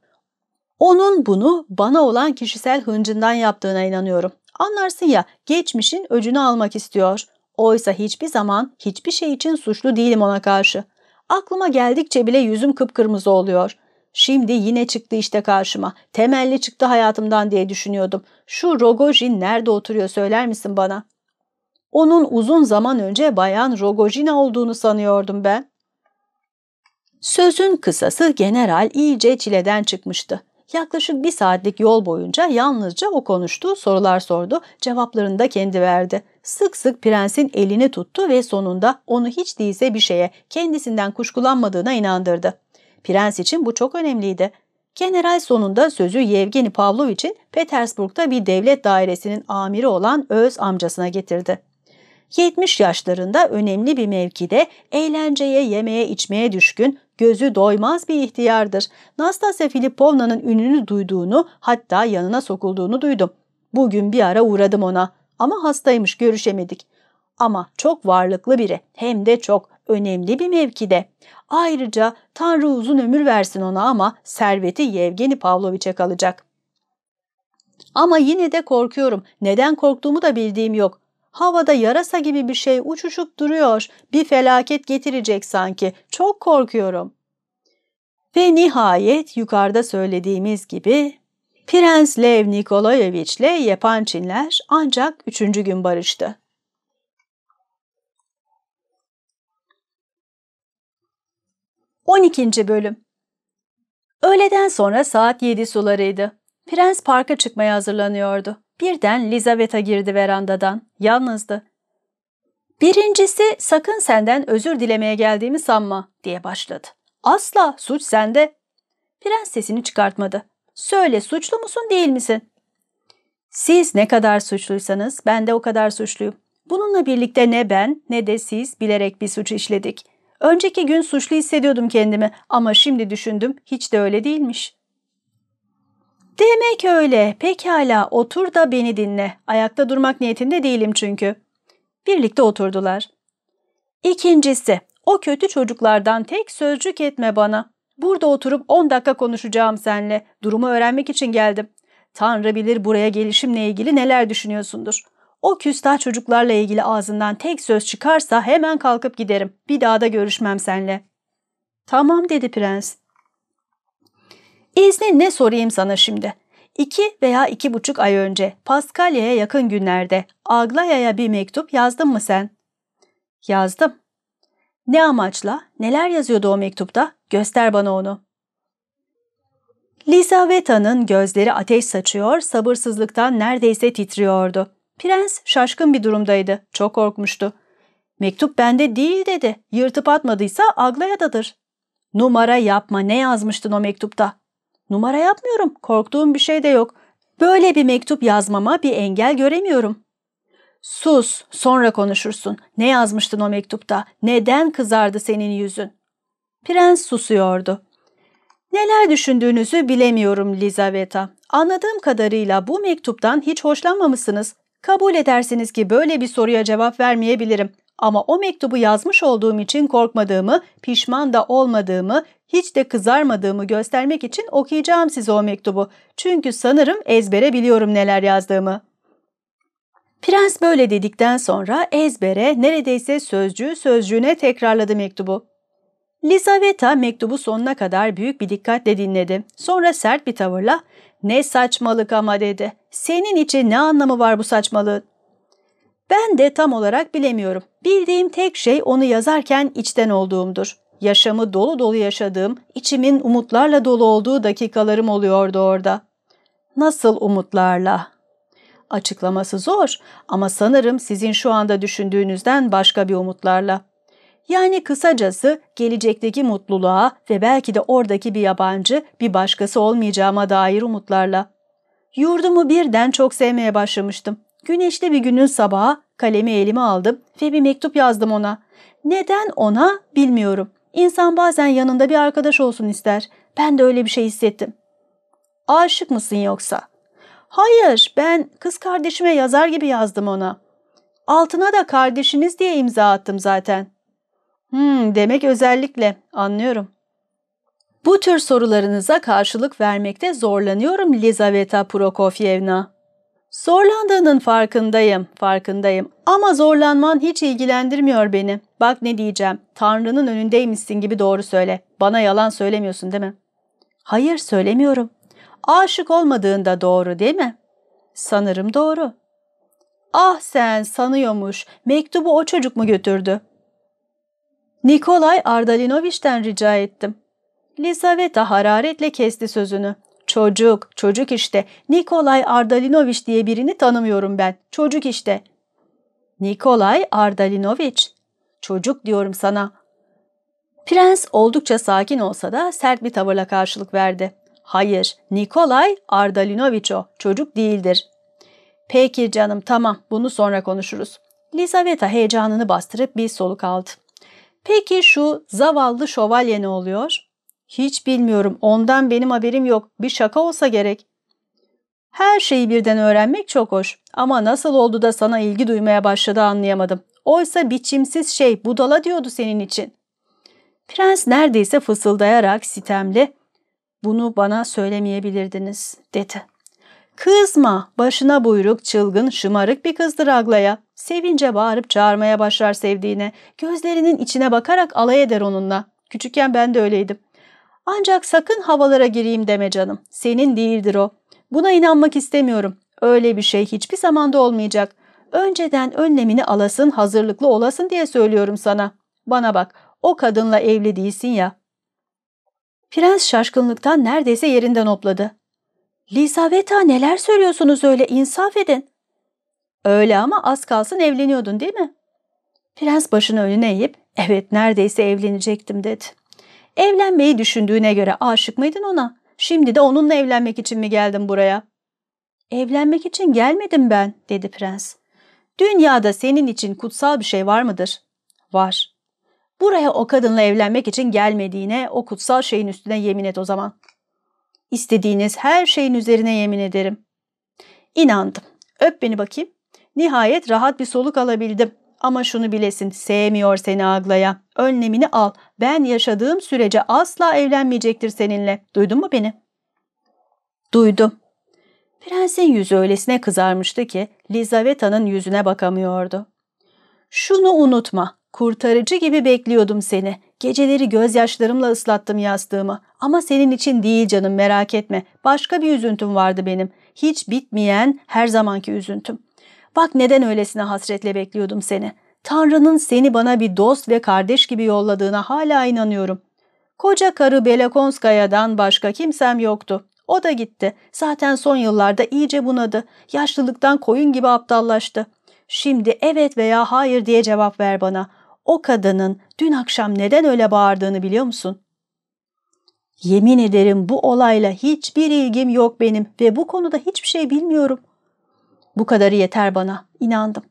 Onun bunu bana olan kişisel hıncından yaptığına inanıyorum. Anlarsın ya geçmişin öcünü almak istiyor. Oysa hiçbir zaman hiçbir şey için suçlu değilim ona karşı. Aklıma geldikçe bile yüzüm kıpkırmızı oluyor. Şimdi yine çıktı işte karşıma. Temelli çıktı hayatımdan diye düşünüyordum. Şu Rogojin nerede oturuyor söyler misin bana? Onun uzun zaman önce bayan Rogojina olduğunu sanıyordum ben. Sözün kısası general iyice çileden çıkmıştı. Yaklaşık bir saatlik yol boyunca yalnızca o konuştu, sorular sordu, cevaplarını da kendi verdi sık sık prensin elini tuttu ve sonunda onu hiç değilse bir şeye kendisinden kuşkulanmadığına inandırdı. Prens için bu çok önemliydi. General sonunda sözü Yevgeni Pavlovich'in Petersburg'da bir devlet dairesinin amiri olan öz amcasına getirdi. 70 yaşlarında önemli bir mevkide eğlenceye, yemeğe, içmeye düşkün, gözü doymaz bir ihtiyardır. Nastasya Filipovna'nın ününü duyduğunu hatta yanına sokulduğunu duydum. Bugün bir ara uğradım ona.'' Ama hastaymış görüşemedik. Ama çok varlıklı biri hem de çok önemli bir mevkide. Ayrıca Tanrı uzun ömür versin ona ama serveti Yevgeni Pavlovic'e kalacak. Ama yine de korkuyorum. Neden korktuğumu da bildiğim yok. Havada yarasa gibi bir şey uçuşup duruyor. Bir felaket getirecek sanki. Çok korkuyorum. Ve nihayet yukarıda söylediğimiz gibi Prens Lev Nikolayeviç ile Yepançinler ancak üçüncü gün barıştı. On ikinci Bölüm Öğleden sonra saat yedi sularıydı. Prens parka çıkmaya hazırlanıyordu. Birden Lizaveta girdi verandadan. Yalnızdı. Birincisi sakın senden özür dilemeye geldiğimi sanma diye başladı. Asla suç sende. Prens sesini çıkartmadı. Söyle suçlu musun değil misin? Siz ne kadar suçluysanız ben de o kadar suçluyum. Bununla birlikte ne ben ne de siz bilerek bir suç işledik. Önceki gün suçlu hissediyordum kendimi ama şimdi düşündüm hiç de öyle değilmiş. Demek öyle. Pekala otur da beni dinle. Ayakta durmak niyetinde değilim çünkü. Birlikte oturdular. İkincisi o kötü çocuklardan tek sözcük etme bana. Burada oturup 10 dakika konuşacağım seninle. Durumu öğrenmek için geldim. Tanrı bilir buraya gelişimle ilgili neler düşünüyorsundur. O küstah çocuklarla ilgili ağzından tek söz çıkarsa hemen kalkıp giderim. Bir daha da görüşmem seninle. Tamam dedi prens. İznin ne sorayım sana şimdi? İki veya iki buçuk ay önce Paskalya'ya yakın günlerde Aglaya'ya bir mektup yazdın mı sen? Yazdım. Ne amaçla, neler yazıyordu o mektupta? Göster bana onu. Lisaveta'nın gözleri ateş saçıyor, sabırsızlıktan neredeyse titriyordu. Prens şaşkın bir durumdaydı, çok korkmuştu. Mektup bende değil dedi, yırtıp atmadıysa Aglaya'dadır. Numara yapma, ne yazmıştın o mektupta? Numara yapmıyorum, korktuğum bir şey de yok. Böyle bir mektup yazmama bir engel göremiyorum. Sus, sonra konuşursun. Ne yazmıştın o mektupta? Neden kızardı senin yüzün? Prens susuyordu. Neler düşündüğünüzü bilemiyorum Lizaveta. Anladığım kadarıyla bu mektuptan hiç hoşlanmamışsınız. Kabul edersiniz ki böyle bir soruya cevap vermeyebilirim. Ama o mektubu yazmış olduğum için korkmadığımı, pişman da olmadığımı, hiç de kızarmadığımı göstermek için okuyacağım size o mektubu. Çünkü sanırım ezbere biliyorum neler yazdığımı.'' Prens böyle dedikten sonra ezbere neredeyse sözcüğü sözcüğüne tekrarladı mektubu. Lisaveta mektubu sonuna kadar büyük bir dikkatle dinledi. Sonra sert bir tavırla ''Ne saçmalık ama'' dedi. ''Senin için ne anlamı var bu saçmalığın?'' Ben de tam olarak bilemiyorum. Bildiğim tek şey onu yazarken içten olduğumdur. Yaşamı dolu dolu yaşadığım, içimin umutlarla dolu olduğu dakikalarım oluyordu orada. Nasıl umutlarla? Açıklaması zor ama sanırım sizin şu anda düşündüğünüzden başka bir umutlarla. Yani kısacası gelecekteki mutluluğa ve belki de oradaki bir yabancı bir başkası olmayacağıma dair umutlarla. Yurdumu birden çok sevmeye başlamıştım. Güneşli bir günün sabahı kalemi elime aldım ve bir mektup yazdım ona. Neden ona bilmiyorum. İnsan bazen yanında bir arkadaş olsun ister. Ben de öyle bir şey hissettim. Aşık mısın yoksa? Hayır, ben kız kardeşime yazar gibi yazdım ona. Altına da kardeşiniz diye imza attım zaten. Hmm, demek özellikle, anlıyorum. Bu tür sorularınıza karşılık vermekte zorlanıyorum Lizaveta Prokofievna. Zorlandığının farkındayım, farkındayım. Ama zorlanman hiç ilgilendirmiyor beni. Bak ne diyeceğim, Tanrı'nın önündeymişsin gibi doğru söyle. Bana yalan söylemiyorsun değil mi? Hayır, söylemiyorum aşık olmadığında doğru değil mi? Sanırım doğru. Ah sen sanıyormuş, mektubu o çocuk mu götürdü? Nikolay Ardalinoviç'ten rica ettim. Lizaveta hararetle kesti sözünü. Çocuk, çocuk işte. Nikolay Ardalinoviç diye birini tanımıyorum ben. Çocuk işte. Nikolay Ardalinoviç. Çocuk diyorum sana. Prens oldukça sakin olsa da sert bir tavırla karşılık verdi. Hayır, Nikolay Ardalinoviç o. Çocuk değildir. Peki canım tamam bunu sonra konuşuruz. Lizaveta heyecanını bastırıp bir soluk aldı. Peki şu zavallı şövalye ne oluyor? Hiç bilmiyorum ondan benim haberim yok. Bir şaka olsa gerek. Her şeyi birden öğrenmek çok hoş ama nasıl oldu da sana ilgi duymaya başladı anlayamadım. Oysa biçimsiz şey budala diyordu senin için. Prens neredeyse fısıldayarak sitemli bunu bana söylemeyebilirdiniz dedi. Kızma, başına buyruk, çılgın, şımarık bir kızdır Aglaya. Sevince bağırıp çağırmaya başlar sevdiğine. Gözlerinin içine bakarak alay eder onunla. Küçükken ben de öyleydim. Ancak sakın havalara gireyim deme canım. Senin değildir o. Buna inanmak istemiyorum. Öyle bir şey hiçbir zamanda olmayacak. Önceden önlemini alasın, hazırlıklı olasın diye söylüyorum sana. Bana bak, o kadınla evli değilsin ya. Prens şaşkınlıktan neredeyse yerinden opladı. Lisaveta neler söylüyorsunuz öyle insaf edin. Öyle ama az kalsın evleniyordun değil mi? Prens başını önüne eğip evet neredeyse evlenecektim dedi. Evlenmeyi düşündüğüne göre aşık mıydın ona? Şimdi de onunla evlenmek için mi geldin buraya? Evlenmek için gelmedim ben dedi prens. Dünyada senin için kutsal bir şey var mıdır? Var. Buraya o kadınla evlenmek için gelmediğine, o kutsal şeyin üstüne yemin et o zaman. İstediğiniz her şeyin üzerine yemin ederim. İnandım. Öp beni bakayım. Nihayet rahat bir soluk alabildim. Ama şunu bilesin, sevmiyor seni Aglaya. Önlemini al. Ben yaşadığım sürece asla evlenmeyecektir seninle. Duydun mu beni? Duydum. Prensin yüzü öylesine kızarmıştı ki Lizaveta'nın yüzüne bakamıyordu. Şunu unutma, Kurtarıcı gibi bekliyordum seni. Geceleri gözyaşlarımla ıslattım yastığımı. Ama senin için değil canım merak etme. Başka bir üzüntüm vardı benim. Hiç bitmeyen her zamanki üzüntüm. Bak neden öylesine hasretle bekliyordum seni. Tanrı'nın seni bana bir dost ve kardeş gibi yolladığına hala inanıyorum. Koca karı Belakonskaya'dan başka kimsem yoktu. O da gitti. Zaten son yıllarda iyice bunadı. Yaşlılıktan koyun gibi aptallaştı. Şimdi evet veya hayır diye cevap ver bana o kadının dün akşam neden öyle bağırdığını biliyor musun? Yemin ederim bu olayla hiçbir ilgim yok benim ve bu konuda hiçbir şey bilmiyorum. Bu kadarı yeter bana, inandım.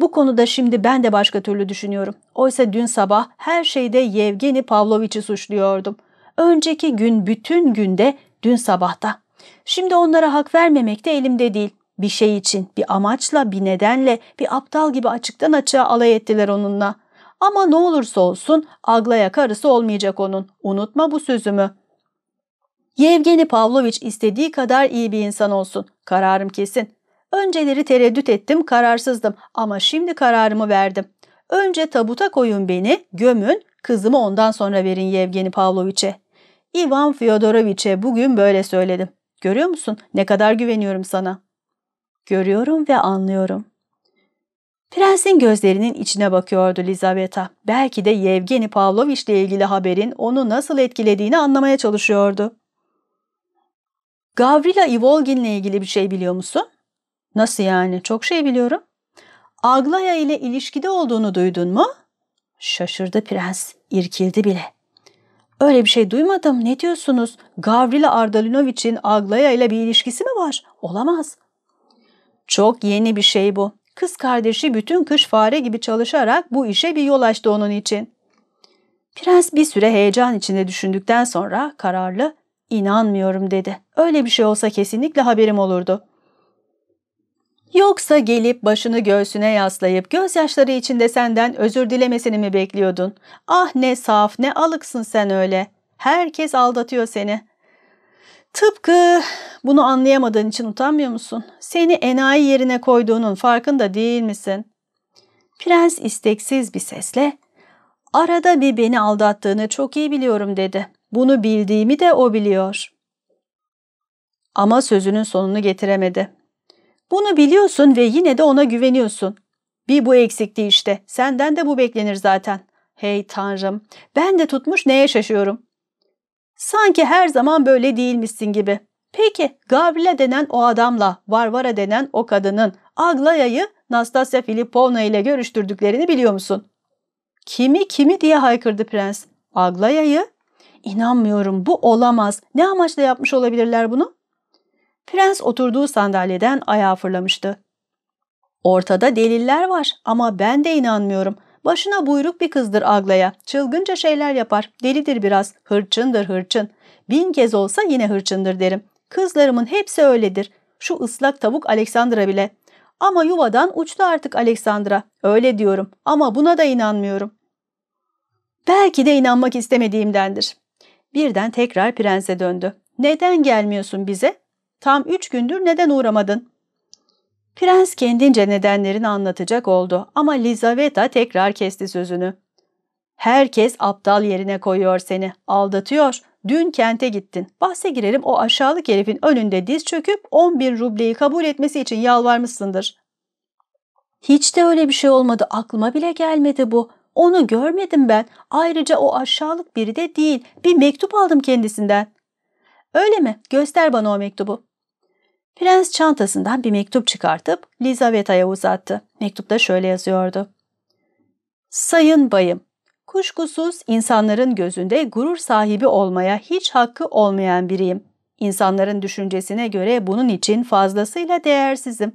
Bu konuda şimdi ben de başka türlü düşünüyorum. Oysa dün sabah her şeyde Yevgeni Pavloviç'i suçluyordum. Önceki gün bütün günde dün sabahta. Şimdi onlara hak vermemek de elimde değil. Bir şey için, bir amaçla, bir nedenle, bir aptal gibi açıktan açığa alay ettiler onunla.'' Ama ne olursa olsun Aglaya karısı olmayacak onun. Unutma bu sözümü. Yevgeni Pavlovich istediği kadar iyi bir insan olsun. Kararım kesin. Önceleri tereddüt ettim, kararsızdım ama şimdi kararımı verdim. Önce tabuta koyun beni, gömün, kızımı ondan sonra verin Yevgeni Pavlovich'e. Ivan Fyodorovich'e bugün böyle söyledim. Görüyor musun ne kadar güveniyorum sana? Görüyorum ve anlıyorum. Prensin gözlerinin içine bakıyordu Lizaveta. Belki de Yevgeni Pavloviç'le ilgili haberin onu nasıl etkilediğini anlamaya çalışıyordu. Gavrila Ivolgin'le ilgili bir şey biliyor musun? Nasıl yani? Çok şey biliyorum. Aglaya ile ilişkide olduğunu duydun mu? Şaşırdı prens. irkildi bile. Öyle bir şey duymadım. Ne diyorsunuz? Gavrila Ardalinoviç'in Aglaya ile bir ilişkisi mi var? Olamaz. Çok yeni bir şey bu. Kız kardeşi bütün kış fare gibi çalışarak bu işe bir yol açtı onun için. Prens bir süre heyecan içinde düşündükten sonra kararlı inanmıyorum dedi. Öyle bir şey olsa kesinlikle haberim olurdu. Yoksa gelip başını göğsüne yaslayıp gözyaşları içinde senden özür dilemesini mi bekliyordun? Ah ne saf ne alıksın sen öyle. Herkes aldatıyor seni. Tıpkı bunu anlayamadığın için utanmıyor musun? Seni enayi yerine koyduğunun farkında değil misin? Prens isteksiz bir sesle arada bir beni aldattığını çok iyi biliyorum dedi. Bunu bildiğimi de o biliyor. Ama sözünün sonunu getiremedi. Bunu biliyorsun ve yine de ona güveniyorsun. Bir bu eksikti işte. Senden de bu beklenir zaten. Hey tanrım ben de tutmuş neye şaşıyorum. Sanki her zaman böyle değilmişsin gibi. Peki Gavrila denen o adamla Varvara denen o kadının Aglaya'yı Nastasya Filipovna ile görüştürdüklerini biliyor musun? Kimi kimi diye haykırdı prens. Aglaya'yı? İnanmıyorum bu olamaz. Ne amaçla yapmış olabilirler bunu? Prens oturduğu sandalyeden ayağa fırlamıştı. Ortada deliller var ama ben de inanmıyorum. Başına buyruk bir kızdır Agla'ya. Çılgınca şeyler yapar. Delidir biraz. Hırçındır hırçın. Bin kez olsa yine hırçındır derim. Kızlarımın hepsi öyledir. Şu ıslak tavuk Aleksandra bile. Ama yuvadan uçtu artık Aleksandra. Öyle diyorum ama buna da inanmıyorum. Belki de inanmak istemediğimdendir. Birden tekrar prense döndü. Neden gelmiyorsun bize? Tam üç gündür neden uğramadın? Prens kendince nedenlerini anlatacak oldu ama Lizaveta tekrar kesti sözünü. Herkes aptal yerine koyuyor seni, aldatıyor. Dün kente gittin. Bahse girelim o aşağılık herifin önünde diz çöküp 11 rubleyi kabul etmesi için yalvarmışsındır. Hiç de öyle bir şey olmadı. Aklıma bile gelmedi bu. Onu görmedim ben. Ayrıca o aşağılık biri de değil. Bir mektup aldım kendisinden. Öyle mi? Göster bana o mektubu. Prens çantasından bir mektup çıkartıp Lizaveta'ya uzattı. Mektupta şöyle yazıyordu. Sayın bayım, kuşkusuz insanların gözünde gurur sahibi olmaya hiç hakkı olmayan biriyim. İnsanların düşüncesine göre bunun için fazlasıyla değersizim.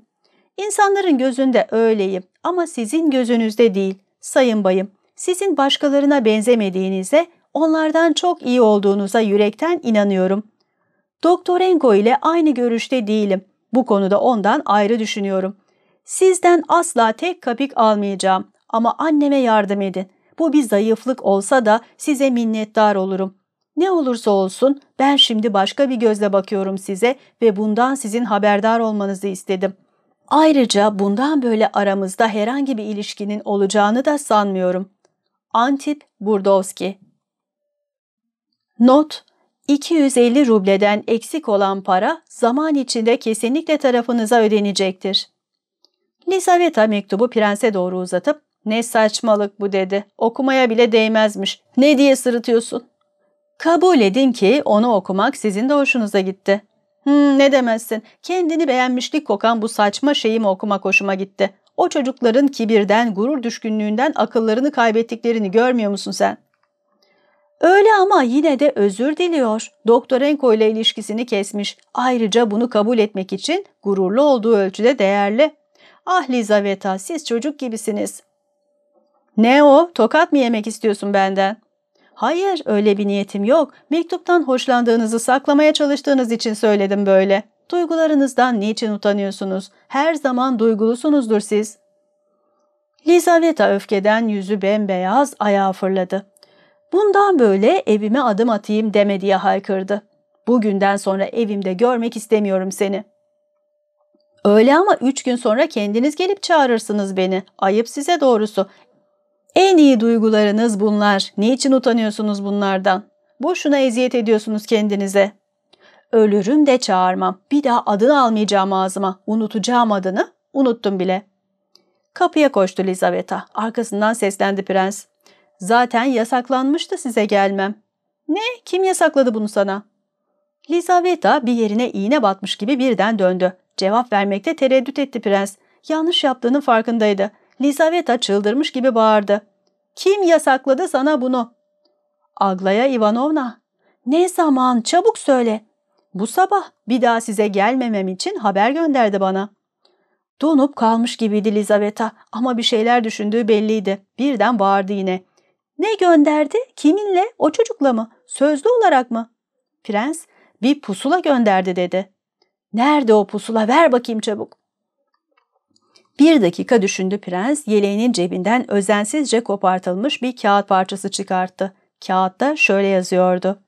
İnsanların gözünde öyleyim ama sizin gözünüzde değil. Sayın bayım, sizin başkalarına benzemediğinize, onlardan çok iyi olduğunuza yürekten inanıyorum. Doktorengo ile aynı görüşte değilim. Bu konuda ondan ayrı düşünüyorum. Sizden asla tek kapik almayacağım ama anneme yardım edin. Bu bir zayıflık olsa da size minnettar olurum. Ne olursa olsun ben şimdi başka bir gözle bakıyorum size ve bundan sizin haberdar olmanızı istedim. Ayrıca bundan böyle aramızda herhangi bir ilişkinin olacağını da sanmıyorum. Antip Burdovski Not 250 rubleden eksik olan para zaman içinde kesinlikle tarafınıza ödenecektir. Lisaveta mektubu prense doğru uzatıp ne saçmalık bu dedi. Okumaya bile değmezmiş. Ne diye sırıtıyorsun? Kabul edin ki onu okumak sizin de hoşunuza gitti. Hmm, ne demezsin. Kendini beğenmişlik kokan bu saçma şeyi mi okumak hoşuma gitti. O çocukların kibirden, gurur düşkünlüğünden akıllarını kaybettiklerini görmüyor musun sen? Öyle ama yine de özür diliyor. Doktor Enko ile ilişkisini kesmiş. Ayrıca bunu kabul etmek için gururlu olduğu ölçüde değerli. Ah Lizaveta siz çocuk gibisiniz. Ne o? Tokat mı yemek istiyorsun benden? Hayır öyle bir niyetim yok. Mektuptan hoşlandığınızı saklamaya çalıştığınız için söyledim böyle. Duygularınızdan niçin utanıyorsunuz? Her zaman duygulusunuzdur siz. Lizaveta öfkeden yüzü bembeyaz ayağa fırladı. Bundan böyle evime adım atayım deme diye haykırdı. Bugünden sonra evimde görmek istemiyorum seni. Öyle ama üç gün sonra kendiniz gelip çağırırsınız beni. Ayıp size doğrusu. En iyi duygularınız bunlar. Niçin utanıyorsunuz bunlardan? Boşuna eziyet ediyorsunuz kendinize. Ölürüm de çağırmam. Bir daha adını almayacağım ağzıma. Unutacağım adını. Unuttum bile. Kapıya koştu Lizaveta. Arkasından seslendi prens. Zaten yasaklanmıştı size gelmem. Ne? Kim yasakladı bunu sana? Lizaveta bir yerine iğne batmış gibi birden döndü. Cevap vermekte tereddüt etti prens. Yanlış yaptığının farkındaydı. Lizaveta çıldırmış gibi bağırdı. Kim yasakladı sana bunu? Aglaya Ivanovna. Ne zaman? Çabuk söyle. Bu sabah bir daha size gelmemem için haber gönderdi bana. Donup kalmış gibiydi Lizaveta ama bir şeyler düşündüğü belliydi. Birden bağırdı yine. Ne gönderdi? Kiminle? O çocukla mı? Sözlü olarak mı? Prens bir pusula gönderdi dedi. Nerede o pusula? Ver bakayım çabuk. Bir dakika düşündü prens, yeleğinin cebinden özensizce kopartılmış bir kağıt parçası çıkarttı. Kağıtta şöyle yazıyordu.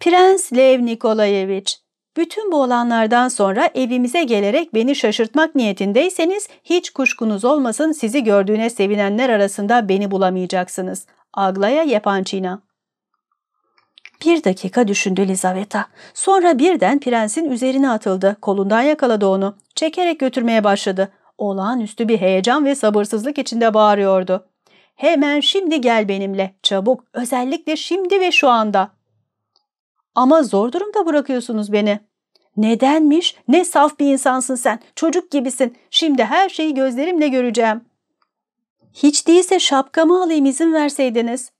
Prens Lev Nikolayevich. Bütün bu olanlardan sonra evimize gelerek beni şaşırtmak niyetindeyseniz hiç kuşkunuz olmasın sizi gördüğüne sevinenler arasında beni bulamayacaksınız. Aglaya Yepançina bir dakika düşündü Lizaveta. Sonra birden prensin üzerine atıldı. Kolundan yakaladı onu. Çekerek götürmeye başladı. Olağanüstü bir heyecan ve sabırsızlık içinde bağırıyordu. Hemen şimdi gel benimle. Çabuk. Özellikle şimdi ve şu anda. Ama zor durumda bırakıyorsunuz beni. Nedenmiş? Ne saf bir insansın sen. Çocuk gibisin. Şimdi her şeyi gözlerimle göreceğim. Hiç değilse şapkamı alayım izin verseydiniz.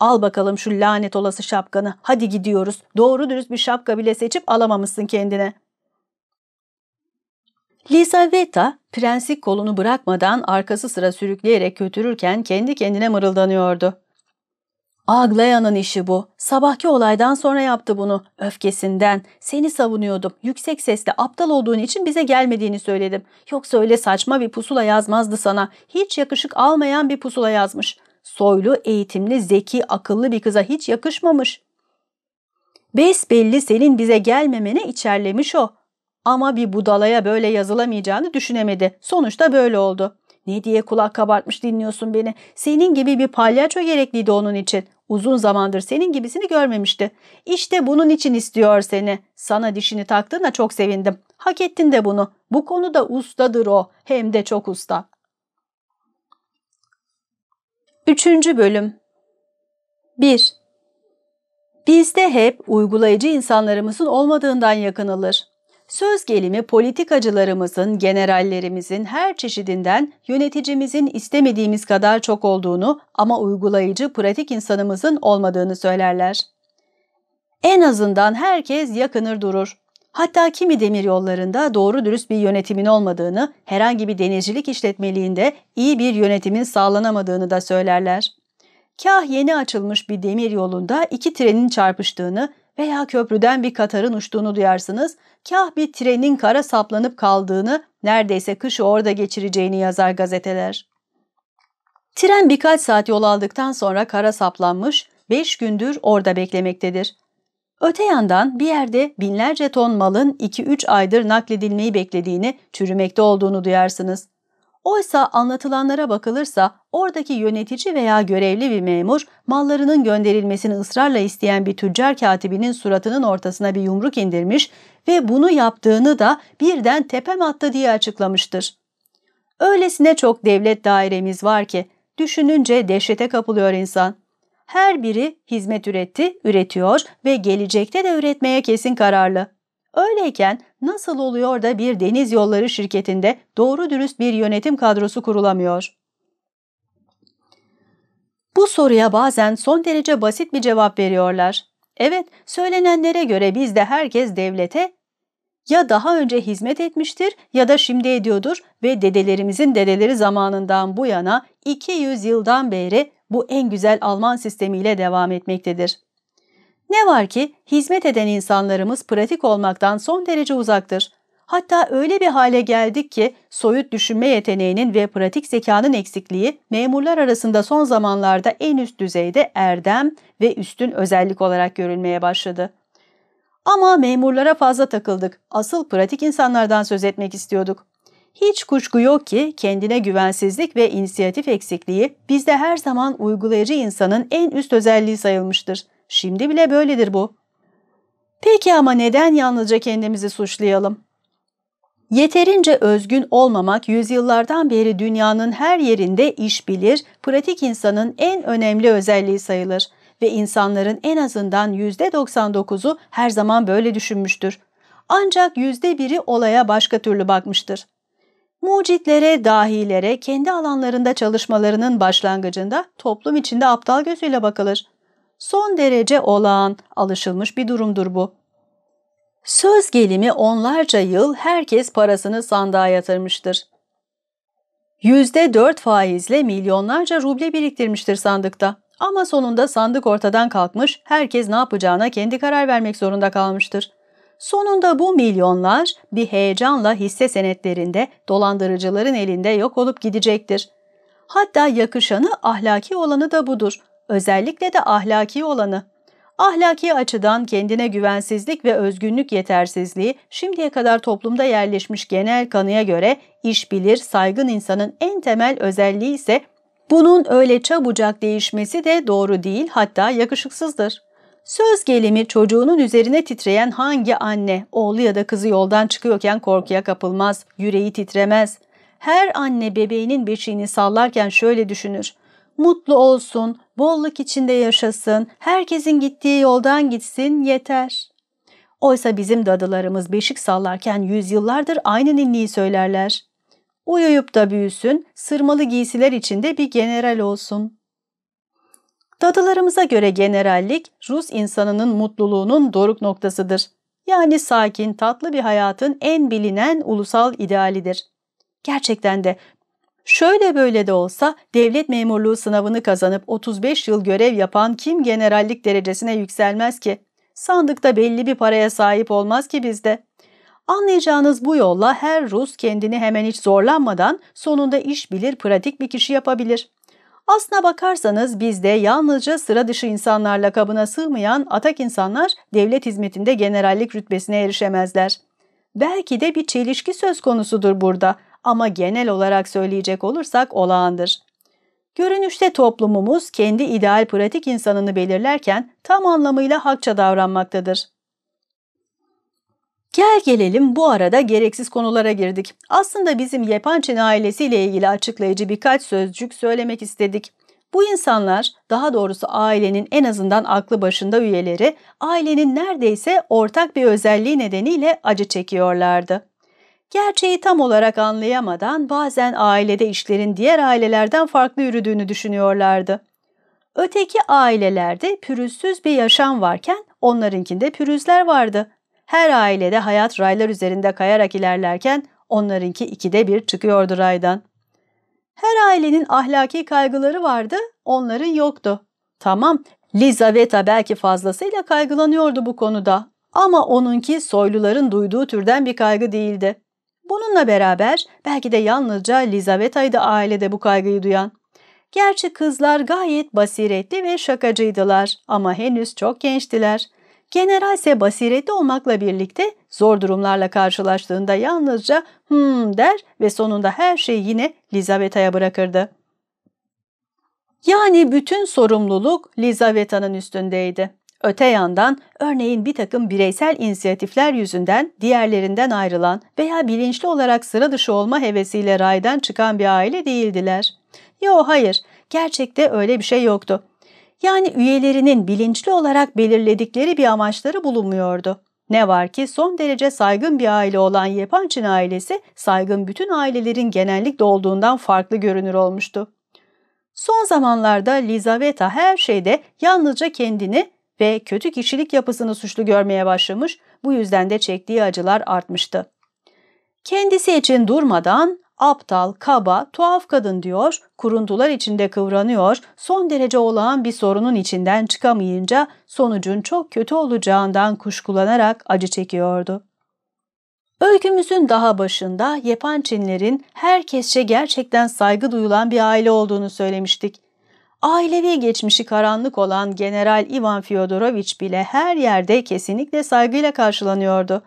Al bakalım şu lanet olası şapkanı. Hadi gidiyoruz. Doğru dürüst bir şapka bile seçip alamamışsın kendine. Lisaveta prensik kolunu bırakmadan arkası sıra sürükleyerek götürürken kendi kendine mırıldanıyordu. Aglaya'nın işi bu. Sabahki olaydan sonra yaptı bunu. Öfkesinden. Seni savunuyordum. Yüksek sesle aptal olduğun için bize gelmediğini söyledim. Yoksa öyle saçma bir pusula yazmazdı sana. Hiç yakışık almayan bir pusula yazmış. Soylu, eğitimli, zeki, akıllı bir kıza hiç yakışmamış. Besbelli senin bize gelmemene içerlemiş o. Ama bir budalaya böyle yazılamayacağını düşünemedi. Sonuçta böyle oldu. Ne diye kulak kabartmış dinliyorsun beni? Senin gibi bir palyaço gerekliydi onun için. Uzun zamandır senin gibisini görmemişti. İşte bunun için istiyor seni. Sana dişini taktığına çok sevindim. Hak ettin de bunu. Bu konuda ustadır o. Hem de çok usta. Üçüncü bölüm 1. Bizde hep uygulayıcı insanlarımızın olmadığından yakınılır. Söz gelimi politikacılarımızın, generallerimizin her çeşidinden yöneticimizin istemediğimiz kadar çok olduğunu ama uygulayıcı, pratik insanımızın olmadığını söylerler. En azından herkes yakınır durur. Hatta kimi demir yollarında doğru dürüst bir yönetimin olmadığını, herhangi bir denizcilik işletmeliğinde iyi bir yönetimin sağlanamadığını da söylerler. Kah yeni açılmış bir demir yolunda iki trenin çarpıştığını, veya köprüden bir Katar'ın uçtuğunu duyarsınız, kah bir trenin kara saplanıp kaldığını, neredeyse kışı orada geçireceğini yazar gazeteler. Tren birkaç saat yol aldıktan sonra kara saplanmış, beş gündür orada beklemektedir. Öte yandan bir yerde binlerce ton malın 2-3 aydır nakledilmeyi beklediğini, çürümekte olduğunu duyarsınız. Oysa anlatılanlara bakılırsa oradaki yönetici veya görevli bir memur mallarının gönderilmesini ısrarla isteyen bir tüccar katibinin suratının ortasına bir yumruk indirmiş ve bunu yaptığını da birden tepem attı diye açıklamıştır. Öylesine çok devlet dairemiz var ki düşününce dehşete kapılıyor insan. Her biri hizmet üretti, üretiyor ve gelecekte de üretmeye kesin kararlı. Öyleyken nasıl oluyor da bir deniz yolları şirketinde doğru dürüst bir yönetim kadrosu kurulamıyor? Bu soruya bazen son derece basit bir cevap veriyorlar. Evet, söylenenlere göre bizde herkes devlete ya daha önce hizmet etmiştir ya da şimdi ediyordur ve dedelerimizin dedeleri zamanından bu yana 200 yıldan beri bu en güzel Alman sistemiyle devam etmektedir. Ne var ki hizmet eden insanlarımız pratik olmaktan son derece uzaktır. Hatta öyle bir hale geldik ki soyut düşünme yeteneğinin ve pratik zekanın eksikliği memurlar arasında son zamanlarda en üst düzeyde erdem ve üstün özellik olarak görülmeye başladı. Ama memurlara fazla takıldık. Asıl pratik insanlardan söz etmek istiyorduk. Hiç kuşku yok ki kendine güvensizlik ve inisiyatif eksikliği bizde her zaman uygulayıcı insanın en üst özelliği sayılmıştır. Şimdi bile böyledir bu. Peki ama neden yalnızca kendimizi suçlayalım? Yeterince özgün olmamak yüzyıllardan beri dünyanın her yerinde iş bilir, pratik insanın en önemli özelliği sayılır ve insanların en azından %99'u her zaman böyle düşünmüştür. Ancak %1'i olaya başka türlü bakmıştır. Mucitlere, dahilere kendi alanlarında çalışmalarının başlangıcında toplum içinde aptal gözüyle bakılır son derece olağan, alışılmış bir durumdur bu. Söz gelimi onlarca yıl herkes parasını sandığa yatırmıştır. %4 faizle milyonlarca ruble biriktirmiştir sandıkta. Ama sonunda sandık ortadan kalkmış, herkes ne yapacağına kendi karar vermek zorunda kalmıştır. Sonunda bu milyonlar bir heyecanla hisse senetlerinde dolandırıcıların elinde yok olup gidecektir. Hatta yakışanı ahlaki olanı da budur. Özellikle de ahlaki olanı. Ahlaki açıdan kendine güvensizlik ve özgünlük yetersizliği şimdiye kadar toplumda yerleşmiş genel kanıya göre işbilir, saygın insanın en temel özelliği ise bunun öyle çabucak değişmesi de doğru değil hatta yakışıksızdır. Söz gelimi çocuğunun üzerine titreyen hangi anne oğlu ya da kızı yoldan çıkıyorken korkuya kapılmaz, yüreği titremez. Her anne bebeğinin beşiğini sallarken şöyle düşünür. Mutlu olsun, bolluk içinde yaşasın, herkesin gittiği yoldan gitsin yeter. Oysa bizim dadılarımız beşik sallarken yüzyıllardır aynı ninniyi söylerler. Uyuyup da büyüsün, sırmalı giysiler içinde bir general olsun.'' Dadılarımıza göre generallik Rus insanının mutluluğunun doruk noktasıdır. Yani sakin, tatlı bir hayatın en bilinen ulusal idealidir. Gerçekten de Şöyle böyle de olsa devlet memurluğu sınavını kazanıp 35 yıl görev yapan kim generallik derecesine yükselmez ki? Sandıkta belli bir paraya sahip olmaz ki bizde. Anlayacağınız bu yolla her Rus kendini hemen hiç zorlanmadan sonunda iş bilir pratik bir kişi yapabilir. Aslına bakarsanız bizde yalnızca sıra dışı insanlarla kabına sığmayan atak insanlar devlet hizmetinde generallik rütbesine erişemezler. Belki de bir çelişki söz konusudur burada.'' ama genel olarak söyleyecek olursak olağandır. Görünüşte toplumumuz kendi ideal pratik insanını belirlerken tam anlamıyla hakça davranmaktadır. Gel gelelim bu arada gereksiz konulara girdik. Aslında bizim Yepançin ailesiyle ilgili açıklayıcı birkaç sözcük söylemek istedik. Bu insanlar, daha doğrusu ailenin en azından aklı başında üyeleri, ailenin neredeyse ortak bir özelliği nedeniyle acı çekiyorlardı. Gerçeği tam olarak anlayamadan bazen ailede işlerin diğer ailelerden farklı yürüdüğünü düşünüyorlardı. Öteki ailelerde pürüzsüz bir yaşam varken onlarınkinde pürüzler vardı. Her ailede hayat raylar üzerinde kayarak ilerlerken onlarınki ikide bir çıkıyordu raydan. Her ailenin ahlaki kaygıları vardı, onların yoktu. Tamam, Lizaveta belki fazlasıyla kaygılanıyordu bu konuda ama onunki soyluların duyduğu türden bir kaygı değildi. Bununla beraber belki de yalnızca Lizaveta'ydı ailede bu kaygıyı duyan. Gerçi kızlar gayet basiretli ve şakacıydılar ama henüz çok gençtiler. General ise basiretli olmakla birlikte zor durumlarla karşılaştığında yalnızca hımm der ve sonunda her şeyi yine Lizaveta'ya bırakırdı. Yani bütün sorumluluk Lizaveta'nın üstündeydi. Öte yandan örneğin bir takım bireysel inisiyatifler yüzünden diğerlerinden ayrılan veya bilinçli olarak sıra dışı olma hevesiyle raydan çıkan bir aile değildiler. Yo hayır, gerçekte öyle bir şey yoktu. Yani üyelerinin bilinçli olarak belirledikleri bir amaçları bulunmuyordu. Ne var ki son derece saygın bir aile olan Yepançin ailesi saygın bütün ailelerin genellikle olduğundan farklı görünür olmuştu. Son zamanlarda Lizaveta her şeyde yalnızca kendini ve kötü kişilik yapısını suçlu görmeye başlamış, bu yüzden de çektiği acılar artmıştı. Kendisi için durmadan aptal, kaba, tuhaf kadın diyor, kuruntular içinde kıvranıyor, son derece olağan bir sorunun içinden çıkamayınca sonucun çok kötü olacağından kuşkulanarak acı çekiyordu. Öykümüzün daha başında Yepançinlerin herkesçe gerçekten saygı duyulan bir aile olduğunu söylemiştik. Ailevi geçmişi karanlık olan General Ivan Fyodorovich bile her yerde kesinlikle saygıyla karşılanıyordu.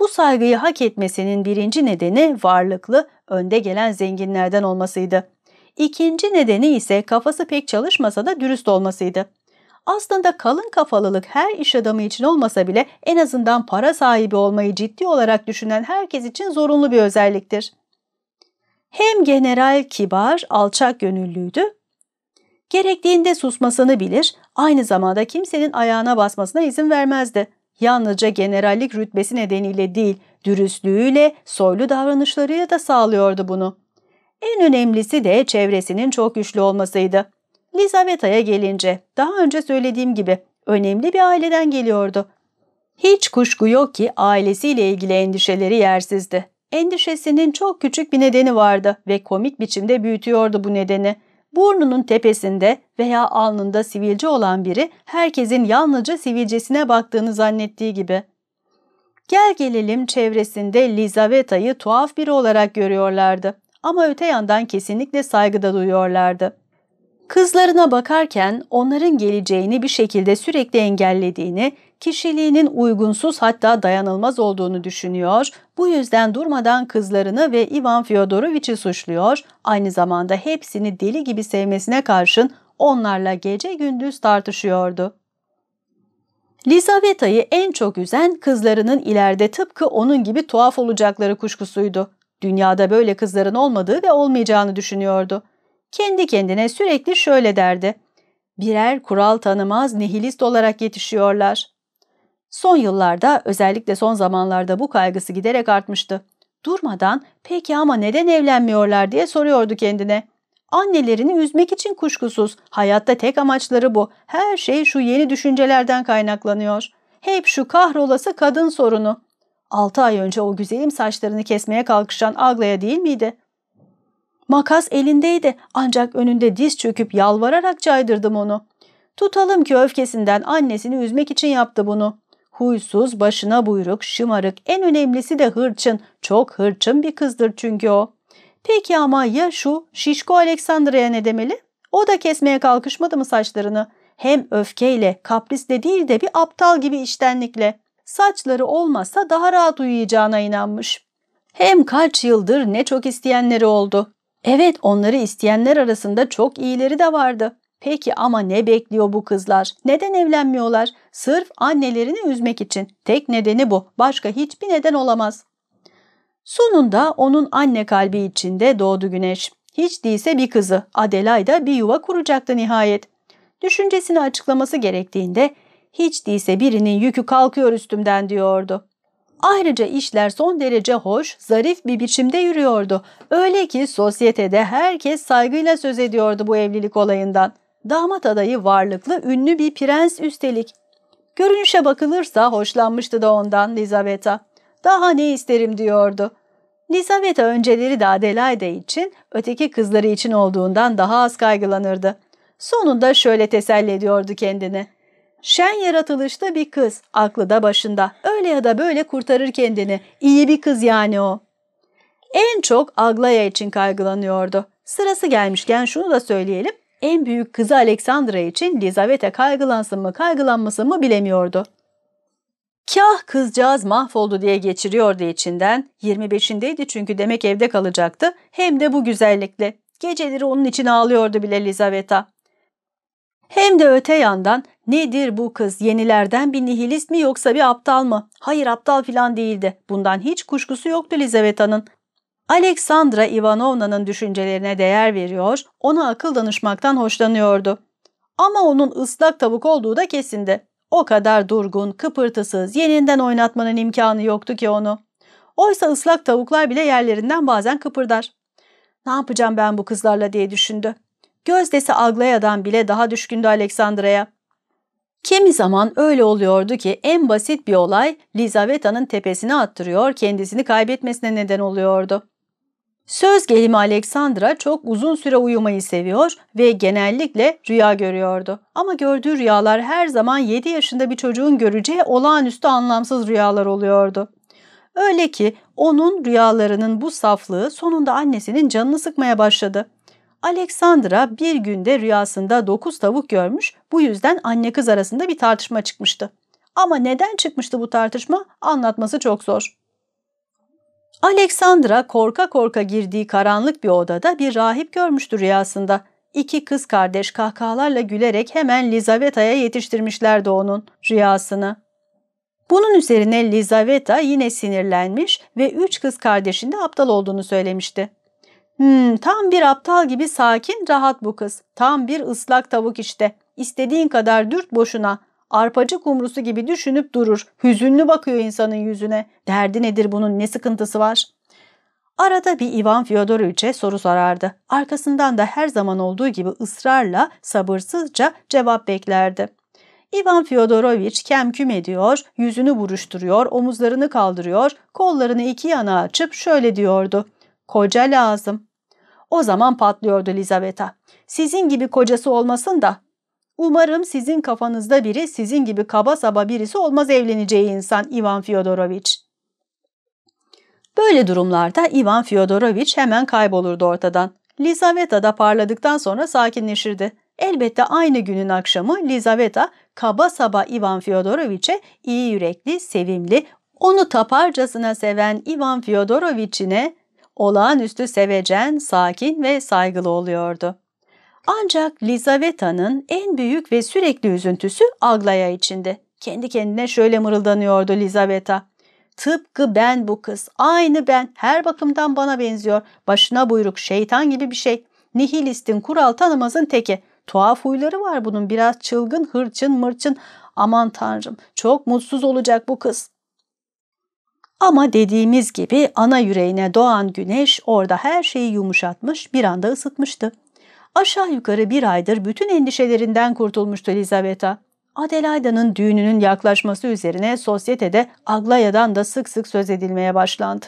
Bu saygıyı hak etmesinin birinci nedeni varlıklı, önde gelen zenginlerden olmasıydı. İkinci nedeni ise kafası pek çalışmasa da dürüst olmasıydı. Aslında kalın kafalılık her iş adamı için olmasa bile en azından para sahibi olmayı ciddi olarak düşünen herkes için zorunlu bir özelliktir. Hem general kibar, alçak gönüllüydü Gerektiğinde susmasını bilir, aynı zamanda kimsenin ayağına basmasına izin vermezdi. Yalnızca generallik rütbesi nedeniyle değil, dürüstlüğüyle, soylu davranışlarıyla da sağlıyordu bunu. En önemlisi de çevresinin çok güçlü olmasıydı. Lizaveta'ya gelince, daha önce söylediğim gibi önemli bir aileden geliyordu. Hiç kuşku yok ki ailesiyle ilgili endişeleri yersizdi. Endişesinin çok küçük bir nedeni vardı ve komik biçimde büyütüyordu bu nedeni. Burnunun tepesinde veya alnında sivilce olan biri herkesin yalnızca sivilcesine baktığını zannettiği gibi. Gel gelelim çevresinde Lizaveta'yı tuhaf biri olarak görüyorlardı ama öte yandan kesinlikle saygıda duyuyorlardı. Kızlarına bakarken onların geleceğini bir şekilde sürekli engellediğini, kişiliğinin uygunsuz hatta dayanılmaz olduğunu düşünüyor, bu yüzden durmadan kızlarını ve Ivan Fyodorovic'i suçluyor, aynı zamanda hepsini deli gibi sevmesine karşın onlarla gece gündüz tartışıyordu. Lizaveta'yı en çok üzen kızlarının ileride tıpkı onun gibi tuhaf olacakları kuşkusuydu. Dünyada böyle kızların olmadığı ve olmayacağını düşünüyordu. Kendi kendine sürekli şöyle derdi. Birer kural tanımaz nihilist olarak yetişiyorlar. Son yıllarda özellikle son zamanlarda bu kaygısı giderek artmıştı. Durmadan peki ama neden evlenmiyorlar diye soruyordu kendine. Annelerini üzmek için kuşkusuz. Hayatta tek amaçları bu. Her şey şu yeni düşüncelerden kaynaklanıyor. Hep şu kahrolası kadın sorunu. Altı ay önce o güzelim saçlarını kesmeye kalkışan Agla'ya değil miydi? Makas elindeydi ancak önünde diz çöküp yalvararak caydırdım onu. Tutalım ki öfkesinden annesini üzmek için yaptı bunu. Huysuz, başına buyruk, şımarık, en önemlisi de hırçın. Çok hırçın bir kızdır çünkü o. Peki ama ya şu Şişko Aleksandra'ya ne demeli? O da kesmeye kalkışmadı mı saçlarını? Hem öfkeyle, kaprisle değil de bir aptal gibi iştenlikle. Saçları olmasa daha rahat uyuyacağına inanmış. Hem kaç yıldır ne çok isteyenleri oldu. Evet onları isteyenler arasında çok iyileri de vardı. Peki ama ne bekliyor bu kızlar? Neden evlenmiyorlar? Sırf annelerini üzmek için. Tek nedeni bu. Başka hiçbir neden olamaz. Sonunda onun anne kalbi içinde doğdu güneş. Hiç değilse bir kızı Adelaida bir yuva kuracaktı nihayet. Düşüncesini açıklaması gerektiğinde hiç değilse birinin yükü kalkıyor üstümden diyordu. Ayrıca işler son derece hoş, zarif bir biçimde yürüyordu. Öyle ki sosyetede herkes saygıyla söz ediyordu bu evlilik olayından. Damat adayı varlıklı, ünlü bir prens üstelik. Görünüşe bakılırsa hoşlanmıştı da ondan Lizaveta. Daha ne isterim diyordu. Lizaveta önceleri de Adelaide için, öteki kızları için olduğundan daha az kaygılanırdı. Sonunda şöyle teselli ediyordu kendini. Şen yaratılışta bir kız, aklı da başında. Öyle ya da böyle kurtarır kendini. İyi bir kız yani o. En çok Aglaya için kaygılanıyordu. Sırası gelmişken şunu da söyleyelim. En büyük kızı Alexandra için Lizaveta kaygılansın mı kaygılanmasın mı bilemiyordu. Kah kızcağız mahvoldu diye geçiriyordu içinden. 25'indeydi çünkü demek evde kalacaktı. Hem de bu güzellikle. Geceleri onun için ağlıyordu bile Lizaveta. Hem de öte yandan nedir bu kız yenilerden bir nihilist mi yoksa bir aptal mı? Hayır aptal filan değildi. Bundan hiç kuşkusu yoktu Lizaveta'nın. Aleksandra Ivanovna'nın düşüncelerine değer veriyor, ona akıl danışmaktan hoşlanıyordu. Ama onun ıslak tavuk olduğu da kesindi. O kadar durgun, kıpırtısız, yeniden oynatmanın imkanı yoktu ki onu. Oysa ıslak tavuklar bile yerlerinden bazen kıpırdar. Ne yapacağım ben bu kızlarla diye düşündü. Gözdesi Aglaya'dan bile daha düşkündü Aleksandra'ya. Kimi zaman öyle oluyordu ki en basit bir olay Lizaveta'nın tepesine attırıyor, kendisini kaybetmesine neden oluyordu. Söz gelimi Aleksandra çok uzun süre uyumayı seviyor ve genellikle rüya görüyordu. Ama gördüğü rüyalar her zaman 7 yaşında bir çocuğun göreceği olağanüstü anlamsız rüyalar oluyordu. Öyle ki onun rüyalarının bu saflığı sonunda annesinin canını sıkmaya başladı. Aleksandra bir günde rüyasında 9 tavuk görmüş, bu yüzden anne kız arasında bir tartışma çıkmıştı. Ama neden çıkmıştı bu tartışma anlatması çok zor. Alexandra korka korka girdiği karanlık bir odada bir rahip görmüştü rüyasında. İki kız kardeş kahkahalarla gülerek hemen Lizaveta'ya yetiştirmişlerdi onun rüyasını. Bunun üzerine Lizaveta yine sinirlenmiş ve üç kız kardeşin de aptal olduğunu söylemişti. Hmm, tam bir aptal gibi sakin, rahat bu kız. Tam bir ıslak tavuk işte. İstediğin kadar dürt boşuna arpacı kumrusu gibi düşünüp durur. Hüzünlü bakıyor insanın yüzüne. Derdi nedir bunun ne sıkıntısı var? Arada bir Ivan Fyodoroviç'e soru sorardı. Arkasından da her zaman olduğu gibi ısrarla sabırsızca cevap beklerdi. Ivan Fyodoroviç kem küm ediyor, yüzünü buruşturuyor, omuzlarını kaldırıyor, kollarını iki yana açıp şöyle diyordu. Koca lazım. O zaman patlıyordu Lizaveta. Sizin gibi kocası olmasın da Umarım sizin kafanızda biri sizin gibi kaba saba birisi olmaz evleneceği insan Ivan Fyodoroviç. Böyle durumlarda Ivan Fyodoroviç hemen kaybolurdu ortadan. Lizaveta da parladıktan sonra sakinleşirdi. Elbette aynı günün akşamı Lizaveta kaba saba Ivan Fyodoroviç'e iyi yürekli, sevimli, onu taparcasına seven Ivan Fyodoroviç'ine olağanüstü sevecen, sakin ve saygılı oluyordu. Ancak Lizaveta'nın en büyük ve sürekli üzüntüsü Aglaya içindi. Kendi kendine şöyle mırıldanıyordu Lizaveta. Tıpkı ben bu kız, aynı ben, her bakımdan bana benziyor. Başına buyruk, şeytan gibi bir şey. Nihilistin kural tanımazın teki. Tuhaf huyları var bunun, biraz çılgın, hırçın, mırçın. Aman tanrım, çok mutsuz olacak bu kız. Ama dediğimiz gibi ana yüreğine doğan güneş orada her şeyi yumuşatmış, bir anda ısıtmıştı. Aşağı yukarı bir aydır bütün endişelerinden kurtulmuştu Elizabeth'a. Adelaida'nın düğününün yaklaşması üzerine sosyetede Aglaya'dan da sık sık söz edilmeye başlandı.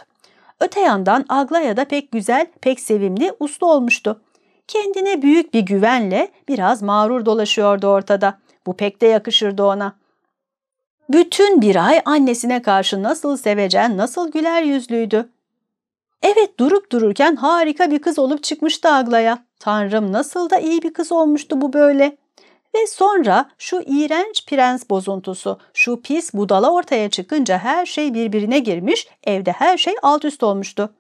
Öte yandan Aglaya da pek güzel, pek sevimli, uslu olmuştu. Kendine büyük bir güvenle biraz mağrur dolaşıyordu ortada. Bu pek de yakışırdı ona. Bütün bir ay annesine karşı nasıl sevecen, nasıl güler yüzlüydü. Evet durup dururken harika bir kız olup çıkmıştı Agla'ya. Tanrım nasıl da iyi bir kız olmuştu bu böyle. Ve sonra şu iğrenç prens bozuntusu, şu pis budala ortaya çıkınca her şey birbirine girmiş, evde her şey alt üst olmuştu.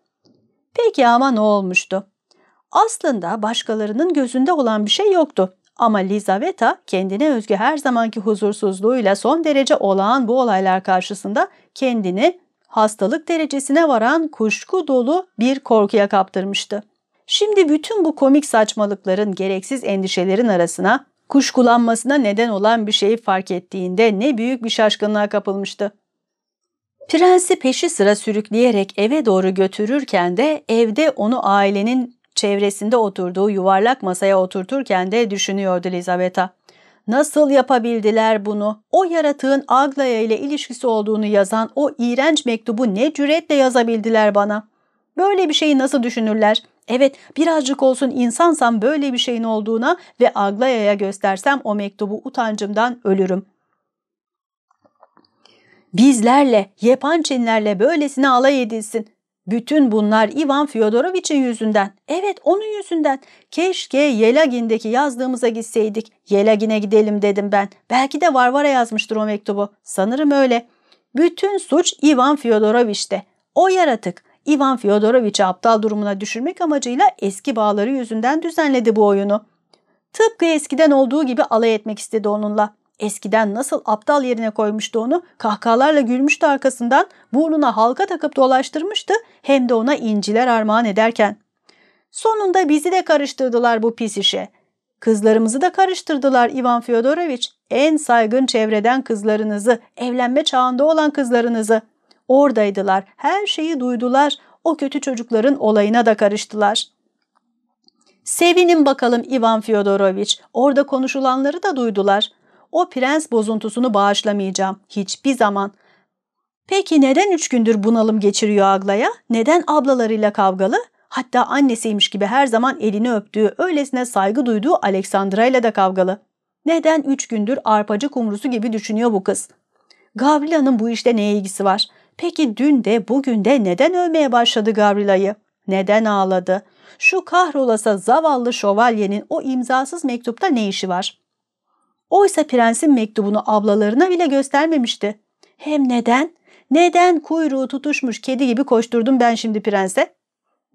Peki ama ne olmuştu? Aslında başkalarının gözünde olan bir şey yoktu. Ama Lizaveta kendine özgü her zamanki huzursuzluğuyla son derece olağan bu olaylar karşısında kendini hastalık derecesine varan kuşku dolu bir korkuya kaptırmıştı. Şimdi bütün bu komik saçmalıkların, gereksiz endişelerin arasına kuşkulanmasına neden olan bir şeyi fark ettiğinde ne büyük bir şaşkınlığa kapılmıştı. Prensi peşi sıra sürükleyerek eve doğru götürürken de evde onu ailenin çevresinde oturduğu yuvarlak masaya oturturken de düşünüyordu Elizabeth'a. Nasıl yapabildiler bunu? O yaratığın Aglaya ile ilişkisi olduğunu yazan o iğrenç mektubu ne cüretle yazabildiler bana? Böyle bir şeyi nasıl düşünürler? Evet birazcık olsun insansam böyle bir şeyin olduğuna ve Aglaya'ya göstersem o mektubu utancımdan ölürüm. Bizlerle, Yepançinlerle böylesine alay edilsin. Bütün bunlar Ivan Fyodorovich'in yüzünden. Evet onun yüzünden. Keşke Yelagin'deki yazdığımıza gitseydik. Yelagin'e gidelim dedim ben. Belki de Varvara yazmıştır o mektubu. Sanırım öyle. Bütün suç Ivan Fyodorovich'te. O yaratık. Ivan Fyodorovich'i aptal durumuna düşürmek amacıyla eski bağları yüzünden düzenledi bu oyunu. Tıpkı eskiden olduğu gibi alay etmek istedi onunla. Eskiden nasıl aptal yerine koymuştu onu, kahkahalarla gülmüştü arkasından, burnuna halka takıp dolaştırmıştı hem de ona inciler armağan ederken. Sonunda bizi de karıştırdılar bu pis işe. Kızlarımızı da karıştırdılar Ivan Fyodoroviç. En saygın çevreden kızlarınızı, evlenme çağında olan kızlarınızı. Oradaydılar, her şeyi duydular. O kötü çocukların olayına da karıştılar. Sevinin bakalım Ivan Fyodoroviç. Orada konuşulanları da duydular o prens bozuntusunu bağışlamayacağım hiçbir zaman. Peki neden üç gündür bunalım geçiriyor Agla'ya? Neden ablalarıyla kavgalı? Hatta annesiymiş gibi her zaman elini öptüğü, öylesine saygı duyduğu Alexandra ile de kavgalı. Neden üç gündür arpacı kumrusu gibi düşünüyor bu kız? Gavrila'nın bu işte ne ilgisi var? Peki dün de bugün de neden övmeye başladı Gavrila'yı? Neden ağladı? Şu kahrolasa zavallı şövalyenin o imzasız mektupta ne işi var? Oysa prensin mektubunu ablalarına bile göstermemişti. Hem neden? Neden kuyruğu tutuşmuş kedi gibi koşturdum ben şimdi prense?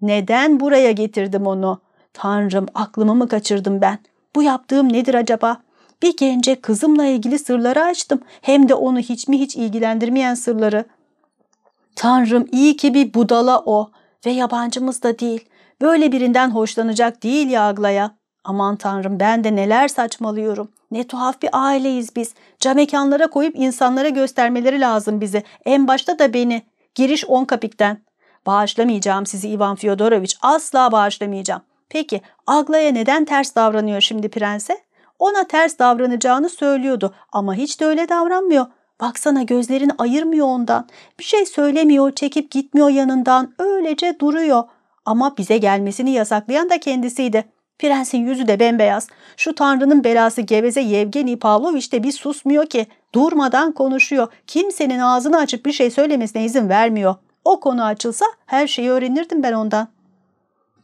Neden buraya getirdim onu? Tanrım aklımı mı kaçırdım ben? Bu yaptığım nedir acaba? Bir gence kızımla ilgili sırları açtım. Hem de onu hiç mi hiç ilgilendirmeyen sırları. Tanrım iyi ki bir budala o ve yabancımız da değil. Böyle birinden hoşlanacak değil ya Aglaya. Aman tanrım ben de neler saçmalıyorum.'' Ne tuhaf bir aileyiz biz. Cam mekanlara koyup insanlara göstermeleri lazım bizi. En başta da beni. Giriş on kapikten. Bağışlamayacağım sizi Ivan Fyodoroviç. Asla bağışlamayacağım. Peki Agla'ya neden ters davranıyor şimdi prense? Ona ters davranacağını söylüyordu ama hiç de öyle davranmıyor. Baksana gözlerini ayırmıyor ondan. Bir şey söylemiyor, çekip gitmiyor yanından. Öylece duruyor. Ama bize gelmesini yasaklayan da kendisiydi. Prensin yüzü de bembeyaz. Şu tanrının belası geveze Yevgeni Pavlovich de bir susmuyor ki. Durmadan konuşuyor. Kimsenin ağzını açıp bir şey söylemesine izin vermiyor. O konu açılsa her şeyi öğrenirdim ben ondan.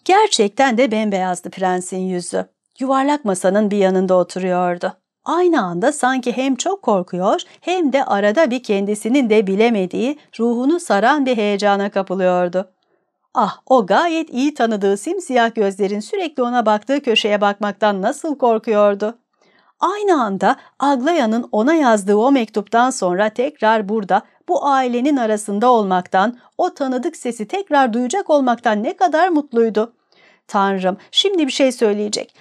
Gerçekten de bembeyazdı prensin yüzü. Yuvarlak masanın bir yanında oturuyordu. Aynı anda sanki hem çok korkuyor hem de arada bir kendisinin de bilemediği ruhunu saran bir heyecana kapılıyordu. Ah o gayet iyi tanıdığı simsiyah gözlerin sürekli ona baktığı köşeye bakmaktan nasıl korkuyordu. Aynı anda Aglaya'nın ona yazdığı o mektuptan sonra tekrar burada bu ailenin arasında olmaktan, o tanıdık sesi tekrar duyacak olmaktan ne kadar mutluydu. Tanrım şimdi bir şey söyleyecek.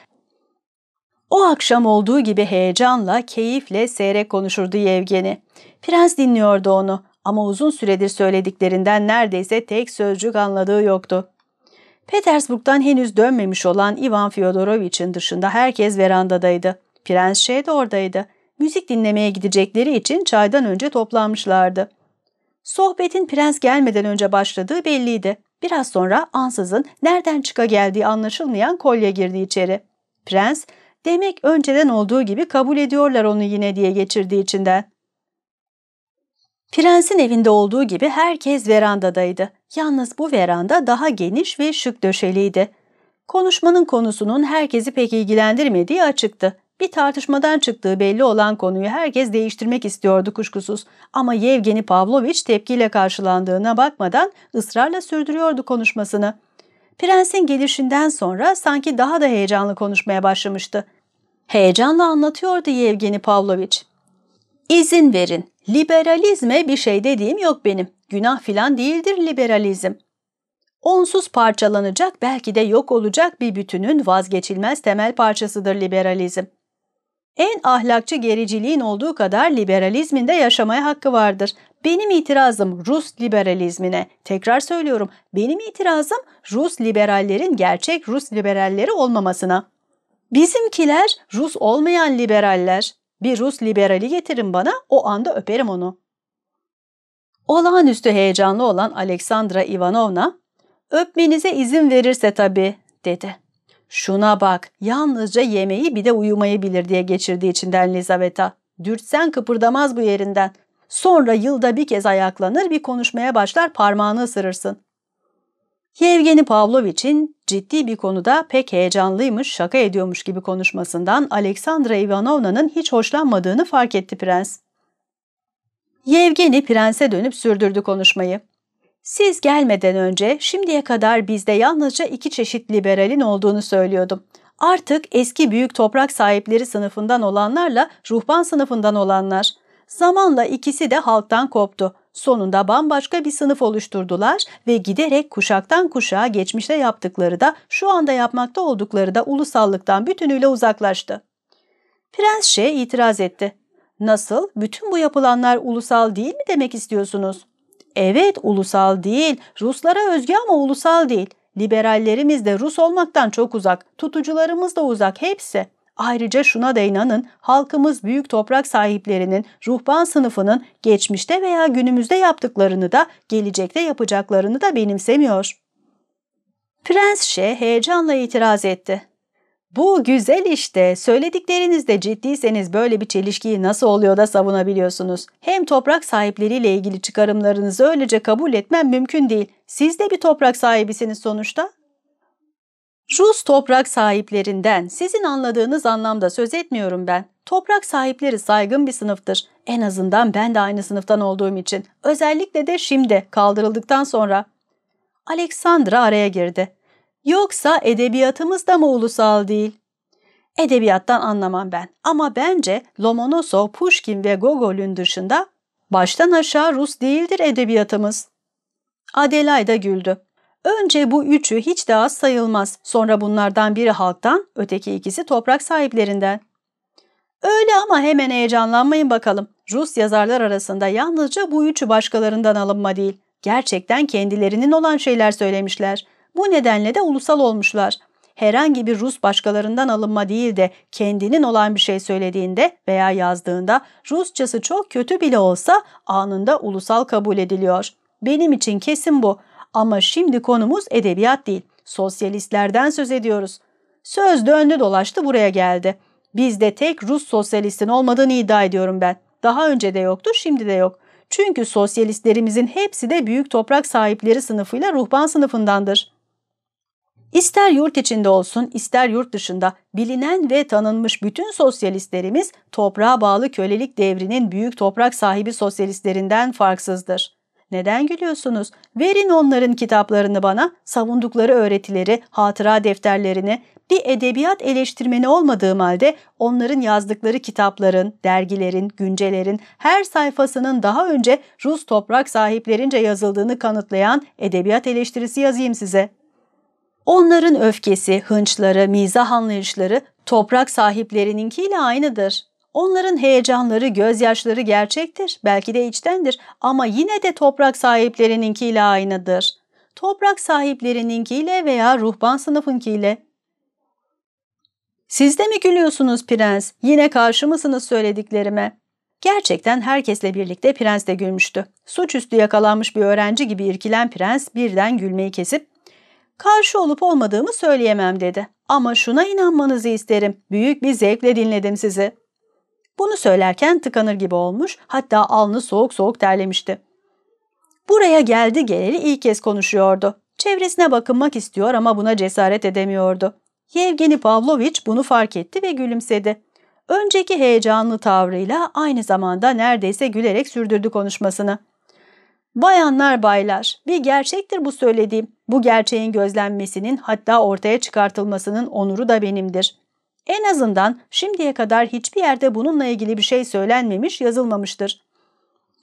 O akşam olduğu gibi heyecanla, keyifle seyrek konuşurdu Yevgeni. Prens dinliyordu onu ama uzun süredir söylediklerinden neredeyse tek sözcük anladığı yoktu. Petersburg'dan henüz dönmemiş olan Ivan Fyodorovich'in dışında herkes verandadaydı. Prens şey de oradaydı. Müzik dinlemeye gidecekleri için çaydan önce toplanmışlardı. Sohbetin prens gelmeden önce başladığı belliydi. Biraz sonra ansızın nereden çıka geldiği anlaşılmayan kolye girdi içeri. Prens, demek önceden olduğu gibi kabul ediyorlar onu yine diye geçirdiği içinden. Prensin evinde olduğu gibi herkes verandadaydı. Yalnız bu veranda daha geniş ve şık döşeliydi. Konuşmanın konusunun herkesi pek ilgilendirmediği açıktı. Bir tartışmadan çıktığı belli olan konuyu herkes değiştirmek istiyordu kuşkusuz. Ama Yevgeni Pavlovich tepkiyle karşılandığına bakmadan ısrarla sürdürüyordu konuşmasını. Prensin gelişinden sonra sanki daha da heyecanlı konuşmaya başlamıştı. Heyecanla anlatıyordu Yevgeni Pavlovich. İzin verin. Liberalizme bir şey dediğim yok benim. Günah filan değildir liberalizm. Onsuz parçalanacak belki de yok olacak bir bütünün vazgeçilmez temel parçasıdır liberalizm. En ahlakçı gericiliğin olduğu kadar liberalizmin de yaşamaya hakkı vardır. Benim itirazım Rus liberalizmine. Tekrar söylüyorum benim itirazım Rus liberallerin gerçek Rus liberalleri olmamasına. Bizimkiler Rus olmayan liberaller. Bir Rus liberali getirin bana, o anda öperim onu. Olağanüstü heyecanlı olan Aleksandra Ivanovna, öpmenize izin verirse tabii, dedi. Şuna bak, yalnızca yemeği bir de uyumayı bilir diye geçirdi içinden Lizaveta. Dürtsen kıpırdamaz bu yerinden. Sonra yılda bir kez ayaklanır, bir konuşmaya başlar, parmağını ısırırsın. Yevgeni Pavlovich'in ciddi bir konuda pek heyecanlıymış, şaka ediyormuş gibi konuşmasından Aleksandra Ivanovna'nın hiç hoşlanmadığını fark etti prens. Yevgeni prense dönüp sürdürdü konuşmayı. Siz gelmeden önce şimdiye kadar bizde yalnızca iki çeşit liberalin olduğunu söylüyordum. Artık eski büyük toprak sahipleri sınıfından olanlarla ruhban sınıfından olanlar. Zamanla ikisi de halktan koptu. Sonunda bambaşka bir sınıf oluşturdular ve giderek kuşaktan kuşağa geçmişte yaptıkları da şu anda yapmakta oldukları da ulusallıktan bütünüyle uzaklaştı. Prens Şe itiraz etti. Nasıl? Bütün bu yapılanlar ulusal değil mi demek istiyorsunuz? Evet ulusal değil. Ruslara özgü ama ulusal değil. Liberallerimiz de Rus olmaktan çok uzak. Tutucularımız da uzak. Hepsi. Ayrıca şuna da inanın, halkımız büyük toprak sahiplerinin, ruhban sınıfının geçmişte veya günümüzde yaptıklarını da gelecekte yapacaklarını da benimsemiyor. Prens Şe heyecanla itiraz etti. Bu güzel işte. Söylediklerinizde ciddiyseniz böyle bir çelişkiyi nasıl oluyor da savunabiliyorsunuz? Hem toprak sahipleriyle ilgili çıkarımlarınızı öylece kabul etmem mümkün değil. Siz de bir toprak sahibisiniz sonuçta. Rus toprak sahiplerinden sizin anladığınız anlamda söz etmiyorum ben. Toprak sahipleri saygın bir sınıftır. En azından ben de aynı sınıftan olduğum için. Özellikle de şimdi kaldırıldıktan sonra. Aleksandra araya girdi. Yoksa edebiyatımız da mı ulusal değil? Edebiyattan anlamam ben ama bence Lomonosov, Pushkin ve Gogol'ün dışında baştan aşağı Rus değildir edebiyatımız. Adelaide güldü. Önce bu üçü hiç daha sayılmaz. Sonra bunlardan biri halktan, öteki ikisi toprak sahiplerinden. Öyle ama hemen heyecanlanmayın bakalım. Rus yazarlar arasında yalnızca bu üçü başkalarından alınma değil. Gerçekten kendilerinin olan şeyler söylemişler. Bu nedenle de ulusal olmuşlar. Herhangi bir Rus başkalarından alınma değil de kendinin olan bir şey söylediğinde veya yazdığında Rusçası çok kötü bile olsa anında ulusal kabul ediliyor. Benim için kesin bu. Ama şimdi konumuz edebiyat değil. Sosyalistlerden söz ediyoruz. Söz döndü dolaştı buraya geldi. Bizde tek Rus sosyalistin olmadığını iddia ediyorum ben. Daha önce de yoktu, şimdi de yok. Çünkü sosyalistlerimizin hepsi de büyük toprak sahipleri sınıfıyla ruhban sınıfındandır. İster yurt içinde olsun ister yurt dışında bilinen ve tanınmış bütün sosyalistlerimiz toprağa bağlı kölelik devrinin büyük toprak sahibi sosyalistlerinden farksızdır. Neden gülüyorsunuz? Verin onların kitaplarını bana, savundukları öğretileri, hatıra defterlerini. Bir edebiyat eleştirmeni olmadığım halde onların yazdıkları kitapların, dergilerin, güncelerin her sayfasının daha önce Rus toprak sahiplerince yazıldığını kanıtlayan edebiyat eleştirisi yazayım size. Onların öfkesi, hınçları, mizah anlayışları toprak sahiplerininkiyle aynıdır. Onların heyecanları, gözyaşları gerçektir, belki de içtendir ama yine de toprak sahiplerininkiyle aynıdır. Toprak sahiplerininkiyle veya ruhban sınıfınkiyle. Siz de mi gülüyorsunuz prens? Yine karşı mısınız söylediklerime? Gerçekten herkesle birlikte prens de gülmüştü. Suçüstü yakalanmış bir öğrenci gibi irkilen prens birden gülmeyi kesip Karşı olup olmadığımı söyleyemem dedi. Ama şuna inanmanızı isterim. Büyük bir zevkle dinledim sizi. Bunu söylerken tıkanır gibi olmuş, hatta alnı soğuk soğuk terlemişti. Buraya geldi geleli ilk kez konuşuyordu. Çevresine bakınmak istiyor ama buna cesaret edemiyordu. Yevgeni Pavlovich bunu fark etti ve gülümsedi. Önceki heyecanlı tavrıyla aynı zamanda neredeyse gülerek sürdürdü konuşmasını. Bayanlar baylar, bir gerçektir bu söylediğim. Bu gerçeğin gözlenmesinin hatta ortaya çıkartılmasının onuru da benimdir. En azından şimdiye kadar hiçbir yerde bununla ilgili bir şey söylenmemiş, yazılmamıştır.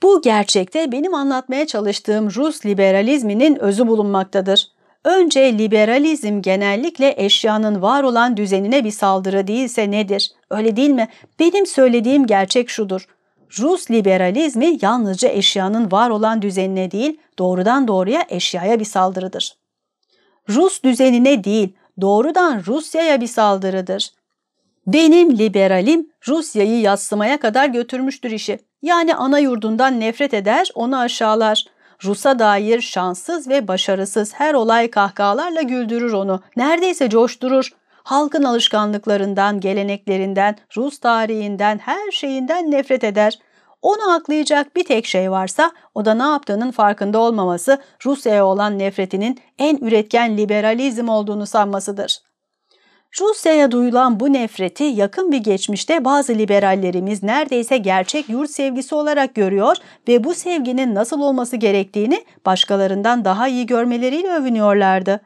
Bu gerçekte benim anlatmaya çalıştığım Rus liberalizminin özü bulunmaktadır. Önce liberalizm genellikle eşyanın var olan düzenine bir saldırı değilse nedir? Öyle değil mi? Benim söylediğim gerçek şudur. Rus liberalizmi yalnızca eşyanın var olan düzenine değil, doğrudan doğruya eşyaya bir saldırıdır. Rus düzenine değil, doğrudan Rusya'ya bir saldırıdır. Benim liberalim Rusya'yı yassımaya kadar götürmüştür işi. Yani ana yurdundan nefret eder, onu aşağılar. Rus'a dair şanssız ve başarısız her olay kahkahalarla güldürür onu. Neredeyse coşturur. Halkın alışkanlıklarından, geleneklerinden, Rus tarihinden, her şeyinden nefret eder. Onu aklayacak bir tek şey varsa o da ne yaptığının farkında olmaması, Rusya'ya olan nefretinin en üretken liberalizm olduğunu sanmasıdır. Rusya'ya duyulan bu nefreti yakın bir geçmişte bazı liberallerimiz neredeyse gerçek yurt sevgisi olarak görüyor ve bu sevginin nasıl olması gerektiğini başkalarından daha iyi görmeleriyle övünüyorlardı.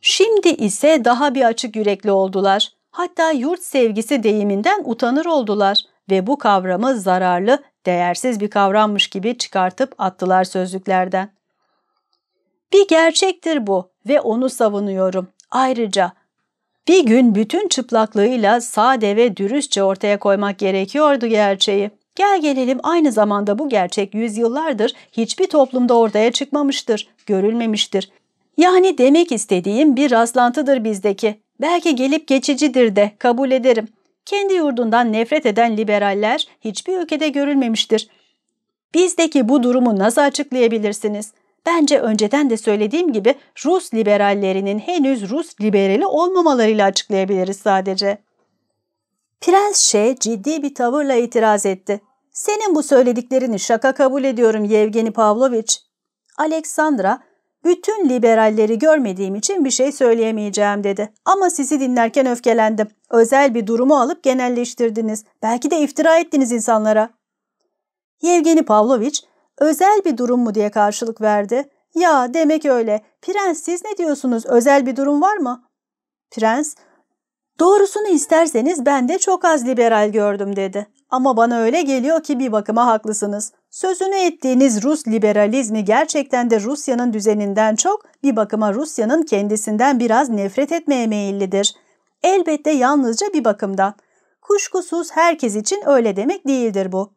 Şimdi ise daha bir açık yürekli oldular. Hatta yurt sevgisi deyiminden utanır oldular ve bu kavramı zararlı, değersiz bir kavrammış gibi çıkartıp attılar sözlüklerden. Bir gerçektir bu ve onu savunuyorum. Ayrıca bir gün bütün çıplaklığıyla sade ve dürüstçe ortaya koymak gerekiyordu gerçeği. Gel gelelim aynı zamanda bu gerçek yüzyıllardır hiçbir toplumda ortaya çıkmamıştır, görülmemiştir. Yani demek istediğim bir rastlantıdır bizdeki. Belki gelip geçicidir de kabul ederim. Kendi yurdundan nefret eden liberaller hiçbir ülkede görülmemiştir. Bizdeki bu durumu nasıl açıklayabilirsiniz?'' Bence önceden de söylediğim gibi Rus liberallerinin henüz Rus liberali olmamalarıyla açıklayabiliriz sadece. Prens şey ciddi bir tavırla itiraz etti. Senin bu söylediklerini şaka kabul ediyorum Yevgeni Pavlovich. Aleksandra, bütün liberalleri görmediğim için bir şey söyleyemeyeceğim dedi. Ama sizi dinlerken öfkelendim. Özel bir durumu alıp genelleştirdiniz. Belki de iftira ettiniz insanlara. Yevgeni Pavlovich özel bir durum mu diye karşılık verdi. Ya demek öyle. Prens siz ne diyorsunuz? Özel bir durum var mı? Prens, doğrusunu isterseniz ben de çok az liberal gördüm dedi. Ama bana öyle geliyor ki bir bakıma haklısınız. Sözünü ettiğiniz Rus liberalizmi gerçekten de Rusya'nın düzeninden çok bir bakıma Rusya'nın kendisinden biraz nefret etmeye meyillidir. Elbette yalnızca bir bakımdan. Kuşkusuz herkes için öyle demek değildir bu.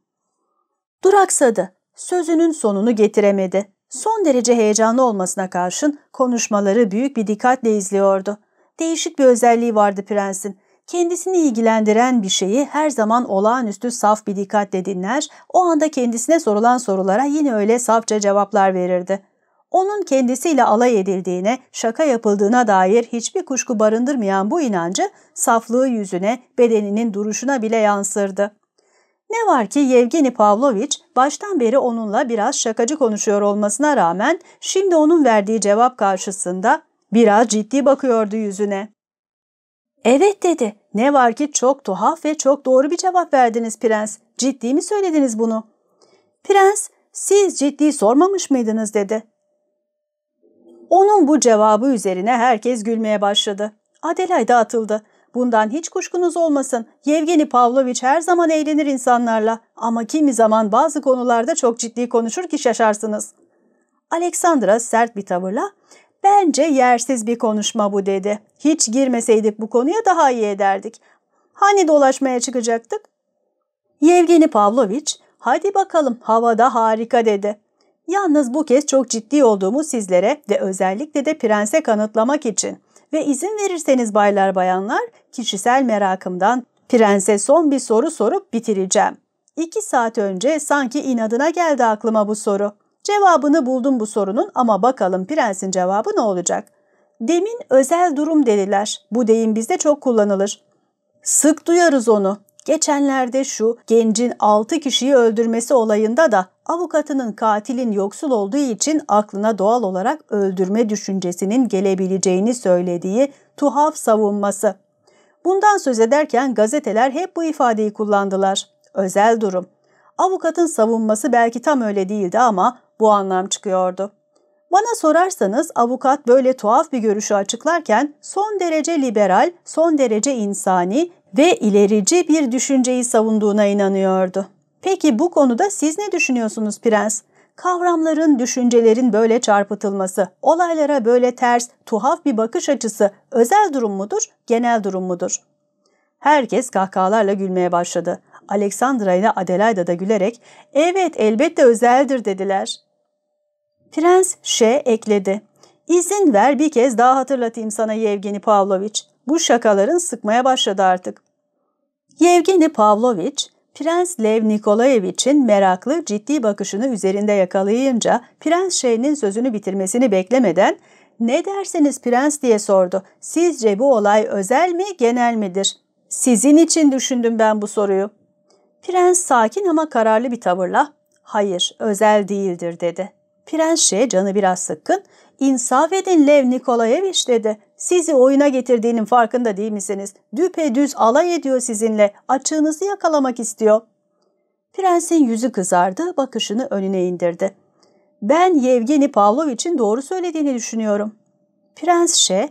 Duraksadı sözünün sonunu getiremedi. Son derece heyecanlı olmasına karşın konuşmaları büyük bir dikkatle izliyordu. Değişik bir özelliği vardı prensin. Kendisini ilgilendiren bir şeyi her zaman olağanüstü saf bir dikkatle dinler, o anda kendisine sorulan sorulara yine öyle safça cevaplar verirdi. Onun kendisiyle alay edildiğine, şaka yapıldığına dair hiçbir kuşku barındırmayan bu inancı saflığı yüzüne, bedeninin duruşuna bile yansırdı. Ne var ki Yevgeni Pavlovich baştan beri onunla biraz şakacı konuşuyor olmasına rağmen şimdi onun verdiği cevap karşısında biraz ciddi bakıyordu yüzüne. Evet dedi. Ne var ki çok tuhaf ve çok doğru bir cevap verdiniz prens. Ciddi mi söylediniz bunu? Prens siz ciddi sormamış mıydınız dedi. Onun bu cevabı üzerine herkes gülmeye başladı. Adelaide atıldı. Bundan hiç kuşkunuz olmasın. Yevgeni Pavlovich her zaman eğlenir insanlarla ama kimi zaman bazı konularda çok ciddi konuşur ki şaşarsınız. Aleksandra sert bir tavırla bence yersiz bir konuşma bu dedi. Hiç girmeseydik bu konuya daha iyi ederdik. Hani dolaşmaya çıkacaktık? Yevgeni Pavlovich hadi bakalım havada harika dedi. Yalnız bu kez çok ciddi olduğumu sizlere ve özellikle de prense kanıtlamak için. Ve izin verirseniz baylar bayanlar kişisel merakımdan prense son bir soru sorup bitireceğim. İki saat önce sanki inadına geldi aklıma bu soru. Cevabını buldum bu sorunun ama bakalım prensin cevabı ne olacak? Demin özel durum dediler. Bu deyim bizde çok kullanılır. Sık duyarız onu. Geçenlerde şu gencin altı kişiyi öldürmesi olayında da avukatının katilin yoksul olduğu için aklına doğal olarak öldürme düşüncesinin gelebileceğini söylediği tuhaf savunması. Bundan söz ederken gazeteler hep bu ifadeyi kullandılar. Özel durum. Avukatın savunması belki tam öyle değildi ama bu anlam çıkıyordu. Bana sorarsanız avukat böyle tuhaf bir görüşü açıklarken son derece liberal, son derece insani ve ilerici bir düşünceyi savunduğuna inanıyordu. Peki bu konuda siz ne düşünüyorsunuz prens? Kavramların, düşüncelerin böyle çarpıtılması, olaylara böyle ters, tuhaf bir bakış açısı özel durum mudur, genel durum mudur? Herkes kahkahalarla gülmeye başladı. Alexandra ile Adelaida da gülerek ''Evet elbette özeldir'' dediler. Prens Ş. ekledi. ''İzin ver bir kez daha hatırlatayım sana Yevgeni Pavlovich. Bu şakaların sıkmaya başladı artık.'' Yevgeni Pavlovich Prens Lev Nikolayevich'in meraklı, ciddi bakışını üzerinde yakalayınca Prens Şeyh'nin sözünü bitirmesini beklemeden ''Ne dersiniz prens?'' diye sordu. ''Sizce bu olay özel mi, genel midir?'' ''Sizin için düşündüm ben bu soruyu.'' Prens sakin ama kararlı bir tavırla ''Hayır, özel değildir.'' dedi. Prens Şey canı biraz sıkkın insaf edin Lev Nikolayeviç dedi. Sizi oyuna getirdiğinin farkında değil misiniz? Düpedüz alay ediyor sizinle. Açığınızı yakalamak istiyor. Prensin yüzü kızardı, bakışını önüne indirdi. Ben Yevgeni Pavloviç'in doğru söylediğini düşünüyorum. Prens Şe,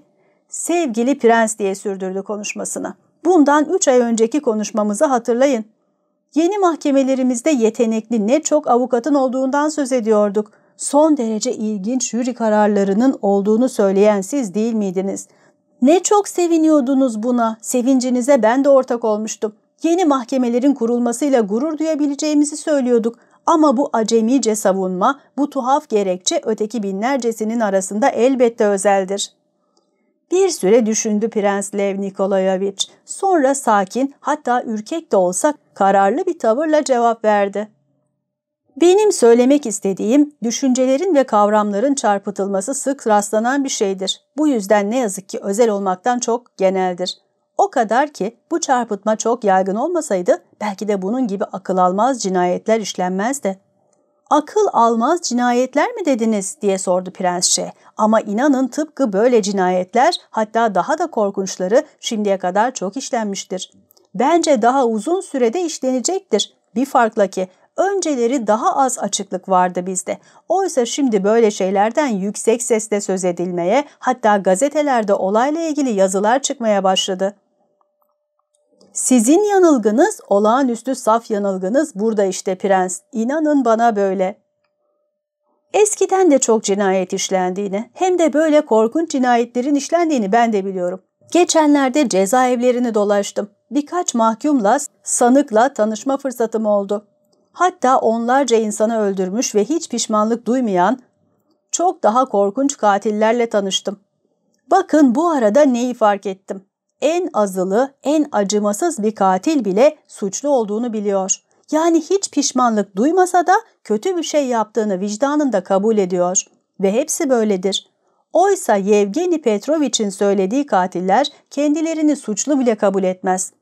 sevgili prens diye sürdürdü konuşmasını. Bundan üç ay önceki konuşmamızı hatırlayın. Yeni mahkemelerimizde yetenekli ne çok avukatın olduğundan söz ediyorduk son derece ilginç jüri kararlarının olduğunu söyleyen siz değil miydiniz? Ne çok seviniyordunuz buna, sevincinize ben de ortak olmuştum. Yeni mahkemelerin kurulmasıyla gurur duyabileceğimizi söylüyorduk. Ama bu acemice savunma, bu tuhaf gerekçe öteki binlercesinin arasında elbette özeldir. Bir süre düşündü Prens Lev Nikolayevich. Sonra sakin hatta ürkek de olsa kararlı bir tavırla cevap verdi. Benim söylemek istediğim düşüncelerin ve kavramların çarpıtılması sık rastlanan bir şeydir. Bu yüzden ne yazık ki özel olmaktan çok geneldir. O kadar ki bu çarpıtma çok yaygın olmasaydı belki de bunun gibi akıl almaz cinayetler işlenmezdi. Akıl almaz cinayetler mi dediniz diye sordu prensçe. Ama inanın tıpkı böyle cinayetler hatta daha da korkunçları şimdiye kadar çok işlenmiştir. Bence daha uzun sürede işlenecektir. Bir farkla ki Önceleri daha az açıklık vardı bizde. Oysa şimdi böyle şeylerden yüksek sesle söz edilmeye, hatta gazetelerde olayla ilgili yazılar çıkmaya başladı. Sizin yanılgınız, olağanüstü saf yanılgınız burada işte prens. İnanın bana böyle. Eskiden de çok cinayet işlendiğini, hem de böyle korkunç cinayetlerin işlendiğini ben de biliyorum. Geçenlerde cezaevlerini dolaştım. Birkaç mahkumla, sanıkla tanışma fırsatım oldu hatta onlarca insanı öldürmüş ve hiç pişmanlık duymayan çok daha korkunç katillerle tanıştım. Bakın bu arada neyi fark ettim. En azılı, en acımasız bir katil bile suçlu olduğunu biliyor. Yani hiç pişmanlık duymasa da kötü bir şey yaptığını vicdanında kabul ediyor. Ve hepsi böyledir. Oysa Yevgeni Petrovich'in söylediği katiller kendilerini suçlu bile kabul etmez.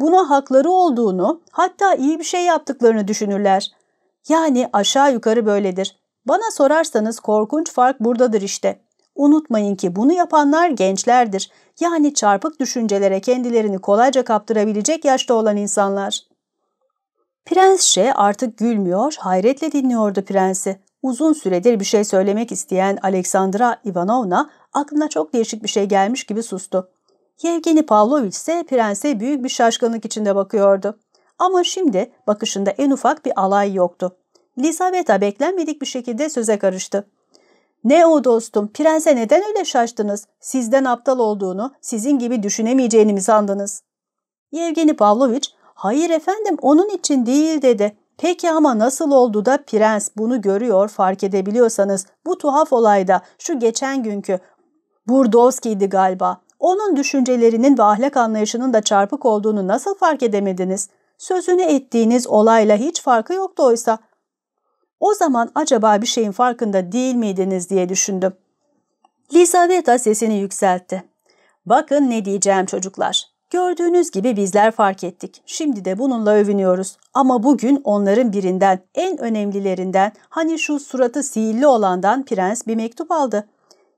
Buna hakları olduğunu, hatta iyi bir şey yaptıklarını düşünürler. Yani aşağı yukarı böyledir. Bana sorarsanız korkunç fark buradadır işte. Unutmayın ki bunu yapanlar gençlerdir. Yani çarpık düşüncelere kendilerini kolayca kaptırabilecek yaşta olan insanlar. Prensşe artık gülmüyor, hayretle dinliyordu prensi. Uzun süredir bir şey söylemek isteyen Aleksandra Ivanovna aklına çok değişik bir şey gelmiş gibi sustu. Yevgeni Pavlovich ise prense büyük bir şaşkınlık içinde bakıyordu. Ama şimdi bakışında en ufak bir alay yoktu. Lisaveta beklenmedik bir şekilde söze karıştı. Ne o dostum, prense neden öyle şaştınız? Sizden aptal olduğunu, sizin gibi düşünemeyeceğini mi sandınız? Yevgeni Pavlovich, hayır efendim onun için değil dedi. Peki ama nasıl oldu da prens bunu görüyor fark edebiliyorsanız bu tuhaf olayda şu geçen günkü Burdovski'ydi galiba onun düşüncelerinin ve ahlak anlayışının da çarpık olduğunu nasıl fark edemediniz? Sözünü ettiğiniz olayla hiç farkı yoktu oysa. O zaman acaba bir şeyin farkında değil miydiniz diye düşündüm. Lisaveta sesini yükseltti. Bakın ne diyeceğim çocuklar. Gördüğünüz gibi bizler fark ettik. Şimdi de bununla övünüyoruz. Ama bugün onların birinden, en önemlilerinden, hani şu suratı sihirli olandan prens bir mektup aldı.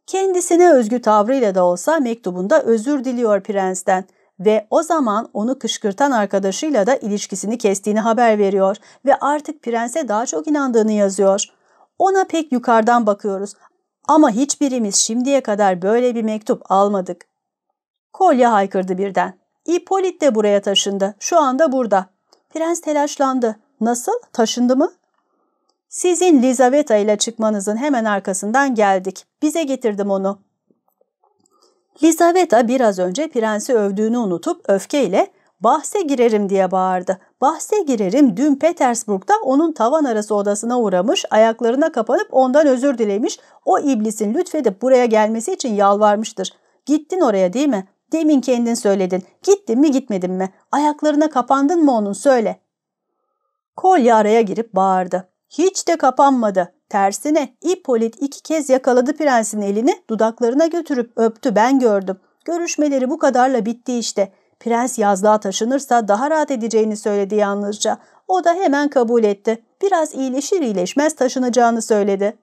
Kendisine özgü tavrıyla da olsa mektubunda özür diliyor prensten ve o zaman onu kışkırtan arkadaşıyla da ilişkisini kestiğini haber veriyor ve artık prense daha çok inandığını yazıyor. Ona pek yukarıdan bakıyoruz ama hiçbirimiz şimdiye kadar böyle bir mektup almadık. Kolye haykırdı birden. Hippolyt de buraya taşındı. Şu anda burada. Prens telaşlandı. Nasıl? Taşındı mı? Sizin Lizaveta ile çıkmanızın hemen arkasından geldik. Bize getirdim onu. Lizaveta biraz önce prensi övdüğünü unutup öfkeyle bahse girerim diye bağırdı. Bahse girerim dün Petersburg'da onun tavan arası odasına uğramış, ayaklarına kapanıp ondan özür dilemiş, o iblisin lütfedip buraya gelmesi için yalvarmıştır. Gittin oraya değil mi? Demin kendin söyledin. Gittin mi gitmedin mi? Ayaklarına kapandın mı onun söyle. Kolye araya girip bağırdı. Hiç de kapanmadı. Tersine İpolit iki kez yakaladı prensin elini, dudaklarına götürüp öptü ben gördüm. Görüşmeleri bu kadarla bitti işte. Prens yazlığa taşınırsa daha rahat edeceğini söyledi yalnızca. O da hemen kabul etti. Biraz iyileşir iyileşmez taşınacağını söyledi.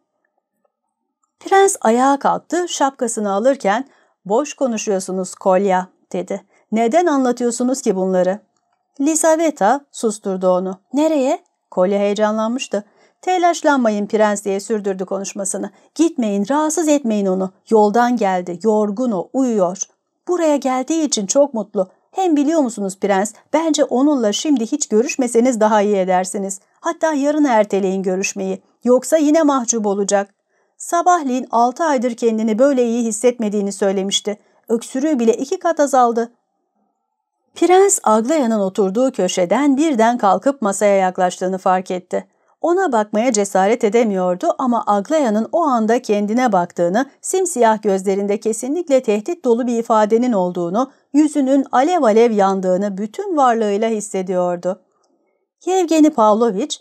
Prens ayağa kalktı, şapkasını alırken ''Boş konuşuyorsunuz Kolya'' dedi. ''Neden anlatıyorsunuz ki bunları?'' Lisaveta susturdu onu. ''Nereye?'' Kolya heyecanlanmıştı. Telaşlanmayın prens diye sürdürdü konuşmasını. Gitmeyin, rahatsız etmeyin onu. Yoldan geldi, yorgun o, uyuyor. Buraya geldiği için çok mutlu. Hem biliyor musunuz prens, bence onunla şimdi hiç görüşmeseniz daha iyi edersiniz. Hatta yarın erteleyin görüşmeyi. Yoksa yine mahcup olacak. Sabahleyin 6 aydır kendini böyle iyi hissetmediğini söylemişti. Öksürüğü bile iki kat azaldı. Prens Aglaya'nın oturduğu köşeden birden kalkıp masaya yaklaştığını fark etti. Ona bakmaya cesaret edemiyordu ama Aglaya'nın o anda kendine baktığını, simsiyah gözlerinde kesinlikle tehdit dolu bir ifadenin olduğunu, yüzünün alev alev yandığını bütün varlığıyla hissediyordu. Yevgeni Pavlovich,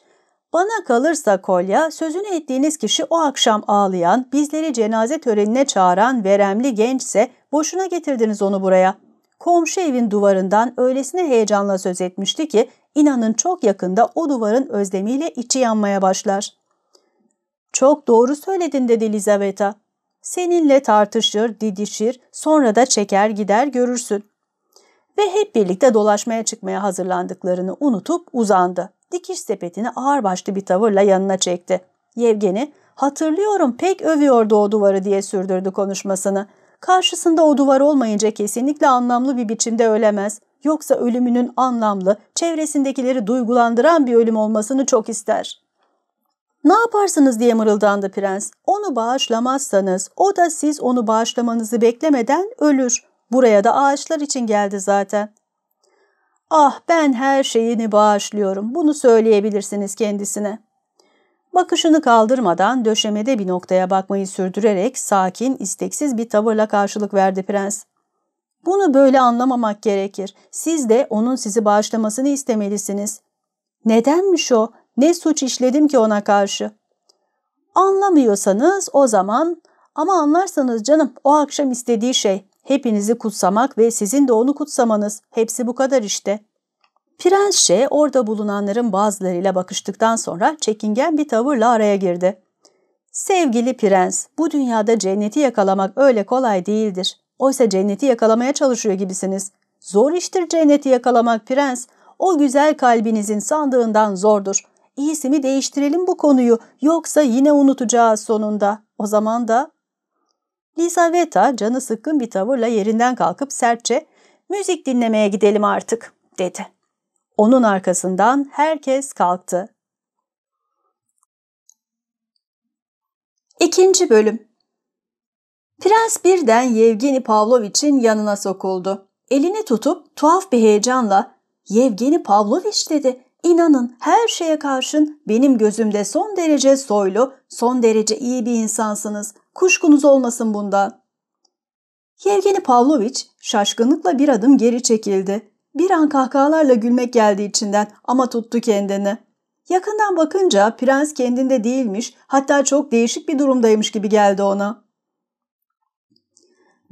''Bana kalırsa Kolya, sözünü ettiğiniz kişi o akşam ağlayan, bizleri cenaze törenine çağıran veremli gençse boşuna getirdiniz onu buraya.'' Komşu evin duvarından öylesine heyecanla söz etmişti ki inanın çok yakında o duvarın özlemiyle içi yanmaya başlar. Çok doğru söyledin dedi Elizaveta. Seninle tartışır, didişir, sonra da çeker gider görürsün. Ve hep birlikte dolaşmaya çıkmaya hazırlandıklarını unutup uzandı. Dikiş sepetini ağırbaşlı bir tavırla yanına çekti. Yevgeni, hatırlıyorum pek övüyordu o duvarı diye sürdürdü konuşmasını. Karşısında o duvar olmayınca kesinlikle anlamlı bir biçimde ölemez yoksa ölümünün anlamlı, çevresindekileri duygulandıran bir ölüm olmasını çok ister. Ne yaparsınız diye mırıldandı prens. Onu bağışlamazsanız o da siz onu bağışlamanızı beklemeden ölür. Buraya da ağaçlar için geldi zaten. Ah ben her şeyini bağışlıyorum. Bunu söyleyebilirsiniz kendisine. Bakışını kaldırmadan döşemede bir noktaya bakmayı sürdürerek sakin, isteksiz bir tavırla karşılık verdi prens. Bunu böyle anlamamak gerekir. Siz de onun sizi bağışlamasını istemelisiniz. Nedenmiş o? Ne suç işledim ki ona karşı? Anlamıyorsanız o zaman ama anlarsanız canım o akşam istediği şey hepinizi kutsamak ve sizin de onu kutsamanız hepsi bu kadar işte. Prens şey orada bulunanların bazılarıyla bakıştıktan sonra çekingen bir tavırla araya girdi. Sevgili prens bu dünyada cenneti yakalamak öyle kolay değildir. Oysa cenneti yakalamaya çalışıyor gibisiniz. Zor iştir cenneti yakalamak prens. O güzel kalbinizin sandığından zordur. İyisi mi değiştirelim bu konuyu yoksa yine unutacağız sonunda. O zaman da... Lisaveta canı sıkkın bir tavırla yerinden kalkıp sertçe müzik dinlemeye gidelim artık dedi. Onun arkasından herkes kalktı. İkinci bölüm Prens birden Yevgeni Pavlovich'in yanına sokuldu. Elini tutup tuhaf bir heyecanla ''Yevgeni Pavlovich'' dedi. İnanın her şeye karşın benim gözümde son derece soylu, son derece iyi bir insansınız. Kuşkunuz olmasın bunda. Yevgeni Pavlovich şaşkınlıkla bir adım geri çekildi. Bir an kahkahalarla gülmek geldi içinden ama tuttu kendini. Yakından bakınca prens kendinde değilmiş hatta çok değişik bir durumdaymış gibi geldi ona.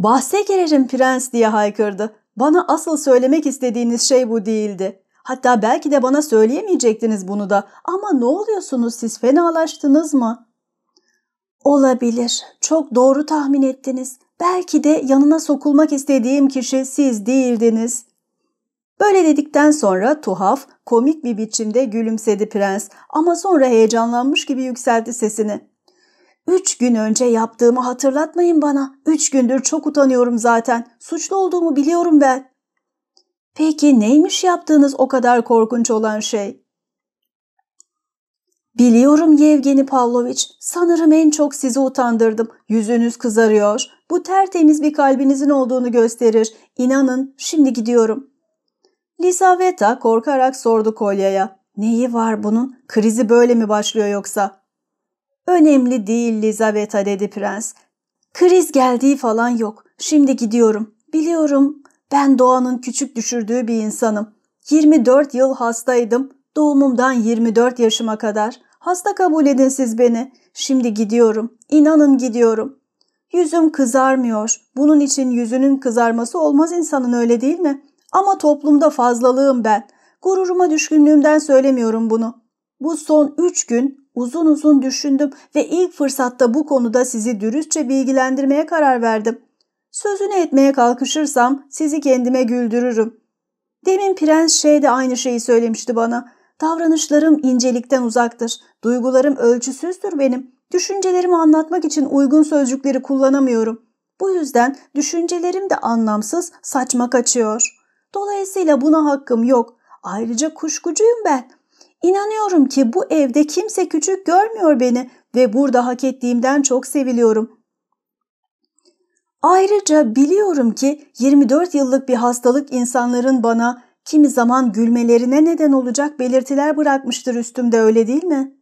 ''Bahse girerim prens'' diye haykırdı. ''Bana asıl söylemek istediğiniz şey bu değildi. Hatta belki de bana söyleyemeyecektiniz bunu da. Ama ne oluyorsunuz siz fenalaştınız mı?'' ''Olabilir. Çok doğru tahmin ettiniz. Belki de yanına sokulmak istediğim kişi siz değildiniz.'' Böyle dedikten sonra tuhaf, komik bir biçimde gülümsedi prens ama sonra heyecanlanmış gibi yükseltti sesini. Üç gün önce yaptığımı hatırlatmayın bana. Üç gündür çok utanıyorum zaten. Suçlu olduğumu biliyorum ben. Peki neymiş yaptığınız o kadar korkunç olan şey? Biliyorum Yevgeni Pavlovich, sanırım en çok sizi utandırdım. Yüzünüz kızarıyor. Bu tertemiz bir kalbinizin olduğunu gösterir. İnanın, şimdi gidiyorum. Lisaveta korkarak sordu kolyaya. Neyi var bunun? Krizi böyle mi başlıyor yoksa? Önemli değil Lizaveta dedi prens. Kriz geldiği falan yok. Şimdi gidiyorum. Biliyorum ben doğanın küçük düşürdüğü bir insanım. 24 yıl hastaydım. Doğumumdan 24 yaşıma kadar. Hasta kabul edin siz beni. Şimdi gidiyorum. İnanın gidiyorum. Yüzüm kızarmıyor. Bunun için yüzünün kızarması olmaz insanın öyle değil mi? Ama toplumda fazlalığım ben. Gururuma düşkünlüğümden söylemiyorum bunu. Bu son üç gün uzun uzun düşündüm ve ilk fırsatta bu konuda sizi dürüstçe bilgilendirmeye karar verdim. Sözünü etmeye kalkışırsam sizi kendime güldürürüm. Demin Prens Şey de aynı şeyi söylemişti bana. Davranışlarım incelikten uzaktır. Duygularım ölçüsüzdür benim. Düşüncelerimi anlatmak için uygun sözcükleri kullanamıyorum. Bu yüzden düşüncelerim de anlamsız, saçma kaçıyor. Dolayısıyla buna hakkım yok. Ayrıca kuşkucuyum ben.'' İnanıyorum ki bu evde kimse küçük görmüyor beni ve burada hak ettiğimden çok seviliyorum. Ayrıca biliyorum ki 24 yıllık bir hastalık insanların bana kimi zaman gülmelerine neden olacak belirtiler bırakmıştır üstümde öyle değil mi?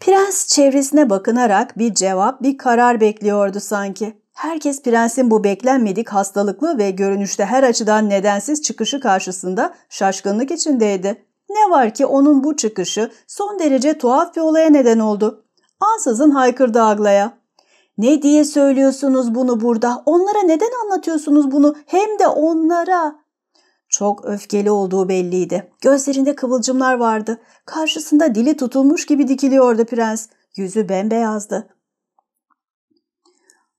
Prens çevresine bakınarak bir cevap, bir karar bekliyordu sanki. Herkes prensin bu beklenmedik hastalıklı ve görünüşte her açıdan nedensiz çıkışı karşısında şaşkınlık içindeydi. Ne var ki onun bu çıkışı son derece tuhaf bir olaya neden oldu. Ansızın haykırdı Agla'ya. Ne diye söylüyorsunuz bunu burada? Onlara neden anlatıyorsunuz bunu? Hem de onlara. Çok öfkeli olduğu belliydi. Gözlerinde kıvılcımlar vardı. Karşısında dili tutulmuş gibi dikiliyordu prens. Yüzü bembeyazdı.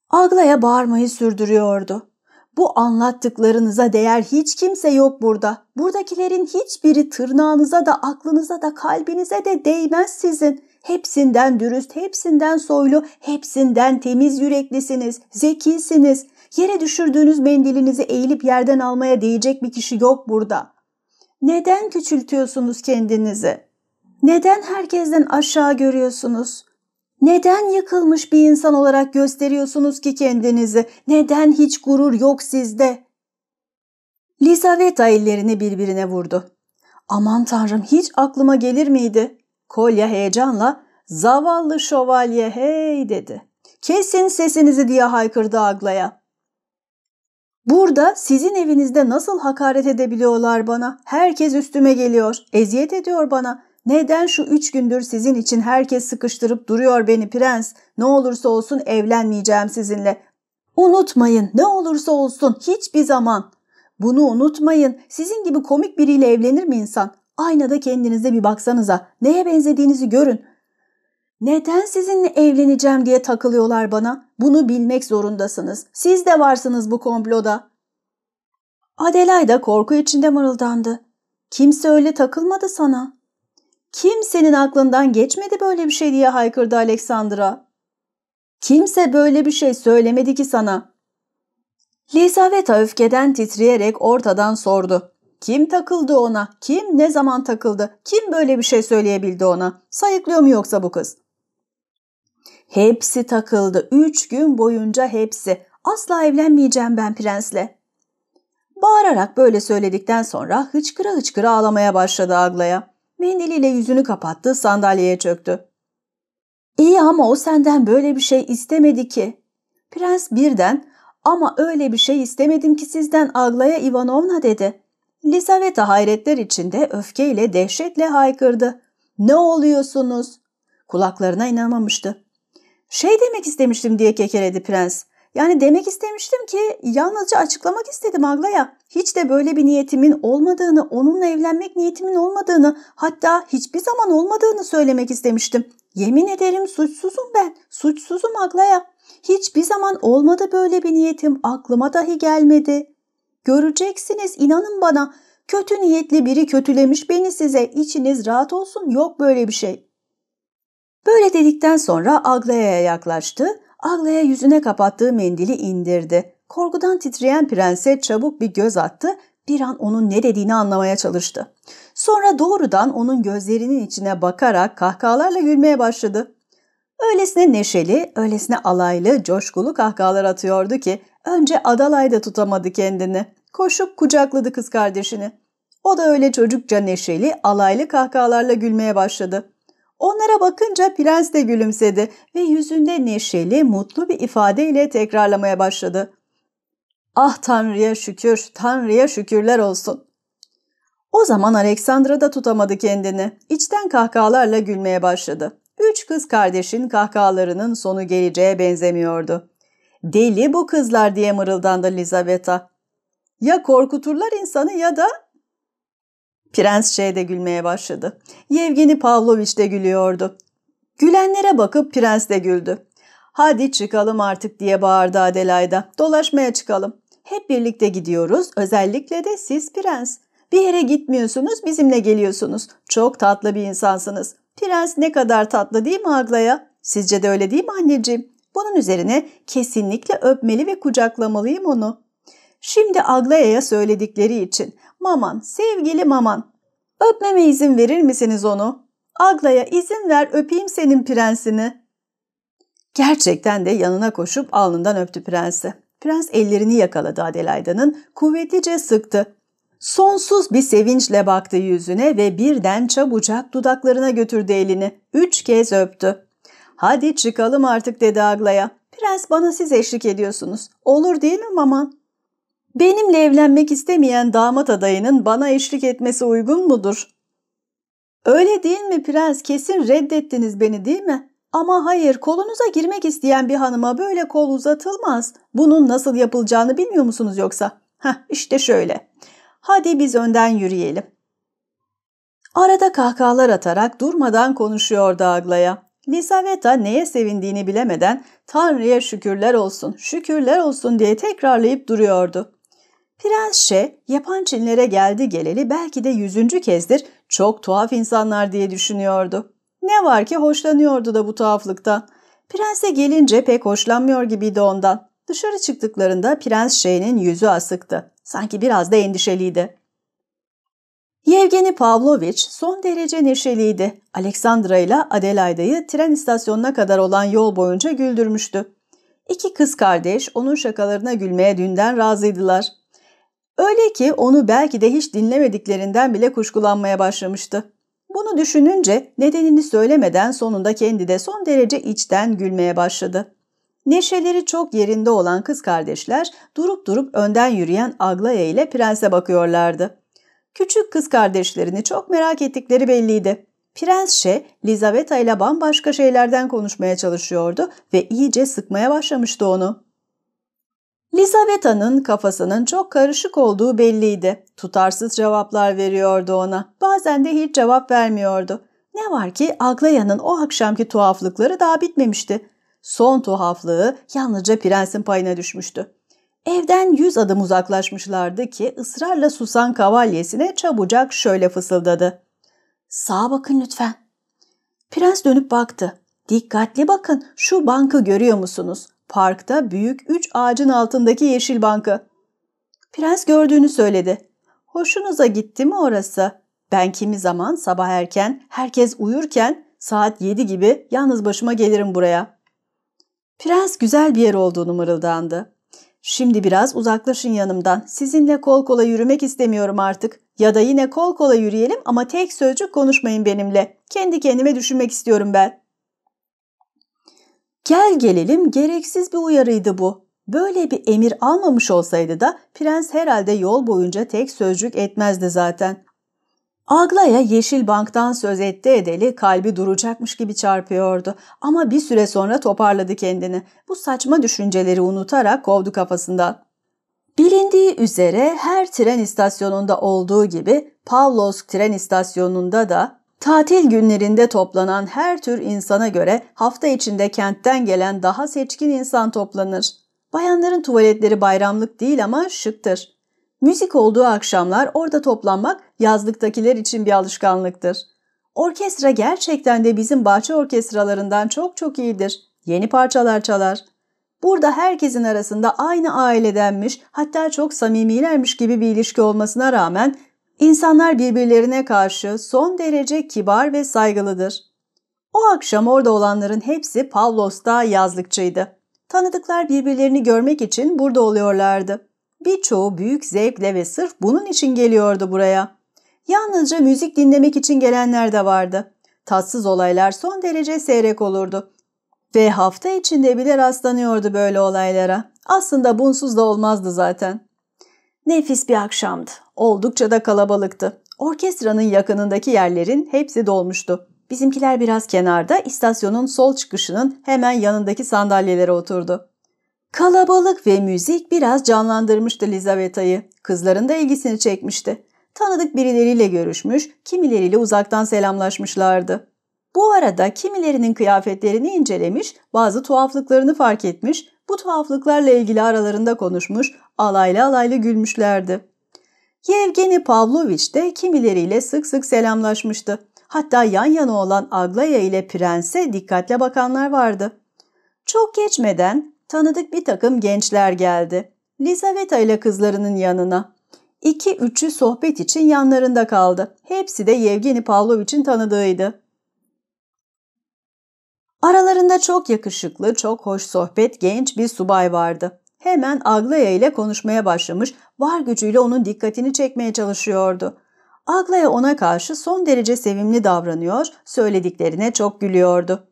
Agla'ya bağırmayı sürdürüyordu. Bu anlattıklarınıza değer hiç kimse yok burada. Buradakilerin hiçbiri tırnağınıza da aklınıza da kalbinize de değmez sizin. Hepsinden dürüst, hepsinden soylu, hepsinden temiz yüreklisiniz, zekisiniz. Yere düşürdüğünüz mendilinizi eğilip yerden almaya değecek bir kişi yok burada. Neden küçültüyorsunuz kendinizi? Neden herkesten aşağı görüyorsunuz? Neden yıkılmış bir insan olarak gösteriyorsunuz ki kendinizi? Neden hiç gurur yok sizde? Lisaveta ellerini birbirine vurdu. Aman tanrım hiç aklıma gelir miydi? Kolya heyecanla zavallı şövalye hey dedi. Kesin sesinizi diye haykırdı Agla'ya. Burada sizin evinizde nasıl hakaret edebiliyorlar bana? Herkes üstüme geliyor, eziyet ediyor bana. Neden şu üç gündür sizin için herkes sıkıştırıp duruyor beni prens? Ne olursa olsun evlenmeyeceğim sizinle. Unutmayın ne olursa olsun hiçbir zaman. Bunu unutmayın. Sizin gibi komik biriyle evlenir mi insan? Aynada kendinize bir baksanıza. Neye benzediğinizi görün. Neden sizinle evleneceğim diye takılıyorlar bana? Bunu bilmek zorundasınız. Siz de varsınız bu komploda. Adelaide korku içinde mırıldandı. Kimse öyle takılmadı sana. Kimsenin aklından geçmedi böyle bir şey diye haykırdı Aleksandra. Kimse böyle bir şey söylemedi ki sana. Lisaveta öfkeden titreyerek ortadan sordu. Kim takıldı ona? Kim ne zaman takıldı? Kim böyle bir şey söyleyebildi ona? Sayıklıyor mu yoksa bu kız? Hepsi takıldı. Üç gün boyunca hepsi. Asla evlenmeyeceğim ben prensle. Bağırarak böyle söyledikten sonra hıçkıra hıçkıra ağlamaya başladı Agla'ya. Mendiliyle yüzünü kapattı, sandalyeye çöktü. İyi ama o senden böyle bir şey istemedi ki. Prens birden ama öyle bir şey istemedim ki sizden Aglaya Ivanovna dedi. Lisaveta hayretler içinde öfkeyle dehşetle haykırdı. Ne oluyorsunuz? Kulaklarına inanmamıştı. Şey demek istemiştim diye kekeledi prens. Yani demek istemiştim ki yalnızca açıklamak istedim Agla'ya. Hiç de böyle bir niyetimin olmadığını, onunla evlenmek niyetimin olmadığını, hatta hiçbir zaman olmadığını söylemek istemiştim. Yemin ederim suçsuzum ben, suçsuzum Agla'ya. Hiçbir zaman olmadı böyle bir niyetim, aklıma dahi gelmedi. Göreceksiniz, inanın bana. Kötü niyetli biri kötülemiş beni size, İçiniz rahat olsun, yok böyle bir şey. Böyle dedikten sonra Agla'ya yaklaştı. Agla'ya yüzüne kapattığı mendili indirdi. Korkudan titreyen prense çabuk bir göz attı, bir an onun ne dediğini anlamaya çalıştı. Sonra doğrudan onun gözlerinin içine bakarak kahkahalarla gülmeye başladı. Öylesine neşeli, öylesine alaylı, coşkulu kahkahalar atıyordu ki önce Adalay da tutamadı kendini. Koşup kucakladı kız kardeşini. O da öyle çocukça neşeli, alaylı kahkahalarla gülmeye başladı. Onlara bakınca prens de gülümsedi ve yüzünde neşeli, mutlu bir ifadeyle tekrarlamaya başladı. Ah Tanrı'ya şükür, Tanrı'ya şükürler olsun. O zaman Aleksandra da tutamadı kendini. İçten kahkahalarla gülmeye başladı. Üç kız kardeşin kahkahalarının sonu geleceğe benzemiyordu. Deli bu kızlar diye mırıldandı Lizaveta. Ya korkuturlar insanı ya da Prens şey de gülmeye başladı. Yevgeni Pavlovich de gülüyordu. Gülenlere bakıp prens de güldü. ''Hadi çıkalım artık'' diye bağırdı Adelaida. ''Dolaşmaya çıkalım. Hep birlikte gidiyoruz. Özellikle de siz prens. Bir yere gitmiyorsunuz, bizimle geliyorsunuz. Çok tatlı bir insansınız. Prens ne kadar tatlı değil mi Aglaya? Sizce de öyle değil mi anneciğim? Bunun üzerine kesinlikle öpmeli ve kucaklamalıyım onu.'' Şimdi Aglaya'ya söyledikleri için Maman, sevgili maman. Öpmeme izin verir misiniz onu? Agla'ya izin ver öpeyim senin prensini. Gerçekten de yanına koşup alnından öptü prensi. Prens ellerini yakaladı Adelaida'nın, kuvvetlice sıktı. Sonsuz bir sevinçle baktı yüzüne ve birden çabucak dudaklarına götürdü elini. Üç kez öptü. ''Hadi çıkalım artık'' dedi Agla'ya. ''Prens bana siz eşlik ediyorsunuz. Olur değil mi maman?'' Benimle evlenmek istemeyen damat adayının bana eşlik etmesi uygun mudur? Öyle değil mi prens? Kesin reddettiniz beni değil mi? Ama hayır kolunuza girmek isteyen bir hanıma böyle kol uzatılmaz. Bunun nasıl yapılacağını bilmiyor musunuz yoksa? Heh işte şöyle. Hadi biz önden yürüyelim. Arada kahkahalar atarak durmadan konuşuyordu Agla'ya. Lisaveta neye sevindiğini bilemeden Tanrı'ya şükürler olsun, şükürler olsun diye tekrarlayıp duruyordu. Prens Şe, yapan Çinlere geldi geleli belki de yüzüncü kezdir çok tuhaf insanlar diye düşünüyordu. Ne var ki hoşlanıyordu da bu tuhaflıktan. Prense gelince pek hoşlanmıyor gibiydi ondan. Dışarı çıktıklarında Prens Şe'nin yüzü asıktı. Sanki biraz da endişeliydi. Yevgeni Pavlovich son derece neşeliydi. Aleksandra ile Adelaida'yı tren istasyonuna kadar olan yol boyunca güldürmüştü. İki kız kardeş onun şakalarına gülmeye dünden razıydılar. Öyle ki onu belki de hiç dinlemediklerinden bile kuşkulanmaya başlamıştı. Bunu düşününce nedenini söylemeden sonunda kendi de son derece içten gülmeye başladı. Neşeleri çok yerinde olan kız kardeşler durup durup önden yürüyen Aglaya ile prense bakıyorlardı. Küçük kız kardeşlerini çok merak ettikleri belliydi. Prensşe Lizaveta ile bambaşka şeylerden konuşmaya çalışıyordu ve iyice sıkmaya başlamıştı onu. Lisaveta'nın kafasının çok karışık olduğu belliydi. Tutarsız cevaplar veriyordu ona. Bazen de hiç cevap vermiyordu. Ne var ki Aglaya'nın o akşamki tuhaflıkları daha bitmemişti. Son tuhaflığı yalnızca prensin payına düşmüştü. Evden yüz adım uzaklaşmışlardı ki ısrarla susan kavalyesine çabucak şöyle fısıldadı. ''Sağa bakın lütfen.'' Prens dönüp baktı. ''Dikkatli bakın şu bankı görüyor musunuz? Parkta büyük üç ağacın altındaki yeşil banka. Prens gördüğünü söyledi. Hoşunuza gitti mi orası? Ben kimi zaman sabah erken, herkes uyurken saat yedi gibi yalnız başıma gelirim buraya. Prens güzel bir yer olduğunu mırıldandı. Şimdi biraz uzaklaşın yanımdan. Sizinle kol kola yürümek istemiyorum artık. Ya da yine kol kola yürüyelim ama tek sözcük konuşmayın benimle. Kendi kendime düşünmek istiyorum ben. Gel gelelim gereksiz bir uyarıydı bu. Böyle bir emir almamış olsaydı da prens herhalde yol boyunca tek sözcük etmezdi zaten. Aglaya Yeşil Bank'tan söz etti edeli kalbi duracakmış gibi çarpıyordu. Ama bir süre sonra toparladı kendini. Bu saçma düşünceleri unutarak kovdu kafasında. Bilindiği üzere her tren istasyonunda olduğu gibi Pavlovsk tren istasyonunda da Tatil günlerinde toplanan her tür insana göre hafta içinde kentten gelen daha seçkin insan toplanır. Bayanların tuvaletleri bayramlık değil ama şıktır. Müzik olduğu akşamlar orada toplanmak yazlıktakiler için bir alışkanlıktır. Orkestra gerçekten de bizim bahçe orkestralarından çok çok iyidir. Yeni parçalar çalar. Burada herkesin arasında aynı ailedenmiş hatta çok samimilermiş gibi bir ilişki olmasına rağmen İnsanlar birbirlerine karşı son derece kibar ve saygılıdır. O akşam orada olanların hepsi Pavlos'ta yazlıkçıydı. Tanıdıklar birbirlerini görmek için burada oluyorlardı. Birçoğu büyük zevkle ve sırf bunun için geliyordu buraya. Yalnızca müzik dinlemek için gelenler de vardı. Tatsız olaylar son derece seyrek olurdu. Ve hafta içinde bile rastlanıyordu böyle olaylara. Aslında bunsuz da olmazdı zaten. Nefis bir akşamdı. Oldukça da kalabalıktı. Orkestranın yakınındaki yerlerin hepsi dolmuştu. Bizimkiler biraz kenarda istasyonun sol çıkışının hemen yanındaki sandalyelere oturdu. Kalabalık ve müzik biraz canlandırmıştı Lizaveta'yı. Kızların da ilgisini çekmişti. Tanıdık birileriyle görüşmüş, kimileriyle uzaktan selamlaşmışlardı. Bu arada kimilerinin kıyafetlerini incelemiş, bazı tuhaflıklarını fark etmiş, bu tuhaflıklarla ilgili aralarında konuşmuş, alaylı alaylı gülmüşlerdi. Yevgeni Pavlovich de kimileriyle sık sık selamlaşmıştı. Hatta yan yana olan Aglaya ile prense dikkatle bakanlar vardı. Çok geçmeden tanıdık bir takım gençler geldi. Lizaveta ile kızlarının yanına. İki üçü sohbet için yanlarında kaldı. Hepsi de Yevgeni Pavlovich'in tanıdığıydı. Aralarında çok yakışıklı, çok hoş sohbet genç bir subay vardı hemen Aglaya ile konuşmaya başlamış, var gücüyle onun dikkatini çekmeye çalışıyordu. Aglaya ona karşı son derece sevimli davranıyor, söylediklerine çok gülüyordu.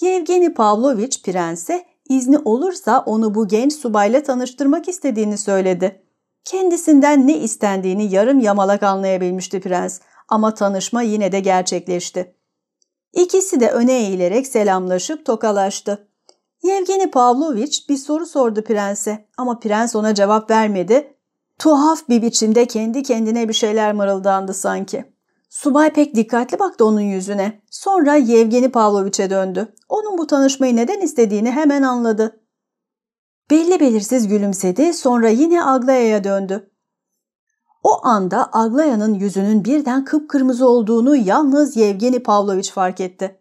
Yevgeni Pavlovich prense izni olursa onu bu genç subayla tanıştırmak istediğini söyledi. Kendisinden ne istendiğini yarım yamalak anlayabilmişti prens ama tanışma yine de gerçekleşti. İkisi de öne eğilerek selamlaşıp tokalaştı. Yevgeni Pavlovich bir soru sordu prense ama prens ona cevap vermedi. Tuhaf bir biçimde kendi kendine bir şeyler mırıldandı sanki. Subay pek dikkatli baktı onun yüzüne. Sonra Yevgeni Pavlovich'e döndü. Onun bu tanışmayı neden istediğini hemen anladı. Belli belirsiz gülümsedi sonra yine Aglaya'ya döndü. O anda Aglaya'nın yüzünün birden kıpkırmızı olduğunu yalnız Yevgeni Pavlovich fark etti.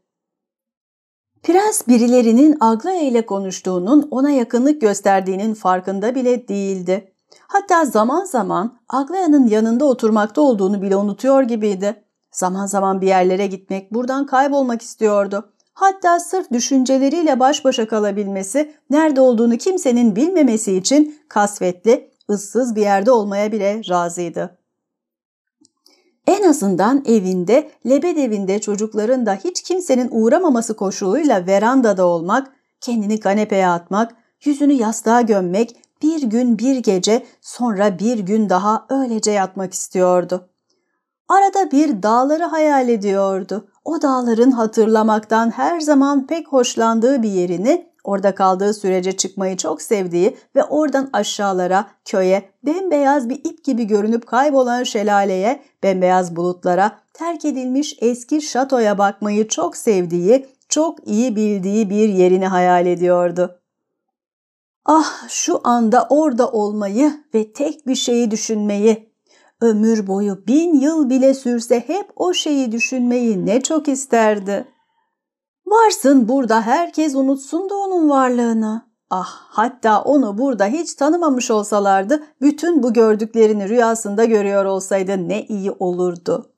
Prens birilerinin aklı ile konuştuğunun ona yakınlık gösterdiğinin farkında bile değildi. Hatta zaman zaman Aglaya'nın yanında oturmakta olduğunu bile unutuyor gibiydi. Zaman zaman bir yerlere gitmek, buradan kaybolmak istiyordu. Hatta sırf düşünceleriyle baş başa kalabilmesi, nerede olduğunu kimsenin bilmemesi için kasvetli, ıssız bir yerde olmaya bile razıydı. En azından evinde, lebedevinde çocukların da hiç kimsenin uğramaması koşuluyla verandada olmak, kendini kanepeye atmak, yüzünü yastığa gömmek, bir gün bir gece sonra bir gün daha öylece yatmak istiyordu. Arada bir dağları hayal ediyordu. O dağların hatırlamaktan her zaman pek hoşlandığı bir yerini Orada kaldığı sürece çıkmayı çok sevdiği ve oradan aşağılara, köye, bembeyaz bir ip gibi görünüp kaybolan şelaleye, bembeyaz bulutlara, terk edilmiş eski şatoya bakmayı çok sevdiği, çok iyi bildiği bir yerini hayal ediyordu. Ah şu anda orada olmayı ve tek bir şeyi düşünmeyi, ömür boyu bin yıl bile sürse hep o şeyi düşünmeyi ne çok isterdi.'' Varsın burada herkes unutsun da onun varlığını. Ah hatta onu burada hiç tanımamış olsalardı bütün bu gördüklerini rüyasında görüyor olsaydı ne iyi olurdu.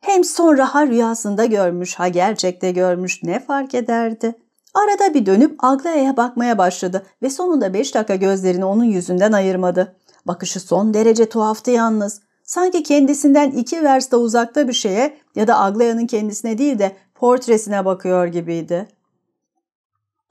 Hem sonra ha rüyasında görmüş ha gerçekte görmüş ne fark ederdi? Arada bir dönüp Aglae'ye bakmaya başladı ve sonunda beş dakika gözlerini onun yüzünden ayırmadı. Bakışı son derece tuhaftı yalnız. Sanki kendisinden iki versta uzakta bir şeye ya da Aglaya'nın kendisine değil de portresine bakıyor gibiydi.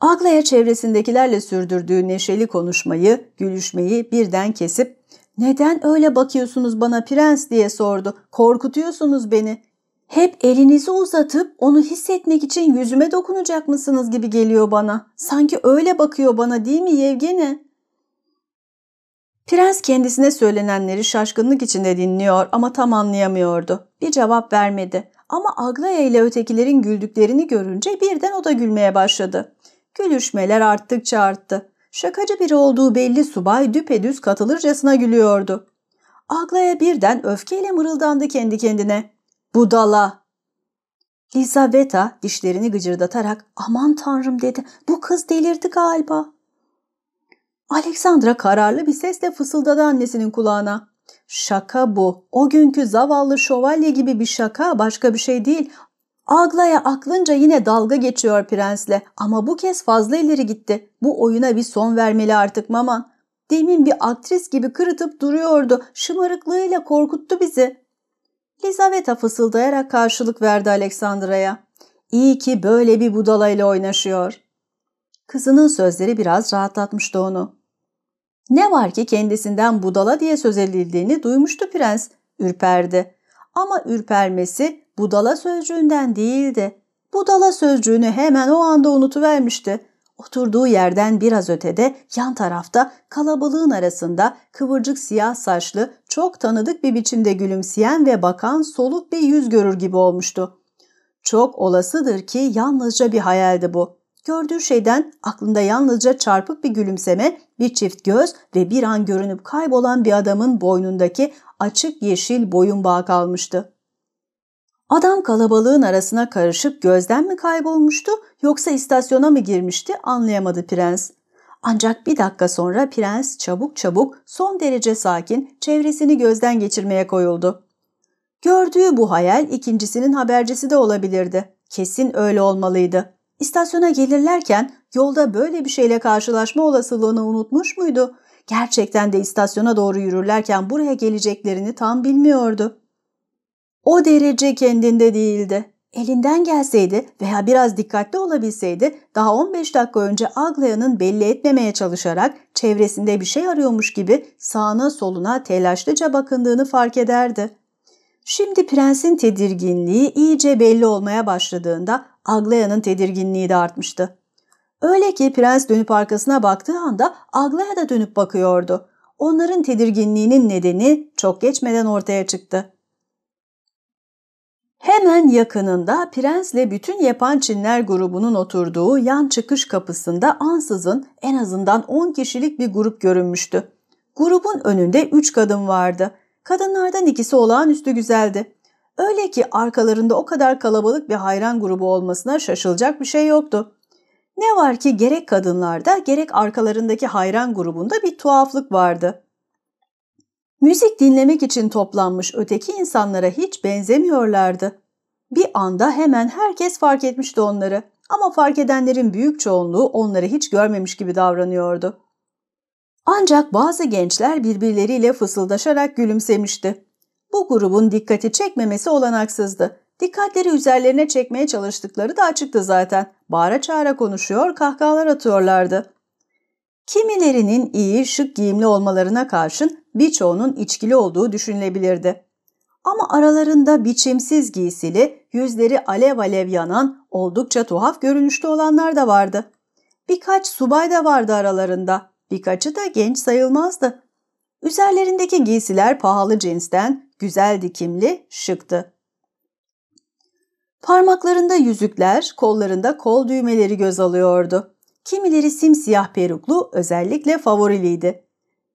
Agla'ya çevresindekilerle sürdürdüğü neşeli konuşmayı, gülüşmeyi birden kesip ''Neden öyle bakıyorsunuz bana prens?'' diye sordu. ''Korkutuyorsunuz beni. Hep elinizi uzatıp onu hissetmek için yüzüme dokunacak mısınız gibi geliyor bana. Sanki öyle bakıyor bana değil mi Yevgeni?'' Prens kendisine söylenenleri şaşkınlık içinde dinliyor ama tam anlayamıyordu. Bir cevap vermedi. Ama Aglaya ile ötekilerin güldüklerini görünce birden o da gülmeye başladı. Gülüşmeler arttıkça arttı. Şakacı biri olduğu belli subay düpedüz katılırcasına gülüyordu. Aglaya birden öfkeyle mırıldandı kendi kendine. Budala! Lisaveta dişlerini gıcırdatarak aman tanrım dedi. Bu kız delirdi galiba. Alexandra kararlı bir sesle fısıldadı annesinin kulağına. Şaka bu. O günkü zavallı şövalye gibi bir şaka başka bir şey değil. Agla'ya aklınca yine dalga geçiyor prensle ama bu kez fazla ileri gitti. Bu oyuna bir son vermeli artık Maman. Demin bir aktris gibi kırıtıp duruyordu. Şımarıklığıyla korkuttu bizi. Lizaveta fısıldayarak karşılık verdi Aleksandra'ya. İyi ki böyle bir budalayla oynaşıyor. Kızının sözleri biraz rahatlatmıştı onu. Ne var ki kendisinden budala diye söz edildiğini duymuştu prens, ürperdi. Ama ürpermesi budala sözcüğünden değildi. Budala sözcüğünü hemen o anda unutuvermişti. Oturduğu yerden biraz ötede, yan tarafta, kalabalığın arasında kıvırcık siyah saçlı, çok tanıdık bir biçimde gülümseyen ve bakan soluk bir yüz görür gibi olmuştu. Çok olasıdır ki yalnızca bir hayaldi bu. Gördüğü şeyden aklında yalnızca çarpık bir gülümseme, bir çift göz ve bir an görünüp kaybolan bir adamın boynundaki açık yeşil boyun bağı kalmıştı. Adam kalabalığın arasına karışıp gözden mi kaybolmuştu yoksa istasyona mı girmişti anlayamadı prens. Ancak bir dakika sonra prens çabuk çabuk son derece sakin çevresini gözden geçirmeye koyuldu. Gördüğü bu hayal ikincisinin habercisi de olabilirdi. Kesin öyle olmalıydı. İstasyona gelirlerken yolda böyle bir şeyle karşılaşma olasılığını unutmuş muydu? Gerçekten de istasyona doğru yürürlerken buraya geleceklerini tam bilmiyordu. O derece kendinde değildi. Elinden gelseydi veya biraz dikkatli olabilseydi daha 15 dakika önce Aglaya'nın belli etmemeye çalışarak çevresinde bir şey arıyormuş gibi sağına soluna telaşlıca bakındığını fark ederdi. Şimdi prensin tedirginliği iyice belli olmaya başladığında Aglaya'nın tedirginliği de artmıştı. Öyle ki prens dönüp arkasına baktığı anda Aglaya da dönüp bakıyordu. Onların tedirginliğinin nedeni çok geçmeden ortaya çıktı. Hemen yakınında prensle bütün yapan Çinler grubunun oturduğu yan çıkış kapısında ansızın en azından 10 kişilik bir grup görünmüştü. Grubun önünde 3 kadın vardı. Kadınlardan ikisi olağanüstü güzeldi. Öyle ki arkalarında o kadar kalabalık bir hayran grubu olmasına şaşılacak bir şey yoktu. Ne var ki gerek kadınlarda gerek arkalarındaki hayran grubunda bir tuhaflık vardı. Müzik dinlemek için toplanmış öteki insanlara hiç benzemiyorlardı. Bir anda hemen herkes fark etmişti onları ama fark edenlerin büyük çoğunluğu onları hiç görmemiş gibi davranıyordu. Ancak bazı gençler birbirleriyle fısıldaşarak gülümsemişti. Bu grubun dikkati çekmemesi olanaksızdı. Dikkatleri üzerlerine çekmeye çalıştıkları da açıktı zaten. Bağıra çağıra konuşuyor, kahkahalar atıyorlardı. Kimilerinin iyi, şık giyimli olmalarına karşın birçoğunun içkili olduğu düşünülebilirdi. Ama aralarında biçimsiz giysili, yüzleri alev alev yanan, oldukça tuhaf görünüşlü olanlar da vardı. Birkaç subay da vardı aralarında. Birkaçı da genç sayılmazdı. Üzerlerindeki giysiler pahalı cinsten, güzel dikimli, şıktı. Parmaklarında yüzükler, kollarında kol düğmeleri göz alıyordu. Kimileri simsiyah peruklu, özellikle favoriliydi.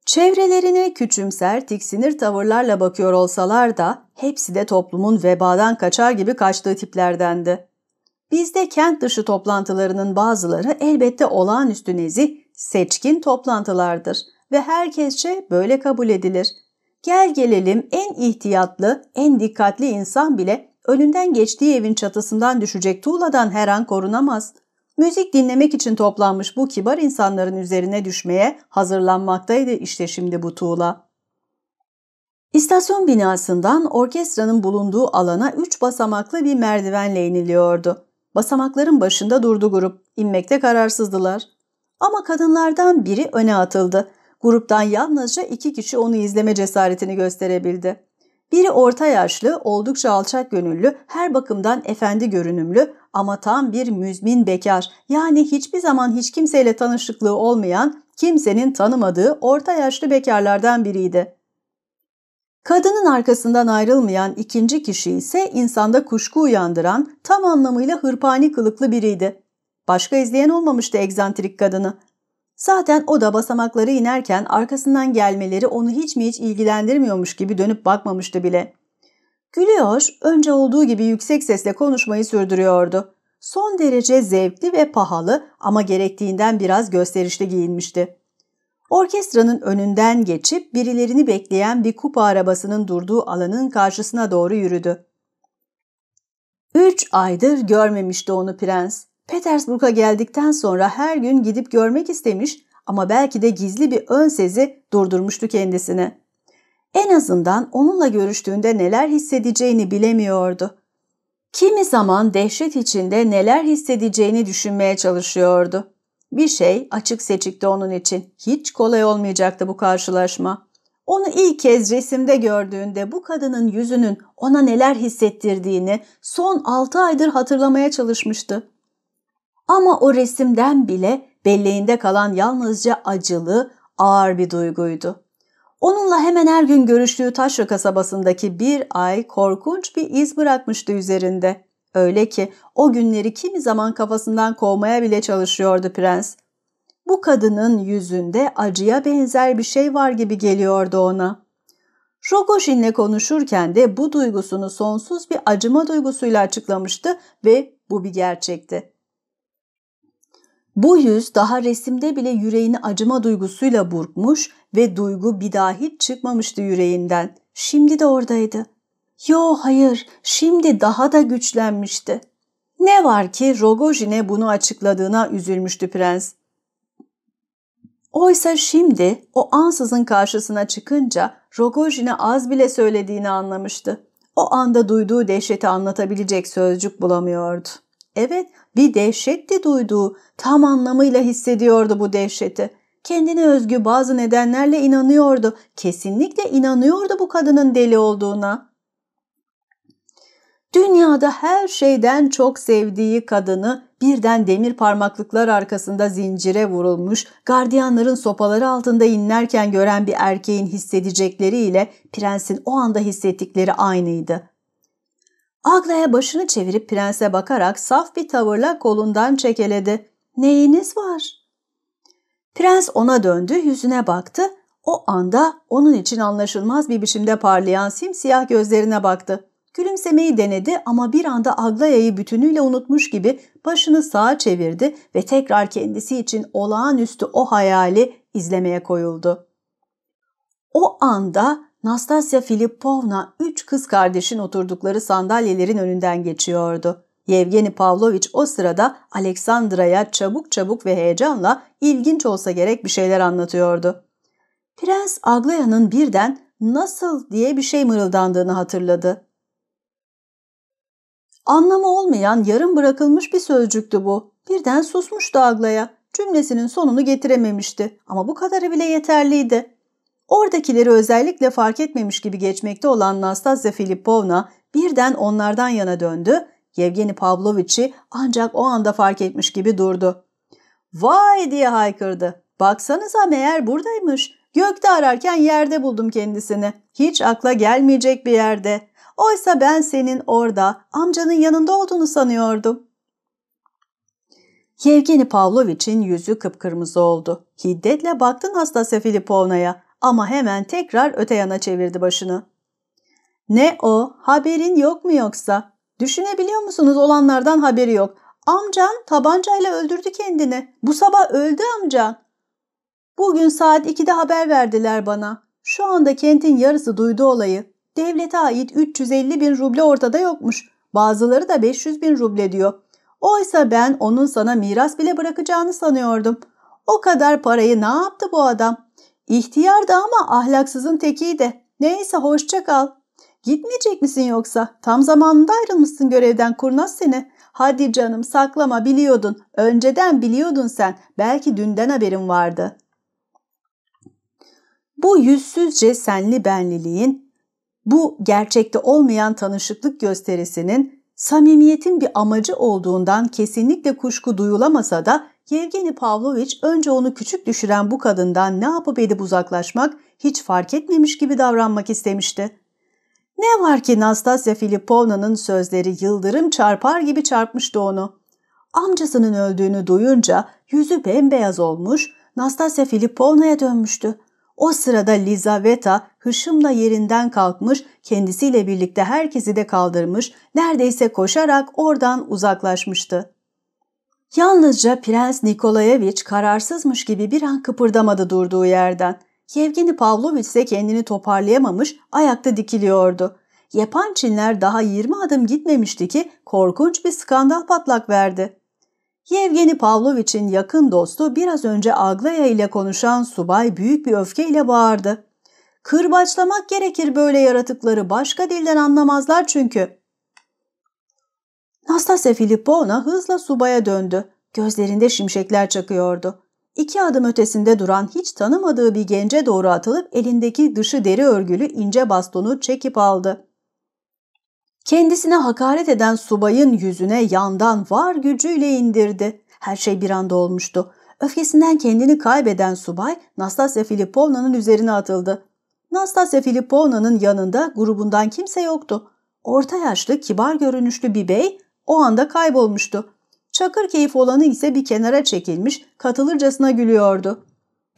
Çevrelerine küçümser, tiksinir tavırlarla bakıyor olsalar da hepsi de toplumun vebadan kaçar gibi kaçtığı tiplerdendi. Bizde kent dışı toplantılarının bazıları elbette olağanüstü nezih, seçkin toplantılardır ve herkesçe böyle kabul edilir. Gel gelelim en ihtiyatlı, en dikkatli insan bile önünden geçtiği evin çatısından düşecek tuğladan her an korunamaz. Müzik dinlemek için toplanmış bu kibar insanların üzerine düşmeye hazırlanmaktaydı işte şimdi bu tuğla. İstasyon binasından orkestranın bulunduğu alana üç basamaklı bir merdivenle iniliyordu. Basamakların başında durdu grup. inmekte kararsızdılar. Ama kadınlardan biri öne atıldı. Gruptan yalnızca iki kişi onu izleme cesaretini gösterebildi. Biri orta yaşlı, oldukça alçak gönüllü, her bakımdan efendi görünümlü ama tam bir müzmin bekar. Yani hiçbir zaman hiç kimseyle tanışıklığı olmayan, kimsenin tanımadığı orta yaşlı bekarlardan biriydi. Kadının arkasından ayrılmayan ikinci kişi ise insanda kuşku uyandıran, tam anlamıyla hırpani kılıklı biriydi. Başka izleyen olmamıştı egzantrik kadını. Zaten o da basamakları inerken arkasından gelmeleri onu hiç mi hiç ilgilendirmiyormuş gibi dönüp bakmamıştı bile. Gülüyor, önce olduğu gibi yüksek sesle konuşmayı sürdürüyordu. Son derece zevkli ve pahalı ama gerektiğinden biraz gösterişli giyinmişti. Orkestranın önünden geçip birilerini bekleyen bir kupa arabasının durduğu alanın karşısına doğru yürüdü. Üç aydır görmemişti onu prens. Petersburg'a geldikten sonra her gün gidip görmek istemiş ama belki de gizli bir ön sezi durdurmuştu kendisini. En azından onunla görüştüğünde neler hissedeceğini bilemiyordu. Kimi zaman dehşet içinde neler hissedeceğini düşünmeye çalışıyordu. Bir şey açık seçikti onun için. Hiç kolay olmayacaktı bu karşılaşma. Onu ilk kez resimde gördüğünde bu kadının yüzünün ona neler hissettirdiğini son 6 aydır hatırlamaya çalışmıştı. Ama o resimden bile belleğinde kalan yalnızca acılı, ağır bir duyguydu. Onunla hemen her gün görüştüğü Taşra kasabasındaki bir ay korkunç bir iz bırakmıştı üzerinde. Öyle ki o günleri kimi zaman kafasından kovmaya bile çalışıyordu prens. Bu kadının yüzünde acıya benzer bir şey var gibi geliyordu ona. Rogojin'le konuşurken de bu duygusunu sonsuz bir acıma duygusuyla açıklamıştı ve bu bir gerçekti. Bu yüz daha resimde bile yüreğini acıma duygusuyla burkmuş ve duygu bir daha hiç çıkmamıştı yüreğinden. Şimdi de oradaydı. Yo hayır, şimdi daha da güçlenmişti. Ne var ki Rogojin'e bunu açıkladığına üzülmüştü prens. Oysa şimdi o ansızın karşısına çıkınca Rogojin'e az bile söylediğini anlamıştı. O anda duyduğu dehşeti anlatabilecek sözcük bulamıyordu. Evet, bir dehşetti duyduğu, tam anlamıyla hissediyordu bu dehşeti. Kendine özgü bazı nedenlerle inanıyordu. Kesinlikle inanıyordu bu kadının deli olduğuna. Dünyada her şeyden çok sevdiği kadını birden demir parmaklıklar arkasında zincire vurulmuş, gardiyanların sopaları altında inlerken gören bir erkeğin hissedecekleriyle prensin o anda hissettikleri aynıydı. Agla'ya başını çevirip prense bakarak saf bir tavırla kolundan çekeledi. ''Neyiniz var?'' Prens ona döndü, yüzüne baktı. O anda onun için anlaşılmaz bir biçimde parlayan simsiyah gözlerine baktı. Gülümsemeyi denedi ama bir anda Aglaya'yı bütünüyle unutmuş gibi başını sağa çevirdi ve tekrar kendisi için olağanüstü o hayali izlemeye koyuldu. O anda Nastasya Filipovna üç kız kardeşin oturdukları sandalyelerin önünden geçiyordu. Yevgeni Pavlovich o sırada Aleksandra'ya çabuk çabuk ve heyecanla ilginç olsa gerek bir şeyler anlatıyordu. Prens Aglaya'nın birden nasıl diye bir şey mırıldandığını hatırladı. Anlamı olmayan yarım bırakılmış bir sözcüktü bu. Birden susmuştu Aglaya. Cümlesinin sonunu getirememişti ama bu kadarı bile yeterliydi. Oradakileri özellikle fark etmemiş gibi geçmekte olan Nastasya Filipovna birden onlardan yana döndü. Yevgeni Pavlovich'i ancak o anda fark etmiş gibi durdu. ''Vay!'' diye haykırdı. ''Baksanıza meğer buradaymış. Gökte ararken yerde buldum kendisini. Hiç akla gelmeyecek bir yerde. Oysa ben senin orada, amcanın yanında olduğunu sanıyordum.'' Yevgeni Pavlovich'in yüzü kıpkırmızı oldu. Hiddetle baktı Nastasya Filipovna'ya ama hemen tekrar öte yana çevirdi başını. Ne o? Haberin yok mu yoksa? Düşünebiliyor musunuz olanlardan haberi yok. Amcan tabancayla öldürdü kendini. Bu sabah öldü amcan. Bugün saat 2'de haber verdiler bana. Şu anda kentin yarısı duydu olayı. Devlete ait 350 bin ruble ortada yokmuş. Bazıları da 500 bin ruble diyor. Oysa ben onun sana miras bile bırakacağını sanıyordum. O kadar parayı ne yaptı bu adam? İhtiyardı ama ahlaksızın tekiydi. Neyse hoşça kal. Gitmeyecek misin yoksa? Tam zamanında ayrılmışsın görevden kurnaz seni. Hadi canım saklama biliyordun. Önceden biliyordun sen. Belki dünden haberin vardı. Bu yüzsüzce senli benliliğin, bu gerçekte olmayan tanışıklık gösterisinin samimiyetin bir amacı olduğundan kesinlikle kuşku duyulamasa da Yevgeni Pavlovich önce onu küçük düşüren bu kadından ne yapıp edip uzaklaşmak, hiç fark etmemiş gibi davranmak istemişti. Ne var ki Nastasya Filipovna'nın sözleri yıldırım çarpar gibi çarpmıştı onu. Amcasının öldüğünü duyunca yüzü bembeyaz olmuş, Nastasya Filipovna'ya dönmüştü. O sırada Lizaveta hışımla yerinden kalkmış, kendisiyle birlikte herkesi de kaldırmış, neredeyse koşarak oradan uzaklaşmıştı. Yalnızca Prens Nikolayevich kararsızmış gibi bir an kıpırdamadı durduğu yerden. Yevgeni Pavlovich ise kendini toparlayamamış, ayakta dikiliyordu. Yapan Çinler daha 20 adım gitmemişti ki korkunç bir skandal patlak verdi. Yevgeni Pavlovich'in yakın dostu biraz önce Aglaya ile konuşan subay büyük bir öfkeyle bağırdı. Kırbaçlamak gerekir böyle yaratıkları başka dilden anlamazlar çünkü. Nastasya Filipovna hızla subaya döndü. Gözlerinde şimşekler çakıyordu. İki adım ötesinde duran hiç tanımadığı bir gence doğru atılıp elindeki dışı deri örgülü ince bastonu çekip aldı. Kendisine hakaret eden subayın yüzüne yandan var gücüyle indirdi. Her şey bir anda olmuştu. Öfkesinden kendini kaybeden subay Nastasya Filipovna'nın üzerine atıldı. Nastasya Filipovna'nın yanında grubundan kimse yoktu. Orta yaşlı, kibar görünüşlü bir bey o anda kaybolmuştu. Çakır keyif olanı ise bir kenara çekilmiş, katılırcasına gülüyordu.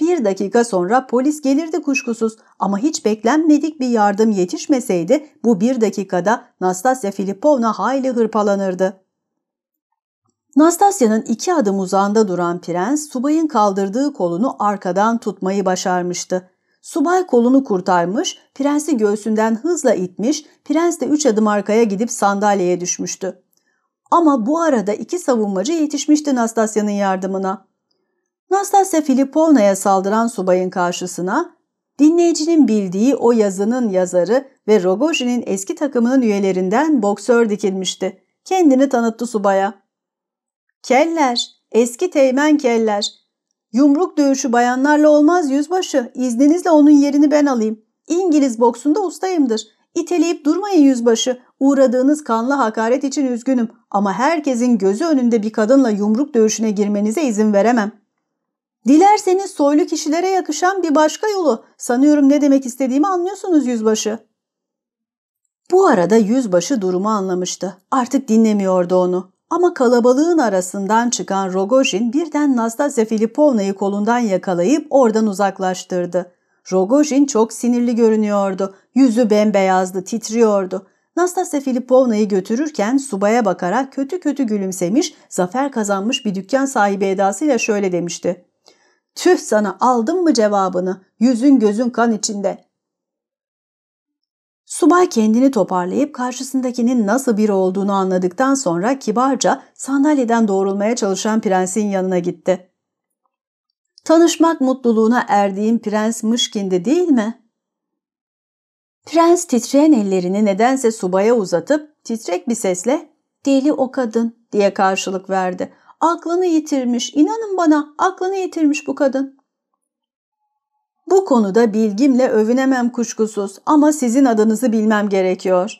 Bir dakika sonra polis gelirdi kuşkusuz ama hiç beklenmedik bir yardım yetişmeseydi bu bir dakikada Nastasya Filipovna hayli hırpalanırdı. Nastasya'nın iki adım uzağında duran prens subayın kaldırdığı kolunu arkadan tutmayı başarmıştı. Subay kolunu kurtarmış, prensi göğsünden hızla itmiş, prens de üç adım arkaya gidip sandalyeye düşmüştü. Ama bu arada iki savunmacı yetişmişti Nastasya'nın yardımına. Nastasya Filipovna'ya saldıran subayın karşısına dinleyicinin bildiği o yazının yazarı ve Rogojin'in eski takımının üyelerinden boksör dikilmişti. Kendini tanıttı subaya. Keller, eski teğmen keller. Yumruk dövüşü bayanlarla olmaz yüzbaşı. İzninizle onun yerini ben alayım. İngiliz boksunda ustayımdır. İteleyip durmayın yüzbaşı. Uğradığınız kanlı hakaret için üzgünüm ama herkesin gözü önünde bir kadınla yumruk dövüşüne girmenize izin veremem. Dilerseniz soylu kişilere yakışan bir başka yolu. Sanıyorum ne demek istediğimi anlıyorsunuz yüzbaşı. Bu arada yüzbaşı durumu anlamıştı. Artık dinlemiyordu onu. Ama kalabalığın arasından çıkan Rogojin birden Nastasya Filipovna'yı kolundan yakalayıp oradan uzaklaştırdı. Rogojin çok sinirli görünüyordu Yüzü bembeyazdı, titriyordu. Nastasya Filipovna'yı götürürken subaya bakarak kötü kötü gülümsemiş, zafer kazanmış bir dükkan sahibi edasıyla şöyle demişti. Tüh sana aldın mı cevabını? Yüzün gözün kan içinde. Subay kendini toparlayıp karşısındakinin nasıl biri olduğunu anladıktan sonra kibarca sandalyeden doğrulmaya çalışan prensin yanına gitti. Tanışmak mutluluğuna erdiğin prens Mışkin'di değil mi? Prens titreyen ellerini nedense subaya uzatıp titrek bir sesle ''Deli o kadın'' diye karşılık verdi. ''Aklını yitirmiş, inanın bana aklını yitirmiş bu kadın.'' Bu konuda bilgimle övünemem kuşkusuz ama sizin adınızı bilmem gerekiyor.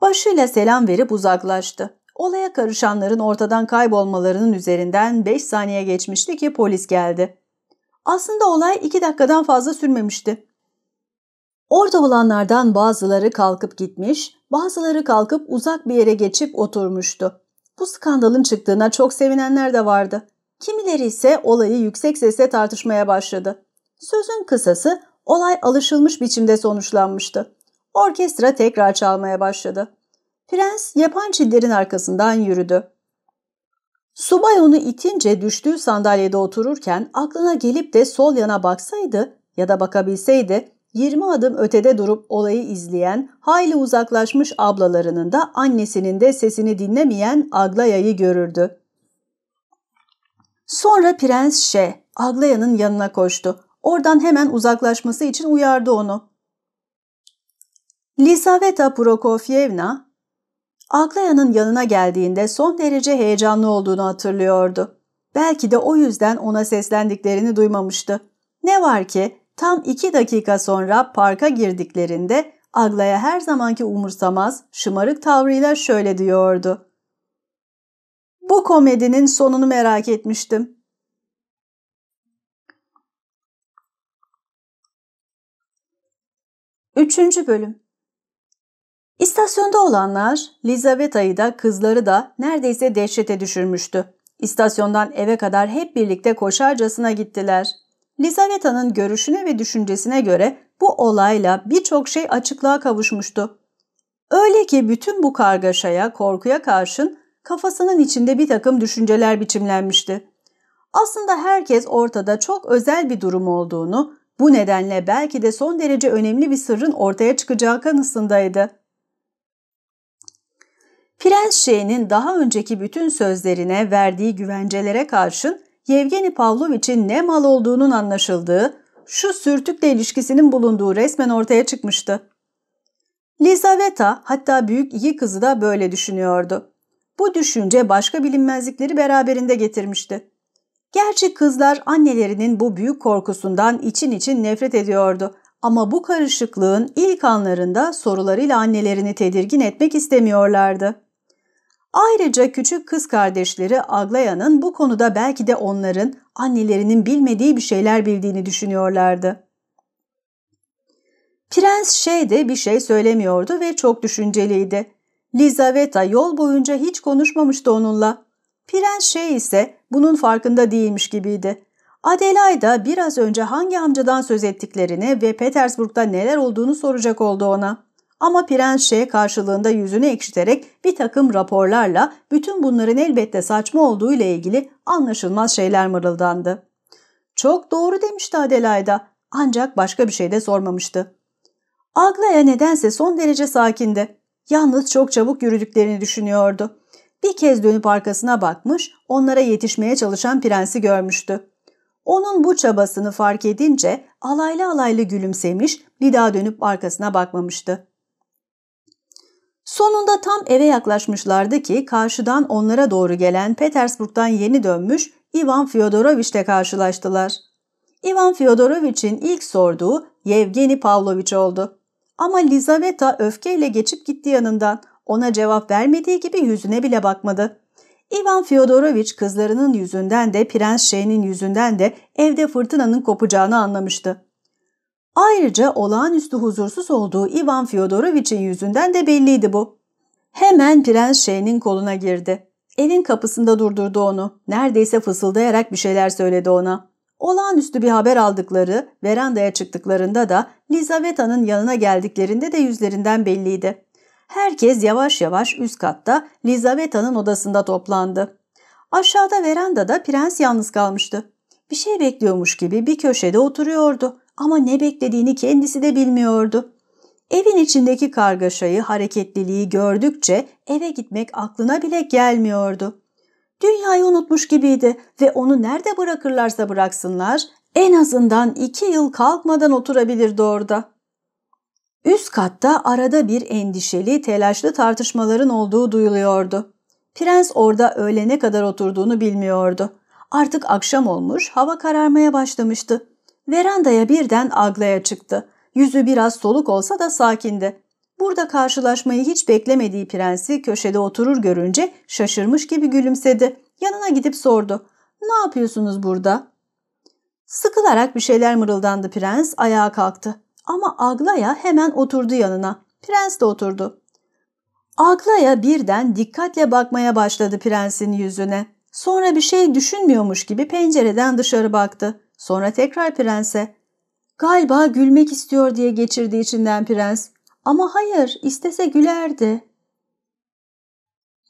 Başıyla selam verip uzaklaştı. Olaya karışanların ortadan kaybolmalarının üzerinden 5 saniye geçmişti ki polis geldi. Aslında olay 2 dakikadan fazla sürmemişti. Orada olanlardan bazıları kalkıp gitmiş, bazıları kalkıp uzak bir yere geçip oturmuştu. Bu skandalın çıktığına çok sevinenler de vardı. Kimileri ise olayı yüksek sesle tartışmaya başladı. Sözün kısası olay alışılmış biçimde sonuçlanmıştı. Orkestra tekrar çalmaya başladı. Prens yapan çillerin arkasından yürüdü. Subay onu itince düştüğü sandalyede otururken aklına gelip de sol yana baksaydı ya da bakabilseydi 20 adım ötede durup olayı izleyen, hayli uzaklaşmış ablalarının da annesinin de sesini dinlemeyen Aglaya'yı görürdü. Sonra Prens Şe, Aglaya'nın yanına koştu. Oradan hemen uzaklaşması için uyardı onu. Lisaveta Prokofievna Aglaya'nın yanına geldiğinde son derece heyecanlı olduğunu hatırlıyordu. Belki de o yüzden ona seslendiklerini duymamıştı. Ne var ki Tam iki dakika sonra parka girdiklerinde Agla'ya her zamanki umursamaz, şımarık tavrıyla şöyle diyordu. Bu komedinin sonunu merak etmiştim. Üçüncü bölüm İstasyonda olanlar, Lizaveta'yı da kızları da neredeyse dehşete düşürmüştü. İstasyondan eve kadar hep birlikte koşarcasına gittiler. Lizaveta'nın görüşüne ve düşüncesine göre bu olayla birçok şey açıklığa kavuşmuştu. Öyle ki bütün bu kargaşaya, korkuya karşın kafasının içinde bir takım düşünceler biçimlenmişti. Aslında herkes ortada çok özel bir durum olduğunu, bu nedenle belki de son derece önemli bir sırrın ortaya çıkacağı kanısındaydı. Prens Şeyhin daha önceki bütün sözlerine verdiği güvencelere karşın Yevgeni Pavlovich'in ne mal olduğunun anlaşıldığı, şu sürtükle ilişkisinin bulunduğu resmen ortaya çıkmıştı. Lizaveta hatta büyük iki kızı da böyle düşünüyordu. Bu düşünce başka bilinmezlikleri beraberinde getirmişti. Gerçi kızlar annelerinin bu büyük korkusundan için için nefret ediyordu ama bu karışıklığın ilk anlarında sorularıyla annelerini tedirgin etmek istemiyorlardı. Ayrıca küçük kız kardeşleri Aglaya'nın bu konuda belki de onların annelerinin bilmediği bir şeyler bildiğini düşünüyorlardı. Prens şey de bir şey söylemiyordu ve çok düşünceliydi. Lizaveta yol boyunca hiç konuşmamıştı onunla. Prens şey ise bunun farkında değilmiş gibiydi. Adelaida biraz önce hangi amcadan söz ettiklerini ve Petersburg'da neler olduğunu soracak oldu ona. Ama Prens Ş şey karşılığında yüzünü ekşiterek bir takım raporlarla bütün bunların elbette saçma olduğu ile ilgili anlaşılmaz şeyler mırıldandı. Çok doğru demişti Adelaida ancak başka bir şey de sormamıştı. Aglaya nedense son derece sakindi. Yalnız çok çabuk yürüdüklerini düşünüyordu. Bir kez dönüp arkasına bakmış, onlara yetişmeye çalışan prensi görmüştü. Onun bu çabasını fark edince alaylı alaylı gülümsemiş, bir daha dönüp arkasına bakmamıştı. Sonunda tam eve yaklaşmışlardı ki karşıdan onlara doğru gelen Petersburg'dan yeni dönmüş Ivan Fyodoroviç'le karşılaştılar. Ivan Fyodoroviç'in ilk sorduğu Yevgeni Pavlovich oldu. Ama Lizaveta öfkeyle geçip gitti yanından. Ona cevap vermediği gibi yüzüne bile bakmadı. Ivan Fyodoroviç kızlarının yüzünden de Prens Şey'nin yüzünden de evde fırtınanın kopacağını anlamıştı. Ayrıca olağanüstü huzursuz olduğu Ivan Fyodorovich'in yüzünden de belliydi bu. Hemen Prens şeyinin koluna girdi. Evin kapısında durdurdu onu. Neredeyse fısıldayarak bir şeyler söyledi ona. Olağanüstü bir haber aldıkları, verandaya çıktıklarında da Lizaveta'nın yanına geldiklerinde de yüzlerinden belliydi. Herkes yavaş yavaş üst katta Lizaveta'nın odasında toplandı. Aşağıda verandada prens yalnız kalmıştı. Bir şey bekliyormuş gibi bir köşede oturuyordu ama ne beklediğini kendisi de bilmiyordu. Evin içindeki kargaşayı, hareketliliği gördükçe eve gitmek aklına bile gelmiyordu. Dünyayı unutmuş gibiydi ve onu nerede bırakırlarsa bıraksınlar en azından iki yıl kalkmadan oturabilirdi orada. Üst katta arada bir endişeli, telaşlı tartışmaların olduğu duyuluyordu. Prens orada öğlene kadar oturduğunu bilmiyordu. Artık akşam olmuş, hava kararmaya başlamıştı. Verandaya birden Agla'ya çıktı. Yüzü biraz soluk olsa da sakindi. Burada karşılaşmayı hiç beklemediği prensi köşede oturur görünce şaşırmış gibi gülümsedi. Yanına gidip sordu. ''Ne yapıyorsunuz burada?'' Sıkılarak bir şeyler mırıldandı prens, ayağa kalktı. Ama Aglaya hemen oturdu yanına. Prens de oturdu. Aglaya birden dikkatle bakmaya başladı prensin yüzüne. Sonra bir şey düşünmüyormuş gibi pencereden dışarı baktı. Sonra tekrar prense. Galiba gülmek istiyor diye geçirdi içinden prens. Ama hayır, istese gülerdi.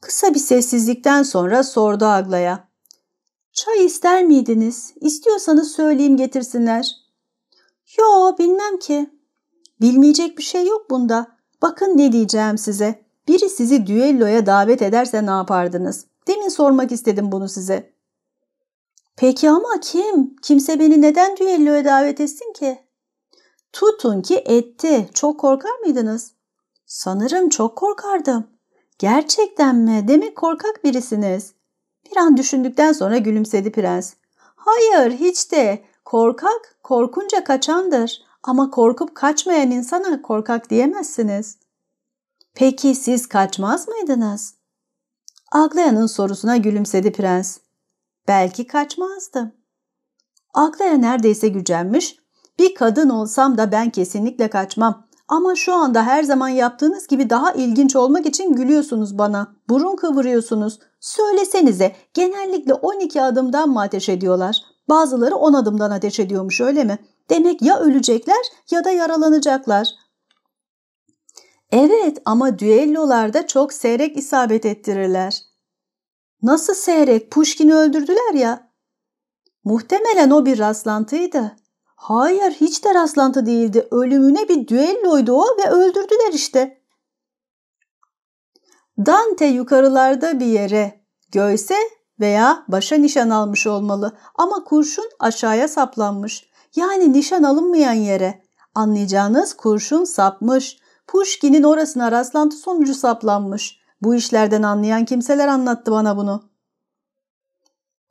Kısa bir sessizlikten sonra sordu Agla'ya. Çay ister miydiniz? İstiyorsanız söyleyeyim getirsinler. Yo, bilmem ki. Bilmeyecek bir şey yok bunda. Bakın ne diyeceğim size. Biri sizi düelloya davet ederse ne yapardınız? Demin sormak istedim bunu size. Peki ama kim? Kimse beni neden düelloya davet etsin ki? Tutun ki etti. Çok korkar mıydınız? Sanırım çok korkardım. Gerçekten mi? Demek korkak birisiniz. Bir an düşündükten sonra gülümsedi prens. Hayır hiç de. Korkak korkunca kaçandır. Ama korkup kaçmayan insana korkak diyemezsiniz. Peki siz kaçmaz mıydınız? Aglayan'ın sorusuna gülümsedi prens. Belki kaçmazdı. Aklaya neredeyse gücenmiş. Bir kadın olsam da ben kesinlikle kaçmam. Ama şu anda her zaman yaptığınız gibi daha ilginç olmak için gülüyorsunuz bana. Burun kıvırıyorsunuz. Söylesenize genellikle 12 adımdan mı ateş ediyorlar? Bazıları 10 adımdan ateş ediyormuş öyle mi? Demek ya ölecekler ya da yaralanacaklar. Evet ama düellolarda çok seyrek isabet ettirirler. Nasıl seyrek Puşkin'i öldürdüler ya. Muhtemelen o bir rastlantıydı. Hayır hiç de rastlantı değildi. Ölümüne bir düelloydu o ve öldürdüler işte. Dante yukarılarda bir yere, göğse veya başa nişan almış olmalı ama kurşun aşağıya saplanmış. Yani nişan alınmayan yere. Anlayacağınız kurşun sapmış. Puşkin'in orasına rastlantı sonucu saplanmış. Bu işlerden anlayan kimseler anlattı bana bunu.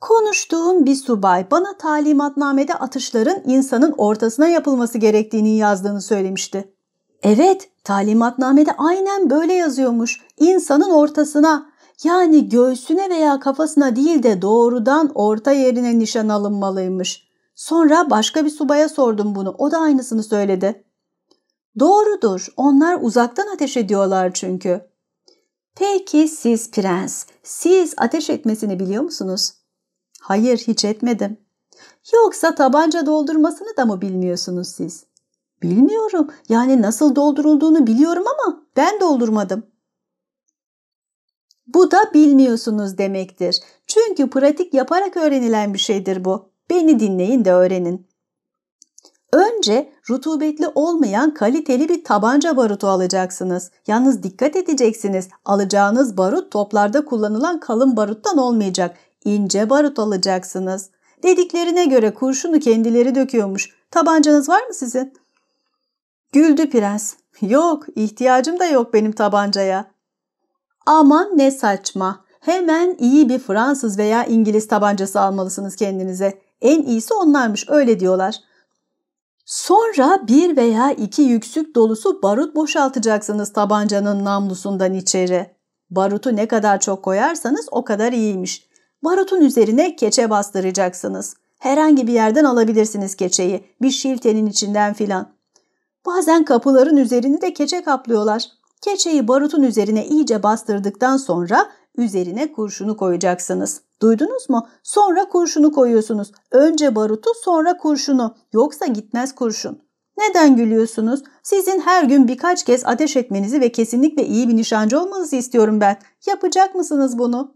Konuştuğum bir subay bana talimatnamede atışların insanın ortasına yapılması gerektiğini yazdığını söylemişti. Evet, talimatnamede aynen böyle yazıyormuş. İnsanın ortasına yani göğsüne veya kafasına değil de doğrudan orta yerine nişan alınmalıymış. Sonra başka bir subaya sordum bunu. O da aynısını söyledi. Doğrudur. Onlar uzaktan ateş ediyorlar çünkü. Peki siz prens, siz ateş etmesini biliyor musunuz? Hayır hiç etmedim. Yoksa tabanca doldurmasını da mı bilmiyorsunuz siz? Bilmiyorum. Yani nasıl doldurulduğunu biliyorum ama ben doldurmadım. Bu da bilmiyorsunuz demektir. Çünkü pratik yaparak öğrenilen bir şeydir bu. Beni dinleyin de öğrenin. Önce rutubetli olmayan kaliteli bir tabanca barutu alacaksınız. Yalnız dikkat edeceksiniz. Alacağınız barut toplarda kullanılan kalın baruttan olmayacak. İnce barut alacaksınız. Dediklerine göre kurşunu kendileri döküyormuş. Tabancanız var mı sizin? Güldü prens. Yok, ihtiyacım da yok benim tabancaya. Aman ne saçma. Hemen iyi bir Fransız veya İngiliz tabancası almalısınız kendinize. En iyisi onlarmış öyle diyorlar. Sonra bir veya iki yüksük dolusu barut boşaltacaksınız tabancanın namlusundan içeri. Barutu ne kadar çok koyarsanız o kadar iyiymiş. Barutun üzerine keçe bastıracaksınız. Herhangi bir yerden alabilirsiniz keçeyi. Bir şiltenin içinden filan. Bazen kapıların üzerini de keçe kaplıyorlar. Keçeyi barutun üzerine iyice bastırdıktan sonra Üzerine kurşunu koyacaksınız. Duydunuz mu? Sonra kurşunu koyuyorsunuz. Önce barutu sonra kurşunu. Yoksa gitmez kurşun. Neden gülüyorsunuz? Sizin her gün birkaç kez ateş etmenizi ve kesinlikle iyi bir nişancı olmanızı istiyorum ben. Yapacak mısınız bunu?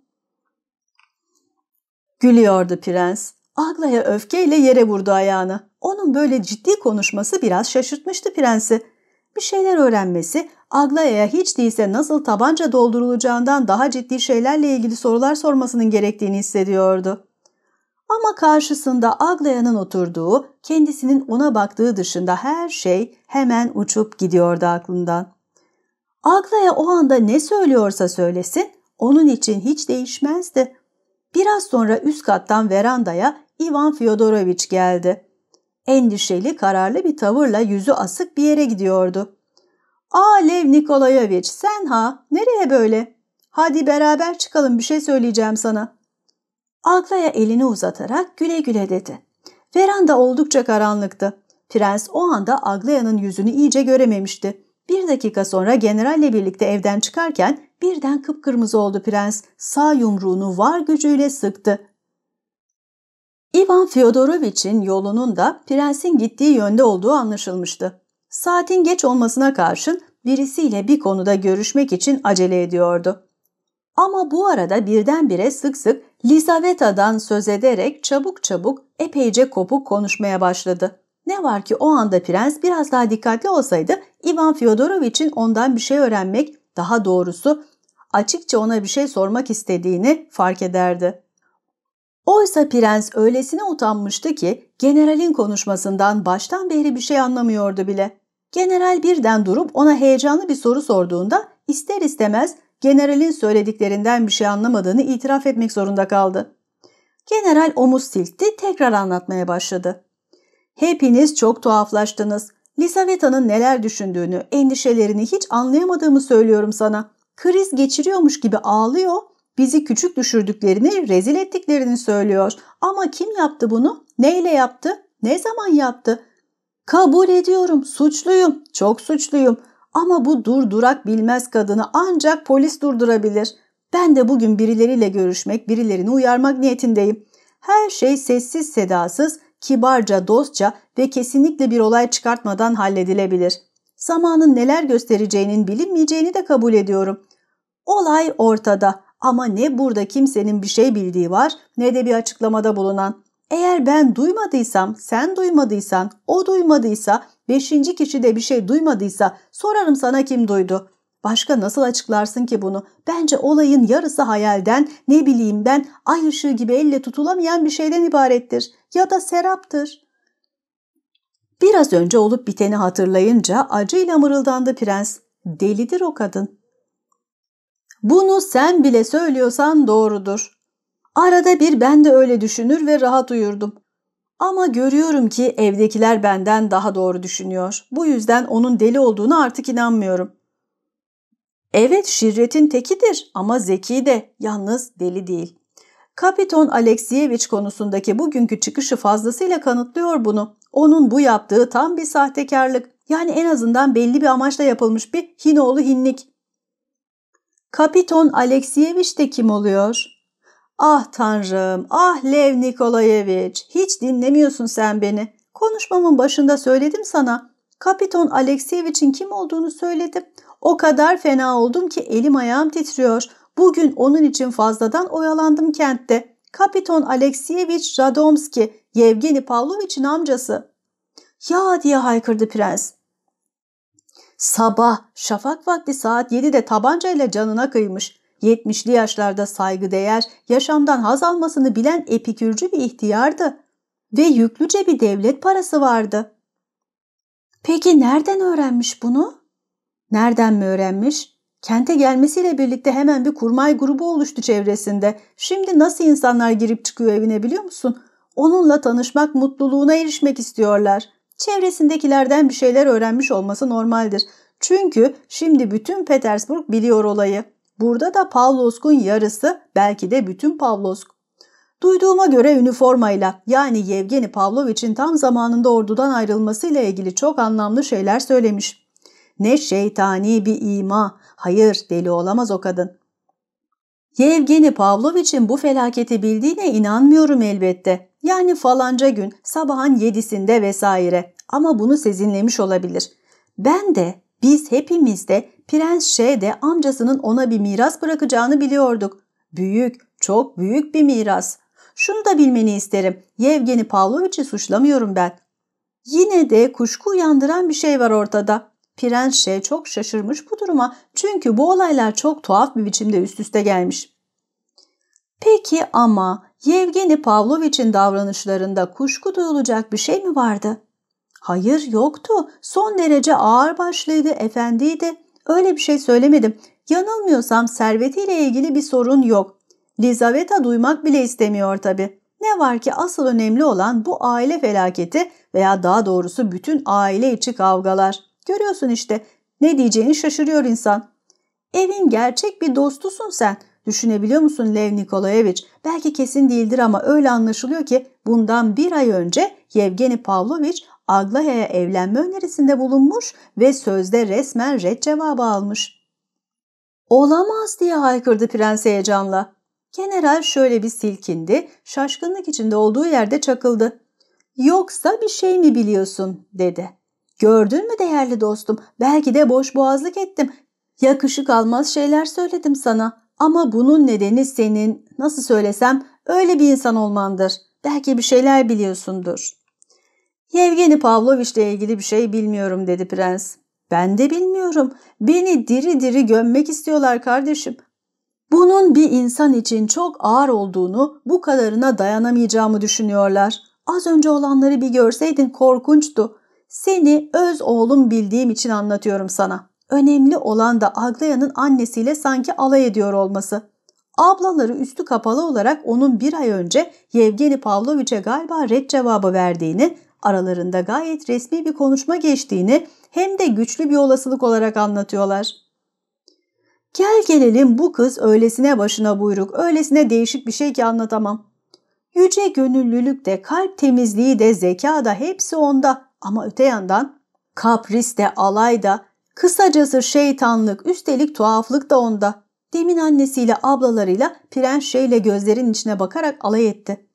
Gülüyordu prens. Agla'ya öfkeyle yere vurdu ayağını. Onun böyle ciddi konuşması biraz şaşırtmıştı prensi. Bir şeyler öğrenmesi, Aglaya'ya hiç değilse nasıl tabanca doldurulacağından daha ciddi şeylerle ilgili sorular sormasının gerektiğini hissediyordu. Ama karşısında Aglaya'nın oturduğu, kendisinin ona baktığı dışında her şey hemen uçup gidiyordu aklından. Aglaya o anda ne söylüyorsa söylesin, onun için hiç değişmezdi. Biraz sonra üst kattan verandaya Ivan Fyodoroviç geldi. Endişeli, kararlı bir tavırla yüzü asık bir yere gidiyordu. Alev Nikolayevich, sen ha nereye böyle? Hadi beraber çıkalım bir şey söyleyeceğim sana. Aglaya elini uzatarak güle güle dedi. Veranda oldukça karanlıktı. Prens o anda Aglaya'nın yüzünü iyice görememişti. Bir dakika sonra generalle birlikte evden çıkarken birden kıpkırmızı oldu prens. Sağ yumruğunu var gücüyle sıktı. İvan Fyodorovich'in yolunun da prensin gittiği yönde olduğu anlaşılmıştı. Saatin geç olmasına karşın birisiyle bir konuda görüşmek için acele ediyordu. Ama bu arada birdenbire sık sık Lisaveta'dan söz ederek çabuk çabuk epeyce kopuk konuşmaya başladı. Ne var ki o anda prens biraz daha dikkatli olsaydı Ivan Fyodorovich'in ondan bir şey öğrenmek, daha doğrusu açıkça ona bir şey sormak istediğini fark ederdi. Oysa prens öylesine utanmıştı ki generalin konuşmasından baştan beri bir şey anlamıyordu bile. General birden durup ona heyecanlı bir soru sorduğunda ister istemez generalin söylediklerinden bir şey anlamadığını itiraf etmek zorunda kaldı. General omuz silkti, tekrar anlatmaya başladı. Hepiniz çok tuhaflaştınız. Lisaveta'nın neler düşündüğünü, endişelerini hiç anlayamadığımı söylüyorum sana. Kriz geçiriyormuş gibi ağlıyor, bizi küçük düşürdüklerini, rezil ettiklerini söylüyor. Ama kim yaptı bunu? Neyle yaptı? Ne zaman yaptı? Kabul ediyorum, suçluyum, çok suçluyum. Ama bu durdurak bilmez kadını ancak polis durdurabilir. Ben de bugün birileriyle görüşmek, birilerini uyarmak niyetindeyim. Her şey sessiz sedasız, kibarca, dostça ve kesinlikle bir olay çıkartmadan halledilebilir. Zamanın neler göstereceğinin bilinmeyeceğini de kabul ediyorum. Olay ortada ama ne burada kimsenin bir şey bildiği var ne de bir açıklamada bulunan. Eğer ben duymadıysam, sen duymadıysan, o duymadıysa, beşinci kişi de bir şey duymadıysa sorarım sana kim duydu. Başka nasıl açıklarsın ki bunu? Bence olayın yarısı hayalden, ne bileyim ben ay ışığı gibi elle tutulamayan bir şeyden ibarettir ya da seraptır. Biraz önce olup biteni hatırlayınca acıyla mırıldandı prens. Delidir o kadın. Bunu sen bile söylüyorsan doğrudur. Arada bir ben de öyle düşünür ve rahat uyurdum. Ama görüyorum ki evdekiler benden daha doğru düşünüyor. Bu yüzden onun deli olduğunu artık inanmıyorum. Evet şirretin tekidir ama zeki de yalnız deli değil. Kapiton Alexievich konusundaki bugünkü çıkışı fazlasıyla kanıtlıyor bunu. Onun bu yaptığı tam bir sahtekarlık. Yani en azından belli bir amaçla yapılmış bir Hinoğlu hinlik. Kapiton Alexievich de kim oluyor? Ah tanrım, ah Lev Nikolayevich, hiç dinlemiyorsun sen beni. Konuşmamın başında söyledim sana. Kapiton Alekseyeviç'in kim olduğunu söyledim. O kadar fena oldum ki elim ayağım titriyor. Bugün onun için fazladan oyalandım kentte. Kapiton Alekseyeviç Radomski, Yevgeni Pavloviç'in amcası. Ya diye haykırdı prens. Sabah, şafak vakti saat 7'de tabancayla canına kıymış. 70'li yaşlarda saygıdeğer, yaşamdan haz almasını bilen epikürcü bir ihtiyardı ve yüklüce bir devlet parası vardı. Peki nereden öğrenmiş bunu? Nereden mi öğrenmiş? Kente gelmesiyle birlikte hemen bir kurmay grubu oluştu çevresinde. Şimdi nasıl insanlar girip çıkıyor evine biliyor musun? Onunla tanışmak, mutluluğuna erişmek istiyorlar. Çevresindekilerden bir şeyler öğrenmiş olması normaldir. Çünkü şimdi bütün Petersburg biliyor olayı. Burada da Pavlovsk'un yarısı belki de bütün Pavlovsk. Duyduğuma göre üniformayla yani Yevgeni Pavlovich'in tam zamanında ordudan ayrılmasıyla ilgili çok anlamlı şeyler söylemiş. Ne şeytani bir ima. Hayır deli olamaz o kadın. Yevgeni Pavlovich'in bu felaketi bildiğine inanmıyorum elbette. Yani falanca gün sabahın yedisinde vesaire ama bunu sezinlemiş olabilir. Ben de biz hepimiz de Prens Şe de amcasının ona bir miras bırakacağını biliyorduk. Büyük, çok büyük bir miras. Şunu da bilmeni isterim. Yevgeni Pavloviç'i suçlamıyorum ben. Yine de kuşku uyandıran bir şey var ortada. Prens şey çok şaşırmış bu duruma çünkü bu olaylar çok tuhaf bir biçimde üst üste gelmiş. Peki ama Yevgeni Pavloviç'in davranışlarında kuşku duyulacak bir şey mi vardı? Hayır yoktu. Son derece ağır ağırbaşlıydı, efendiydi. Öyle bir şey söylemedim. Yanılmıyorsam servetiyle ilgili bir sorun yok. Lizaveta duymak bile istemiyor tabii. Ne var ki asıl önemli olan bu aile felaketi veya daha doğrusu bütün aile içi kavgalar. Görüyorsun işte ne diyeceğini şaşırıyor insan. Evin gerçek bir dostusun sen. Düşünebiliyor musun Lev Nikolaevich? Belki kesin değildir ama öyle anlaşılıyor ki bundan bir ay önce Yevgeni Pavlovich Agla'ya evlenme önerisinde bulunmuş ve sözde resmen red cevabı almış. Olamaz diye haykırdı prens heyecanla. General şöyle bir silkindi, şaşkınlık içinde olduğu yerde çakıldı. Yoksa bir şey mi biliyorsun dedi. Gördün mü değerli dostum, belki de boş boğazlık ettim. Yakışık almaz şeyler söyledim sana ama bunun nedeni senin, nasıl söylesem, öyle bir insan olmandır. Belki bir şeyler biliyorsundur. Yevgeni Pavloviç'le ilgili bir şey bilmiyorum dedi prens. Ben de bilmiyorum. Beni diri diri gömmek istiyorlar kardeşim. Bunun bir insan için çok ağır olduğunu, bu kadarına dayanamayacağımı düşünüyorlar. Az önce olanları bir görseydin korkunçtu. Seni öz oğlum bildiğim için anlatıyorum sana. Önemli olan da Aglaya'nın annesiyle sanki alay ediyor olması. Ablaları üstü kapalı olarak onun bir ay önce Yevgeni Pavlovich'e galiba red cevabı verdiğini aralarında gayet resmi bir konuşma geçtiğini hem de güçlü bir olasılık olarak anlatıyorlar. Gel gelelim bu kız öylesine başına buyruk, öylesine değişik bir şey ki anlatamam. Yüce gönüllülük de, kalp temizliği de, zeka da hepsi onda ama öte yandan kapris de, alay da, kısacası şeytanlık, üstelik tuhaflık da onda. Demin annesiyle, ablalarıyla, prens şeyle gözlerin içine bakarak alay etti.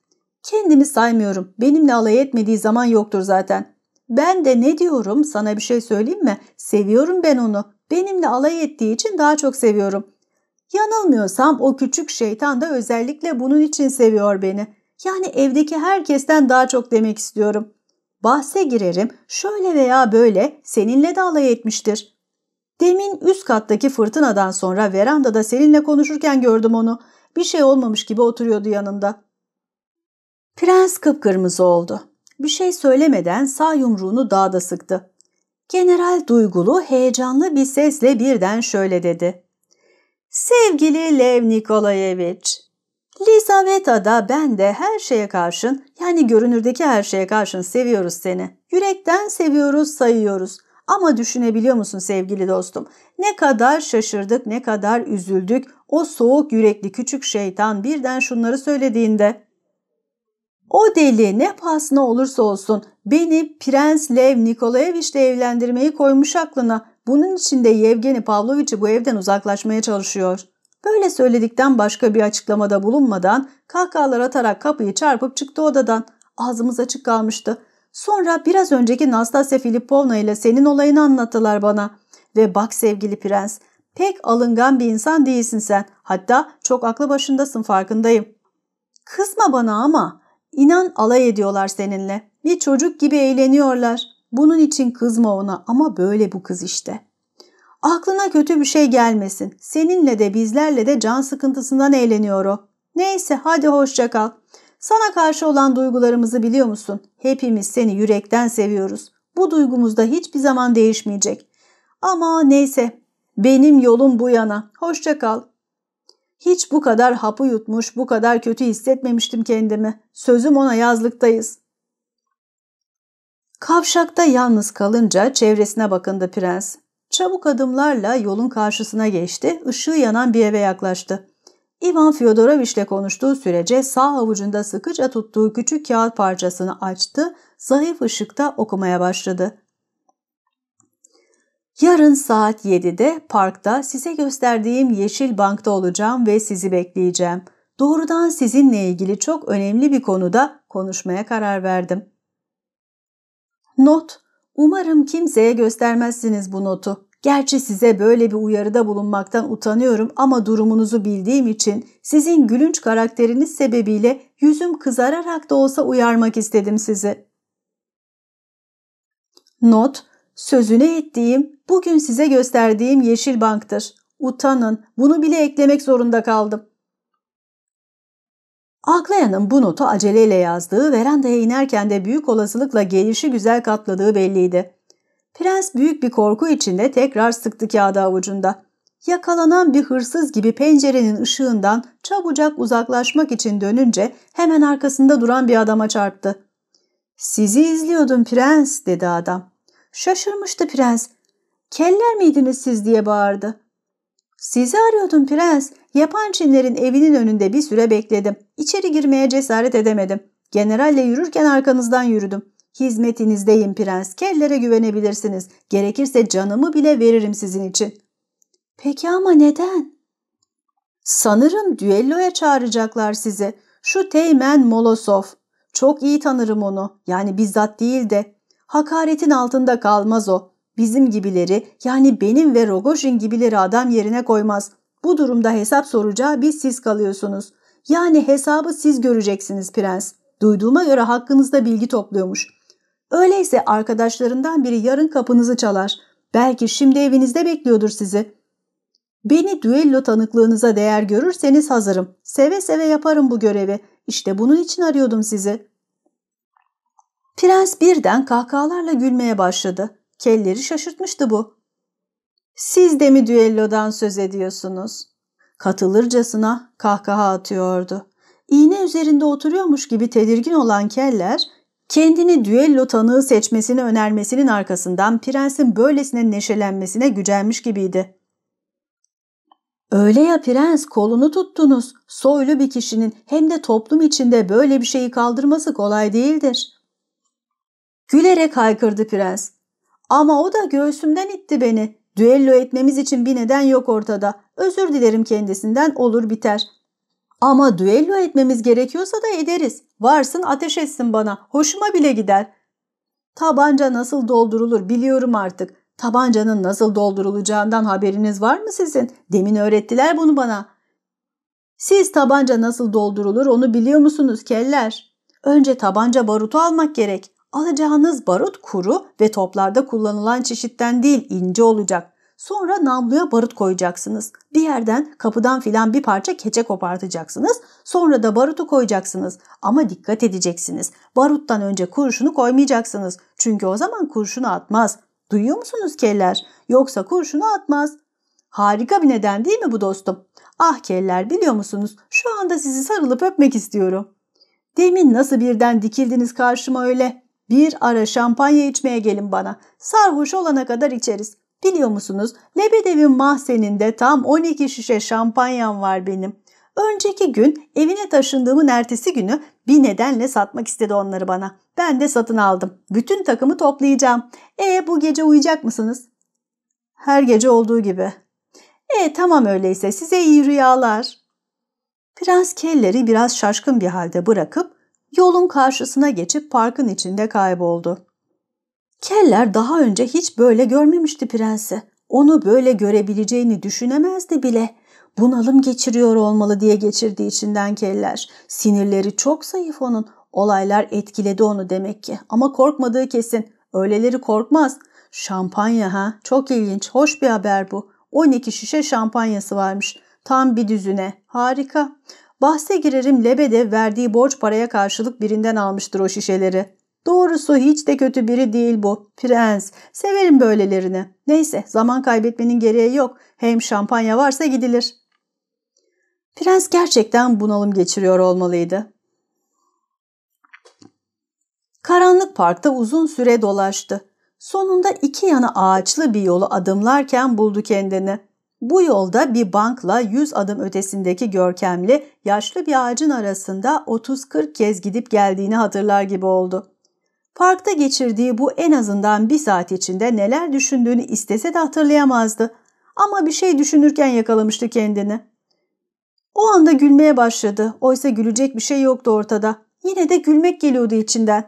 Kendimi saymıyorum. Benimle alay etmediği zaman yoktur zaten. Ben de ne diyorum sana bir şey söyleyeyim mi? Seviyorum ben onu. Benimle alay ettiği için daha çok seviyorum. Yanılmıyorsam o küçük şeytan da özellikle bunun için seviyor beni. Yani evdeki herkesten daha çok demek istiyorum. Bahse girerim şöyle veya böyle seninle de alay etmiştir. Demin üst kattaki fırtınadan sonra verandada seninle konuşurken gördüm onu. Bir şey olmamış gibi oturuyordu yanında. Prens kıpkırmızı oldu. Bir şey söylemeden sağ yumruğunu dağda sıktı. General duygulu heyecanlı bir sesle birden şöyle dedi. Sevgili Lev Nikolayeviç, Lizaveta'da ben de her şeye karşın, yani görünürdeki her şeye karşın seviyoruz seni. Yürekten seviyoruz, sayıyoruz. Ama düşünebiliyor musun sevgili dostum? Ne kadar şaşırdık, ne kadar üzüldük o soğuk yürekli küçük şeytan birden şunları söylediğinde. O deli ne pahasına olursa olsun beni Prens Lev Nikolayeviç'le evlendirmeyi koymuş aklına. Bunun için de Yevgeni Pavlovichi bu evden uzaklaşmaya çalışıyor. Böyle söyledikten başka bir açıklamada bulunmadan kahkahalar atarak kapıyı çarpıp çıktı odadan. Ağzımız açık kalmıştı. Sonra biraz önceki Nastasya Filipovna ile senin olayını anlattılar bana. Ve bak sevgili prens, pek alıngan bir insan değilsin sen. Hatta çok aklı başındasın farkındayım. Kızma bana ama İnan alay ediyorlar seninle. Bir çocuk gibi eğleniyorlar. Bunun için kızma ona ama böyle bu kız işte. Aklına kötü bir şey gelmesin. Seninle de bizlerle de can sıkıntısından eğleniyor o. Neyse hadi hoşça kal. Sana karşı olan duygularımızı biliyor musun? Hepimiz seni yürekten seviyoruz. Bu duygumuz da hiçbir zaman değişmeyecek. Ama neyse benim yolum bu yana. Hoşça kal. Hiç bu kadar hapı yutmuş, bu kadar kötü hissetmemiştim kendimi. Sözüm ona yazlıktayız. Kavşakta yalnız kalınca çevresine bakındı prens. Çabuk adımlarla yolun karşısına geçti, ışığı yanan bir eve yaklaştı. İvan Fyodoroviç'le konuştuğu sürece sağ avucunda sıkıca tuttuğu küçük kağıt parçasını açtı, zayıf ışıkta okumaya başladı. Yarın saat 7'de parkta size gösterdiğim Yeşil Bank'ta olacağım ve sizi bekleyeceğim. Doğrudan sizinle ilgili çok önemli bir konuda konuşmaya karar verdim. Not Umarım kimseye göstermezsiniz bu notu. Gerçi size böyle bir uyarıda bulunmaktan utanıyorum ama durumunuzu bildiğim için sizin gülünç karakteriniz sebebiyle yüzüm kızararak da olsa uyarmak istedim sizi. Not sözünü ettiğim, bugün size gösterdiğim Yeşil Bank'tır. Utanın, bunu bile eklemek zorunda kaldım. Aklayan'ın bu notu aceleyle yazdığı, verandaya inerken de büyük olasılıkla gelişi güzel katladığı belliydi. Prens büyük bir korku içinde tekrar sıktı kağıdı avucunda. Yakalanan bir hırsız gibi pencerenin ışığından çabucak uzaklaşmak için dönünce hemen arkasında duran bir adama çarptı. ''Sizi izliyordum prens'' dedi adam. Şaşırmıştı prens. Keller miydiniz siz diye bağırdı. Sizi arıyordum prens. Yapan Çinlerin evinin önünde bir süre bekledim. İçeri girmeye cesaret edemedim. Generalle yürürken arkanızdan yürüdüm. Hizmetinizdeyim prens. Kellere güvenebilirsiniz. Gerekirse canımı bile veririm sizin için. Peki ama neden? Sanırım düelloya çağıracaklar sizi. Şu Teğmen Molosov. Çok iyi tanırım onu. Yani bizzat değil de Hakaretin altında kalmaz o. Bizim gibileri yani benim ve Rogojin gibileri adam yerine koymaz. Bu durumda hesap soracağı biz siz kalıyorsunuz. Yani hesabı siz göreceksiniz prens. Duyduğuma göre hakkınızda bilgi topluyormuş. Öyleyse arkadaşlarından biri yarın kapınızı çalar. Belki şimdi evinizde bekliyordur sizi. Beni düello tanıklığınıza değer görürseniz hazırım. Seve seve yaparım bu görevi. İşte bunun için arıyordum sizi. Prens birden kahkahalarla gülmeye başladı. Kelleri şaşırtmıştı bu. Siz de mi düellodan söz ediyorsunuz? Katılırcasına kahkaha atıyordu. İğne üzerinde oturuyormuş gibi tedirgin olan Keller, kendini düello tanığı seçmesini önermesinin arkasından prensin böylesine neşelenmesine gücenmiş gibiydi. Öyle ya prens kolunu tuttunuz. Soylu bir kişinin hem de toplum içinde böyle bir şeyi kaldırması kolay değildir. Gülerek haykırdı prens. Ama o da göğsümden itti beni. Düello etmemiz için bir neden yok ortada. Özür dilerim kendisinden olur biter. Ama düello etmemiz gerekiyorsa da ederiz. Varsın ateş etsin bana. Hoşuma bile gider. Tabanca nasıl doldurulur biliyorum artık. Tabancanın nasıl doldurulacağından haberiniz var mı sizin? Demin öğrettiler bunu bana. Siz tabanca nasıl doldurulur onu biliyor musunuz keller? Önce tabanca barutu almak gerek. Alacağınız barut kuru ve toplarda kullanılan çeşitten değil ince olacak. Sonra namluya barut koyacaksınız. Bir yerden kapıdan filan bir parça keçe kopartacaksınız. Sonra da barutu koyacaksınız. Ama dikkat edeceksiniz. Baruttan önce kurşunu koymayacaksınız. Çünkü o zaman kurşunu atmaz. Duyuyor musunuz keller? Yoksa kurşunu atmaz. Harika bir neden değil mi bu dostum? Ah keller biliyor musunuz? Şu anda sizi sarılıp öpmek istiyorum. Demin nasıl birden dikildiniz karşıma öyle? Bir ara şampanya içmeye gelin bana. Sarhoş olana kadar içeriz. Biliyor musunuz Lebedev'in mahzeninde tam 12 şişe şampanyam var benim. Önceki gün evine taşındığımın ertesi günü bir nedenle satmak istedi onları bana. Ben de satın aldım. Bütün takımı toplayacağım. E bu gece uyuyacak mısınız? Her gece olduğu gibi. E tamam öyleyse size iyi rüyalar. Prens kelleri biraz şaşkın bir halde bırakıp Yolun karşısına geçip parkın içinde kayboldu. Keller daha önce hiç böyle görmemişti prensi. Onu böyle görebileceğini düşünemezdi bile. Bunalım geçiriyor olmalı diye geçirdi içinden keller. Sinirleri çok zayıf onun. Olaylar etkiledi onu demek ki. Ama korkmadığı kesin. Öyleleri korkmaz. Şampanya ha. Çok ilginç. Hoş bir haber bu. 12 şişe şampanyası varmış. Tam bir düzüne. Harika. Bahse girerim Lebede verdiği borç paraya karşılık birinden almıştır o şişeleri. Doğrusu hiç de kötü biri değil bu. Prens. Severim böylelerini. Neyse zaman kaybetmenin gereği yok. Hem şampanya varsa gidilir. Prens gerçekten bunalım geçiriyor olmalıydı. Karanlık parkta uzun süre dolaştı. Sonunda iki yana ağaçlı bir yolu adımlarken buldu kendini. Bu yolda bir bankla 100 adım ötesindeki görkemli, yaşlı bir ağacın arasında 30-40 kez gidip geldiğini hatırlar gibi oldu. Parkta geçirdiği bu en azından bir saat içinde neler düşündüğünü istese de hatırlayamazdı. Ama bir şey düşünürken yakalamıştı kendini. O anda gülmeye başladı. Oysa gülecek bir şey yoktu ortada. Yine de gülmek geliyordu içinden.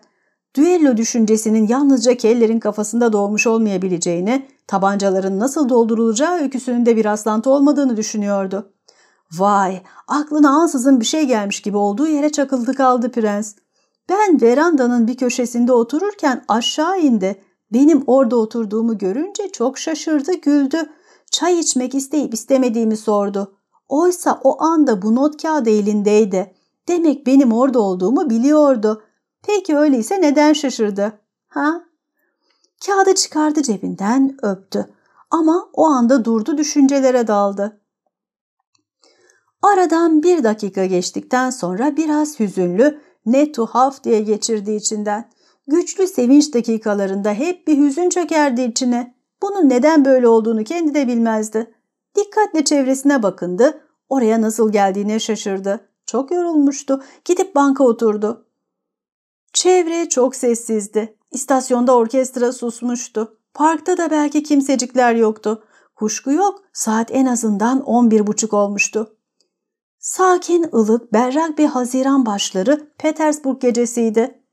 Düello düşüncesinin yalnızca kellerin kafasında doğmuş olmayabileceğini, Tabancaların nasıl doldurulacağı öyküsünün de bir rastlantı olmadığını düşünüyordu. Vay, aklına ansızın bir şey gelmiş gibi olduğu yere çakıldı kaldı prens. Ben verandanın bir köşesinde otururken aşağı indi. Benim orada oturduğumu görünce çok şaşırdı, güldü. Çay içmek isteyip istemediğimi sordu. Oysa o anda bu not kağıdı elindeydi. Demek benim orada olduğumu biliyordu. Peki öyleyse neden şaşırdı? Ha? Kağıdı çıkardı cebinden öptü ama o anda durdu düşüncelere daldı. Aradan bir dakika geçtikten sonra biraz hüzünlü, ne tuhaf diye geçirdi içinden. Güçlü sevinç dakikalarında hep bir hüzün çökerdi içine. Bunun neden böyle olduğunu kendi de bilmezdi. Dikkatle çevresine bakındı, oraya nasıl geldiğine şaşırdı. Çok yorulmuştu, gidip banka oturdu. Çevre çok sessizdi. İstasyonda orkestra susmuştu. Parkta da belki kimsecikler yoktu. Kuşku yok, saat en azından on bir buçuk olmuştu. Sakin, ılık, berrak bir Haziran başları Petersburg gecesiydi.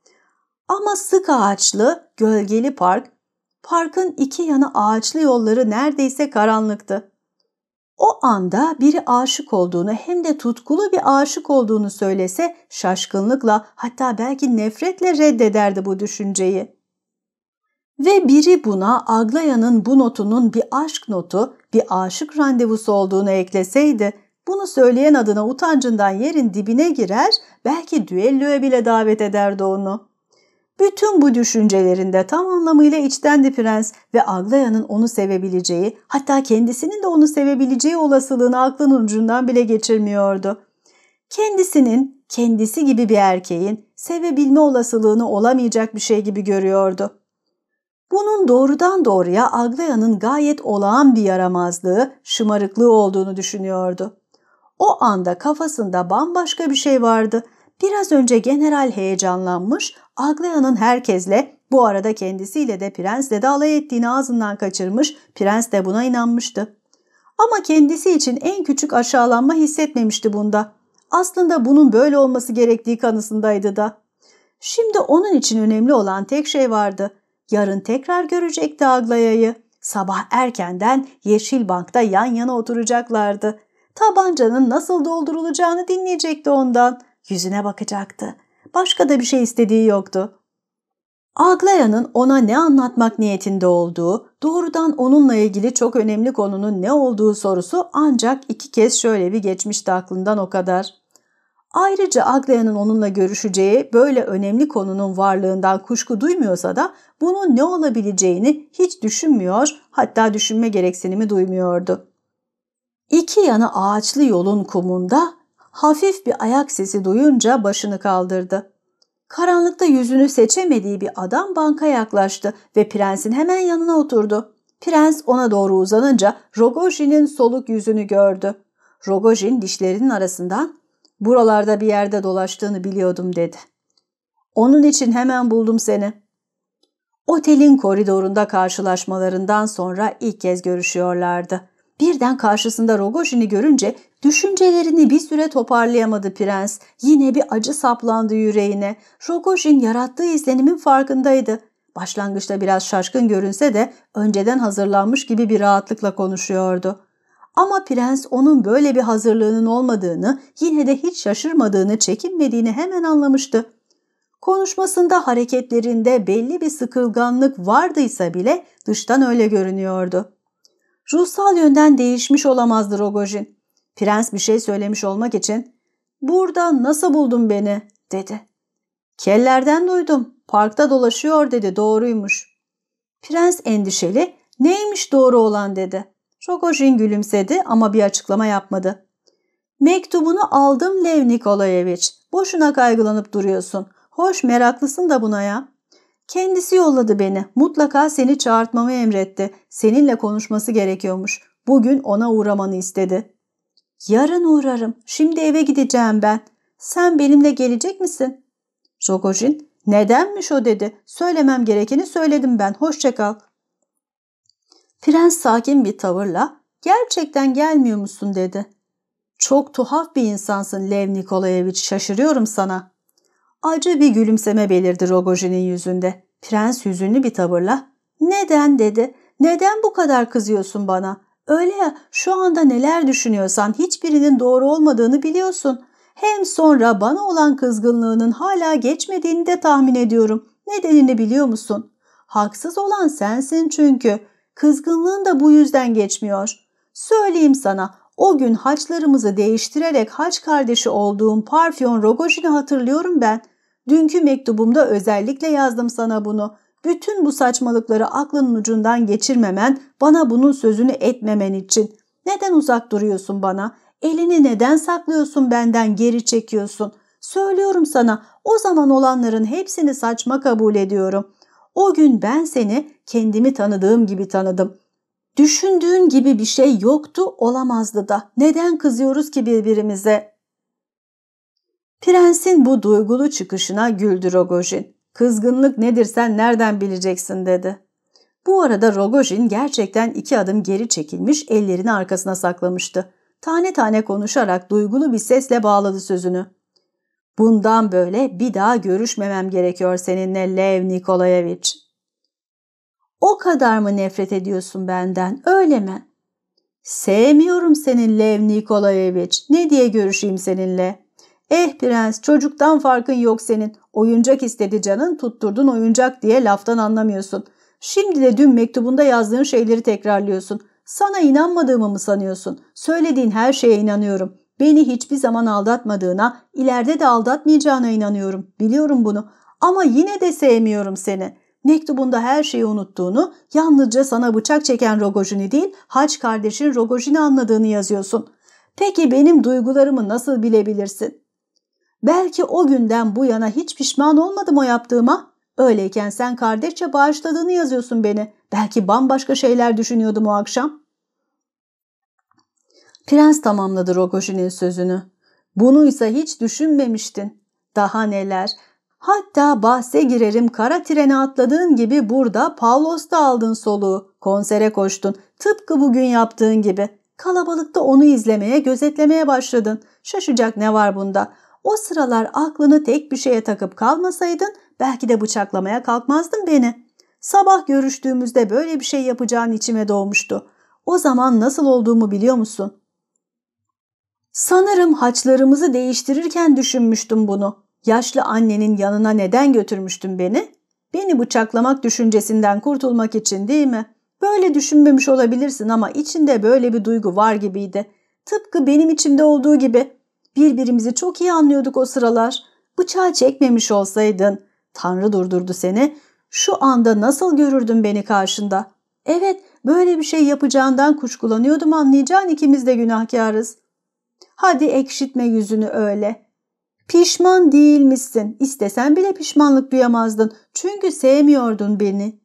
Ama sık ağaçlı, gölgeli park, parkın iki yanı ağaçlı yolları neredeyse karanlıktı. O anda biri aşık olduğunu hem de tutkulu bir aşık olduğunu söylese şaşkınlıkla hatta belki nefretle reddederdi bu düşünceyi. Ve biri buna Aglaya'nın bu notunun bir aşk notu, bir aşık randevusu olduğunu ekleseydi, bunu söyleyen adına utancından yerin dibine girer, belki düelloya bile davet ederdi onu. Bütün bu düşüncelerinde tam anlamıyla içtendi prens ve Aglaya'nın onu sevebileceği, hatta kendisinin de onu sevebileceği olasılığını aklın ucundan bile geçirmiyordu. Kendisinin, kendisi gibi bir erkeğin sevebilme olasılığını olamayacak bir şey gibi görüyordu. Bunun doğrudan doğruya Aglaya'nın gayet olağan bir yaramazlığı, şımarıklığı olduğunu düşünüyordu. O anda kafasında bambaşka bir şey vardı Biraz önce general heyecanlanmış, Aglaya'nın herkesle bu arada kendisiyle de prensle de alay ettiğini ağzından kaçırmış, prens de buna inanmıştı. Ama kendisi için en küçük aşağılanma hissetmemişti bunda. Aslında bunun böyle olması gerektiği kanısındaydı da. Şimdi onun için önemli olan tek şey vardı. Yarın tekrar görecekti Aglaya'yı. Sabah erkenden Yeşil Bank'ta yan yana oturacaklardı. Tabancanın nasıl doldurulacağını dinleyecekti ondan. Yüzüne bakacaktı. Başka da bir şey istediği yoktu. Aglaya'nın ona ne anlatmak niyetinde olduğu, doğrudan onunla ilgili çok önemli konunun ne olduğu sorusu ancak iki kez şöyle bir geçmişti aklından o kadar. Ayrıca Aglaya'nın onunla görüşeceği böyle önemli konunun varlığından kuşku duymuyorsa da bunun ne olabileceğini hiç düşünmüyor hatta düşünme gereksinimi duymuyordu. İki yanı ağaçlı yolun kumunda hafif bir ayak sesi duyunca başını kaldırdı. Karanlıkta yüzünü seçemediği bir adam banka yaklaştı ve prensin hemen yanına oturdu. Prens ona doğru uzanınca Rogojin'in soluk yüzünü gördü. Rogojin dişlerinin arasından buralarda bir yerde dolaştığını biliyordum dedi. Onun için hemen buldum seni. Otelin koridorunda karşılaşmalarından sonra ilk kez görüşüyorlardı. Birden karşısında Rogojin'i görünce Düşüncelerini bir süre toparlayamadı prens. Yine bir acı saplandı yüreğine. Rogojin yarattığı izlenimin farkındaydı. Başlangıçta biraz şaşkın görünse de önceden hazırlanmış gibi bir rahatlıkla konuşuyordu. Ama prens onun böyle bir hazırlığının olmadığını, yine de hiç şaşırmadığını, çekinmediğini hemen anlamıştı. Konuşmasında hareketlerinde belli bir sıkılganlık vardıysa bile dıştan öyle görünüyordu. Ruhsal yönden değişmiş olamazdı Rogojin. Prens bir şey söylemiş olmak için ''Burada nasıl buldun beni?'' dedi. ''Kellerden duydum. Parkta dolaşıyor.'' dedi. Doğruymuş. Prens endişeli ''Neymiş doğru olan?'' dedi. Rogojin gülümsedi ama bir açıklama yapmadı. ''Mektubunu aldım Lev Nikolayeviç. Boşuna kaygılanıp duruyorsun. Hoş meraklısın da buna ya.'' Kendisi yolladı beni. Mutlaka seni çağırtmamı emretti. Seninle konuşması gerekiyormuş. Bugün ona uğramanı istedi.'' Yarın uğrarım. Şimdi eve gideceğim ben. Sen benimle gelecek misin? Rogojin nedenmiş o dedi. Söylemem gerekeni söyledim ben. Hoşçakal. Prens sakin bir tavırla gerçekten gelmiyor musun dedi. Çok tuhaf bir insansın Lev Nikolayevich. şaşırıyorum sana. Acı bir gülümseme belirdi Rogojin'in yüzünde. Prens hüzünlü bir tavırla neden dedi. Neden bu kadar kızıyorsun bana? Öyle ya şu anda neler düşünüyorsan hiçbirinin doğru olmadığını biliyorsun. Hem sonra bana olan kızgınlığının hala geçmediğini de tahmin ediyorum. Nedenini biliyor musun? Haksız olan sensin çünkü. Kızgınlığın da bu yüzden geçmiyor. Söyleyeyim sana o gün haçlarımızı değiştirerek haç kardeşi olduğum Parfyon Rogojin'i hatırlıyorum ben. Dünkü mektubumda özellikle yazdım sana bunu. Bütün bu saçmalıkları aklının ucundan geçirmemen, bana bunun sözünü etmemen için. Neden uzak duruyorsun bana? Elini neden saklıyorsun benden geri çekiyorsun? Söylüyorum sana o zaman olanların hepsini saçma kabul ediyorum. O gün ben seni kendimi tanıdığım gibi tanıdım. Düşündüğün gibi bir şey yoktu, olamazdı da. Neden kızıyoruz ki birbirimize? Prensin bu duygulu çıkışına güldü Rogojin. Kızgınlık nedir sen nereden bileceksin dedi. Bu arada Rogojin gerçekten iki adım geri çekilmiş ellerini arkasına saklamıştı. Tane tane konuşarak duygulu bir sesle bağladı sözünü. Bundan böyle bir daha görüşmemem gerekiyor seninle Lev Nikolayevic. O kadar mı nefret ediyorsun benden öyle mi? Sevmiyorum senin Lev Nikolayevic. Ne diye görüşeyim seninle? Eh prens çocuktan farkın yok senin. Oyuncak istedi canın tutturdun oyuncak diye laftan anlamıyorsun. Şimdi de dün mektubunda yazdığın şeyleri tekrarlıyorsun. Sana inanmadığımı mı sanıyorsun? Söylediğin her şeye inanıyorum. Beni hiçbir zaman aldatmadığına, ileride de aldatmayacağına inanıyorum. Biliyorum bunu. Ama yine de sevmiyorum seni. Mektubunda her şeyi unuttuğunu, yalnızca sana bıçak çeken Rogojin'i değil, haç kardeşin Rogojin'i anladığını yazıyorsun. Peki benim duygularımı nasıl bilebilirsin? Belki o günden bu yana hiç pişman olmadım o yaptığıma. Öyleyken sen kardeşçe bağışladığını yazıyorsun beni. Belki bambaşka şeyler düşünüyordum o akşam. Prens tamamladı Rokoşin'in sözünü. Bunu ise hiç düşünmemiştin. Daha neler. Hatta bahse girerim kara trene atladığın gibi burada Pavlos'ta aldın soluğu. Konsere koştun. Tıpkı bugün yaptığın gibi. Kalabalıkta onu izlemeye, gözetlemeye başladın. Şaşacak ne var bunda? O sıralar aklını tek bir şeye takıp kalmasaydın belki de bıçaklamaya kalkmazdın beni. Sabah görüştüğümüzde böyle bir şey yapacağın içime doğmuştu. O zaman nasıl olduğumu biliyor musun? Sanırım haçlarımızı değiştirirken düşünmüştüm bunu. Yaşlı annenin yanına neden götürmüştün beni? Beni bıçaklamak düşüncesinden kurtulmak için değil mi? Böyle düşünmemiş olabilirsin ama içinde böyle bir duygu var gibiydi. Tıpkı benim içimde olduğu gibi. Birbirimizi çok iyi anlıyorduk o sıralar. Bıçağı çekmemiş olsaydın. Tanrı durdurdu seni. Şu anda nasıl görürdün beni karşında? Evet, böyle bir şey yapacağından kuşkulanıyordum anlayacağın ikimiz de günahkarız. Hadi ekşitme yüzünü öyle. Pişman değilmişsin. İstesen bile pişmanlık duyamazdın. Çünkü sevmiyordun beni.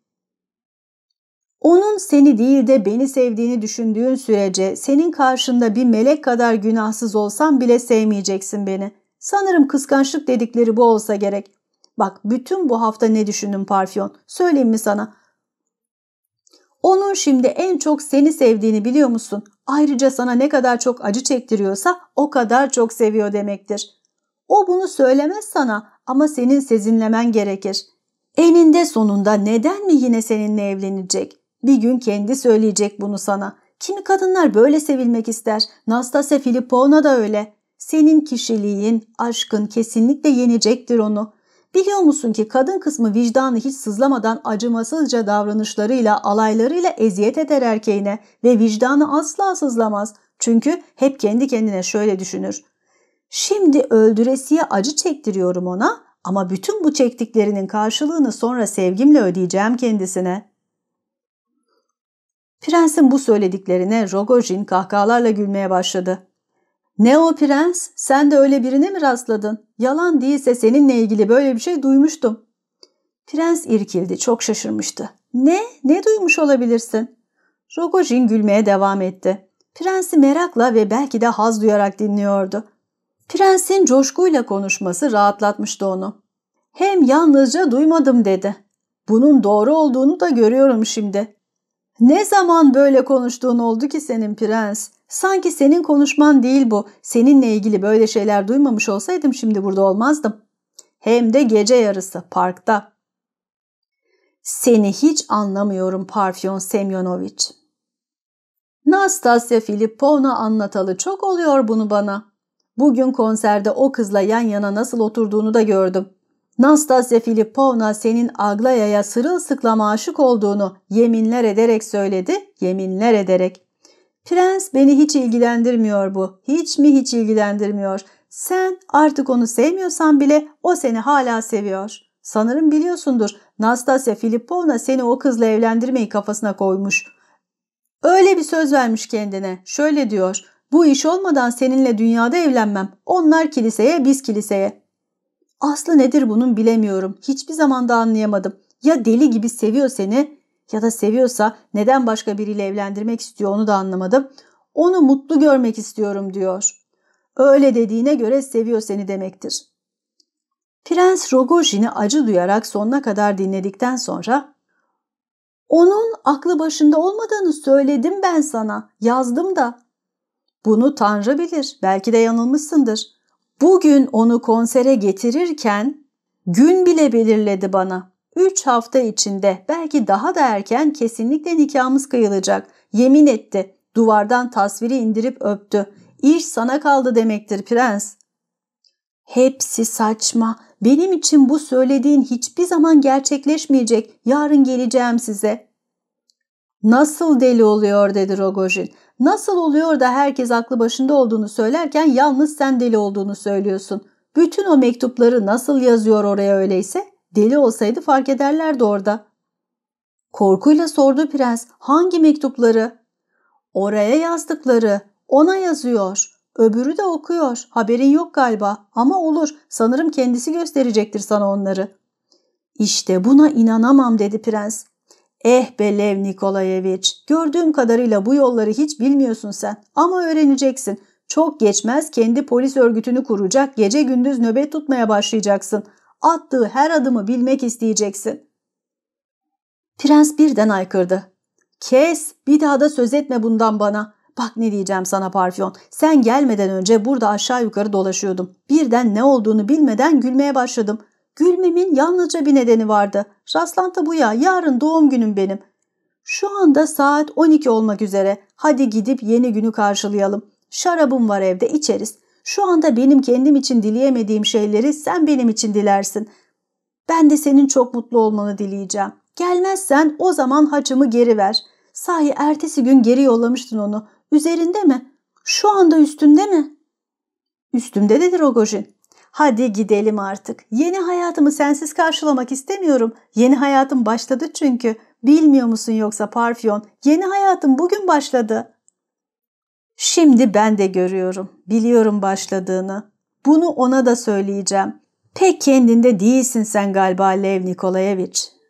Onun seni değil de beni sevdiğini düşündüğün sürece senin karşında bir melek kadar günahsız olsam bile sevmeyeceksin beni. Sanırım kıskançlık dedikleri bu olsa gerek. Bak bütün bu hafta ne düşündüm Parfiyon? Söyleyeyim mi sana? Onun şimdi en çok seni sevdiğini biliyor musun? Ayrıca sana ne kadar çok acı çektiriyorsa o kadar çok seviyor demektir. O bunu söylemez sana ama senin sezinlemen gerekir. Eninde sonunda neden mi yine seninle evlenecek? Bir gün kendi söyleyecek bunu sana. Kimi kadınlar böyle sevilmek ister. Nastasya Filipovna da öyle. Senin kişiliğin, aşkın kesinlikle yenecektir onu. Biliyor musun ki kadın kısmı vicdanı hiç sızlamadan acımasızca davranışlarıyla, alaylarıyla eziyet eder erkeğine ve vicdanı asla sızlamaz. Çünkü hep kendi kendine şöyle düşünür. Şimdi öldüresiye acı çektiriyorum ona ama bütün bu çektiklerinin karşılığını sonra sevgimle ödeyeceğim kendisine.'' Prensin bu söylediklerine Rogojin kahkahalarla gülmeye başladı. Ne o prens? Sen de öyle birine mi rastladın? Yalan değilse seninle ilgili böyle bir şey duymuştum. Prens irkildi. Çok şaşırmıştı. Ne? Ne duymuş olabilirsin? Rogojin gülmeye devam etti. Prensi merakla ve belki de haz duyarak dinliyordu. Prensin coşkuyla konuşması rahatlatmıştı onu. Hem yalnızca duymadım dedi. Bunun doğru olduğunu da görüyorum şimdi. Ne zaman böyle konuştuğun oldu ki senin prens? Sanki senin konuşman değil bu. Seninle ilgili böyle şeyler duymamış olsaydım şimdi burada olmazdım. Hem de gece yarısı parkta. Seni hiç anlamıyorum Parfyon Semyonoviç. Nastasya Filipovna anlatalı çok oluyor bunu bana. Bugün konserde o kızla yan yana nasıl oturduğunu da gördüm. Nastasya Filipovna senin Aglaya'ya sırılsıklam aşık olduğunu yeminler ederek söyledi, yeminler ederek. Prens beni hiç ilgilendirmiyor bu, hiç mi hiç ilgilendirmiyor. Sen artık onu sevmiyorsan bile o seni hala seviyor. Sanırım biliyorsundur Nastasya Filipovna seni o kızla evlendirmeyi kafasına koymuş. Öyle bir söz vermiş kendine, şöyle diyor, bu iş olmadan seninle dünyada evlenmem, onlar kiliseye biz kiliseye. Aslı nedir bunun bilemiyorum. Hiçbir zaman da anlayamadım. Ya deli gibi seviyor seni ya da seviyorsa neden başka biriyle evlendirmek istiyor onu da anlamadım. Onu mutlu görmek istiyorum diyor. Öyle dediğine göre seviyor seni demektir. Prens Rogojin'i acı duyarak sonuna kadar dinledikten sonra onun aklı başında olmadığını söyledim ben sana, yazdım da. Bunu Tanrı bilir, belki de yanılmışsındır. Bugün onu konsere getirirken gün bile belirledi bana. Üç hafta içinde belki daha da erken kesinlikle nikahımız kıyılacak. Yemin etti. Duvardan tasviri indirip öptü. İş sana kaldı demektir prens. Hepsi saçma. Benim için bu söylediğin hiçbir zaman gerçekleşmeyecek. Yarın geleceğim size. Nasıl deli oluyor dedi Rogojin. Nasıl oluyor da herkes aklı başında olduğunu söylerken yalnız sen deli olduğunu söylüyorsun. Bütün o mektupları nasıl yazıyor oraya öyleyse? Deli olsaydı fark ederlerdi orada. Korkuyla sordu prens hangi mektupları? Oraya yazdıkları. Ona yazıyor. Öbürü de okuyor. Haberin yok galiba ama olur. Sanırım kendisi gösterecektir sana onları. İşte buna inanamam dedi prens. Eh be Lev Nikolayeviç, gördüğüm kadarıyla bu yolları hiç bilmiyorsun sen ama öğreneceksin. Çok geçmez kendi polis örgütünü kuracak, gece gündüz nöbet tutmaya başlayacaksın. Attığı her adımı bilmek isteyeceksin. Prens birden aykırdı. Kes, bir daha da söz etme bundan bana. Bak ne diyeceğim sana Parfyon, sen gelmeden önce burada aşağı yukarı dolaşıyordum. Birden ne olduğunu bilmeden gülmeye başladım.'' Gülmemin yalnızca bir nedeni vardı. Rastlantı bu ya, yarın doğum günüm benim. Şu anda saat 12 olmak üzere. Hadi gidip yeni günü karşılayalım. Şarabım var evde, içeriz. Şu anda benim kendim için dileyemediğim şeyleri sen benim için dilersin. Ben de senin çok mutlu olmanı dileyeceğim. Gelmezsen o zaman haçımı geri ver. Sahi ertesi gün geri yollamıştın onu. Üzerinde mi? Şu anda üstünde mi? Üstümde dedi Rogojin. Hadi gidelim artık. Yeni hayatımı sensiz karşılamak istemiyorum. Yeni hayatım başladı çünkü. Bilmiyor musun yoksa Parfyon? Yeni hayatım bugün başladı. Şimdi ben de görüyorum. Biliyorum başladığını. Bunu ona da söyleyeceğim. Pek kendinde değilsin sen galiba Lev Nikolayevich.